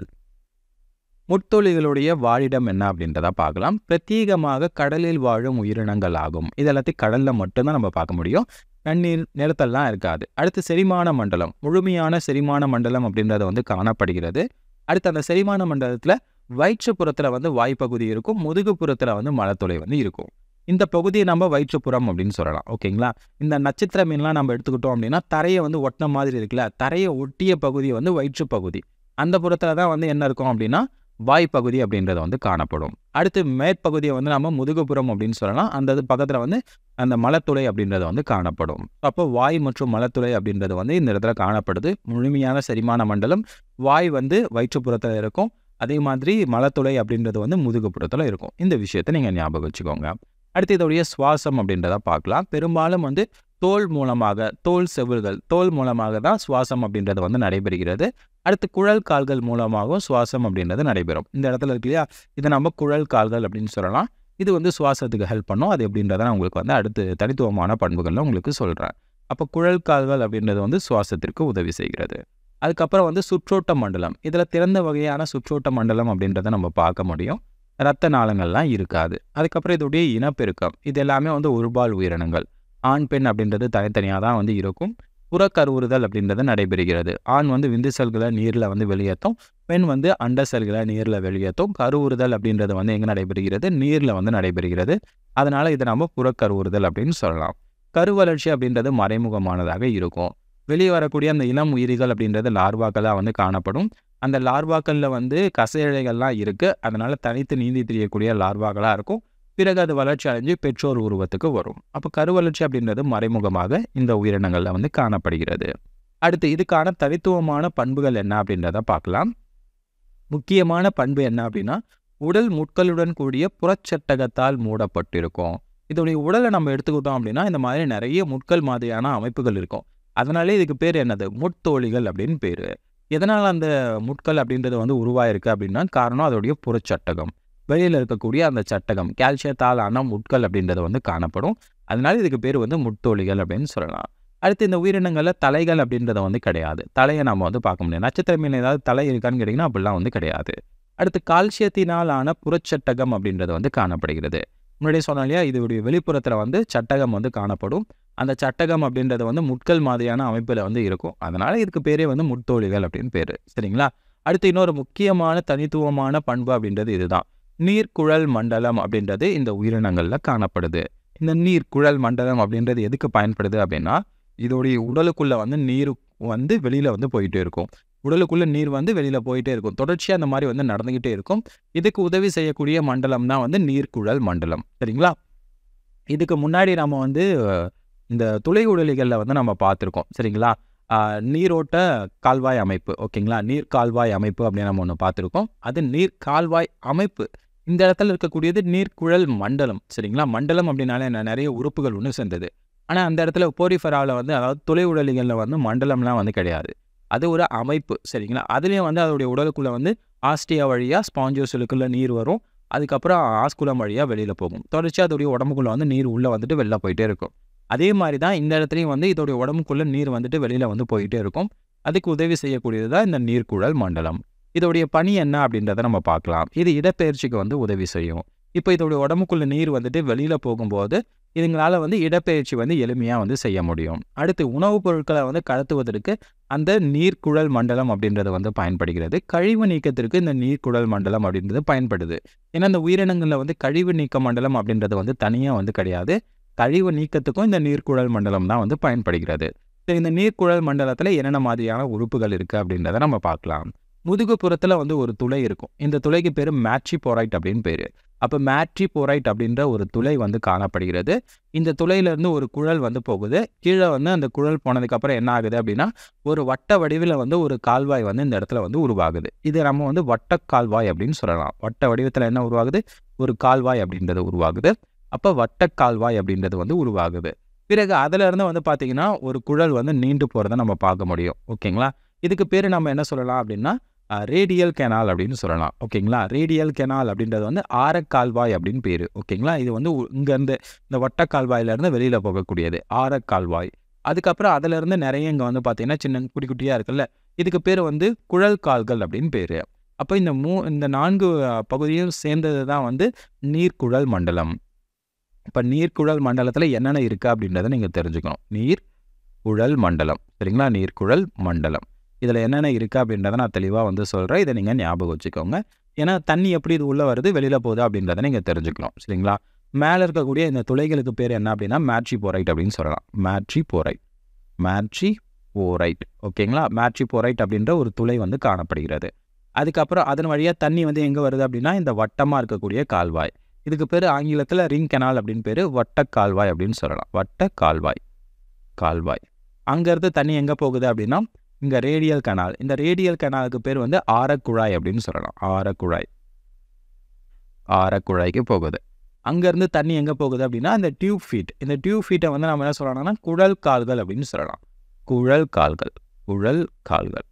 முத்தொழிகளுடைய வாழிடம் என்ன அப்படின்றத பார்க்கலாம் பிரத்யேகமாக கடலில் வாழும் உயிரினங்கள் ஆகும் இது எல்லாத்தையும் கடலில் மட்டும்தான் நம்ம பார்க்க முடியும் தண்ணீர் நிலத்தெல்லாம் இருக்காது அடுத்து செரிமான மண்டலம் முழுமையான செரிமான மண்டலம் அப்படின்றத வந்து காணப்படுகிறது அடுத்து அந்த செரிமான மண்டலத்தில் வயிற்றுப்புறத்தில் வந்து வாய்ப்பகுதி இருக்கும் முதுகுப்புறத்தில் வந்து மலத்தொலை வந்து இருக்கும் இந்த பகுதியை நம்ம வயிற்றுப்புறம் அப்படின்னு சொல்லலாம் ஓகேங்களா இந்த நட்சத்திர மீன்லாம் நம்ம எடுத்துக்கிட்டோம் அப்படின்னா தரையை வந்து ஒட்டின மாதிரி இருக்குல்ல தரையை ஒட்டிய பகுதி வந்து வயிற்று பகுதி அந்த புறத்தில் தான் வந்து என்ன இருக்கும் அப்படின்னா வாய்ப்பகுதி அப்படின்றத வந்து காணப்படும் அடுத்து மேற்பகுதியை வந்து நம்ம முதுகுப்புறம் அப்படின்னு சொல்லலாம் அந்த இது பக்கத்தில் வந்து அந்த மலத்துளை அப்படின்றத வந்து காணப்படும் அப்போ வாய் மற்றும் மலத்துளை அப்படின்றது வந்து இந்த இடத்துல காணப்படுது முழுமையான செரிமான மண்டலம் வாய் வந்து வயிற்றுப்புறத்தில் இருக்கும் அதே மாதிரி மலத்துளை அப்படின்றது வந்து முதுகுப்புறத்தில் இருக்கும் இந்த விஷயத்தை நீங்கள் ஞாபகம் வச்சுக்கோங்க அடுத்து இதோடைய சுவாசம் அப்படின்றத பார்க்கலாம் பெரும்பாலும் வந்து தோல் மூலமாக தோல் செவில்கள் தோல் மூலமாக தான் சுவாசம் அப்படின்றது வந்து நடைபெறுகிறது அடுத்து குழல் கால்கள் மூலமாகவும் சுவாசம் அப்படின்றது நடைபெறும் இந்த இடத்துல இருக்கு இல்லையா இதை நம்ம குழல் கால்கள் அப்படின்னு சொல்லலாம் இது வந்து சுவாசத்துக்கு ஹெல்ப் பண்ணும் அது எப்படின்றத நான் உங்களுக்கு வந்து அடுத்து தனித்துவமான பண்புகளில் உங்களுக்கு சொல்கிறேன் அப்போ குழல் கால்கள் அப்படின்றது வந்து சுவாசத்திற்கு உதவி செய்கிறது அதுக்கப்புறம் வந்து சுற்றோட்ட மண்டலம் இதில் திறந்த வகையான சுற்றோட்ட மண்டலம் அப்படின்றத நம்ம பார்க்க முடியும் ரத்த நாளங்கள்லாம் இருக்காது அதுக்கப்புறம் இதோடைய இனப்பெருக்கம் இது எல்லாமே வந்து ஒருபால் உயிரினங்கள் ஆண் பெண் அப்படின்றது தனித்தனியாக தான் வந்து இருக்கும் புறக்கருவுறுதல் அப்படின்றது நடைபெறுகிறது ஆண் வந்து விந்து செல்களை நீரில் வந்து வெளியேற்றும் பெண் வந்து அண்ட செல்களை நீரில் வெளியேற்றும் கருவுறுதல் அப்படின்றது வந்து எங்கே நடைபெறுகிறது நீரில் வந்து நடைபெறுகிறது அதனால் இதை நம்ம புறக்கருவுறுதல் அப்படின்னு சொல்லலாம் கரு வளர்ச்சி அப்படின்றது மறைமுகமானதாக இருக்கும் வெளியே வரக்கூடிய அந்த இளம் உயிரிகள் அப்படின்றது லார்வாக்களாக வந்து காணப்படும் அந்த லார்வாக்களில் வந்து கசையழைகள்லாம் இருக்குது அதனால் தனித்து நீந்தி தெரியக்கூடிய லார்வாக்களாக இருக்கும் பிறகு அது வளர்ச்சி அடைஞ்சு பெற்றோர் உருவத்துக்கு வரும் அப்போ கருவளர்ச்சி அப்படின்றது மறைமுகமாக இந்த உயிரினங்களில் வந்து காணப்படுகிறது அடுத்து இதுக்கான தனித்துவமான பண்புகள் என்ன அப்படின்றத பார்க்கலாம் முக்கியமான பண்பு என்ன அப்படின்னா உடல் முட்களுடன் கூடிய புறச்சட்டகத்தால் மூடப்பட்டிருக்கும் இதோடைய உடலை நம்ம எடுத்துக்கிட்டோம் அப்படின்னா இந்த மாதிரி நிறைய முட்கள் மாதிரியான அமைப்புகள் இருக்கும் அதனாலே இதுக்கு பேர் என்னது முட்தோழிகள் அப்படின்னு பேர் எதனால் அந்த முட்கள் அப்படின்றது வந்து உருவாயிருக்கு அப்படின்னா காரணம் அதோடைய புறச்சட்டகம் வெளியில் இருக்கக்கூடிய அந்த சட்டகம் கால்சியத்தாலான முட்கள் அப்படின்றது வந்து காணப்படும் அதனால் இதுக்கு பேர் வந்து முட்தோழிகள் அப்படின்னு சொல்லலாம் அடுத்து இந்த உயிரினங்களில் தலைகள் அப்படின்றத வந்து கிடையாது தலையை நம்ம வந்து பார்க்க முடியாது நட்சத்திர மீன் ஏதாவது தலை இருக்கான்னு கேட்டிங்கன்னா அப்படிலாம் வந்து கிடையாது அடுத்து கால்சியத்தினால் ஆன புறச்சட்டகம் அப்படின்றது வந்து காணப்படுகிறது முன்னாடியே சொன்னோம் இதோடைய வெளிப்புறத்தில் வந்து சட்டகம் வந்து காணப்படும் அந்த சட்டகம் அப்படின்றது வந்து முட்கள் மாதிரியான அமைப்பில் வந்து இருக்கும் அதனால் இதுக்கு பேரே வந்து முட்தோழிகள் அப்படின்னு பேர் சரிங்களா அடுத்து இன்னொரு முக்கியமான தனித்துவமான பண்பு அப்படின்றது இதுதான் நீர்க்குழல் மண்டலம் அப்படின்றது இந்த உயிரினங்களில் காணப்படுது இந்த நீர்க்குழல் மண்டலம் அப்படின்றது எதுக்கு பயன்படுது அப்படின்னா இதோடைய உடலுக்குள்ளே வந்து நீர் வந்து வெளியில் வந்து போயிட்டு இருக்கும் உடலுக்குள்ளே நீர் வந்து வெளியில் போயிட்டே இருக்கும் தொடர்ச்சியாக அந்த மாதிரி வந்து நடந்துக்கிட்டே இருக்கும் இதுக்கு உதவி செய்யக்கூடிய மண்டலம் தான் வந்து நீர்க்குழல் மண்டலம் சரிங்களா இதுக்கு முன்னாடி நம்ம வந்து இந்த துளை உடலிகளில் வந்து நம்ம பார்த்துருக்கோம் சரிங்களா நீரோட்ட கால்வாய் அமைப்பு ஓகேங்களா நீர் கால்வாய் அமைப்பு அப்படின்னு நம்ம ஒன்று பார்த்துருக்கோம் அது நீர் கால்வாய் அமைப்பு இந்த இடத்துல இருக்கக்கூடியது நீர்க்குழல் மண்டலம் சரிங்களா மண்டலம் அப்படின்னாலே நிறைய உறுப்புகள் ஒன்று சேர்ந்தது ஆனால் அந்த இடத்துல போரிஃபராவில் வந்து அதாவது துளை உடலிகளில் வந்து மண்டலம்லாம் வந்து கிடையாது அது ஒரு அமைப்பு சரிங்களா அதுலேயும் வந்து அதோடைய உடலுக்குள்ளே வந்து ஆஸ்டியா வழியாக ஸ்பாஞ்சோசலுக்குள்ளே நீர் வரும் அதுக்கப்புறம் ஆஸ்குலம் வழியாக வெளியில் போகும் தொடர்ச்சியாக அதோடைய உடம்புக்குள்ளே வந்து நீர் உள்ளே வந்துட்டு வெளில போயிட்டே இருக்கும் அதே மாதிரி தான் இந்த இடத்துலையும் வந்து இதோடைய உடம்புக்குள்ளே நீர் வந்துட்டு வெளியில் வந்து போயிட்டே இருக்கும் அதுக்கு உதவி செய்யக்கூடியது தான் இந்த நீர்க்குழல் மண்டலம் இதோடைய பணி என்ன அப்படின்றத நம்ம பார்க்கலாம் இது இடப்பெயர்ச்சிக்கு வந்து உதவி செய்யும் இப்போ இதோடைய உடம்புக்குள்ளே நீர் வந்துட்டு வெளியில் போகும்போது இதுங்களால் வந்து இடப்பெயர்ச்சி வந்து எளிமையாக வந்து செய்ய முடியும் அடுத்து உணவுப் பொருட்களை வந்து கடத்துவதற்கு அந்த நீர்க்குழல் மண்டலம் அப்படின்றது வந்து பயன்படுகிறது கழிவு நீக்கத்திற்கு இந்த நீர்க்குழல் மண்டலம் அப்படின்றது பயன்படுது ஏன்னா இந்த உயிரினங்களில் வந்து கழிவு நீக்க மண்டலம் அப்படின்றது வந்து தனியாக வந்து கிடையாது கழிவு நீக்கத்துக்கும் இந்த நீர்க்குழல் மண்டலம் தான் வந்து பயன்படுகிறது சரி இந்த நீர்க்குழல் மண்டலத்தில் என்னென்ன மாதிரியான உறுப்புகள் இருக்குது அப்படின்றத நம்ம பார்க்கலாம் முதுகுப்புறத்தில் வந்து ஒரு துளை இருக்கும் இந்த துளைக்கு பேர் மேட்ரி போரைட் அப்படின்னு பேர் அப்போ மேட்ரி போரைட் அப்படின்ற ஒரு துளை வந்து காணப்படுகிறது இந்த துளையிலேருந்து ஒரு குழல் வந்து போகுது கீழே வந்து அந்த குழல் போனதுக்கப்புறம் என்ன ஆகுது அப்படின்னா ஒரு வட்ட வடிவில் வந்து ஒரு கால்வாய் வந்து இந்த இடத்துல வந்து உருவாகுது இது நம்ம வந்து வட்ட கால்வாய் அப்படின்னு சொல்லலாம் வட்ட வடிவத்தில் என்ன உருவாகுது ஒரு கால்வாய் அப்படின்றது உருவாகுது அப்போ வட்ட கால்வாய் அப்படின்றது வந்து உருவாகுது பிறகு அதிலிருந்து வந்து பார்த்திங்கன்னா ஒரு குழல் வந்து நீண்டு போகிறத நம்ம பார்க்க முடியும் ஓகேங்களா இதுக்கு பேர் நம்ம என்ன சொல்லலாம் அப்படின்னா ரேடியல் கெனால் அப்படின்னு சொல்லலாம் ஓகேங்களா ரேடியல் கெனால் அப்படின்றது வந்து ஆரக்கால்வாய் அப்படின்னு பேர் ஓகேங்களா இது வந்து இங்கேருந்து இந்த வட்டக்கால்வாயிலேருந்து வெளியில் போகக்கூடியது ஆரக்கால்வாய் அதுக்கப்புறம் அதிலேருந்து நிறைய இங்கே வந்து பார்த்தீங்கன்னா சின்ன குட்டி குட்டியாக இருக்குல்ல இதுக்கு பேர் வந்து குழல் கால்கள் அப்படின்னு பேர் அப்போ இந்த மூ இந்த நான்கு பகுதியும் சேர்ந்தது தான் வந்து நீர்க்குழல் மண்டலம் இப்போ நீர்க்குழல் மண்டலத்தில் என்னென்ன இருக்குது அப்படின்றத நீங்கள் தெரிஞ்சுக்கணும் நீர் குழல் மண்டலம் சரிங்களா நீர்க்குழல் மண்டலம் இதில் என்னென்ன இருக்குது அப்படின்றத நான் தெளிவாக வந்து சொல்கிறேன் இதை நீங்கள் ஞாபகம் வச்சுக்கோங்க ஏன்னா தண்ணி எப்படி இது உள்ளே வருது வெளியில் போகுது அப்படின்றத நீங்கள் தெரிஞ்சுக்கணும் சரிங்களா மேலே இருக்கக்கூடிய இந்த துளைகளுக்கு பேர் என்ன அப்படின்னா மேட்ரி போரைட் அப்படின்னு சொல்லலாம் மேட்ரி போரைட் மேட்ரி போரைட் ஓகேங்களா மேட்ரி போரைட் அப்படின்ற ஒரு துளை வந்து காணப்படுகிறது அதுக்கப்புறம் அதன் வழியாக தண்ணி வந்து எங்கே வருது அப்படின்னா இந்த வட்டமாக இருக்கக்கூடிய கால்வாய் இதுக்கு பேர் ஆங்கிலத்தில் ரிங் கெனால் அப்படின்னு பேர் வட்ட கால்வாய் அப்படின்னு சொல்லலாம் வட்ட கால்வாய் கால்வாய் அங்கேருந்து தண்ணி எங்கே போகுது அப்படின்னா இங்கே ரேடியல் கனால் இந்த ரேடியல் கனாலுக்கு பேர் வந்து ஆரக்குழாய் அப்படின்னு சொல்லலாம் ஆரக்குழாய் ஆரக்குழாய்க்கு போகுது அங்கேருந்து தண்ணி எங்கே போகுது அப்படின்னா இந்த டியூப் ஃபீட் இந்த டியூப் ஃபீட்டை வந்து நம்ம என்ன சொல்லணும்னா குழல் கால்கள் அப்படின்னு சொல்லலாம் குழல் கால்கள் குழல் கால்கள்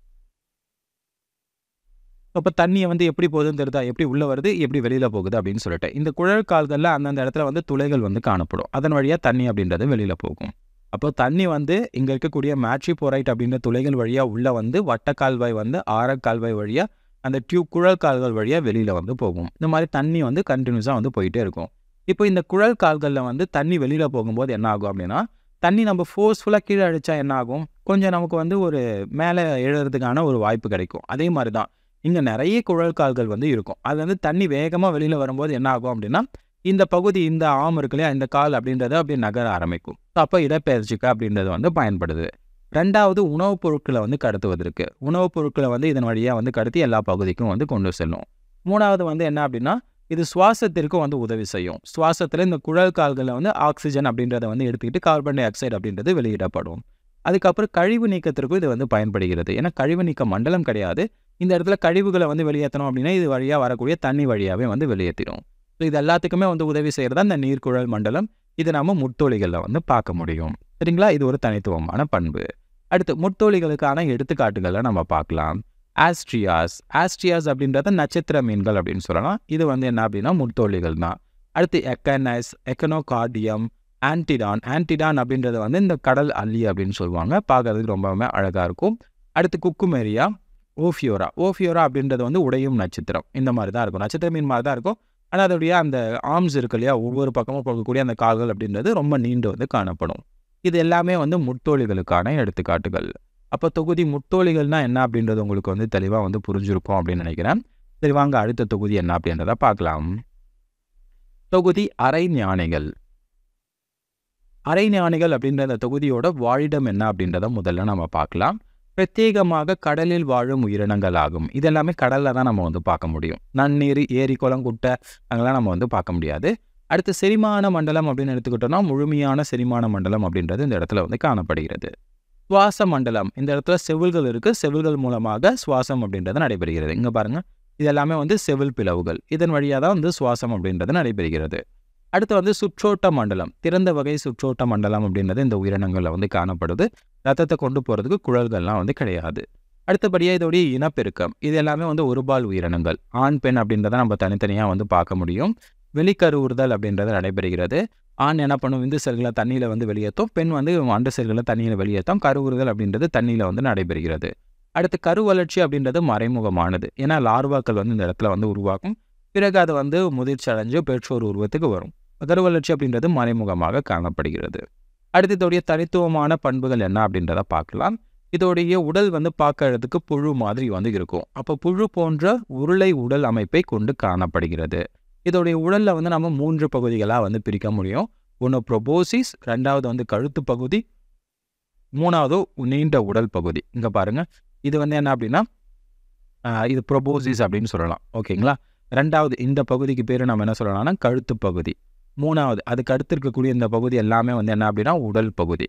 அப்போ தண்ணியை வந்து எப்படி போகுதுன்னு தெரிதா எப்படி உள்ளே வருது எப்படி வெளியில் போகுது அப்படின்னு சொல்லிட்டு இந்த குழல் கால்களில் அந்தந்த இடத்துல வந்து துளைகள் வந்து காணப்படும் அதன் வழியாக தண்ணி அப்படின்றது வெளியில் போகும் அப்போ தண்ணி வந்து இங்கே இருக்கக்கூடிய மேட்ரி போரைட் அப்படின்ற துளைகள் வழியாக உள்ளே வந்து வட்டக்கால்வாய் வந்து ஆர கால்வாய் வழியாக அந்த டியூப் குழல் கால்கள் வழியாக வெளியில் வந்து போகும் இந்த மாதிரி தண்ணி வந்து கண்டினியூஸாக வந்து போயிட்டே இருக்கும் இப்போ இந்த குழல் கால்களில் வந்து தண்ணி வெளியில் போகும்போது என்ன ஆகும் அப்படின்னா தண்ணி நம்ம ஃபோர்ஸ்ஃபுல்லாக கீழே அடித்தா என்ன ஆகும் கொஞ்சம் நமக்கு வந்து ஒரு மேலே எழுதுறதுக்கான ஒரு வாய்ப்பு கிடைக்கும் அதே மாதிரி தான் இங்கே நிறைய குழல் கால்கள் வந்து இருக்கும் அது வந்து தண்ணி வேகமாக வெளியில் வரும்போது என்ன ஆகும் அப்படின்னா இந்த பகுதி இந்த ஆம் இருக்கு இல்லையா இந்த கால் அப்படின்றது அப்படி நகர ஆரம்பிக்கும் அப்போ இடப்பெயர்ச்சிக்கு அப்படின்றது வந்து பயன்படுது ரெண்டாவது உணவுப் பொருட்களை வந்து கடத்துவதற்கு உணவுப் பொருட்களை வந்து இதன் வழியாக வந்து கடத்தி எல்லா பகுதிக்கும் வந்து கொண்டு செல்லும் மூணாவது வந்து என்ன அப்படின்னா இது சுவாசத்திற்கும் வந்து உதவி செய்யும் சுவாசத்தில் இந்த குழல் கால்களில் வந்து ஆக்சிஜன் அப்படின்றத வந்து எடுத்துக்கிட்டு கார்பன் டை ஆக்சைடு அப்படின்றது வெளியிடப்படும் அதுக்கப்புறம் கழிவு நீக்கத்திற்கும் இது வந்து பயன்படுகிறது ஏன்னா கழிவு நீக்க மண்டலம் கிடையாது இந்த இடத்துல கழிவுகளை வந்து வெளியேற்றணும் அப்படின்னா இது வழியாக வரக்கூடிய தண்ணி வழியாகவே வந்து வெளியேற்றிடும் இது எல்லாத்துக்குமே வந்து உதவி செய்கிறது அந்த நீர்க்குழல் மண்டலம் இது நம்ம முத்தோலிகளில் வந்து பார்க்க முடியும் சரிங்களா இது ஒரு தனித்துவமான பண்பு அடுத்து முத்தோலிகளுக்கான எடுத்துக்காட்டுகளை நம்ம பார்க்கலாம் ஆஸ்ட்ரியாஸ் ஆஸ்ட்ரியாஸ் அப்படின்றத நட்சத்திர மீன்கள் அப்படின்னு சொல்லலாம் இது வந்து என்ன அப்படின்னா முத்தோலிகள் தான் அடுத்து எக்கனஸ் எக்கனோகார்டியம் ஆன்டிடான் ஆன்டிடான் அப்படின்றது வந்து இந்த கடல் அள்ளி அப்படின்னு சொல்லுவாங்க பார்க்கறதுக்கு ரொம்பவுமே அழகாக இருக்கும் அடுத்து குக்குமேரியா ஓஃபியோரா ஓஃபியோரா அப்படின்றது வந்து உடையும் நட்சத்திரம் இந்த மாதிரி தான் இருக்கும் நட்சத்திர மீன் மாதிரி தான் இருக்கும் ஆனால் அதோடைய அந்த ஆர்ம்ஸ் இருக்கு இல்லையா ஒவ்வொரு பக்கமும் போகக்கூடிய அந்த கால்கள் அப்படின்றது ரொம்ப நீண்டு வந்து காணப்படும் இது எல்லாமே வந்து முட்டோலிகளுக்கான எடுத்துக்காட்டுகள் அப்போ தொகுதி முட்டோலிகள்னால் என்ன அப்படின்றது உங்களுக்கு வந்து தெளிவாக வந்து புரிஞ்சிருக்கும் அப்படின்னு நினைக்கிறேன் சரி வாங்க அடுத்த தொகுதி என்ன அப்படின்றத பார்க்கலாம் தொகுதி அரை ஞானிகள் அரை ஞானிகள் அப்படின்ற அந்த தொகுதியோட வாழிடம் என்ன அப்படின்றத முதல்ல நம்ம பார்க்கலாம் பிரத்யேகமாக கடலில் வாழும் உயிரினங்கள் ஆகும் இதெல்லாமே கடலில் தான் நம்ம வந்து பார்க்க முடியும் நன்னீர் ஏரி குளம் குட்டை அங்கெல்லாம் நம்ம வந்து பார்க்க முடியாது அடுத்து செரிமான மண்டலம் அப்படின்னு எடுத்துக்கிட்டோம்னா முழுமையான செரிமான மண்டலம் அப்படின்றது இந்த இடத்துல வந்து காணப்படுகிறது சுவாச மண்டலம் இந்த இடத்துல செவில்கள் இருக்குது செவில்கள் மூலமாக சுவாசம் அப்படின்றது நடைபெறுகிறது இங்கே பாருங்கள் இதெல்லாமே வந்து செவில் பிளவுகள் இதன் வழியாக தான் வந்து சுவாசம் அப்படின்றது நடைபெறுகிறது அடுத்து வந்து சுற்றோட்ட மண்டலம் திறந்த வகை சுற்றோட்ட மண்டலம் அப்படின்றது இந்த உயிரினங்களில் வந்து காணப்படுது ரத்தத்தை கொண்டு போகிறதுக்கு குழல்கள்லாம் வந்து கிடையாது அடுத்தபடியாக இதோடைய இனப்பெருக்கம் இது எல்லாமே வந்து ஒருபால் உயிரினங்கள் ஆண் பெண் அப்படின்றத நம்ம தனித்தனியாக வந்து பார்க்க முடியும் வெளிக்கருவுறுதல் அப்படின்றது நடைபெறுகிறது ஆண் என்ன பண்ணும் விந்து செல்களை தண்ணியில் வந்து வெளியேற்றும் பெண் வந்து அண்டு செல்களை தண்ணியில் வெளியேற்றும் கருவுறுதல் அப்படின்றது தண்ணியில் வந்து நடைபெறுகிறது அடுத்து கரு வளர்ச்சி அப்படின்றது மறைமுகமானது ஏன்னா லார்வாக்கள் வந்து இந்த இடத்துல வந்து உருவாக்கும் பிறகு அது வந்து முதிர்ச்சி அடைஞ்சு பெற்றோர் உருவத்துக்கு வரும் கரு வளர்ச்சி அப்படின்றது மறைமுகமாக காணப்படுகிறது அடுத்து இதோடைய தனித்துவமான பண்புகள் என்ன அப்படின்றத பார்க்கலாம் இதோடைய உடல் வந்து பார்க்கறதுக்கு புழு மாதிரி வந்து இருக்கும் அப்போ புழு போன்ற உருளை உடல் அமைப்பை கொண்டு காணப்படுகிறது இதோடைய உடலில் வந்து நம்ம மூன்று பகுதிகளாக வந்து பிரிக்க முடியும் ஒன்று ப்ரொபோசிஸ் ரெண்டாவது வந்து கழுத்து பகுதி மூணாவது நீண்ட உடல் பகுதி இங்கே பாருங்கள் இது வந்து என்ன அப்படின்னா இது ப்ரொபோசிஸ் அப்படின்னு சொல்லலாம் ஓகேங்களா ரெண்டாவது இந்த பகுதிக்கு பேர் நம்ம என்ன சொல்லலாம்னா கழுத்து பகுதி மூணாவது அதுக்கு அடுத்து இருக்கக்கூடிய இந்த பகுதி எல்லாமே வந்து என்ன அப்படின்னா உடல் பகுதி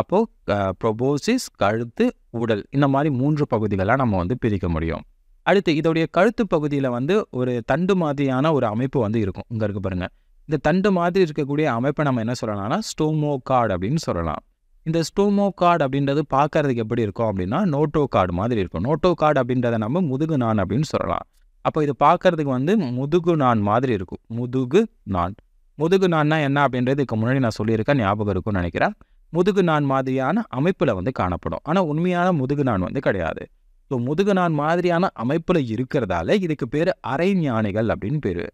அப்போது ப்ரொபோசிஸ் கழுத்து உடல் இந்த மாதிரி மூன்று பகுதிகளாக நம்ம வந்து பிரிக்க முடியும் அடுத்து இதோடைய கழுத்து பகுதியில் வந்து ஒரு தண்டு மாதிரியான ஒரு அமைப்பு வந்து இருக்கும் இங்கே இருக்கு பாருங்கள் இந்த தண்டு மாதிரி இருக்கக்கூடிய அமைப்பை நம்ம என்ன சொல்லலாம்னா ஸ்டோமோ கார்டு அப்படின்னு சொல்லலாம் இந்த ஸ்டோமோ கார்டு அப்படின்றது பார்க்கறதுக்கு எப்படி இருக்கும் அப்படின்னா நோட்டோ கார்டு மாதிரி இருக்கும் நோட்டோ கார்டு அப்படின்றத நம்ம முதுகு நான் அப்படின்னு சொல்லலாம் அப்போ இது பார்க்கறதுக்கு வந்து முதுகு நான் மாதிரி இருக்கும் முதுகு நான் முதுகு நான்னா என்ன அப்படின்றது இதுக்கு முன்னாடி நான் சொல்லியிருக்கேன் ஞாபகம் இருக்கும்னு நினைக்கிறேன் முதுகு நான் மாதிரியான அமைப்பில் வந்து காணப்படும் ஆனால் உண்மையான முதுகு நான் வந்து கிடையாது ஸோ முதுகு நான் மாதிரியான அமைப்பில் இருக்கிறதால இதுக்கு பேர் அரை ஞானிகள் அப்படின்னு பேர்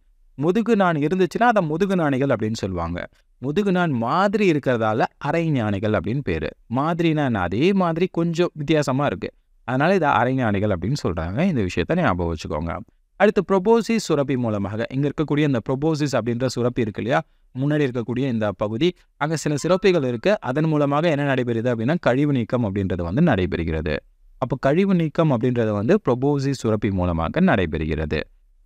முதுகு நான் இருந்துச்சுன்னா அதை முதுகு நாணிகள் அப்படின்னு சொல்லுவாங்க முதுகு நான் மாதிரி இருக்கிறதால அரை ஞானிகள் அப்படின்னு பேர் மாதிரினா அதே மாதிரி கொஞ்சம் வித்தியாசமாக இருக்குது அதனால் இதை அரை ஞானிகள் அப்படின்னு சொல்கிறாங்க இந்த விஷயத்த ஞாபகம் வச்சுக்கோங்க அடுத்து ப்ரொபோசிஸ் சுரப்பி மூலமாக இங்கே இருக்கக்கூடிய இந்த ப்ரொபோசிஸ் அப்படின்ற சுரப்பி இருக்கு இல்லையா முன்னாடி இருக்கக்கூடிய இந்த பகுதி அங்கே சில சிறப்பிகள் இருக்குது அதன் மூலமாக என்ன நடைபெறுது அப்படின்னா கழிவு நீக்கம் அப்படின்றது வந்து நடைபெறுகிறது அப்போ கழிவு நீக்கம் அப்படின்றது வந்து ப்ரொபோசி சுரப்பி மூலமாக நடைபெறுகிறது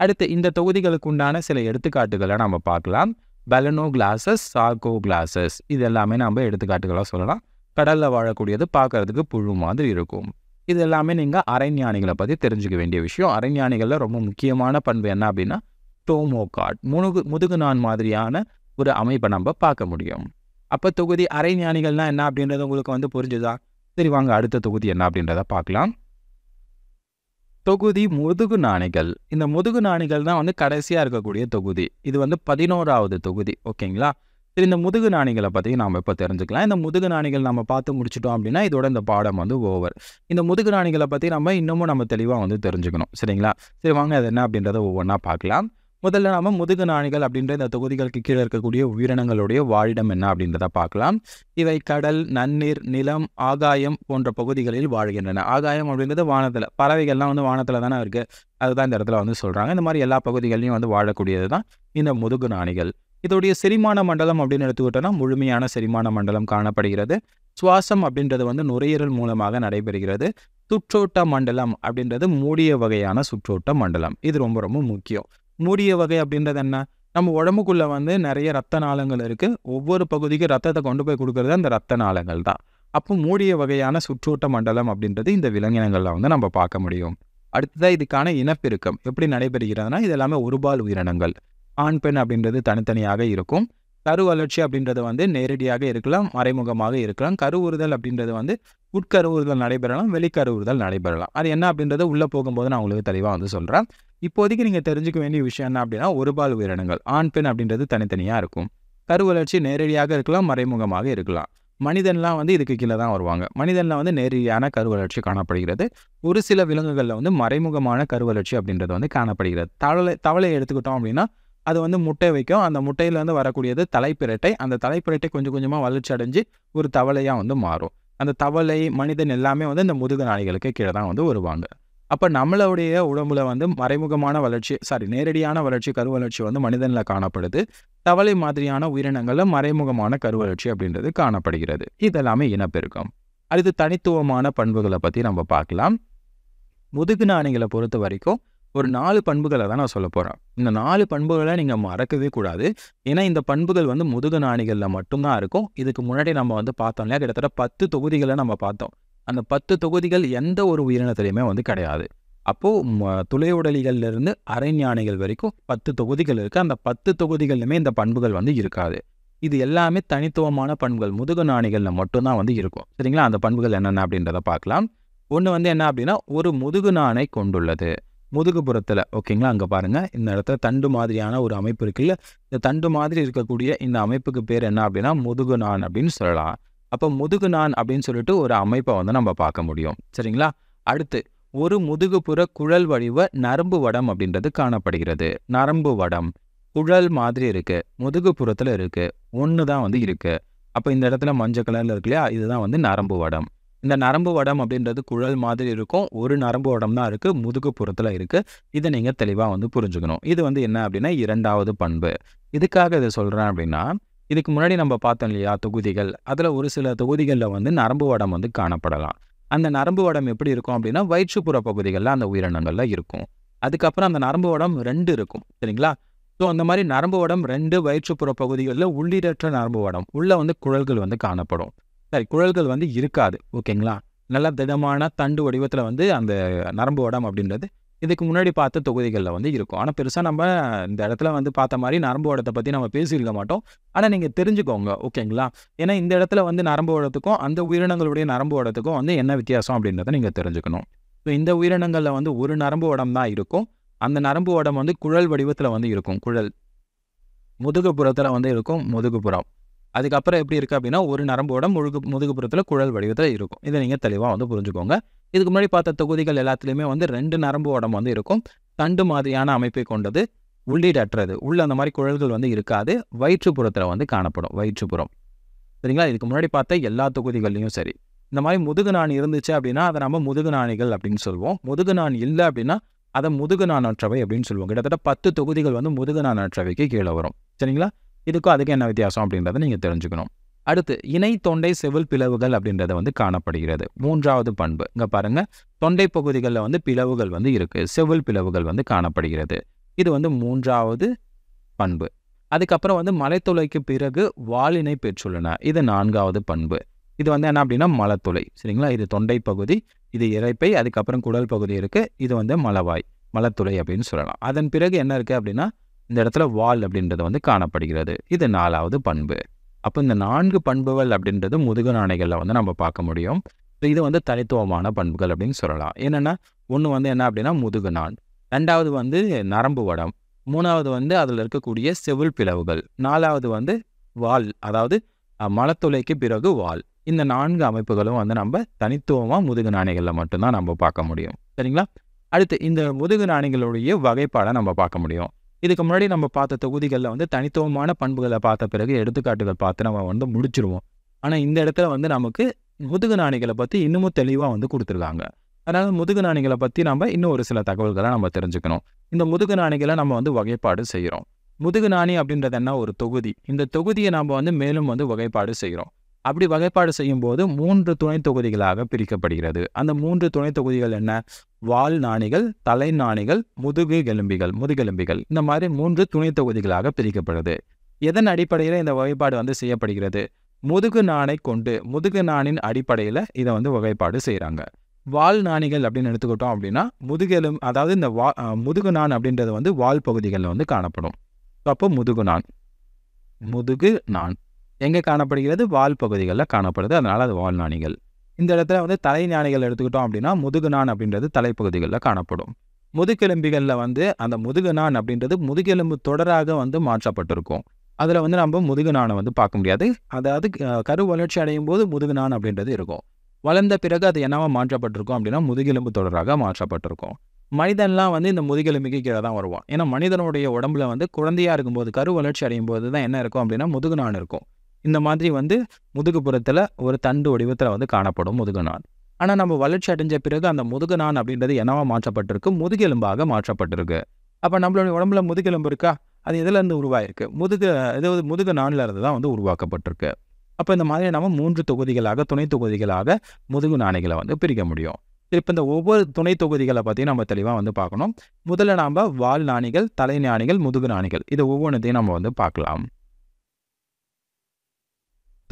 அடுத்து இந்த தொகுதிகளுக்கு உண்டான சில எடுத்துக்காட்டுகளை நம்ம பார்க்கலாம் பெலனோ கிளாஸஸ் சார்கோ கிளாஸஸ் இது எல்லாமே நம்ம எடுத்துக்காட்டுகளாக சொல்லலாம் கடலில் வாழக்கூடியது பார்க்கறதுக்கு புழு மாதிரி இருக்கும் இது எல்லாமே நீங்கள் அரைஞானிகளை பற்றி தெரிஞ்சுக்க வேண்டிய விஷயம் அரைஞானிகளில் ரொம்ப முக்கியமான பண்பு என்ன அப்படின்னா டோமோகாட் முதுகு முதுகு நான் மாதிரியான ஒரு அமைப்பை நம்ம பார்க்க முடியும் அப்போ தொகுதி அரைஞானிகள்னால் என்ன அப்படின்றது உங்களுக்கு வந்து புரிஞ்சுதா சரி வாங்க அடுத்த தொகுதி என்ன அப்படின்றத பார்க்கலாம் தொகுதி முதுகு நாணிகள் இந்த முதுகு நாணிகள் தான் வந்து கடைசியாக இருக்கக்கூடிய தொகுதி இது வந்து பதினோராவது தொகுதி ஓகேங்களா சரி இந்த முதுகு நாணிகளை பற்றி நாம் இப்போ தெரிஞ்சுக்கலாம் இந்த முதுகு நாணிகள் நம்ம பார்த்து முடிச்சிட்டோம் அப்படின்னா இதோட இந்த பாடம் வந்து ஓவர் இந்த முதுகு நாணிகளை பற்றி நம்ம இன்னமும் நம்ம தெளிவாக வந்து தெரிஞ்சுக்கணும் சரிங்களா சரி வாங்க அது என்ன அப்படின்றத ஒவ்வொன்றா பார்க்கலாம் முதல்ல நம்ம முதுகு நாணிகள் அப்படின்ற இந்த தொகுதிகளுக்கு கீழே இருக்கக்கூடிய உயிரினங்களுடைய வாழிடம் என்ன அப்படின்றத பார்க்கலாம் இவை கடல் நன்னீர் நிலம் ஆகாயம் போன்ற பகுதிகளில் வாழ்கின்றன ஆகாயம் அப்படின்றது வானத்தில் பறவைகள்லாம் வந்து வானத்தில் தானே இருக்குது அதுதான் இந்த இடத்துல வந்து சொல்கிறாங்க இந்த மாதிரி எல்லா பகுதிகளையும் வந்து வாழக்கூடியது தான் இந்த முதுகு நாணிகள் இதோடைய செரிமான மண்டலம் அப்படின்னு எடுத்துக்கிட்டோம்னா முழுமையான செரிமான மண்டலம் காணப்படுகிறது சுவாசம் அப்படின்றது வந்து நுரையீரல் மூலமாக நடைபெறுகிறது சுற்றோட்ட மண்டலம் அப்படின்றது மூடிய வகையான சுற்றோட்ட மண்டலம் இது ரொம்ப ரொம்ப முக்கியம் மூடிய வகை அப்படின்றது என்ன நம்ம உடம்புக்குள்ளே வந்து நிறைய ரத்த நாளங்கள் இருக்குது ஒவ்வொரு பகுதிக்கும் ரத்தத்தை கொண்டு போய் கொடுக்குறது அந்த ரத்த நாளங்கள் தான் அப்போ மூடிய வகையான சுற்றோட்ட மண்டலம் அப்படின்றது இந்த விலங்கினங்களில் வந்து நம்ம பார்க்க முடியும் அடுத்ததாக இதுக்கான இனப்பெருக்கம் எப்படி நடைபெறுகிறதுனா இது எல்லாமே ஒருபால் உயிரினங்கள் ஆண் பெண் அப்படின்றது தனித்தனியாக இருக்கும் கரு வளர்ச்சி அப்படின்றது வந்து நேரடியாக இருக்கலாம் மறைமுகமாக இருக்கலாம் கருவுறுதல் அப்படின்றது வந்து உட்கருவுறுதல் நடைபெறலாம் வெளிக்கருவுறுதல் நடைபெறலாம் அது என்ன அப்படின்றத உள்ளே போகும்போது நான் உங்களுக்கு தெளிவாக வந்து சொல்கிறேன் இப்போதைக்கு நீங்கள் தெரிஞ்சுக்க வேண்டிய விஷயம் என்ன அப்படின்னா ஒருபால் உயிரினங்கள் ஆண் பெண் அப்படின்றது தனித்தனியாக இருக்கும் கரு வளர்ச்சி நேரடியாக இருக்கலாம் மறைமுகமாக இருக்கலாம் மனிதன்லாம் வந்து இதுக்கு கீழே தான் வருவாங்க மனிதன்லாம் வந்து நேரடியான கருவளர்ச்சி காணப்படுகிறது ஒரு சில விலங்குகளில் வந்து மறைமுகமான கருவளர்ச்சி அப்படின்றது வந்து காணப்படுகிறது தவளை தவளை எடுத்துக்கிட்டோம் அப்படின்னா அது வந்து முட்டை வைக்கும் அந்த முட்டையிலேருந்து வரக்கூடியது தலைப்பிரட்டை அந்த தலைப்பிரட்டை கொஞ்சம் கொஞ்சமாக வளர்ச்சி அடைஞ்சு ஒரு தவளையாக வந்து மாறும் அந்த தவளை மனிதன் எல்லாமே வந்து இந்த முதுகு நாளிகளுக்கு கீழே தான் வந்து வருவாங்க அப்போ நம்மளுடைய உடம்புல வந்து மறைமுகமான வளர்ச்சி சாரி நேரடியான வளர்ச்சி கருவளர்ச்சி வந்து மனிதனில் காணப்படுது தவளை மாதிரியான உயிரினங்களில் மறைமுகமான கருவளர்ச்சி அப்படின்றது காணப்படுகிறது இதெல்லாமே இனப்பெருக்கம் அடுத்து தனித்துவமான பண்புகளை பற்றி நம்ம பார்க்கலாம் முதுகு நாணிகளை பொறுத்த வரைக்கும் ஒரு நாலு பண்புகளை தான் நான் சொல்ல போகிறேன் இந்த நாலு பண்புகளை நீங்கள் மறக்கவே கூடாது ஏன்னா இந்த பண்புகள் வந்து முதுகு நாணிகளில் மட்டும்தான் இருக்கும் இதுக்கு முன்னாடி நம்ம வந்து பார்த்தோம் இல்லையா கிட்டத்தட்ட பத்து தொகுதிகளை நம்ம பார்த்தோம் அந்த பத்து தொகுதிகள் எந்த ஒரு உயிரினத்திலையுமே வந்து கிடையாது அப்போது துளையுடலிகள்லேருந்து அரைஞானிகள் வரைக்கும் பத்து தொகுதிகள் இருக்குது அந்த பத்து தொகுதிகள்லையுமே இந்த பண்புகள் வந்து இருக்காது இது எல்லாமே தனித்துவமான பண்புகள் முதுகு நாணிகளில் மட்டும்தான் வந்து இருக்கும் சரிங்களா அந்த பண்புகள் என்னென்ன அப்படின்றத பார்க்கலாம் ஒன்று வந்து என்ன அப்படின்னா ஒரு முதுகு நாணை கொண்டுள்ளது முதுகுப்புறத்தில் ஓகேங்களா அங்கே பாருங்கள் இந்த இடத்துல தண்டு மாதிரியான ஒரு அமைப்பு இருக்குல்ல இந்த தண்டு மாதிரி இருக்கக்கூடிய இந்த அமைப்புக்கு பேர் என்ன அப்படின்னா முதுகு நான் அப்படின்னு சொல்லலாம் அப்போ முதுகு நான் அப்படின்னு சொல்லிட்டு ஒரு அமைப்பை வந்து நம்ம பார்க்க முடியும் சரிங்களா அடுத்து ஒரு முதுகுப்புற குழல் வடிவ நரம்பு வடம் அப்படின்றது காணப்படுகிறது நரம்பு வடம் குழல் மாதிரி இருக்குது முதுகுப்புறத்தில் இருக்குது ஒன்று தான் வந்து இருக்குது அப்போ இந்த இடத்துல மஞ்சள் கலரில் இருக்கு இல்லையா இதுதான் வந்து நரம்பு வடம் இந்த நரம்பு வடம் அப்படின்றது குழல் மாதிரி இருக்கும் ஒரு நரம்பு வடம் தான் இருக்குது முதுகு புறத்தில் இருக்குது இதை நீங்கள் தெளிவாக வந்து புரிஞ்சுக்கணும் இது வந்து என்ன அப்படின்னா இரண்டாவது பண்பு இதுக்காக இதை சொல்கிறேன் அப்படின்னா இதுக்கு முன்னாடி நம்ம பார்த்தோம் இல்லையா தொகுதிகள் அதில் ஒரு சில தொகுதிகளில் வந்து நரம்பு வடம் வந்து காணப்படலாம் அந்த நரம்பு வடம் எப்படி இருக்கும் அப்படின்னா வயிற்றுப்புற பகுதிகளில் அந்த உயிரினங்களில் இருக்கும் அதுக்கப்புறம் அந்த நரம்பு வடம் ரெண்டு இருக்கும் சரிங்களா ஸோ அந்த மாதிரி நரம்பு வடம் ரெண்டு வயிற்றுப்புற பகுதிகளில் உள்ளீடற்ற நரம்பு வடம் உள்ளே வந்து குழல்கள் வந்து காணப்படும் சரி குழல்கள் வந்து இருக்காது ஓகேங்களா நல்ல திடமான தண்டு வடிவத்தில் வந்து அந்த நரம்பு வடம் அப்படின்றது இதுக்கு முன்னாடி பார்த்த தொகுதிகளில் வந்து இருக்கும் ஆனால் பெருசாக நம்ம இந்த இடத்துல வந்து பார்த்த மாதிரி நரம்பு ஓடத்தை பற்றி நம்ம பேசியிருக்க மாட்டோம் ஆனால் நீங்கள் தெரிஞ்சுக்கோங்க ஓகேங்களா ஏன்னா இந்த இடத்துல வந்து நரம்பு ஓடத்துக்கும் அந்த உயிரினங்களுடைய நரம்பு ஓடத்துக்கும் வந்து என்ன வித்தியாசம் அப்படின்றத நீங்கள் தெரிஞ்சுக்கணும் ஸோ இந்த உயிரினங்களில் வந்து ஒரு நரம்பு வடம் தான் இருக்கும் அந்த நரம்பு வடம் வந்து குழல் வடிவத்தில் வந்து இருக்கும் குழல் முதுகுப்புறத்தில் வந்து இருக்கும் முதுகுப்புறம் அதுக்கப்புறம் எப்படி இருக்குது அப்படின்னா ஒரு நரம்போட முழுகு முதுகுபுறத்தில் குழல் வடிவத்தில் இருக்கும் இதை நீங்கள் தெளிவாக வந்து புரிஞ்சுக்கோங்க இதுக்கு முன்னாடி பார்த்த தொகுதிகள் எல்லாத்துலேயுமே வந்து ரெண்டு நரம்பு உடம்பு வந்து இருக்கும் தண்டு மாதிரியான அமைப்பை கொண்டது உள்ளீடற்றது உள்ள அந்த மாதிரி குழல்கள் வந்து இருக்காது வயிற்றுப்புறத்தில் வந்து காணப்படும் வயிற்றுப்புறம் சரிங்களா இதுக்கு முன்னாடி பார்த்த எல்லா தொகுதிகள்லையும் சரி இந்த மாதிரி முதுகு நாணி இருந்துச்சு அப்படின்னா அதை நம்ம முதுகு நாணிகள் அப்படின்னு சொல்லுவோம் முதுகு நாண் இல்லை அப்படின்னா அதை முதுகு நாணற்றவை அப்படின்னு சொல்லுவோம் கிட்டத்தட்ட பத்து தொகுதிகள் வந்து முதுகு நாணற்றவைக்கு கீழே வரும் சரிங்களா இதுக்கும் அதுக்கு என்ன வித்தியாசம் அப்படின்றத நீங்கள் தெரிஞ்சுக்கணும் அடுத்து இணை தொண்டை செவில் பிளவுகள் அப்படின்றத வந்து காணப்படுகிறது மூன்றாவது பண்பு இங்கே பாருங்கள் தொண்டை பகுதிகளில் வந்து பிளவுகள் வந்து இருக்குது செவில் பிளவுகள் வந்து காணப்படுகிறது இது வந்து மூன்றாவது பண்பு அதுக்கப்புறம் வந்து மலைத்துளைக்கு பிறகு வாலினை பெற்றுள்ளன இது நான்காவது பண்பு இது வந்து என்ன அப்படின்னா மலத்துளை சரிங்களா இது தொண்டை பகுதி இது இறைப்பை அதுக்கப்புறம் குடல் பகுதி இருக்குது இது வந்து மலவாய் மலத்துளை அப்படின்னு சொல்லலாம் அதன் பிறகு என்ன இருக்குது அப்படின்னா இந்த இடத்துல வால் அப்படின்றது வந்து காணப்படுகிறது இது நாலாவது பண்பு அப்போ இந்த நான்கு பண்புகள் அப்படின்றது முதுகு நாணைகளில் வந்து நம்ம பார்க்க முடியும் இது வந்து தனித்துவமான பண்புகள் அப்படின்னு சொல்லலாம் என்னென்னா ஒன்று வந்து என்ன அப்படின்னா முதுகு நான் ரெண்டாவது வந்து நரம்பு வடம் மூணாவது வந்து அதில் இருக்கக்கூடிய செவில் பிளவுகள் நாலாவது வந்து வால் அதாவது மலத்துளைக்கு பிறகு வால் இந்த நான்கு அமைப்புகளும் வந்து நம்ம தனித்துவமாக முதுகு நாணயங்களில் மட்டும்தான் நம்ம பார்க்க முடியும் சரிங்களா அடுத்து இந்த முதுகு நாணயங்களுடைய வகைப்பாடை நம்ம பார்க்க முடியும் இதுக்கு முன்னாடி நம்ம பார்த்த தொகுதிகளில் வந்து தனித்துவமான பண்புகளை பார்த்த பிறகு எடுத்துக்காட்டுகள் பார்த்து நம்ம வந்து முடிச்சிருவோம் ஆனால் இந்த இடத்துல வந்து நமக்கு முதுகு நாணிகளை பற்றி இன்னமும் தெளிவாக வந்து கொடுத்துருக்காங்க அதனால் முதுகு நாணிகளை பற்றி நம்ம இன்னும் ஒரு சில தகவல்களை நம்ம தெரிஞ்சுக்கணும் இந்த முதுகு நாணிகளை நம்ம வந்து வகைப்பாடு செய்கிறோம் முதுகு நாணி அப்படின்றது என்ன ஒரு தொகுதி இந்த தொகுதியை நம்ம வந்து மேலும் வந்து வகைப்பாடு செய்கிறோம் அப்படி வகைப்பாடு செய்யும் போது மூன்று துணை தொகுதிகளாக பிரிக்கப்படுகிறது அந்த மூன்று துணை தொகுதிகள் என்ன வால் நாணிகள் தலை நாணிகள் முதுகு எலும்பிகள் முதுகெலும்பிகள் இந்த மாதிரி மூன்று துணை தொகுதிகளாக பிரிக்கப்படுது எதன் அடிப்படையில் இந்த வகைப்பாடு வந்து செய்யப்படுகிறது முதுகு நாணை கொண்டு முதுகு நாணின் அடிப்படையில் இதை வந்து வகைப்பாடு செய்கிறாங்க வால் நாணிகள் அப்படின்னு எடுத்துக்கிட்டோம் அப்படின்னா முதுகெலும் அதாவது இந்த வா முதுகு நான் அப்படின்றது வந்து வால் பகுதிகளில் வந்து காணப்படும் அப்போ முதுகு நான் முதுகு நான் எங்கே காணப்படுகிறது வால் பகுதிகளில் காணப்படுது அதனால் அது வால் நாணிகள் இந்த இடத்துல வந்து தலை நாணிகள் எடுத்துக்கிட்டோம் அப்படின்னா முதுகு நான் அப்படின்றது தலைப்பகுதிகளில் காணப்படும் முதுகெலும்பிகளில் வந்து அந்த முதுகு நான் அப்படின்றது முதுகெலும்பு தொடராக வந்து மாற்றப்பட்டிருக்கும் அதில் வந்து நம்ம முதுகு நானை வந்து பார்க்க முடியாது அதாவது கரு வளர்ச்சி அடையும் போது முதுகு நான் அப்படின்றது இருக்கும் வளர்ந்த பிறகு அது என்னவா மாற்றப்பட்டிருக்கும் அப்படின்னா முதுகெலும்பு தொடராக மாற்றப்பட்டிருக்கும் மனிதன்லாம் வந்து இந்த முதுகெலும்புக்கு கீழே தான் வருவான் ஏன்னா மனிதனுடைய உடம்புல வந்து குழந்தையாக இருக்கும்போது கரு வளர்ச்சி அடையும் போது தான் என்ன இருக்கும் அப்படின்னா முதுகு நான் இருக்கும் இந்த மாதிரி வந்து முதுகுப்புறத்தில் ஒரு தண்டு வடிவத்தில் வந்து காணப்படும் முதுகுநான் ஆனால் நம்ம வளர்ச்சி அடைஞ்ச பிறகு அந்த முதுகுநான் அப்படின்றது என்னவா மாற்றப்பட்டிருக்கு முதுகெலும்பாக மாற்றப்பட்டிருக்கு அப்போ நம்மளுடைய உடம்புல முதுகெலும்பு இருக்கா அது எதுலேருந்து உருவாயிருக்கு முதுகு ஏதாவது முதுகு நான்லேருந்து தான் வந்து உருவாக்கப்பட்டிருக்கு அப்போ இந்த மாதிரி நம்ம மூன்று தொகுதிகளாக துணை தொகுதிகளாக முதுகு நாணைகளை வந்து பிரிக்க முடியும் இப்போ இந்த ஒவ்வொரு துணை தொகுதிகளை பற்றி நம்ம தெளிவாக வந்து பார்க்கணும் முதல்ல நாம் வால் நாணிகள் தலை நாணிகள் முதுகு நாணிகள் இது ஒவ்வொன்றத்தையும் நம்ம வந்து பார்க்கலாம்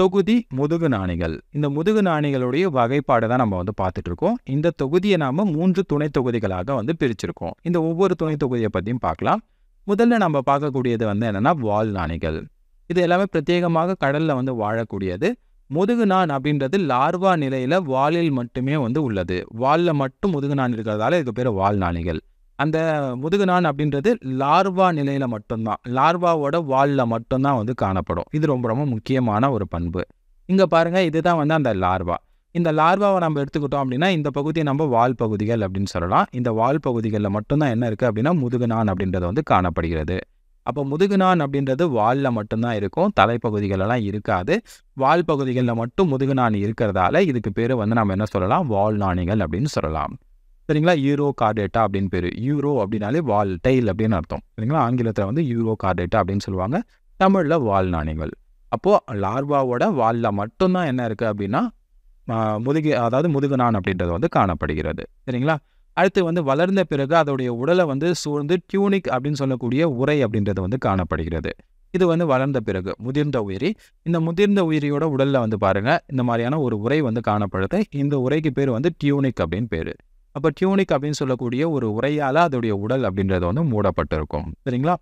தொகுதி முதுகு நாணிகள் இந்த முதுகு நாணிகளுடைய வகைப்பாடு தான் நம்ம வந்து பார்த்துட்டு இருக்கோம் இந்த தொகுதியை நாம மூன்று துணை தொகுதிகளாக வந்து பிரிச்சிருக்கோம் இந்த ஒவ்வொரு துணை தொகுதியை பத்தியும் பார்க்கலாம் முதல்ல நம்ம பார்க்கக்கூடியது வந்து என்னன்னா வால் நாணிகள் இது எல்லாமே பிரத்யேகமாக கடல்ல வந்து வாழக்கூடியது முதுகு நான் அப்படின்றது லார்வா நிலையில வாலில் மட்டுமே வந்து உள்ளது வாலில் மட்டும் முதுகு நான் இருக்கிறதால இதுக்கு பேர் வால் நாணிகள் அந்த முதுகு நான் அப்படின்றது லார்வா நிலையில் மட்டும்தான் லார்வாவோட வாலில் மட்டும்தான் வந்து காணப்படும் இது ரொம்ப ரொம்ப முக்கியமான ஒரு பண்பு இங்கே பாருங்கள் இதுதான் வந்து அந்த லார்வா இந்த லார்வாவை நம்ம எடுத்துக்கிட்டோம் அப்படின்னா இந்த பகுதியை நம்ம வால் பகுதிகள் அப்படின்னு சொல்லலாம் இந்த வால் பகுதிகளில் மட்டும்தான் என்ன இருக்குது அப்படின்னா முதுகுநான் அப்படின்றது வந்து காணப்படுகிறது அப்போ முதுகுநான் அப்படின்றது வாலில் மட்டும்தான் இருக்கும் தலைப்பகுதிகளெல்லாம் இருக்காது வால் பகுதிகளில் மட்டும் முதுகுநான் இருக்கிறதால இதுக்கு பேர் வந்து நம்ம என்ன சொல்லலாம் வால் நாணிகள் அப்படின்னு சொல்லலாம் சரிங்களா யூரோ கார்டேட்டா அப்படின்னு பேர் யூரோ அப்படின்னாலே வால் டைல் அப்படின்னு அர்த்தம் சரிங்களா ஆங்கிலத்தில் வந்து யூரோ கார்டேட்டா அப்படின்னு சொல்லுவாங்க தமிழில் வால் நாணயங்கள் அப்போது லார்வாவோட வாலில் மட்டும்தான் என்ன இருக்குது அப்படின்னா முதுகு அதாவது முதுகுநான் அப்படின்றது வந்து காணப்படுகிறது சரிங்களா அடுத்து வந்து வளர்ந்த பிறகு அதோடைய உடலை வந்து சூழ்ந்து டியூனிக் அப்படின்னு சொல்லக்கூடிய உரை அப்படின்றது வந்து காணப்படுகிறது இது வந்து வளர்ந்த பிறகு முதிர்ந்த உயிரி இந்த முதிர்ந்த உயிரியோட உடலில் வந்து பாருங்கள் இந்த மாதிரியான ஒரு உரை வந்து காணப்படுது இந்த உரைக்கு பேர் வந்து டியூனிக் அப்படின்னு பேர் அப்போ டியூனிக் அப்படின்னு சொல்லக்கூடிய ஒரு உரையால் அதோடைய உடல் அப்படின்றது வந்து மூடப்பட்டிருக்கும் சரிங்களா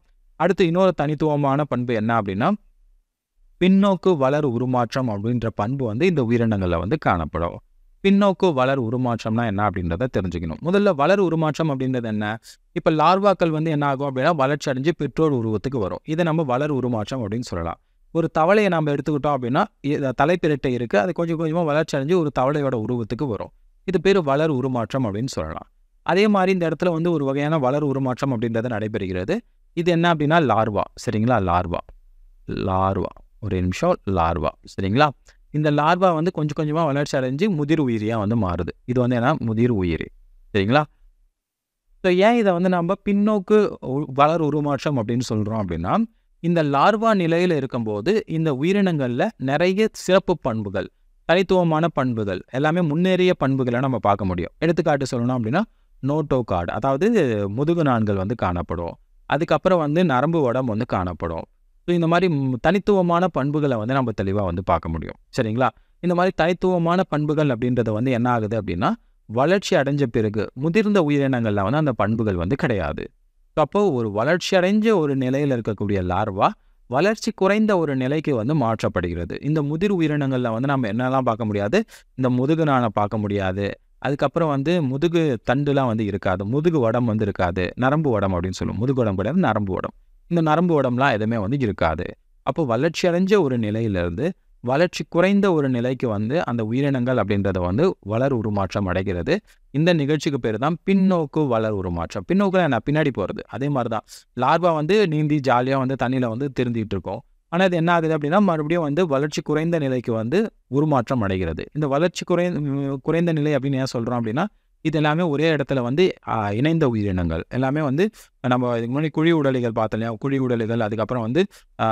அடுத்து இன்னொரு தனித்துவமான பண்பு என்ன அப்படின்னா பின்னோக்கு வளர் உருமாற்றம் அப்படின்ற பண்பு வந்து இந்த உயிரினங்களில் வந்து காணப்படும் பின்னோக்கு வளர் உருமாற்றம்னா என்ன அப்படின்றத தெரிஞ்சுக்கணும் முதல்ல வளர் உருமாற்றம் அப்படின்றது என்ன இப்போ லார்வாக்கள் வந்து என்ன ஆகும் அப்படின்னா வளர்ச்சி அடைஞ்சு பெற்றோர் உருவத்துக்கு வரும் இதை நம்ம வளர் உருமாற்றம் அப்படின்னு சொல்லலாம் ஒரு தவளையை நம்ம எடுத்துக்கிட்டோம் அப்படின்னா தலைப்பிரட்டை இருக்குது அது கொஞ்சம் கொஞ்சமாக வளர்ச்சி அடைஞ்சு ஒரு தவளையோட உருவத்துக்கு வரும் இது பேர் வளர் உருமாற்றம் அப்படின்னு சொல்லலாம் அதே மாதிரி இந்த இடத்துல வந்து ஒரு வகையான வளர் உருமாற்றம் அப்படின்றது நடைபெறுகிறது இது என்ன அப்படின்னா லார்வா சரிங்களா லார்வா லார்வா ஒரு நிமிஷம் லார்வா சரிங்களா இந்த லார்வா வந்து கொஞ்சம் கொஞ்சமாக வளர்ச்சி அடைஞ்சு முதிர் உயிரியாக வந்து மாறுது இது வந்து என்ன முதிர் உயிரி சரிங்களா ஸோ ஏன் இதை வந்து நம்ம பின்னோக்கு வளர் உருமாற்றம் அப்படின்னு சொல்கிறோம் அப்படின்னா இந்த லார்வா நிலையில் இருக்கும்போது இந்த உயிரினங்களில் நிறைய சிறப்பு பண்புகள் தனித்துவமான பண்புகள் எல்லாமே முன்னேறிய பண்புகளை நம்ம பார்க்க முடியும் எடுத்துக்காட்டு சொல்லணும் அப்படின்னா நோட்டோ கார்டு அதாவது முதுகு நான்கள் வந்து காணப்படும் அதுக்கப்புறம் வந்து நரம்பு உடம்பு வந்து காணப்படும் ஸோ இந்த மாதிரி தனித்துவமான பண்புகளை வந்து நம்ம தெளிவாக வந்து பார்க்க முடியும் சரிங்களா இந்த மாதிரி தனித்துவமான பண்புகள் அப்படின்றது வந்து என்ன ஆகுது அப்படின்னா வளர்ச்சி அடைஞ்ச பிறகு முதிர்ந்த உயிரினங்களில் வந்து அந்த பண்புகள் வந்து கிடையாது அப்போது ஒரு வளர்ச்சி அடைஞ்ச ஒரு நிலையில் இருக்கக்கூடிய லார்வா வளர்ச்சி குறைந்த ஒரு நிலைக்கு வந்து மாற்றப்படுகிறது இந்த முதிர் உயிரினங்களில் வந்து நம்ம என்னெல்லாம் பார்க்க முடியாது இந்த முதுகு நானை பார்க்க முடியாது அதுக்கப்புறம் வந்து முதுகு தண்டுலாம் வந்து இருக்காது முதுகு உடம் வந்து இருக்காது நரம்பு உடம் அப்படின்னு சொல்லுவோம் முதுகு உடம்பு கிடையாது நரம்பு உடம் இந்த நரம்பு உடம்லாம் எதுவுமே வந்து இருக்காது அப்போ வளர்ச்சி அடைஞ்ச ஒரு நிலையிலேருந்து வளர்ச்சி குறைந்த ஒரு நிலைக்கு வந்து அந்த உயிரினங்கள் அப்படின்றத வந்து வளர் உருமாற்றம் அடைகிறது இந்த நிகழ்ச்சிக்கு பேர் தான் பின்னோக்கு வளர் உருமாற்றம் பின்னோக்கில் என்ன பின்னாடி போகிறது அதே மாதிரி தான் லார்வா வந்து நீந்தி ஜாலியாக வந்து தண்ணியில் வந்து திருந்திகிட்டு இருக்கோம் ஆனால் அது என்ன ஆகுது அப்படின்னா மறுபடியும் வந்து வளர்ச்சி குறைந்த நிலைக்கு வந்து உருமாற்றம் அடைகிறது இந்த வளர்ச்சி குறை குறைந்த நிலை அப்படின்னு ஏன் சொல்கிறோம் அப்படின்னா இது எல்லாமே ஒரே இடத்துல வந்து இணைந்த உயிரினங்கள் எல்லாமே வந்து நம்ம இதுக்கு முன்னாடி குழி உடலிகள் பார்த்தோம் இல்லையா குழி உடலிகள் அதுக்கப்புறம் வந்து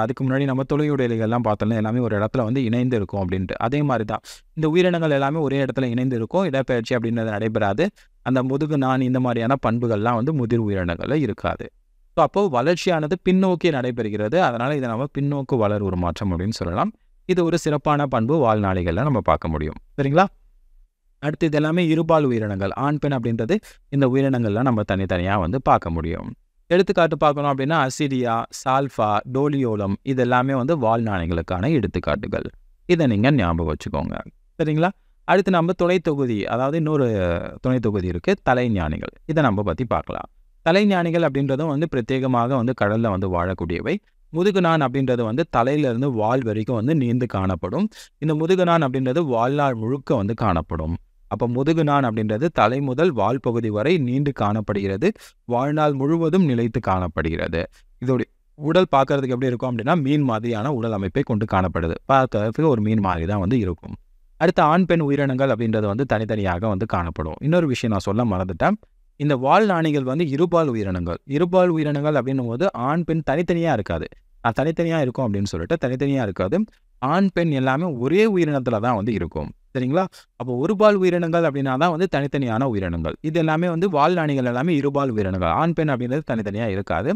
அதுக்கு முன்னாடி நம்ம தொழில் உடலிகள்லாம் பார்த்தோம்னா எல்லாமே ஒரு இடத்துல வந்து இணைந்து இருக்கும் அப்படின்ட்டு அதே மாதிரி தான் இந்த உயிரினங்கள் எல்லாமே ஒரே இடத்துல இணைந்து இருக்கும் இடப்பெயர்ச்சி அப்படின்றது நடைபெறாது அந்த முதுகு நான் இந்த மாதிரியான பண்புகள்லாம் வந்து முதிர் உயிரினங்களில் இருக்காது ஸோ அப்போது வளர்ச்சியானது பின்னோக்கி நடைபெறுகிறது அதனால் இதை நம்ம பின்னோக்கு வளர் உருமாற்றம் அப்படின்னு சொல்லலாம் இது ஒரு சிறப்பான பண்பு வாழ்நாளிகளில் நம்ம பார்க்க முடியும் சரிங்களா அடுத்து இது எல்லாமே இருபால் உயிரினங்கள் ஆண் பெண் அப்படின்றது இந்த உயிரினங்கள்லாம் நம்ம தனித்தனியாக வந்து பார்க்க முடியும் எடுத்துக்காட்டு பார்க்கணும் அப்படின்னா அசிரியா சால்ஃபா டோலியோலம் இது எல்லாமே வந்து வாழ்நாணைகளுக்கான எடுத்துக்காட்டுகள் இதை நீங்கள் ஞாபகம் வச்சுக்கோங்க சரிங்களா அடுத்து நம்ம துணை தொகுதி அதாவது இன்னொரு துணை தொகுதி இருக்குது தலைஞானிகள் இதை நம்ம பற்றி பார்க்கலாம் தலைஞானிகள் அப்படின்றதும் வந்து பிரத்யேகமாக வந்து கடலில் வந்து வாழக்கூடியவை முதுகுநான் அப்படின்றது வந்து தலையிலிருந்து வால் வரைக்கும் வந்து நீந்து காணப்படும் இந்த முதுகுநான் அப்படின்றது வாழ்நாள் முழுக்க வந்து காணப்படும் அப்போ முதுகு நான் அப்படின்றது தலை முதல் வால் பகுதி வரை நீண்டு காணப்படுகிறது வாழ்நாள் முழுவதும் நிலைத்து காணப்படுகிறது இதோடைய உடல் பார்க்கறதுக்கு எப்படி இருக்கும் அப்படின்னா மீன் மாதிரியான உடல் அமைப்பை கொண்டு காணப்படுது பார்க்கறதுக்கு ஒரு மீன் மாதிரி தான் வந்து இருக்கும் அடுத்த ஆண் பெண் உயிரினங்கள் அப்படின்றது வந்து தனித்தனியாக வந்து காணப்படும் இன்னொரு விஷயம் நான் சொல்ல மறந்துட்டேன் இந்த வால் நாணிகள் வந்து இருபால் உயிரினங்கள் இருபால் உயிரினங்கள் அப்படின்னும் போது ஆண் பெண் தனித்தனியாக இருக்காது நான் தனித்தனியாக இருக்கும் அப்படின்னு சொல்லிட்டு தனித்தனியாக இருக்காது ஆண் பெண் எல்லாமே ஒரே உயிரினத்தில் தான் வந்து இருக்கும் சரிங்களா அப்போ ஒரு பால் உயிரினங்கள் அப்படின்னா தான் வந்து தனித்தனியான உயிரினங்கள் இது எல்லாமே வந்து ஞானிகள் எல்லாமே இருபால் உயிரினங்கள் ஆண் பெண் அப்படின்றது தனித்தனியாக இருக்காது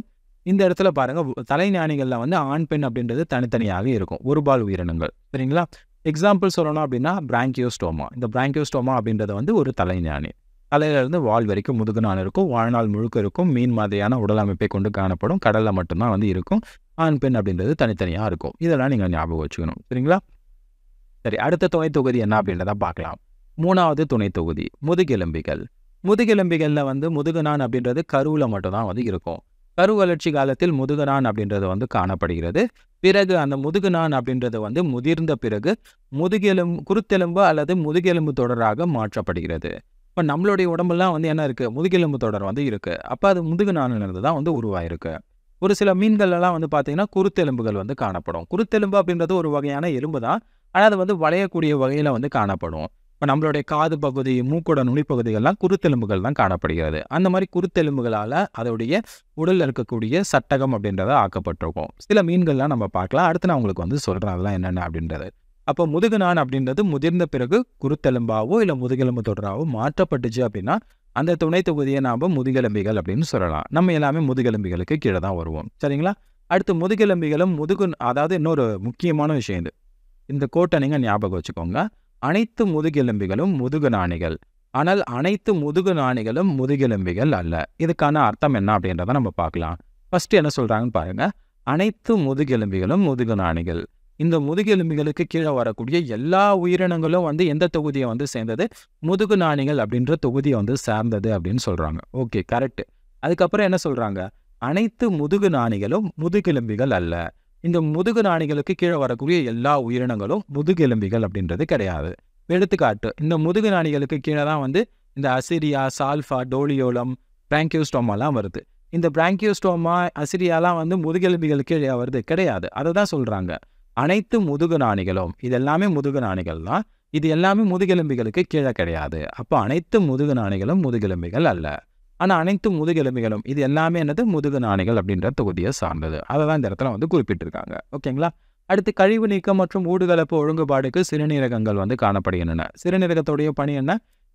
இந்த இடத்துல பாருங்கள் தலைஞானிகளில் வந்து ஆண் பெண் அப்படின்றது தனித்தனியாக இருக்கும் ஒரு பால் உயிரினங்கள் சரிங்களா எக்ஸாம்பிள் சொல்லணும் அப்படின்னா பிராங்கியோஸ்டோமா இந்த பிராங்கியோஸ்டோமா அப்படின்றது வந்து ஒரு தலைஞானி தலையிலிருந்து வால் வரைக்கும் நாள் இருக்கும் வாழ்நாள் முழுக்க இருக்கும் மீன் மாதிரியான உடல் அமைப்பை கொண்டு காணப்படும் கடலில் மட்டும்தான் வந்து இருக்கும் ஆண் பெண் அப்படின்றது தனித்தனியாக இருக்கும் இதெல்லாம் நீங்கள் ஞாபகம் வச்சுக்கணும் சரிங்களா சரி அடுத்த துணை தொகுதி என்ன அப்படின்றத பார்க்கலாம் மூணாவது துணை தொகுதி முதுகெலும்பிகள் முதுகெலும்பிகளில் வந்து முதுகுநான் அப்படின்றது கருவில் மட்டும்தான் வந்து இருக்கும் கரு வளர்ச்சி காலத்தில் முதுகுநான் அப்படின்றது வந்து காணப்படுகிறது பிறகு அந்த முதுகுநான் அப்படின்றது வந்து முதிர்ந்த பிறகு முதுகெலும் குருத்தெலும்பு அல்லது முதுகெலும்பு தொடராக மாற்றப்படுகிறது இப்போ நம்மளுடைய உடம்புலாம் வந்து என்ன இருக்குது முதுகெலும்பு தொடர் வந்து இருக்குது அப்போ அது முதுகுநான்லேருந்து தான் வந்து உருவாயிருக்கு ஒரு சில மீன்கள்லாம் வந்து பார்த்தீங்கன்னா குருத்தெலும்புகள் வந்து காணப்படும் குருத்தெலும்பு அப்படின்றது ஒரு வகையான எலும்பு தான் ஆனால் அது வந்து வளையக்கூடிய வகையில் வந்து காணப்படும் இப்போ நம்மளுடைய காது பகுதி மூக்கோட நுனிப்பகுதிகள்லாம் குருத்தெலும்புகள் தான் காணப்படுகிறது அந்த மாதிரி குருத்தெலும்புகளால் அதோடைய உடலில் இருக்கக்கூடிய சட்டகம் அப்படின்றத ஆக்கப்பட்டிருக்கும் சில மீன்கள்லாம் நம்ம பார்க்கலாம் அடுத்து நான் உங்களுக்கு வந்து சொல்கிறேன் அதெல்லாம் என்னென்ன அப்படின்றது அப்போ முதுகுநான் அப்படின்றது முதிர்ந்த பிறகு குருத்தெலும்பாவோ இல்லை முதுகெலும்பு தொடராவோ மாற்றப்பட்டுச்சு அப்படின்னா அந்த துணை தொகுதியை நாம் முதுகெலும்பிகள் அப்படின்னு சொல்லலாம் நம்ம எல்லாமே முதுகெலும்பிகளுக்கு கீழே தான் வருவோம் சரிங்களா அடுத்து முதுகெலும்பிகளும் முதுகு அதாவது இன்னொரு முக்கியமான விஷயம் இது இந்த கோட்டை நீங்கள் ஞாபகம் வச்சுக்கோங்க அனைத்து முதுகெலும்பிகளும் முதுகு நாணிகள் ஆனால் அனைத்து முதுகு நாணிகளும் முதுகெலும்பிகள் அல்ல இதுக்கான அர்த்தம் என்ன அப்படின்றத நம்ம பார்க்கலாம் ஃபஸ்ட்டு என்ன சொல்கிறாங்கன்னு பாருங்கள் அனைத்து முதுகெலும்பிகளும் முதுகு நாணிகள் இந்த முதுகெலும்பிகளுக்கு கீழே வரக்கூடிய எல்லா உயிரினங்களும் வந்து எந்த தொகுதியை வந்து சேர்ந்தது முதுகு நாணிகள் அப்படின்ற தொகுதியை வந்து சேர்ந்தது அப்படின்னு சொல்கிறாங்க ஓகே கரெக்டு அதுக்கப்புறம் என்ன சொல்கிறாங்க அனைத்து முதுகு நாணிகளும் முதுகெலும்பிகள் அல்ல இந்த முதுகு நாணிகளுக்கு கீழே வரக்கூடிய எல்லா உயிரினங்களும் முதுகெலும்பிகள் அப்படின்றது கிடையாது எடுத்துக்காட்டு இந்த முதுகு நாணிகளுக்கு கீழே தான் வந்து இந்த அசிரியா சால்ஃபா டோலியோலம் பிராங்கியோஸ்டோமாலாம் வருது இந்த பிராங்கியோஸ்டோமா அசிரியாலாம் வந்து முதுகெலும்பிகள் கீழே வருது கிடையாது அதை தான் சொல்கிறாங்க அனைத்து முதுகு நாணிகளும் இது எல்லாமே முதுகு நாணிகள் தான் இது எல்லாமே முதுகெலும்பிகளுக்கு கீழே கிடையாது அப்போ அனைத்து முதுகு நாணிகளும் முதுகெலும்பிகள் அல்ல ஆனால் அனைத்து முதுகெலும்புகளும் இது எல்லாமே என்னது முதுகு நாணிகள் அப்படின்ற தொகுதியை சார்ந்தது அதை தான் இந்த இடத்துல வந்து குறிப்பிட்டிருக்காங்க ஓகேங்களா அடுத்து கழிவு நீக்கம் மற்றும் ஊடுகலப்பு ஒழுங்குபாடுக்கு சிறுநீரகங்கள் வந்து காணப்படுகின்றன சிறுநீரகத்துடைய பணி என்ன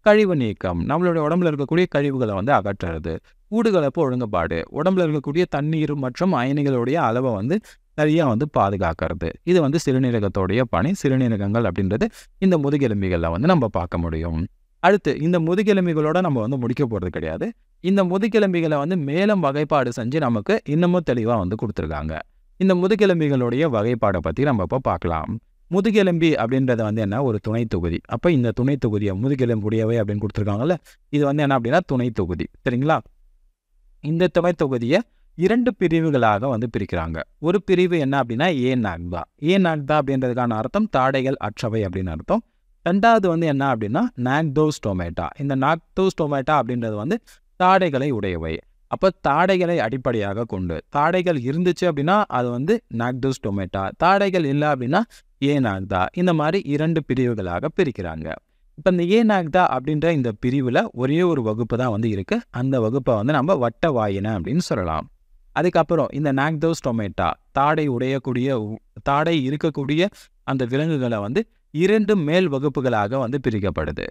கழிவு நீக்கம் நம்மளுடைய உடம்புல இருக்கக்கூடிய கழிவுகளை வந்து அகற்றுறது ஊடுகலப்பு ஒழுங்குபாடு உடம்புல இருக்கக்கூடிய தண்ணீர் மற்றும் அயனிகளுடைய அளவை வந்து நிறையா வந்து பாதுகாக்கிறது இது வந்து சிறுநீரகத்தோடைய பணி சிறுநீரகங்கள் அப்படின்றது இந்த முதுகெலும்பிகளில் வந்து நம்ம பார்க்க முடியும் அடுத்து இந்த முதுகெலும்பிகளோட நம்ம வந்து முடிக்க போகிறது கிடையாது இந்த முதுகெலும்பிகளை வந்து மேலும் வகைப்பாடு செஞ்சு நமக்கு இன்னமும் தெளிவாக வந்து கொடுத்துருக்காங்க இந்த முதுகெலும்பிகளுடைய வகைப்பாடை பற்றி நம்ம இப்போ பார்க்கலாம் முதுகெலும்பி அப்படின்றது வந்து என்ன ஒரு துணை தொகுதி அப்போ இந்த துணை தொகுதியை முதுகெலும்புடையவை அப்படின்னு கொடுத்துருக்காங்கல்ல இது வந்து என்ன அப்படின்னா துணை தொகுதி சரிங்களா இந்த துணை தொகுதியை இரண்டு பிரிவுகளாக வந்து பிரிக்கிறாங்க ஒரு பிரிவு என்ன அப்படின்னா ஏ நாக்தா ஏ நாக்தா அப்படின்றதுக்கான அர்த்தம் தாடைகள் அற்றவை அப்படின்னு அர்த்தம் ரெண்டாவது வந்து என்ன அப்படின்னா நாக்தோஸ் டொமேட்டா இந்த நாக்தோஸ் டொமேட்டா அப்படின்றது வந்து தாடைகளை உடையவை அப்போ தாடைகளை அடிப்படையாக கொண்டு தாடைகள் இருந்துச்சு அப்படின்னா அது வந்து நாக்டோஸ் டொமேட்டா தாடைகள் இல்லை அப்படின்னா ஏனாக்தா இந்த மாதிரி இரண்டு பிரிவுகளாக பிரிக்கிறாங்க இப்போ இந்த ஏனாக்தா அப்படின்ற இந்த பிரிவில் ஒரே ஒரு வகுப்பு தான் வந்து இருக்குது அந்த வகுப்பை வந்து நம்ம வட்ட வாயின அப்படின்னு சொல்லலாம் அதுக்கப்புறம் இந்த நாக்தோஸ் டொமேட்டா தாடை உடையக்கூடிய தாடை இருக்கக்கூடிய அந்த விலங்குகளை வந்து இரண்டு மேல் வகுப்புகளாக வந்து பிரிக்கப்படுது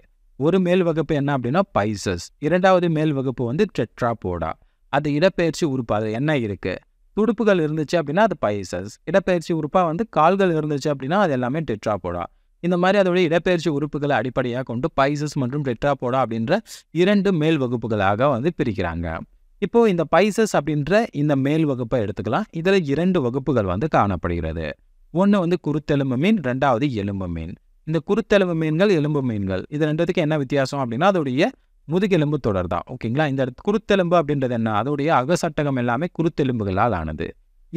ஒரு மேல் வகுப்பு என்ன அப்படின்னா பைசஸ் இரண்டாவது மேல் வகுப்பு வந்து டெட்ராபோடா அது இடப்பெயர்ச்சி உறுப்பு அது என்ன இருக்குது துடுப்புகள் இருந்துச்சு அப்படின்னா அது பைசஸ் இடப்பெயர்ச்சி உறுப்பாக வந்து கால்கள் இருந்துச்சு அப்படின்னா அது எல்லாமே டெட்ராபோடா இந்த மாதிரி அதோடைய இடப்பெயர்ச்சி உறுப்புகளை அடிப்படையாக கொண்டு பைசஸ் மற்றும் டெட்ராபோடா அப்படின்ற இரண்டு மேல் வகுப்புகளாக வந்து பிரிக்கிறாங்க இப்போது இந்த பைசஸ் அப்படின்ற இந்த மேல் வகுப்பை எடுத்துக்கலாம் இதில் இரண்டு வகுப்புகள் வந்து காணப்படுகிறது ஒன்று வந்து குருத்தெலும்பு மீன் ரெண்டாவது எலும்பு மீன் இந்த குருத்தெலும்பு மீன்கள் எலும்பு மீன்கள் இது ரெண்டுத்துக்கு என்ன வித்தியாசம் அப்படின்னா அதோடைய முதுகெலும்பு தொடர் தான் ஓகேங்களா இந்த குருத்தெலும்பு அப்படின்றது என்ன அதோடைய அகசட்டகம் எல்லாமே குருத்தெலும்புகளால் ஆனது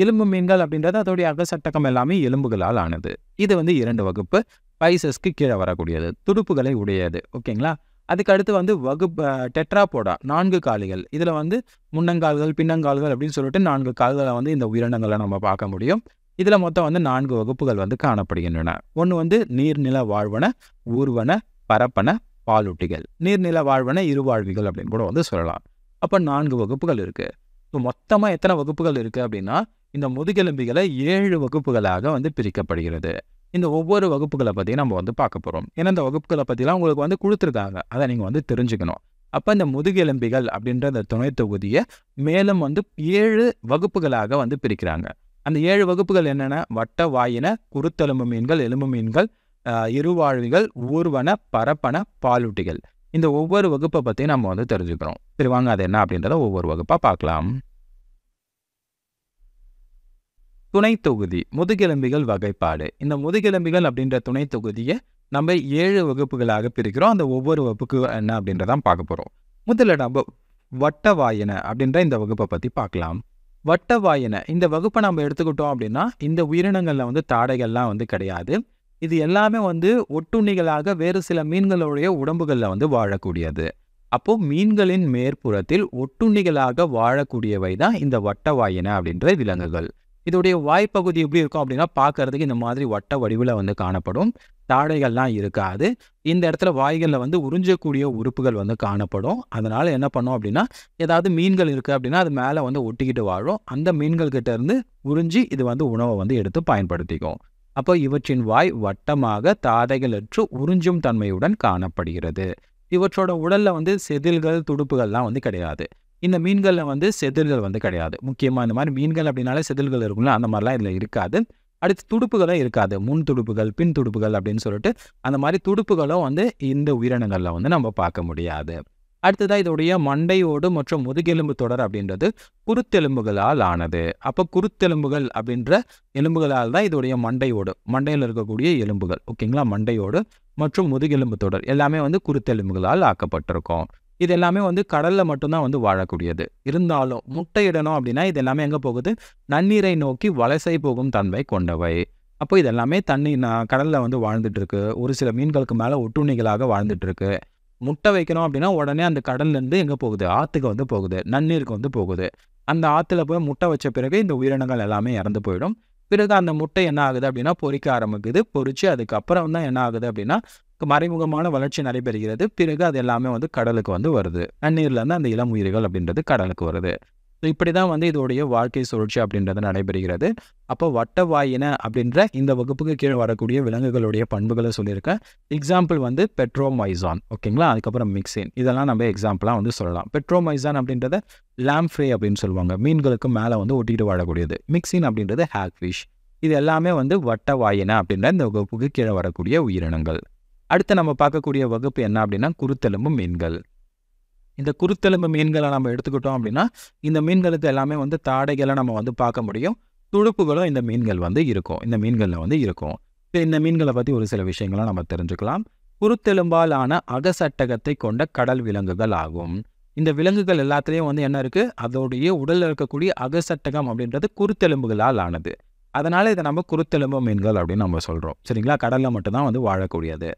எலும்பு மீன்கள் அப்படின்றது அதோடைய அகசட்டகம் எல்லாமே எலும்புகளால் ஆனது இது வந்து இரண்டு வகுப்பு பைசஸ்க்கு கீழே வரக்கூடியது துடுப்புகளை உடையது ஓகேங்களா அதுக்கு அடுத்து வந்து வகுப்பு டெட்ராபோடா நான்கு காலிகள் இதில் வந்து முன்னங்கால்கள் பின்னங்கால்கள் அப்படின்னு சொல்லிட்டு நான்கு கால்களை வந்து இந்த உயிரினங்களை நம்ம பார்க்க முடியும் இதில் மொத்தம் வந்து நான்கு வகுப்புகள் வந்து காணப்படுகின்றன ஒன்று வந்து நீர்நில வாழ்வன ஊர்வன பரப்பன பாலூட்டிகள் நீர்நில வாழ்வன இருவாழ்விகள் அப்படின்னு கூட வந்து சொல்லலாம் அப்போ நான்கு வகுப்புகள் இருக்குது இப்போ மொத்தமாக எத்தனை வகுப்புகள் இருக்குது அப்படின்னா இந்த முதுகெலும்பிகளை ஏழு வகுப்புகளாக வந்து பிரிக்கப்படுகிறது இந்த ஒவ்வொரு வகுப்புகளை பற்றியும் நம்ம வந்து பார்க்க போகிறோம் ஏன்னா இந்த வகுப்புகளை பற்றிலாம் உங்களுக்கு வந்து கொடுத்துருக்காங்க அதை நீங்கள் வந்து தெரிஞ்சுக்கணும் அப்போ இந்த முதுகெலும்பிகள் அப்படின்ற அந்த துணை தொகுதியை மேலும் வந்து ஏழு வகுப்புகளாக வந்து பிரிக்கிறாங்க அந்த ஏழு வகுப்புகள் என்னென்ன வட்ட வாயின குருத்தெலும்பு மீன்கள் எலும்பு மீன்கள் இருவாழ்விகள் ஊர்வன பரப்பன பாலூட்டிகள் இந்த ஒவ்வொரு வகுப்பை பற்றி நம்ம வந்து தெரிஞ்சுக்கிறோம் சரி வாங்க அது என்ன அப்படின்றத ஒவ்வொரு வகுப்பாக பார்க்கலாம் துணை தொகுதி முதுகெலும்பிகள் வகைப்பாடு இந்த முதுகெலும்பிகள் அப்படின்ற துணை தொகுதியை நம்ம ஏழு வகுப்புகளாக பிரிக்கிறோம் அந்த ஒவ்வொரு வகுப்புக்கு என்ன அப்படின்றதான் பார்க்க போகிறோம் முதல்ல நம்ம வட்ட வாயின அப்படின்ற இந்த வகுப்பை பற்றி பார்க்கலாம் வட்டவாயினை இந்த வகுப்பை நம்ம எடுத்துக்கிட்டோம் அப்படின்னா இந்த உயிரினங்களில் வந்து தாடைகள்லாம் வந்து கிடையாது இது எல்லாமே வந்து ஒட்டுண்ணிகளாக வேறு சில மீன்களுடைய உடம்புகளில் வந்து வாழக்கூடியது அப்போ மீன்களின் மேற்புறத்தில் ஒட்டுண்ணிகளாக வாழக்கூடியவை தான் இந்த வட்டவாயின அப்படின்ற விலங்குகள் இதோடைய வாய்ப்பகுதி எப்படி இருக்கும் அப்படின்னா பார்க்கறதுக்கு இந்த மாதிரி வட்ட வடிவில் வந்து காணப்படும் தாடைகள்லாம் இருக்காது இந்த இடத்துல வாய்களில் வந்து உறிஞ்சக்கூடிய உறுப்புகள் வந்து காணப்படும் அதனால் என்ன பண்ணோம் அப்படின்னா ஏதாவது மீன்கள் இருக்குது அப்படின்னா அது மேலே வந்து ஒட்டிக்கிட்டு வாழும் அந்த மீன்கள் இருந்து உறிஞ்சி இது வந்து உணவை வந்து எடுத்து பயன்படுத்திக்கும் அப்போ இவற்றின் வாய் வட்டமாக தாதைகளற்று உறிஞ்சும் தன்மையுடன் காணப்படுகிறது இவற்றோட உடலில் வந்து செதில்கள் துடுப்புகள்லாம் வந்து கிடையாது இந்த மீன்களில் வந்து செதில்கள் வந்து கிடையாது முக்கியமாக இந்த மாதிரி மீன்கள் அப்படின்னாலே செதில்கள் இருக்கும்ல அந்த மாதிரிலாம் இதில் இருக்காது அடுத்து துடுப்புகளும் இருக்காது முன் துடுப்புகள் பின் துடுப்புகள் அப்படின்னு சொல்லிட்டு அந்த மாதிரி துடுப்புகளும் வந்து இந்த உயிரினங்களில் வந்து நம்ம பார்க்க முடியாது அடுத்ததாக இதோடைய மண்டையோடு மற்றும் முதுகெலும்பு தொடர் அப்படின்றது குருத்தெலும்புகளால் ஆனது அப்போ குருத்தெலும்புகள் அப்படின்ற எலும்புகளால் தான் இதோடைய மண்டையோடு மண்டையில் இருக்கக்கூடிய எலும்புகள் ஓகேங்களா மண்டையோடு மற்றும் முதுகெலும்பு தொடர் எல்லாமே வந்து குருத்தெலும்புகளால் ஆக்கப்பட்டிருக்கும் இது எல்லாமே வந்து கடலில் மட்டும்தான் வந்து வாழக்கூடியது இருந்தாலும் முட்டையிடணும் அப்படின்னா இது எல்லாமே எங்கே போகுது நன்னீரை நோக்கி வலசை போகும் தன்மை கொண்டவை அப்போ இது எல்லாமே தண்ணி நான் கடலில் வந்து வாழ்ந்துட்டுருக்கு ஒரு சில மீன்களுக்கு மேலே ஒட்டுண்ணிகளாக வாழ்ந்துட்டுருக்கு முட்டை வைக்கணும் அப்படின்னா உடனே அந்த கடல்லேருந்து எங்கே போகுது ஆற்றுக்கு வந்து போகுது நன்னீருக்கு வந்து போகுது அந்த ஆற்றுல போய் முட்டை வச்ச பிறகு இந்த உயிரினங்கள் எல்லாமே இறந்து போயிடும் பிறகு அந்த முட்டை என்ன ஆகுது அப்படின்னா பொறிக்க ஆரம்பிக்குது பொறிச்சு அதுக்கப்புறம் தான் என்ன ஆகுது அப்படின்னா மறைமுகமான வளர்ச்சி நடைபெறுகிறது பிறகு அது எல்லாமே வந்து கடலுக்கு வந்து வருது தண்ணீர்லேருந்து அந்த இளம் உயிர்கள் அப்படின்றது கடலுக்கு வருது இப்படி தான் வந்து இதோடைய வாழ்க்கை சுழற்சி அப்படின்றது நடைபெறுகிறது அப்போ வட்ட வாயின அப்படின்ற இந்த வகுப்புக்கு கீழே வரக்கூடிய விலங்குகளுடைய பண்புகளை சொல்லியிருக்கேன் எக்ஸாம்பிள் வந்து பெட்ரோமைசான் ஓகேங்களா அதுக்கப்புறம் மிக்சின் இதெல்லாம் நம்ம எக்ஸாம்பிளாக வந்து சொல்லலாம் பெட்ரோமைசான் அப்படின்றத லேம்ஃப்ரே அப்படின்னு சொல்லுவாங்க மீன்களுக்கு மேலே வந்து ஒட்டிட்டு வாழக்கூடியது மிக்சின் அப்படின்றது ஹேக்ஃபிஷ் இது எல்லாமே வந்து வட்ட வாயின அப்படின்ற இந்த வகுப்புக்கு கீழே வரக்கூடிய உயிரினங்கள் அடுத்து நம்ம பார்க்கக்கூடிய வகுப்பு என்ன அப்படின்னா குருத்தெலும்பு மீன்கள் இந்த குருத்தெலும்பு மீன்களை நம்ம எடுத்துக்கிட்டோம் அப்படின்னா இந்த மீன்களுக்கு எல்லாமே வந்து தாடைகளை நம்ம வந்து பார்க்க முடியும் துடுப்புகளும் இந்த மீன்கள் வந்து இருக்கும் இந்த மீன்களில் வந்து இருக்கும் இப்போ இந்த மீன்களை பற்றி ஒரு சில விஷயங்களை நம்ம தெரிஞ்சுக்கலாம் குருத்தெலும்பால் ஆன அகசட்டகத்தை கொண்ட கடல் விலங்குகள் ஆகும் இந்த விலங்குகள் எல்லாத்துலேயும் வந்து என்ன இருக்குது அதோடைய உடலில் இருக்கக்கூடிய அகசட்டகம் அப்படின்றது குருத்தெலும்புகளால் ஆனது அதனால் இதை நம்ம குருத்தெலும்பு மீன்கள் அப்படின்னு நம்ம சொல்கிறோம் சரிங்களா கடலில் மட்டும்தான் வந்து வாழக்கூடியது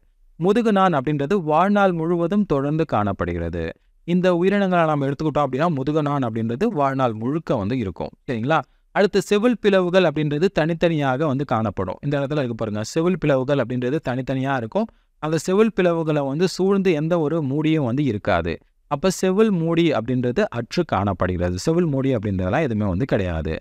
முதுகு நான் அப்படின்றது வாழ்நாள் முழுவதும் தொடர்ந்து காணப்படுகிறது இந்த உயிரினங்களை நம்ம எடுத்துக்கிட்டோம் அப்படின்னா முதுகநான் அப்படின்றது வாழ்நாள் முழுக்க வந்து இருக்கும் சரிங்களா அடுத்து செவில் பிளவுகள் அப்படின்றது தனித்தனியாக வந்து காணப்படும் இந்த இடத்துல இருக்க பாருங்கள் செவில் பிளவுகள் அப்படின்றது தனித்தனியாக இருக்கும் அந்த செவில் பிளவுகளை வந்து சூழ்ந்து எந்த ஒரு மூடியும் வந்து இருக்காது அப்போ செவில் மூடி அப்படின்றது அற்று காணப்படுகிறது செவில் மூடி அப்படின்றதெல்லாம் எதுவுமே வந்து கிடையாது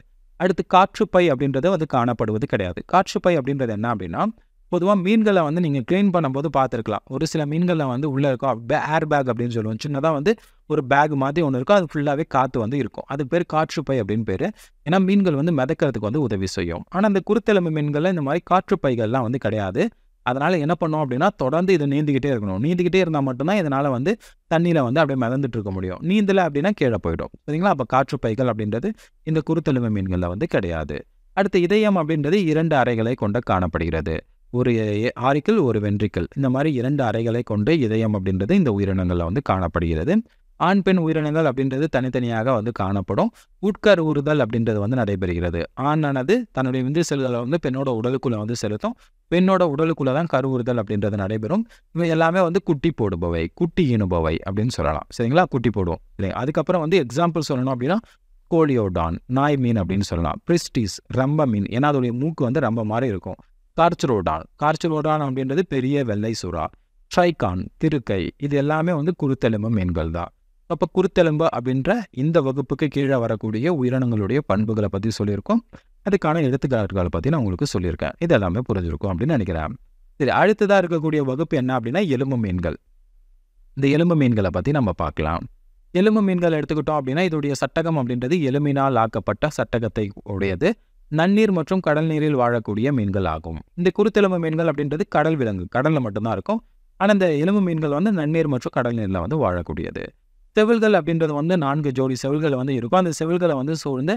அடுத்து காற்றுப்பை அப்படின்றது வந்து காணப்படுவது கிடையாது காற்றுப்பை அப்படின்றது என்ன அப்படின்னா பொதுவாக மீன்களை வந்து நீங்கள் க்ளீன் பண்ணும்போது பார்த்துருக்கலாம் ஒரு சில மீன்களில் வந்து உள்ளே இருக்கும் ஏர் பேக் அப்படின்னு சொல்லுவோம் சின்னதாக வந்து ஒரு பேக் மாதிரி ஒன்று இருக்கும் அது ஃபுல்லாகவே காற்று வந்து இருக்கும் அது பேர் காற்றுப்பை அப்படின்னு பேர் ஏன்னா மீன்கள் வந்து மிதக்கிறதுக்கு வந்து உதவி செய்யும் ஆனால் அந்த குருத்தெலும்பு மீன்களில் இந்த மாதிரி காற்றுப்பைகள்லாம் வந்து கிடையாது அதனால் என்ன பண்ணோம் அப்படின்னா தொடர்ந்து இதை நீந்திக்கிட்டே இருக்கணும் நீந்திக்கிட்டே இருந்தால் மட்டும்தான் இதனால் வந்து தண்ணியில் வந்து அப்படியே மிதந்துட்டு இருக்க முடியும் நீந்தலை அப்படின்னா கீழே போயிடும் சரிங்களா அப்போ காற்றுப்பைகள் அப்படின்றது இந்த குருத்தெலும்பு மீன்களில் வந்து கிடையாது அடுத்து இதயம் அப்படின்றது இரண்டு அறைகளை கொண்டு காணப்படுகிறது ஒரு ஆரிக்கல் ஒரு வென்றிக்கல் இந்த மாதிரி இரண்டு அறைகளை கொண்டு இதயம் அப்படின்றது இந்த உயிரினங்களில் வந்து காணப்படுகிறது ஆண் பெண் உயிரினங்கள் அப்படின்றது தனித்தனியாக வந்து காணப்படும் உட்கர் ஊறுதல் அப்படின்றது வந்து நடைபெறுகிறது ஆணானது தன்னுடைய விந்து செல்களை வந்து பெண்ணோட உடலுக்குள்ளே வந்து செலுத்தும் பெண்ணோட உடலுக்குள்ளே தான் கருவுறுதல் அப்படின்றது நடைபெறும் இவை எல்லாமே வந்து குட்டி போடுபவை குட்டி இணுபவை அப்படின்னு சொல்லலாம் சரிங்களா குட்டி போடுவோம் இல்லையா அதுக்கப்புறம் வந்து எக்ஸாம்பிள் சொல்லணும் அப்படின்னா கோலியோடான் நாய் மீன் அப்படின்னு சொல்லலாம் பிரிஸ்டிஸ் ரம்ப மீன் ஏன்னா அதோடைய மூக்கு வந்து ரொம்ப மாதிரி இருக்கும் கார்ச்சரோடான் கார்ச்சிரோடான் அப்படின்றது பெரிய வெள்ளை சுறா ட்ரைகான் திருக்கை இது எல்லாமே வந்து குருத்தெலும்பு மீன்கள் தான் அப்போ குருத்தெலும்பு அப்படின்ற இந்த வகுப்புக்கு கீழே வரக்கூடிய உயிரினங்களுடைய பண்புகளை பற்றி சொல்லியிருக்கோம் அதுக்கான எழுத்துக்காரர்களை பற்றி நான் உங்களுக்கு சொல்லியிருக்கேன் இது எல்லாமே புரிஞ்சிருக்கும் அப்படின்னு நினைக்கிறேன் சரி அடுத்ததாக இருக்கக்கூடிய வகுப்பு என்ன அப்படின்னா எலும்பு மீன்கள் இந்த எலும்பு மீன்களை பற்றி நம்ம பார்க்கலாம் எலும்பு மீன்கள் எடுத்துக்கிட்டோம் அப்படின்னா இதோடைய சட்டகம் அப்படின்றது எலும்பினால் ஆக்கப்பட்ட சட்டகத்தை உடையது நன்னீர் மற்றும் கடல் நீரில் வாழக்கூடிய மீன்கள் ஆகும் இந்த குருத்தெலும்பு மீன்கள் அப்படின்றது கடல் விலங்கு கடலில் மட்டும்தான் இருக்கும் ஆனால் இந்த எலும்பு மீன்கள் வந்து நன்னீர் மற்றும் கடல் நீரில் வந்து வாழக்கூடியது செவில்கள் அப்படின்றது வந்து நான்கு ஜோடி செவில்கள் வந்து இருக்கும் அந்த செவில்களை வந்து சூழ்ந்து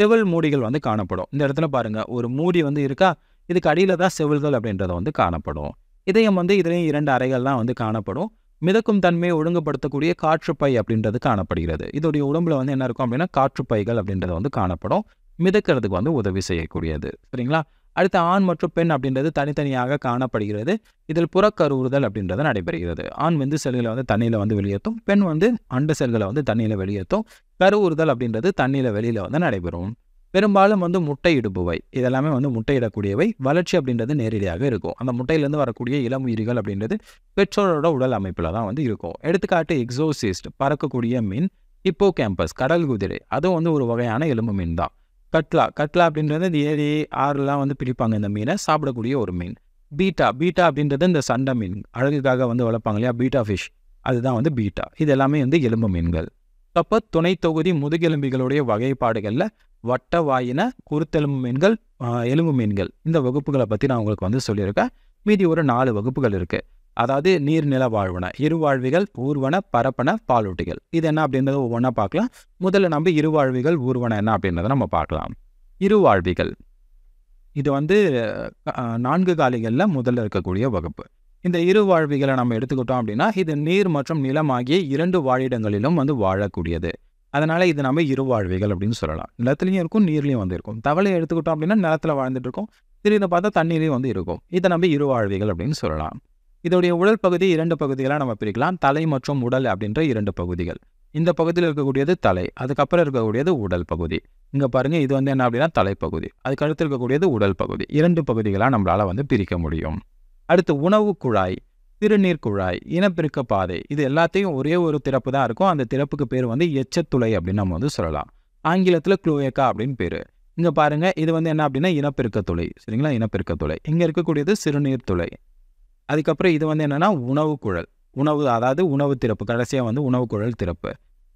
செவில் மூடிகள் வந்து காணப்படும் இந்த இடத்துல பாருங்கள் ஒரு மூடி வந்து இருக்கா இதுக்கு அடியில் தான் செவில்கள் அப்படின்றத வந்து காணப்படும் இதயம் வந்து இதுலேயும் இரண்டு அறைகள்லாம் வந்து காணப்படும் மிதக்கும் தன்மையை ஒழுங்குபடுத்தக்கூடிய காற்றுப்பை அப்படின்றது காணப்படுகிறது இதோடைய உடம்புல வந்து என்ன இருக்கும் அப்படின்னா காற்றுப்பைகள் அப்படின்றத வந்து காணப்படும் மிதக்கிறதுக்கு வந்து உதவி செய்யக்கூடியது சரிங்களா அடுத்து ஆண் மற்றும் பெண் அப்படின்றது தனித்தனியாக காணப்படுகிறது இதில் புறக்கருவுறுதல் அப்படின்றது நடைபெறுகிறது ஆண் வந்து செல்களை வந்து தண்ணியில் வந்து வெளியேற்றும் பெண் வந்து அண்ட செல்களை வந்து தண்ணியில் வெளியேற்றும் கருவுறுதல் அப்படின்றது தண்ணியில் வெளியில் வந்து நடைபெறும் பெரும்பாலும் வந்து முட்டையிடுபவை இதெல்லாமே வந்து முட்டையிடக்கூடியவை வளர்ச்சி அப்படின்றது நேரடியாக இருக்கும் அந்த முட்டையிலேருந்து வரக்கூடிய இளம் உயிர்கள் அப்படின்றது பெற்றோரோட உடல் அமைப்பில் தான் வந்து இருக்கும் எடுத்துக்காட்டு எக்ஸோசிஸ்ட் பறக்கக்கூடிய மீன் இப்போ கேம்பஸ் கடல் குதிரை அதுவும் வந்து ஒரு வகையான எலும்பு மீன் தான் கட்லா கட்லா அப்படின்றது இந்த ஏரி ஆறுலாம் வந்து பிடிப்பாங்க இந்த மீனை சாப்பிடக்கூடிய ஒரு மீன் பீட்டா பீட்டா அப்படின்றது இந்த சண்டை மீன் அழகுக்காக வந்து வளர்ப்பாங்க இல்லையா பீட்டா ஃபிஷ் அதுதான் வந்து பீட்டா இது எல்லாமே வந்து எலும்பு மீன்கள் அப்போ துணை தொகுதி முதுகெலும்பிகளுடைய வகைப்பாடுகளில் வட்ட வாயின குருத்தெலும்பு மீன்கள் எலும்பு மீன்கள் இந்த வகுப்புகளை பற்றி நான் உங்களுக்கு வந்து சொல்லியிருக்கேன் மீதி ஒரு நாலு வகுப்புகள் இருக்குது அதாவது நீர்நில வாழ்வன இருவாழ்விகள் ஊர்வன பரப்பன பாலூட்டிகள் இது என்ன அப்படின்றத ஒவ்வொன்றா பார்க்கலாம் முதல்ல நம்ம இருவாழ்விகள் ஊர்வன என்ன அப்படின்றத நம்ம பார்க்கலாம் இருவாழ்விகள் இது வந்து நான்கு காலிகளில் முதல்ல இருக்கக்கூடிய வகுப்பு இந்த இரு வாழ்விகளை நம்ம எடுத்துக்கிட்டோம் அப்படின்னா இது நீர் மற்றும் நிலம் ஆகிய இரண்டு வாழிடங்களிலும் வந்து வாழக்கூடியது அதனால் இது நம்ம இருவாழ்விகள் அப்படின்னு சொல்லலாம் நிலத்துலேயும் இருக்கும் நீர்லையும் வந்து இருக்கும் தவளை எடுத்துக்கிட்டோம் அப்படின்னா நிலத்தில் வாழ்ந்துட்டு இருக்கும் திடீர்னு பார்த்தா தண்ணீரையும் வந்து இருக்கும் இதை நம்ம இருவாழ்விகள் அப்படின்னு சொல்லலாம் இதோடைய உடல் பகுதி இரண்டு பகுதிகளாக நம்ம பிரிக்கலாம் தலை மற்றும் உடல் அப்படின்ற இரண்டு பகுதிகள் இந்த பகுதியில் இருக்கக்கூடியது தலை அதுக்கப்புறம் இருக்கக்கூடியது உடல் பகுதி இங்கே பாருங்க இது வந்து என்ன அப்படின்னா தலைப்பகுதி அடுத்து இருக்கக்கூடியது உடல் பகுதி இரண்டு பகுதிகளாக நம்மளால் வந்து பிரிக்க முடியும் அடுத்து உணவு குழாய் சிறுநீர் குழாய் இனப்பெருக்க பாதை இது எல்லாத்தையும் ஒரே ஒரு திறப்பு தான் இருக்கும் அந்த திறப்புக்கு பேர் வந்து எச்சத்துளை அப்படின்னு நம்ம வந்து சொல்லலாம் ஆங்கிலத்தில் குளோயக்கா அப்படின்னு பேர் இங்கே பாருங்கள் இது வந்து என்ன அப்படின்னா இனப்பெருக்க துளை சரிங்களா இனப்பெருக்க துளை இங்கே இருக்கக்கூடியது சிறுநீர் துளை அதுக்கப்புறம் இது வந்து என்னென்னா உணவு குழல் உணவு அதாவது உணவு திறப்பு கடைசியாக வந்து உணவு குழல் திறப்பு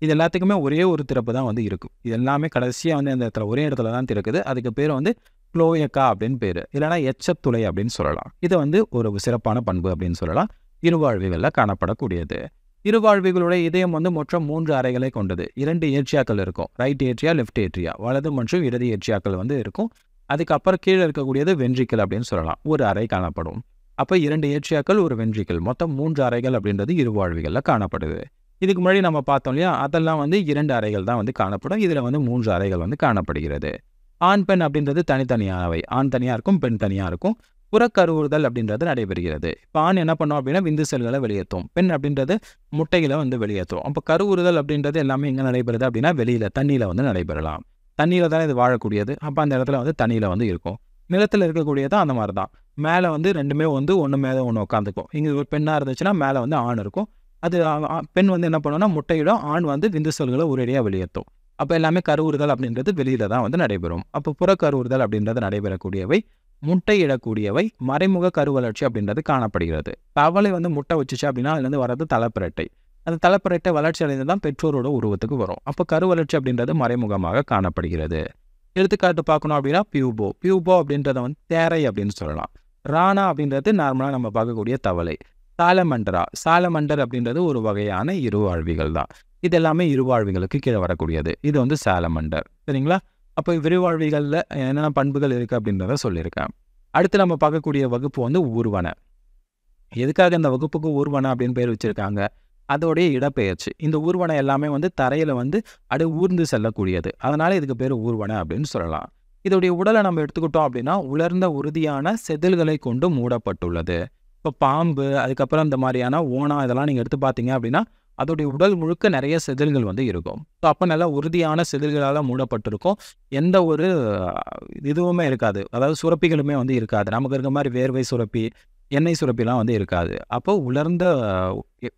இது எல்லாத்துக்குமே ஒரே ஒரு திறப்பு தான் வந்து இருக்கும் இது எல்லாமே கடைசியாக வந்து அந்த இடத்துல ஒரே இடத்துல தான் திறக்குது அதுக்கு பேர் வந்து குளோயக்கா அப்படின்னு பேர் இல்லைனா எச்சத்துளை அப்படின்னு சொல்லலாம் இது வந்து ஒரு சிறப்பான பண்பு அப்படின்னு சொல்லலாம் இருவாழ்விகளில் காணப்படக்கூடியது இருவாழ்விகளுடைய இதயம் வந்து மொத்தம் மூன்று அறைகளை கொண்டது இரண்டு ஏற்றியாக்கள் இருக்கும் ரைட் ஏற்றியா லெஃப்ட் ஏற்றியா வலது மற்றும் இடது ஏற்றியாக்கள் வந்து இருக்கும் அதுக்கப்புறம் கீழே இருக்கக்கூடியது வென்றிக்கல் அப்படின்னு சொல்லலாம் ஒரு அறை காணப்படும் அப்போ இரண்டு ஏற்றியாக்கள் ஒரு வென்ட்ரிக்கல் மொத்தம் மூன்று அறைகள் அப்படின்றது இரு வாழ்விகளில் காணப்படுது இதுக்கு முன்னாடி நம்ம பார்த்தோம் இல்லையா அதெல்லாம் வந்து இரண்டு அறைகள் தான் வந்து காணப்படும் இதில் வந்து மூன்று அறைகள் வந்து காணப்படுகிறது ஆண் பெண் அப்படின்றது தனித்தனியானவை ஆண் தனியாக இருக்கும் பெண் தனியாக இருக்கும் புறக்கருவுறுதல் அப்படின்றது நடைபெறுகிறது இப்போ ஆண் என்ன பண்ணோம் அப்படின்னா விந்து செல்களை வெளியேற்றும் பெண் அப்படின்றது முட்டைகளை வந்து வெளியேற்றும் அப்போ கருவுறுதல் அப்படின்றது எல்லாமே எங்கே நடைபெறுது அப்படின்னா வெளியில் தண்ணியில் வந்து நடைபெறலாம் தண்ணியில் தானே இது வாழக்கூடியது அப்போ அந்த இடத்துல வந்து தண்ணியில் வந்து இருக்கும் நிலத்தில் இருக்கக்கூடியதான் அந்த மாதிரி தான் மேலே வந்து ரெண்டுமே வந்து ஒன்று மேலே ஒன்று உட்காந்துக்கும் இங்கே ஒரு பெண்ணாக இருந்துச்சுன்னா மேலே வந்து ஆண் இருக்கும் அது பெண் வந்து என்ன பண்ணுன்னா முட்டையிடும் ஆண் வந்து விந்து சொல்களை ஒரேடியாக வெளியேற்றும் அப்போ எல்லாமே கருவுறுதல் அப்படின்றது வெளியில் தான் வந்து நடைபெறும் அப்போ புற கருவுறுதல் அப்படின்றது நடைபெறக்கூடியவை முட்டையிடக்கூடியவை மறைமுக கருவளர்ச்சி அப்படின்றது காணப்படுகிறது தவளை வந்து முட்டை வச்சுச்சு அப்படின்னா அதுலேருந்து வர்றது தலைப்பிரட்டை அந்த தலைப்பிரட்டை வளர்ச்சி அடைந்து தான் பெற்றோரோட உருவத்துக்கு வரும் அப்போ கருவளர்ச்சி அப்படின்றது மறைமுகமாக காணப்படுகிறது எடுத்துக்காட்டு பார்க்கணும் அப்படின்னா பியூபோ பியூபோ அப்படின்றத வந்து தேரை அப்படின்னு சொல்லலாம் ராணா அப்படின்றது நார்மலாக நம்ம பார்க்கக்கூடிய தவளை சாலமண்டரா சாலமண்டர் அப்படின்றது ஒரு வகையான இருவாழ்விகள் தான் இது எல்லாமே இருவாழ்விகளுக்கு கீழே வரக்கூடியது இது வந்து சாலமண்டர் சரிங்களா அப்போ விரிவாழ்விகளில் என்னென்ன பண்புகள் இருக்குது அப்படின்றத சொல்லியிருக்கேன் அடுத்து நம்ம பார்க்கக்கூடிய வகுப்பு வந்து ஊர்வன எதுக்காக இந்த வகுப்புக்கு ஊர்வன அப்படின்னு பேர் வச்சுருக்காங்க அதோடைய இடப்பெயர்ச்சி இந்த ஊர்வனம் எல்லாமே வந்து தரையில் வந்து அடு ஊர்ந்து செல்லக்கூடியது அதனால் இதுக்கு பேர் ஊர்வனை அப்படின்னு சொல்லலாம் இதோடைய உடலை நம்ம எடுத்துக்கிட்டோம் அப்படின்னா உலர்ந்த உறுதியான செதில்களை கொண்டு மூடப்பட்டுள்ளது இப்போ பாம்பு அதுக்கப்புறம் இந்த மாதிரியான ஓனா இதெல்லாம் நீங்கள் எடுத்து பார்த்தீங்க அப்படின்னா அதோடைய உடல் முழுக்க நிறைய செதில்கள் வந்து இருக்கும் ஸோ அப்போ நல்லா உறுதியான செதில்களால் மூடப்பட்டிருக்கும் எந்த ஒரு இதுவுமே இருக்காது அதாவது சுரப்பிகளுமே வந்து இருக்காது நமக்கு இருக்க மாதிரி வேர்வை சுரப்பி எண்ணெய் சுரப்பிலாம் வந்து இருக்காது அப்போது உலர்ந்த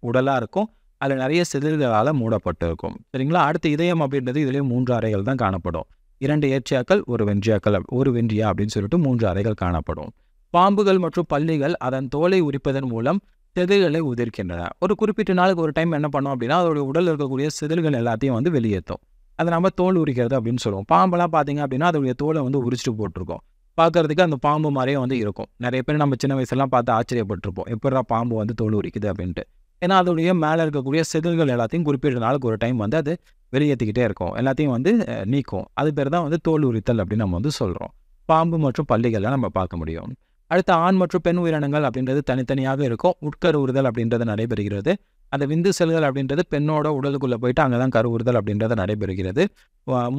உடலாக இருக்கும் அதில் நிறைய செதில்களால் மூடப்பட்டு இருக்கும் சரிங்களா அடுத்த இதயம் அப்படின்றது இதுலேயும் மூன்று அறைகள் தான் காணப்படும் இரண்டு ஏற்றியாக்கள் ஒரு வென்றியாக்கள் ஒரு வென்றியா அப்படின்னு சொல்லிட்டு மூன்று அறைகள் காணப்படும் பாம்புகள் மற்றும் பள்ளிகள் அதன் தோலை உரிப்பதன் மூலம் செதில்களை உதிர்க்கின்றன ஒரு குறிப்பிட்ட நாளுக்கு ஒரு டைம் என்ன பண்ணோம் அப்படின்னா அதோடய உடல் இருக்கக்கூடிய செதில்கள் எல்லாத்தையும் வந்து வெளியேற்றும் அதை நம்ம தோல் உரிக்கிறது அப்படின்னு சொல்லுவோம் பாம்பெல்லாம் பார்த்தீங்க அப்படின்னா அதோடைய தோலை வந்து உரிச்சிட்டு போட்டிருக்கோம் பார்க்குறதுக்கு அந்த பாம்பு மாதிரியே வந்து இருக்கும் நிறைய பேர் நம்ம சின்ன வயசுலாம் பார்த்து ஆச்சரியப்பட்டிருப்போம் எப்படா பாம்பு வந்து தோல் உரிக்குது அப்படின்ட்டு ஏன்னா அதோடைய மேலே இருக்கக்கூடிய செதில்கள் எல்லாத்தையும் குறிப்பிட்ட நாளுக்கு ஒரு டைம் வந்து அது வெளியேற்றிக்கிட்டே இருக்கும் எல்லாத்தையும் வந்து நீக்கும் அது பேர் தான் வந்து தோல் உரித்தல் அப்படின்னு நம்ம வந்து சொல்கிறோம் பாம்பு மற்றும் பள்ளிகள்லாம் நம்ம பார்க்க முடியும் அடுத்து ஆண் மற்றும் பெண் உயிரினங்கள் அப்படின்றது தனித்தனியாக இருக்கும் உட்கரு உறுதல் அப்படின்றது நடைபெறுகிறது அந்த விந்து செல்கள் அப்படின்றது பெண்ணோட உடலுக்குள்ளே போயிட்டு அங்கே தான் கருவுறுதல் அப்படின்றது நடைபெறுகிறது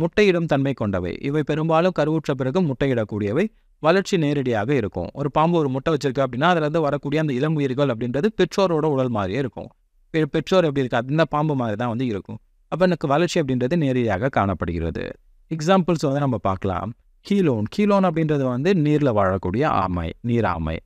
முட்டையிடும் தன்மை கொண்டவை இவை பெரும்பாலும் கருவுற்ற பிறகு முட்டையிடக்கூடியவை வளர்ச்சி நேரடியாக இருக்கும் ஒரு பாம்பு ஒரு முட்டை வச்சிருக்கு அப்படின்னா இருந்து வரக்கூடிய அந்த இளம் உயிர்கள் அப்படின்றது பெற்றோரோட உடல் மாதிரியே இருக்கும் பெற்றோர் எப்படி இருக்கு அந்த பாம்பு மாதிரி தான் வந்து இருக்கும் அப்போ எனக்கு வளர்ச்சி அப்படின்றது நேரடியாக காணப்படுகிறது எக்ஸாம்பிள்ஸ் வந்து நம்ம பார்க்கலாம் கீலோன் கீலோன் அப்படின்றது வந்து நீரில் வாழக்கூடிய ஆமை நீர் ஆமை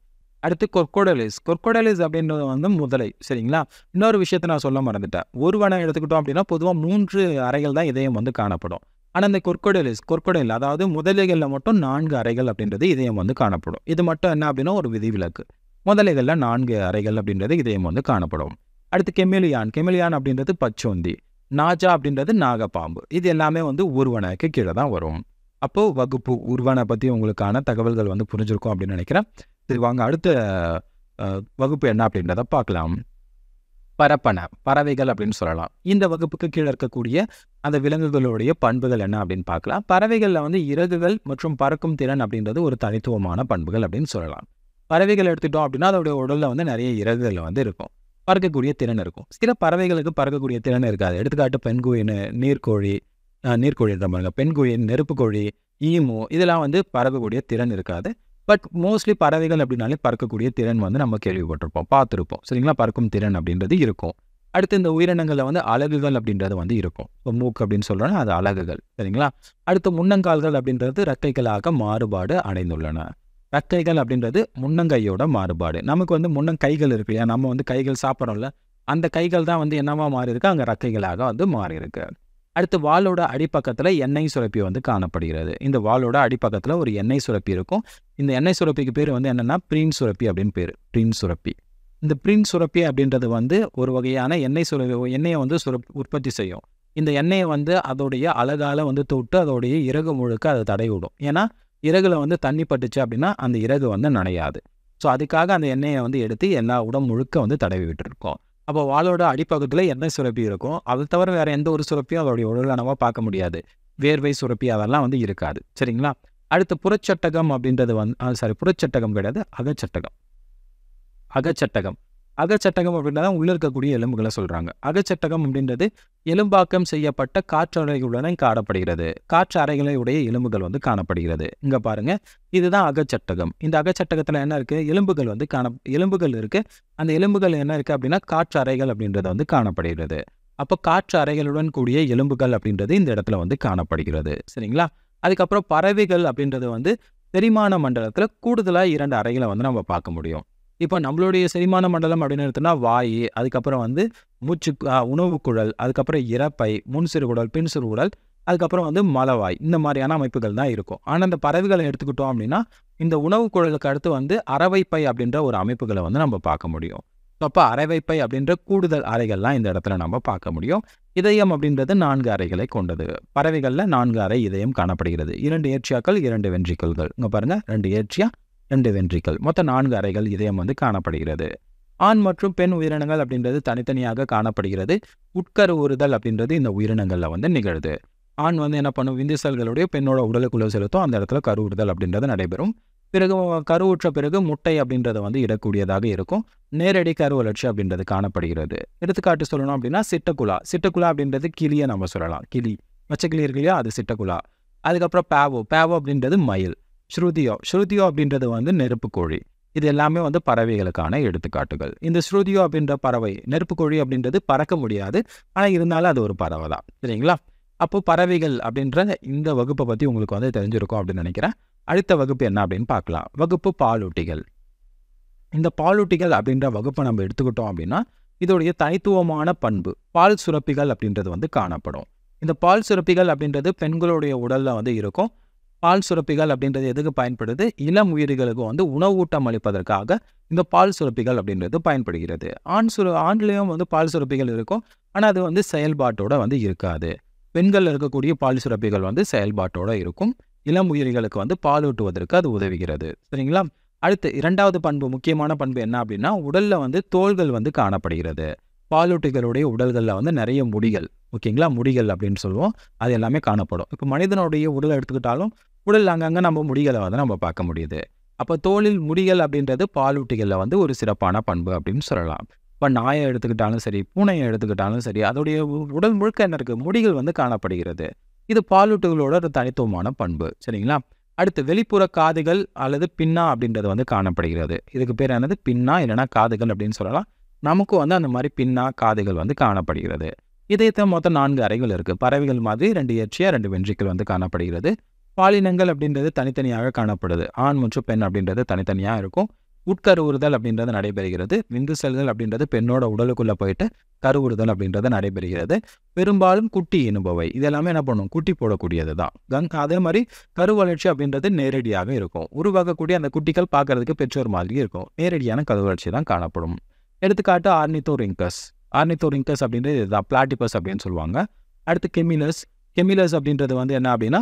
அடுத்து கொர்கோடலிஸ் கொர்கோடலிஸ் அப்படின்றது வந்து முதலை சரிங்களா இன்னொரு விஷயத்தை நான் சொல்ல மறந்துட்டேன் வனம் எடுத்துக்கிட்டோம் அப்படின்னா பொதுவாக மூன்று அறைகள் தான் இதயம் வந்து காணப்படும் ஆனால் இந்த கொர்கொடலிஸ் கொர்கொடலில் அதாவது முதலைகளில் மட்டும் நான்கு அறைகள் அப்படின்றது இதயம் வந்து காணப்படும் இது மட்டும் என்ன அப்படின்னா ஒரு விதிவிலக்கு முதலைகளில் நான்கு அறைகள் அப்படின்றது இதயம் வந்து காணப்படும் அடுத்து கெமிலியான் கெமிலியான் அப்படின்றது பச்சோந்தி நாஜா அப்படின்றது நாகப்பாம்பு இது எல்லாமே வந்து ஊர்வனக்கு கீழே தான் வரும் அப்போது வகுப்பு ஊர்வனை பற்றி உங்களுக்கான தகவல்கள் வந்து புரிஞ்சிருக்கும் அப்படின்னு நினைக்கிறேன் சரி வாங்க அடுத்த வகுப்பு என்ன அப்படின்றத பார்க்கலாம் பரப்பன பறவைகள் அப்படின்னு சொல்லலாம் இந்த வகுப்புக்கு கீழே இருக்கக்கூடிய அந்த விலங்குகளுடைய பண்புகள் என்ன அப்படின்னு பார்க்கலாம் பறவைகளில் வந்து இறகுகள் மற்றும் பறக்கும் திறன் அப்படின்றது ஒரு தனித்துவமான பண்புகள் அப்படின்னு சொல்லலாம் பறவைகள் எடுத்துட்டோம் அப்படின்னா அதோடைய உடலில் வந்து நிறைய இறகுகள் வந்து இருக்கும் பறக்கக்கூடிய திறன் இருக்கும் சில பறவைகளுக்கு பறக்கக்கூடிய திறன் இருக்காது எடுத்துக்காட்டு பெண்குயின் நீர்க்கோழி நீர்க்கோழி பாருங்க பெண்குயின் நெருப்புக்கோழி ஈமு இதெல்லாம் வந்து பறக்கக்கூடிய திறன் இருக்காது பட் மோஸ்ட்லி பறவைகள் அப்படின்னாலே பறக்கக்கூடிய திறன் வந்து நம்ம கேள்விப்பட்டிருப்போம் பார்த்துருப்போம் சரிங்களா பறக்கும் திறன் அப்படின்றது இருக்கும் அடுத்து இந்த உயிரினங்களில் வந்து அலகுகள் அப்படின்றது வந்து இருக்கும் இப்போ மூக்கு அப்படின்னு சொல்கிறோன்னா அது அழகுகள் சரிங்களா அடுத்து முன்னங்கால்கள் அப்படின்றது ரக்கைகளாக மாறுபாடு அடைந்துள்ளன ரக்கைகள் அப்படின்றது முன்னங்கையோட மாறுபாடு நமக்கு வந்து முன்னங்கைகள் இருக்கு இல்லையா நம்ம வந்து கைகள் சாப்பிட்றோம்ல அந்த கைகள் தான் வந்து என்னவா மாறியிருக்கு அங்கே ரக்கைகளாக வந்து மாறியிருக்கு அடுத்து வாலோட அடிப்பக்கத்தில் எண்ணெய் சுரப்பி வந்து காணப்படுகிறது இந்த வாலோட அடிப்பக்கத்தில் ஒரு எண்ணெய் சுரப்பி இருக்கும் இந்த எண்ணெய் சுரப்பிக்கு பேர் வந்து என்னென்னா ப்ரீன் சுரப்பி அப்படின்னு பேர் ப்ரீன் சுரப்பி இந்த ப்ரீன் சுரப்பி அப்படின்றது வந்து ஒரு வகையான எண்ணெய் சுர எண்ணெயை வந்து சுரப் உற்பத்தி செய்யும் இந்த எண்ணெயை வந்து அதோடைய அழகால் வந்து தொட்டு அதோடைய இறகு முழுக்க அதை தடை விடும் ஏன்னா இறகுல வந்து தண்ணி பட்டுச்சு அப்படின்னா அந்த இறகு வந்து நனையாது ஸோ அதுக்காக அந்த எண்ணெயை வந்து எடுத்து எல்லா உடம்பு முழுக்க வந்து தடவி விட்டுருக்கோம் அப்போ வாளோட அடிப்பகுதியில் எந்த சுரப்பி இருக்கும் அதை தவிர வேறு எந்த ஒரு சுரப்பியும் அவருடைய உடலனவாக பார்க்க முடியாது வேர்வை சுரப்பி அதெல்லாம் வந்து இருக்காது சரிங்களா அடுத்து புறச்சட்டகம் அப்படின்றது வந்து சாரி புறச்சட்டகம் கிடையாது அகச்சட்டகம் அகச்சட்டகம் அகச்சட்டகம் அப்படின்றத உள்ளே இருக்கக்கூடிய எலும்புகளை சொல்கிறாங்க அகச்சட்டகம் அப்படின்றது எலும்பாக்கம் செய்யப்பட்ட காற்றறைகளுடன் காணப்படுகிறது காற்று அறைகளையுடைய எலும்புகள் வந்து காணப்படுகிறது இங்கே பாருங்க இதுதான் அகச்சட்டகம் இந்த அகச்சட்டகத்தில் என்ன இருக்கு எலும்புகள் வந்து காண எலும்புகள் இருக்குது அந்த எலும்புகள் என்ன இருக்கு அப்படின்னா காற்று அறைகள் அப்படின்றத வந்து காணப்படுகிறது அப்போ காற்று அறைகளுடன் கூடிய எலும்புகள் அப்படின்றது இந்த இடத்துல வந்து காணப்படுகிறது சரிங்களா அதுக்கப்புறம் பறவைகள் அப்படின்றது வந்து செரிமான மண்டலத்தில் கூடுதலாக இரண்டு அறைகளை வந்து நம்ம பார்க்க முடியும் இப்போ நம்மளுடைய செரிமான மண்டலம் அப்படின்னு எடுத்தோன்னா வாய் அதுக்கப்புறம் வந்து மூச்சு உணவு குழல் அதுக்கப்புறம் இறப்பை முன் சிறுகுடல் பின் சிறுகுடல் அதுக்கப்புறம் வந்து மலவாய் இந்த மாதிரியான அமைப்புகள் தான் இருக்கும் ஆனால் இந்த பறவைகளை எடுத்துக்கிட்டோம் அப்படின்னா இந்த உணவு குழலுக்கு அடுத்து வந்து அறவைப்பை அப்படின்ற ஒரு அமைப்புகளை வந்து நம்ம பார்க்க முடியும் அப்போ அறைவைப்பை அப்படின்ற கூடுதல் அறைகள்லாம் இந்த இடத்துல நம்ம பார்க்க முடியும் இதயம் அப்படின்றது நான்கு அறைகளை கொண்டது பறவைகளில் நான்கு அறை இதயம் காணப்படுகிறது இரண்டு ஏற்றியாக்கள் இரண்டு வென்றிக்கல்கள் இங்கே பாருங்கள் ரெண்டு ஏற்றியா ரெண்டு வென்றிகள் மொத்த நான்கு அறைகள் இதயம் வந்து காணப்படுகிறது ஆண் மற்றும் பெண் உயிரினங்கள் அப்படின்றது தனித்தனியாக காணப்படுகிறது உட்கரு உறுதல் அப்படின்றது இந்த உயிரினங்களில் வந்து நிகழுது ஆண் வந்து என்ன பண்ணும் செல்களுடைய பெண்ணோட உடலுக்குள்ளே செலுத்தும் அந்த இடத்துல கருவுறுதல் அப்படின்றது நடைபெறும் பிறகு கருவுற்ற பிறகு முட்டை அப்படின்றத வந்து இடக்கூடியதாக இருக்கும் நேரடி கரு வளர்ச்சி அப்படின்றது காணப்படுகிறது எடுத்துக்காட்டு சொல்லணும் அப்படின்னா சிட்டக்குழா சிட்டக்குழா அப்படின்றது கிளியை நம்ம சொல்லலாம் கிளி கிளி இருக்கு இல்லையா அது சிட்டக்குழா அதுக்கப்புறம் பேவோ பேவோ அப்படின்றது மயில் ஸ்ருதியோ ஸ்ருதியோ அப்படின்றது வந்து நெருப்புக்கோழி இது எல்லாமே வந்து பறவைகளுக்கான எடுத்துக்காட்டுகள் இந்த ஸ்ருதியோ அப்படின்ற பறவை நெருப்புக்கோழி அப்படின்றது பறக்க முடியாது ஆனால் இருந்தாலும் அது ஒரு பறவை தான் சரிங்களா அப்போது பறவைகள் அப்படின்ற இந்த வகுப்பை பற்றி உங்களுக்கு வந்து தெரிஞ்சிருக்கும் அப்படின்னு நினைக்கிறேன் அடுத்த வகுப்பு என்ன அப்படின்னு பார்க்கலாம் வகுப்பு பாலூட்டிகள் இந்த பாலூட்டிகள் அப்படின்ற வகுப்பை நம்ம எடுத்துக்கிட்டோம் அப்படின்னா இதோடைய தனித்துவமான பண்பு பால் சுரப்பிகள் அப்படின்றது வந்து காணப்படும் இந்த பால் சுரப்பிகள் அப்படின்றது பெண்களுடைய உடலில் வந்து இருக்கும் பால் சுரப்பிகள் அப்படின்றது எதுக்கு பயன்படுது இளம் உயிரிகளுக்கு வந்து உணவூட்டம் அளிப்பதற்காக இந்த பால் சுரப்பிகள் அப்படின்றது பயன்படுகிறது ஆண் சுர ஆண்லேயும் வந்து பால் சுரப்பிகள் இருக்கும் ஆனால் அது வந்து செயல்பாட்டோட வந்து இருக்காது பெண்கள் இருக்கக்கூடிய பால் சுரப்பிகள் வந்து செயல்பாட்டோட இருக்கும் இளம் உயிரிகளுக்கு வந்து பாலூட்டுவதற்கு அது உதவுகிறது சரிங்களா அடுத்து இரண்டாவது பண்பு முக்கியமான பண்பு என்ன அப்படின்னா உடலில் வந்து தோள்கள் வந்து காணப்படுகிறது பாலூட்டிகளுடைய உடல்களில் வந்து நிறைய முடிகள் ஓகேங்களா முடிகள் அப்படின்னு சொல்லுவோம் அது எல்லாமே காணப்படும் இப்போ மனிதனுடைய உடலை எடுத்துக்கிட்டாலும் உடல் அங்கங்கே நம்ம முடிகளை வந்து நம்ம பார்க்க முடியுது அப்போ தோளில் முடிகள் அப்படின்றது பாலூட்டிகளில் வந்து ஒரு சிறப்பான பண்பு அப்படின்னு சொல்லலாம் இப்போ நாயை எடுத்துக்கிட்டாலும் சரி பூனையை எடுத்துக்கிட்டாலும் சரி அதோடைய உடல் முழுக்க என்ன இருக்குது முடிகள் வந்து காணப்படுகிறது இது பாலூட்டுகளோட ஒரு தனித்துவமான பண்பு சரிங்களா அடுத்து வெளிப்புற காதுகள் அல்லது பின்னா அப்படின்றது வந்து காணப்படுகிறது இதுக்கு பேர் என்னது பின்னா இல்லைனா காதுகள் அப்படின்னு சொல்லலாம் நமக்கும் வந்து அந்த மாதிரி பின்னா காதுகள் வந்து காணப்படுகிறது இதயத்தை மொத்தம் நான்கு அறைகள் இருக்குது பறவைகள் மாதிரி ரெண்டு இயற்றியாக ரெண்டு வென்றிகள் வந்து காணப்படுகிறது பாலினங்கள் அப்படின்றது தனித்தனியாக காணப்படுது ஆண் மற்றும் பெண் அப்படின்றது தனித்தனியாக இருக்கும் உட்கருவுறுதல் அப்படின்றது நடைபெறுகிறது விந்து செல்கள் அப்படின்றது பெண்ணோட உடலுக்குள்ளே போயிட்டு கருவுறுதல் அப்படின்றது நடைபெறுகிறது பெரும்பாலும் குட்டி இனுபவை இதெல்லாமே என்ன பண்ணும் குட்டி போடக்கூடியது தான் கங் அதே மாதிரி கரு வளர்ச்சி அப்படின்றது நேரடியாக இருக்கும் உருவாக்கக்கூடிய அந்த குட்டிகள் பார்க்கறதுக்கு பெற்றோர் மாதிரி இருக்கும் நேரடியான கரு வளர்ச்சி தான் காணப்படும் எடுத்துக்காட்டு ஆர்னித்தோரிங்கஸ் ஆர்னித்தோரிங்கஸ் அப்படின்றது இதுதான் பிளாட்டிபஸ் அப்படின்னு சொல்லுவாங்க அடுத்து கெமிலஸ் கெமிலஸ் அப்படின்றது வந்து என்ன அப்படின்னா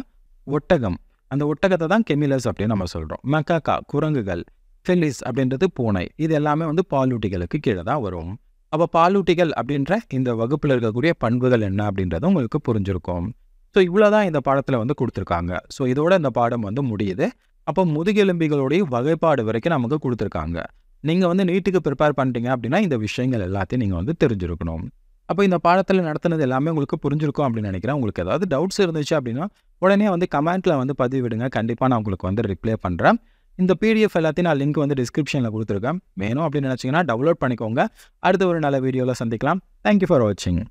ஒட்டகம் அந்த ஒட்டகத்தை தான் கெமிலஸ் அப்படின்னு நம்ம சொல்கிறோம் மக்காக்கா குரங்குகள் ஃபெல்லிஸ் அப்படின்றது பூனை இது எல்லாமே வந்து பாலூட்டிகளுக்கு கீழே தான் வரும் அப்போ பாலூட்டிகள் அப்படின்ற இந்த வகுப்பில் இருக்கக்கூடிய பண்புகள் என்ன அப்படின்றது உங்களுக்கு புரிஞ்சிருக்கும் ஸோ இவ்வளோ தான் இந்த பாடத்தில் வந்து கொடுத்துருக்காங்க ஸோ இதோட இந்த பாடம் வந்து முடியுது அப்போ முதுகெலும்பிகளுடைய வகைப்பாடு வரைக்கும் நமக்கு கொடுத்துருக்காங்க நீங்கள் வந்து நீட்டுக்கு ப்ரிப்பேர் பண்ணிட்டீங்க அப்படின்னா இந்த விஷயங்கள் எல்லாத்தையும் நீங்கள் வந்து தெரிஞ்சிருக்கணும் அப்போ இந்த பாடத்தில் நடத்தினது எல்லாமே உங்களுக்கு புரிஞ்சிருக்கும் அப்படின்னு நினைக்கிறேன் உங்களுக்கு ஏதாவது டவுட்ஸ் இருந்துச்சு அப்படின்னா உடனே வந்து கமெண்ட்டில் வந்து பதிவிடுங்க கண்டிப்பாக நான் உங்களுக்கு வந்து ரிப்ளை பண்ணுறேன் இந்த பிடிஎஃப் எல்லாத்தையும் நான் லிங்க் வந்து டிஸ்கிரிப்ஷனில் கொடுத்துருக்கேன் வேணும் அப்படின்னு நினச்சிங்கன்னா டவுன்லோட் பண்ணிக்கோங்க அடுத்த ஒரு நல்ல வீடியோவில் சந்திக்கலாம் தேங்க்யூ ஃபார் வாட்சிங்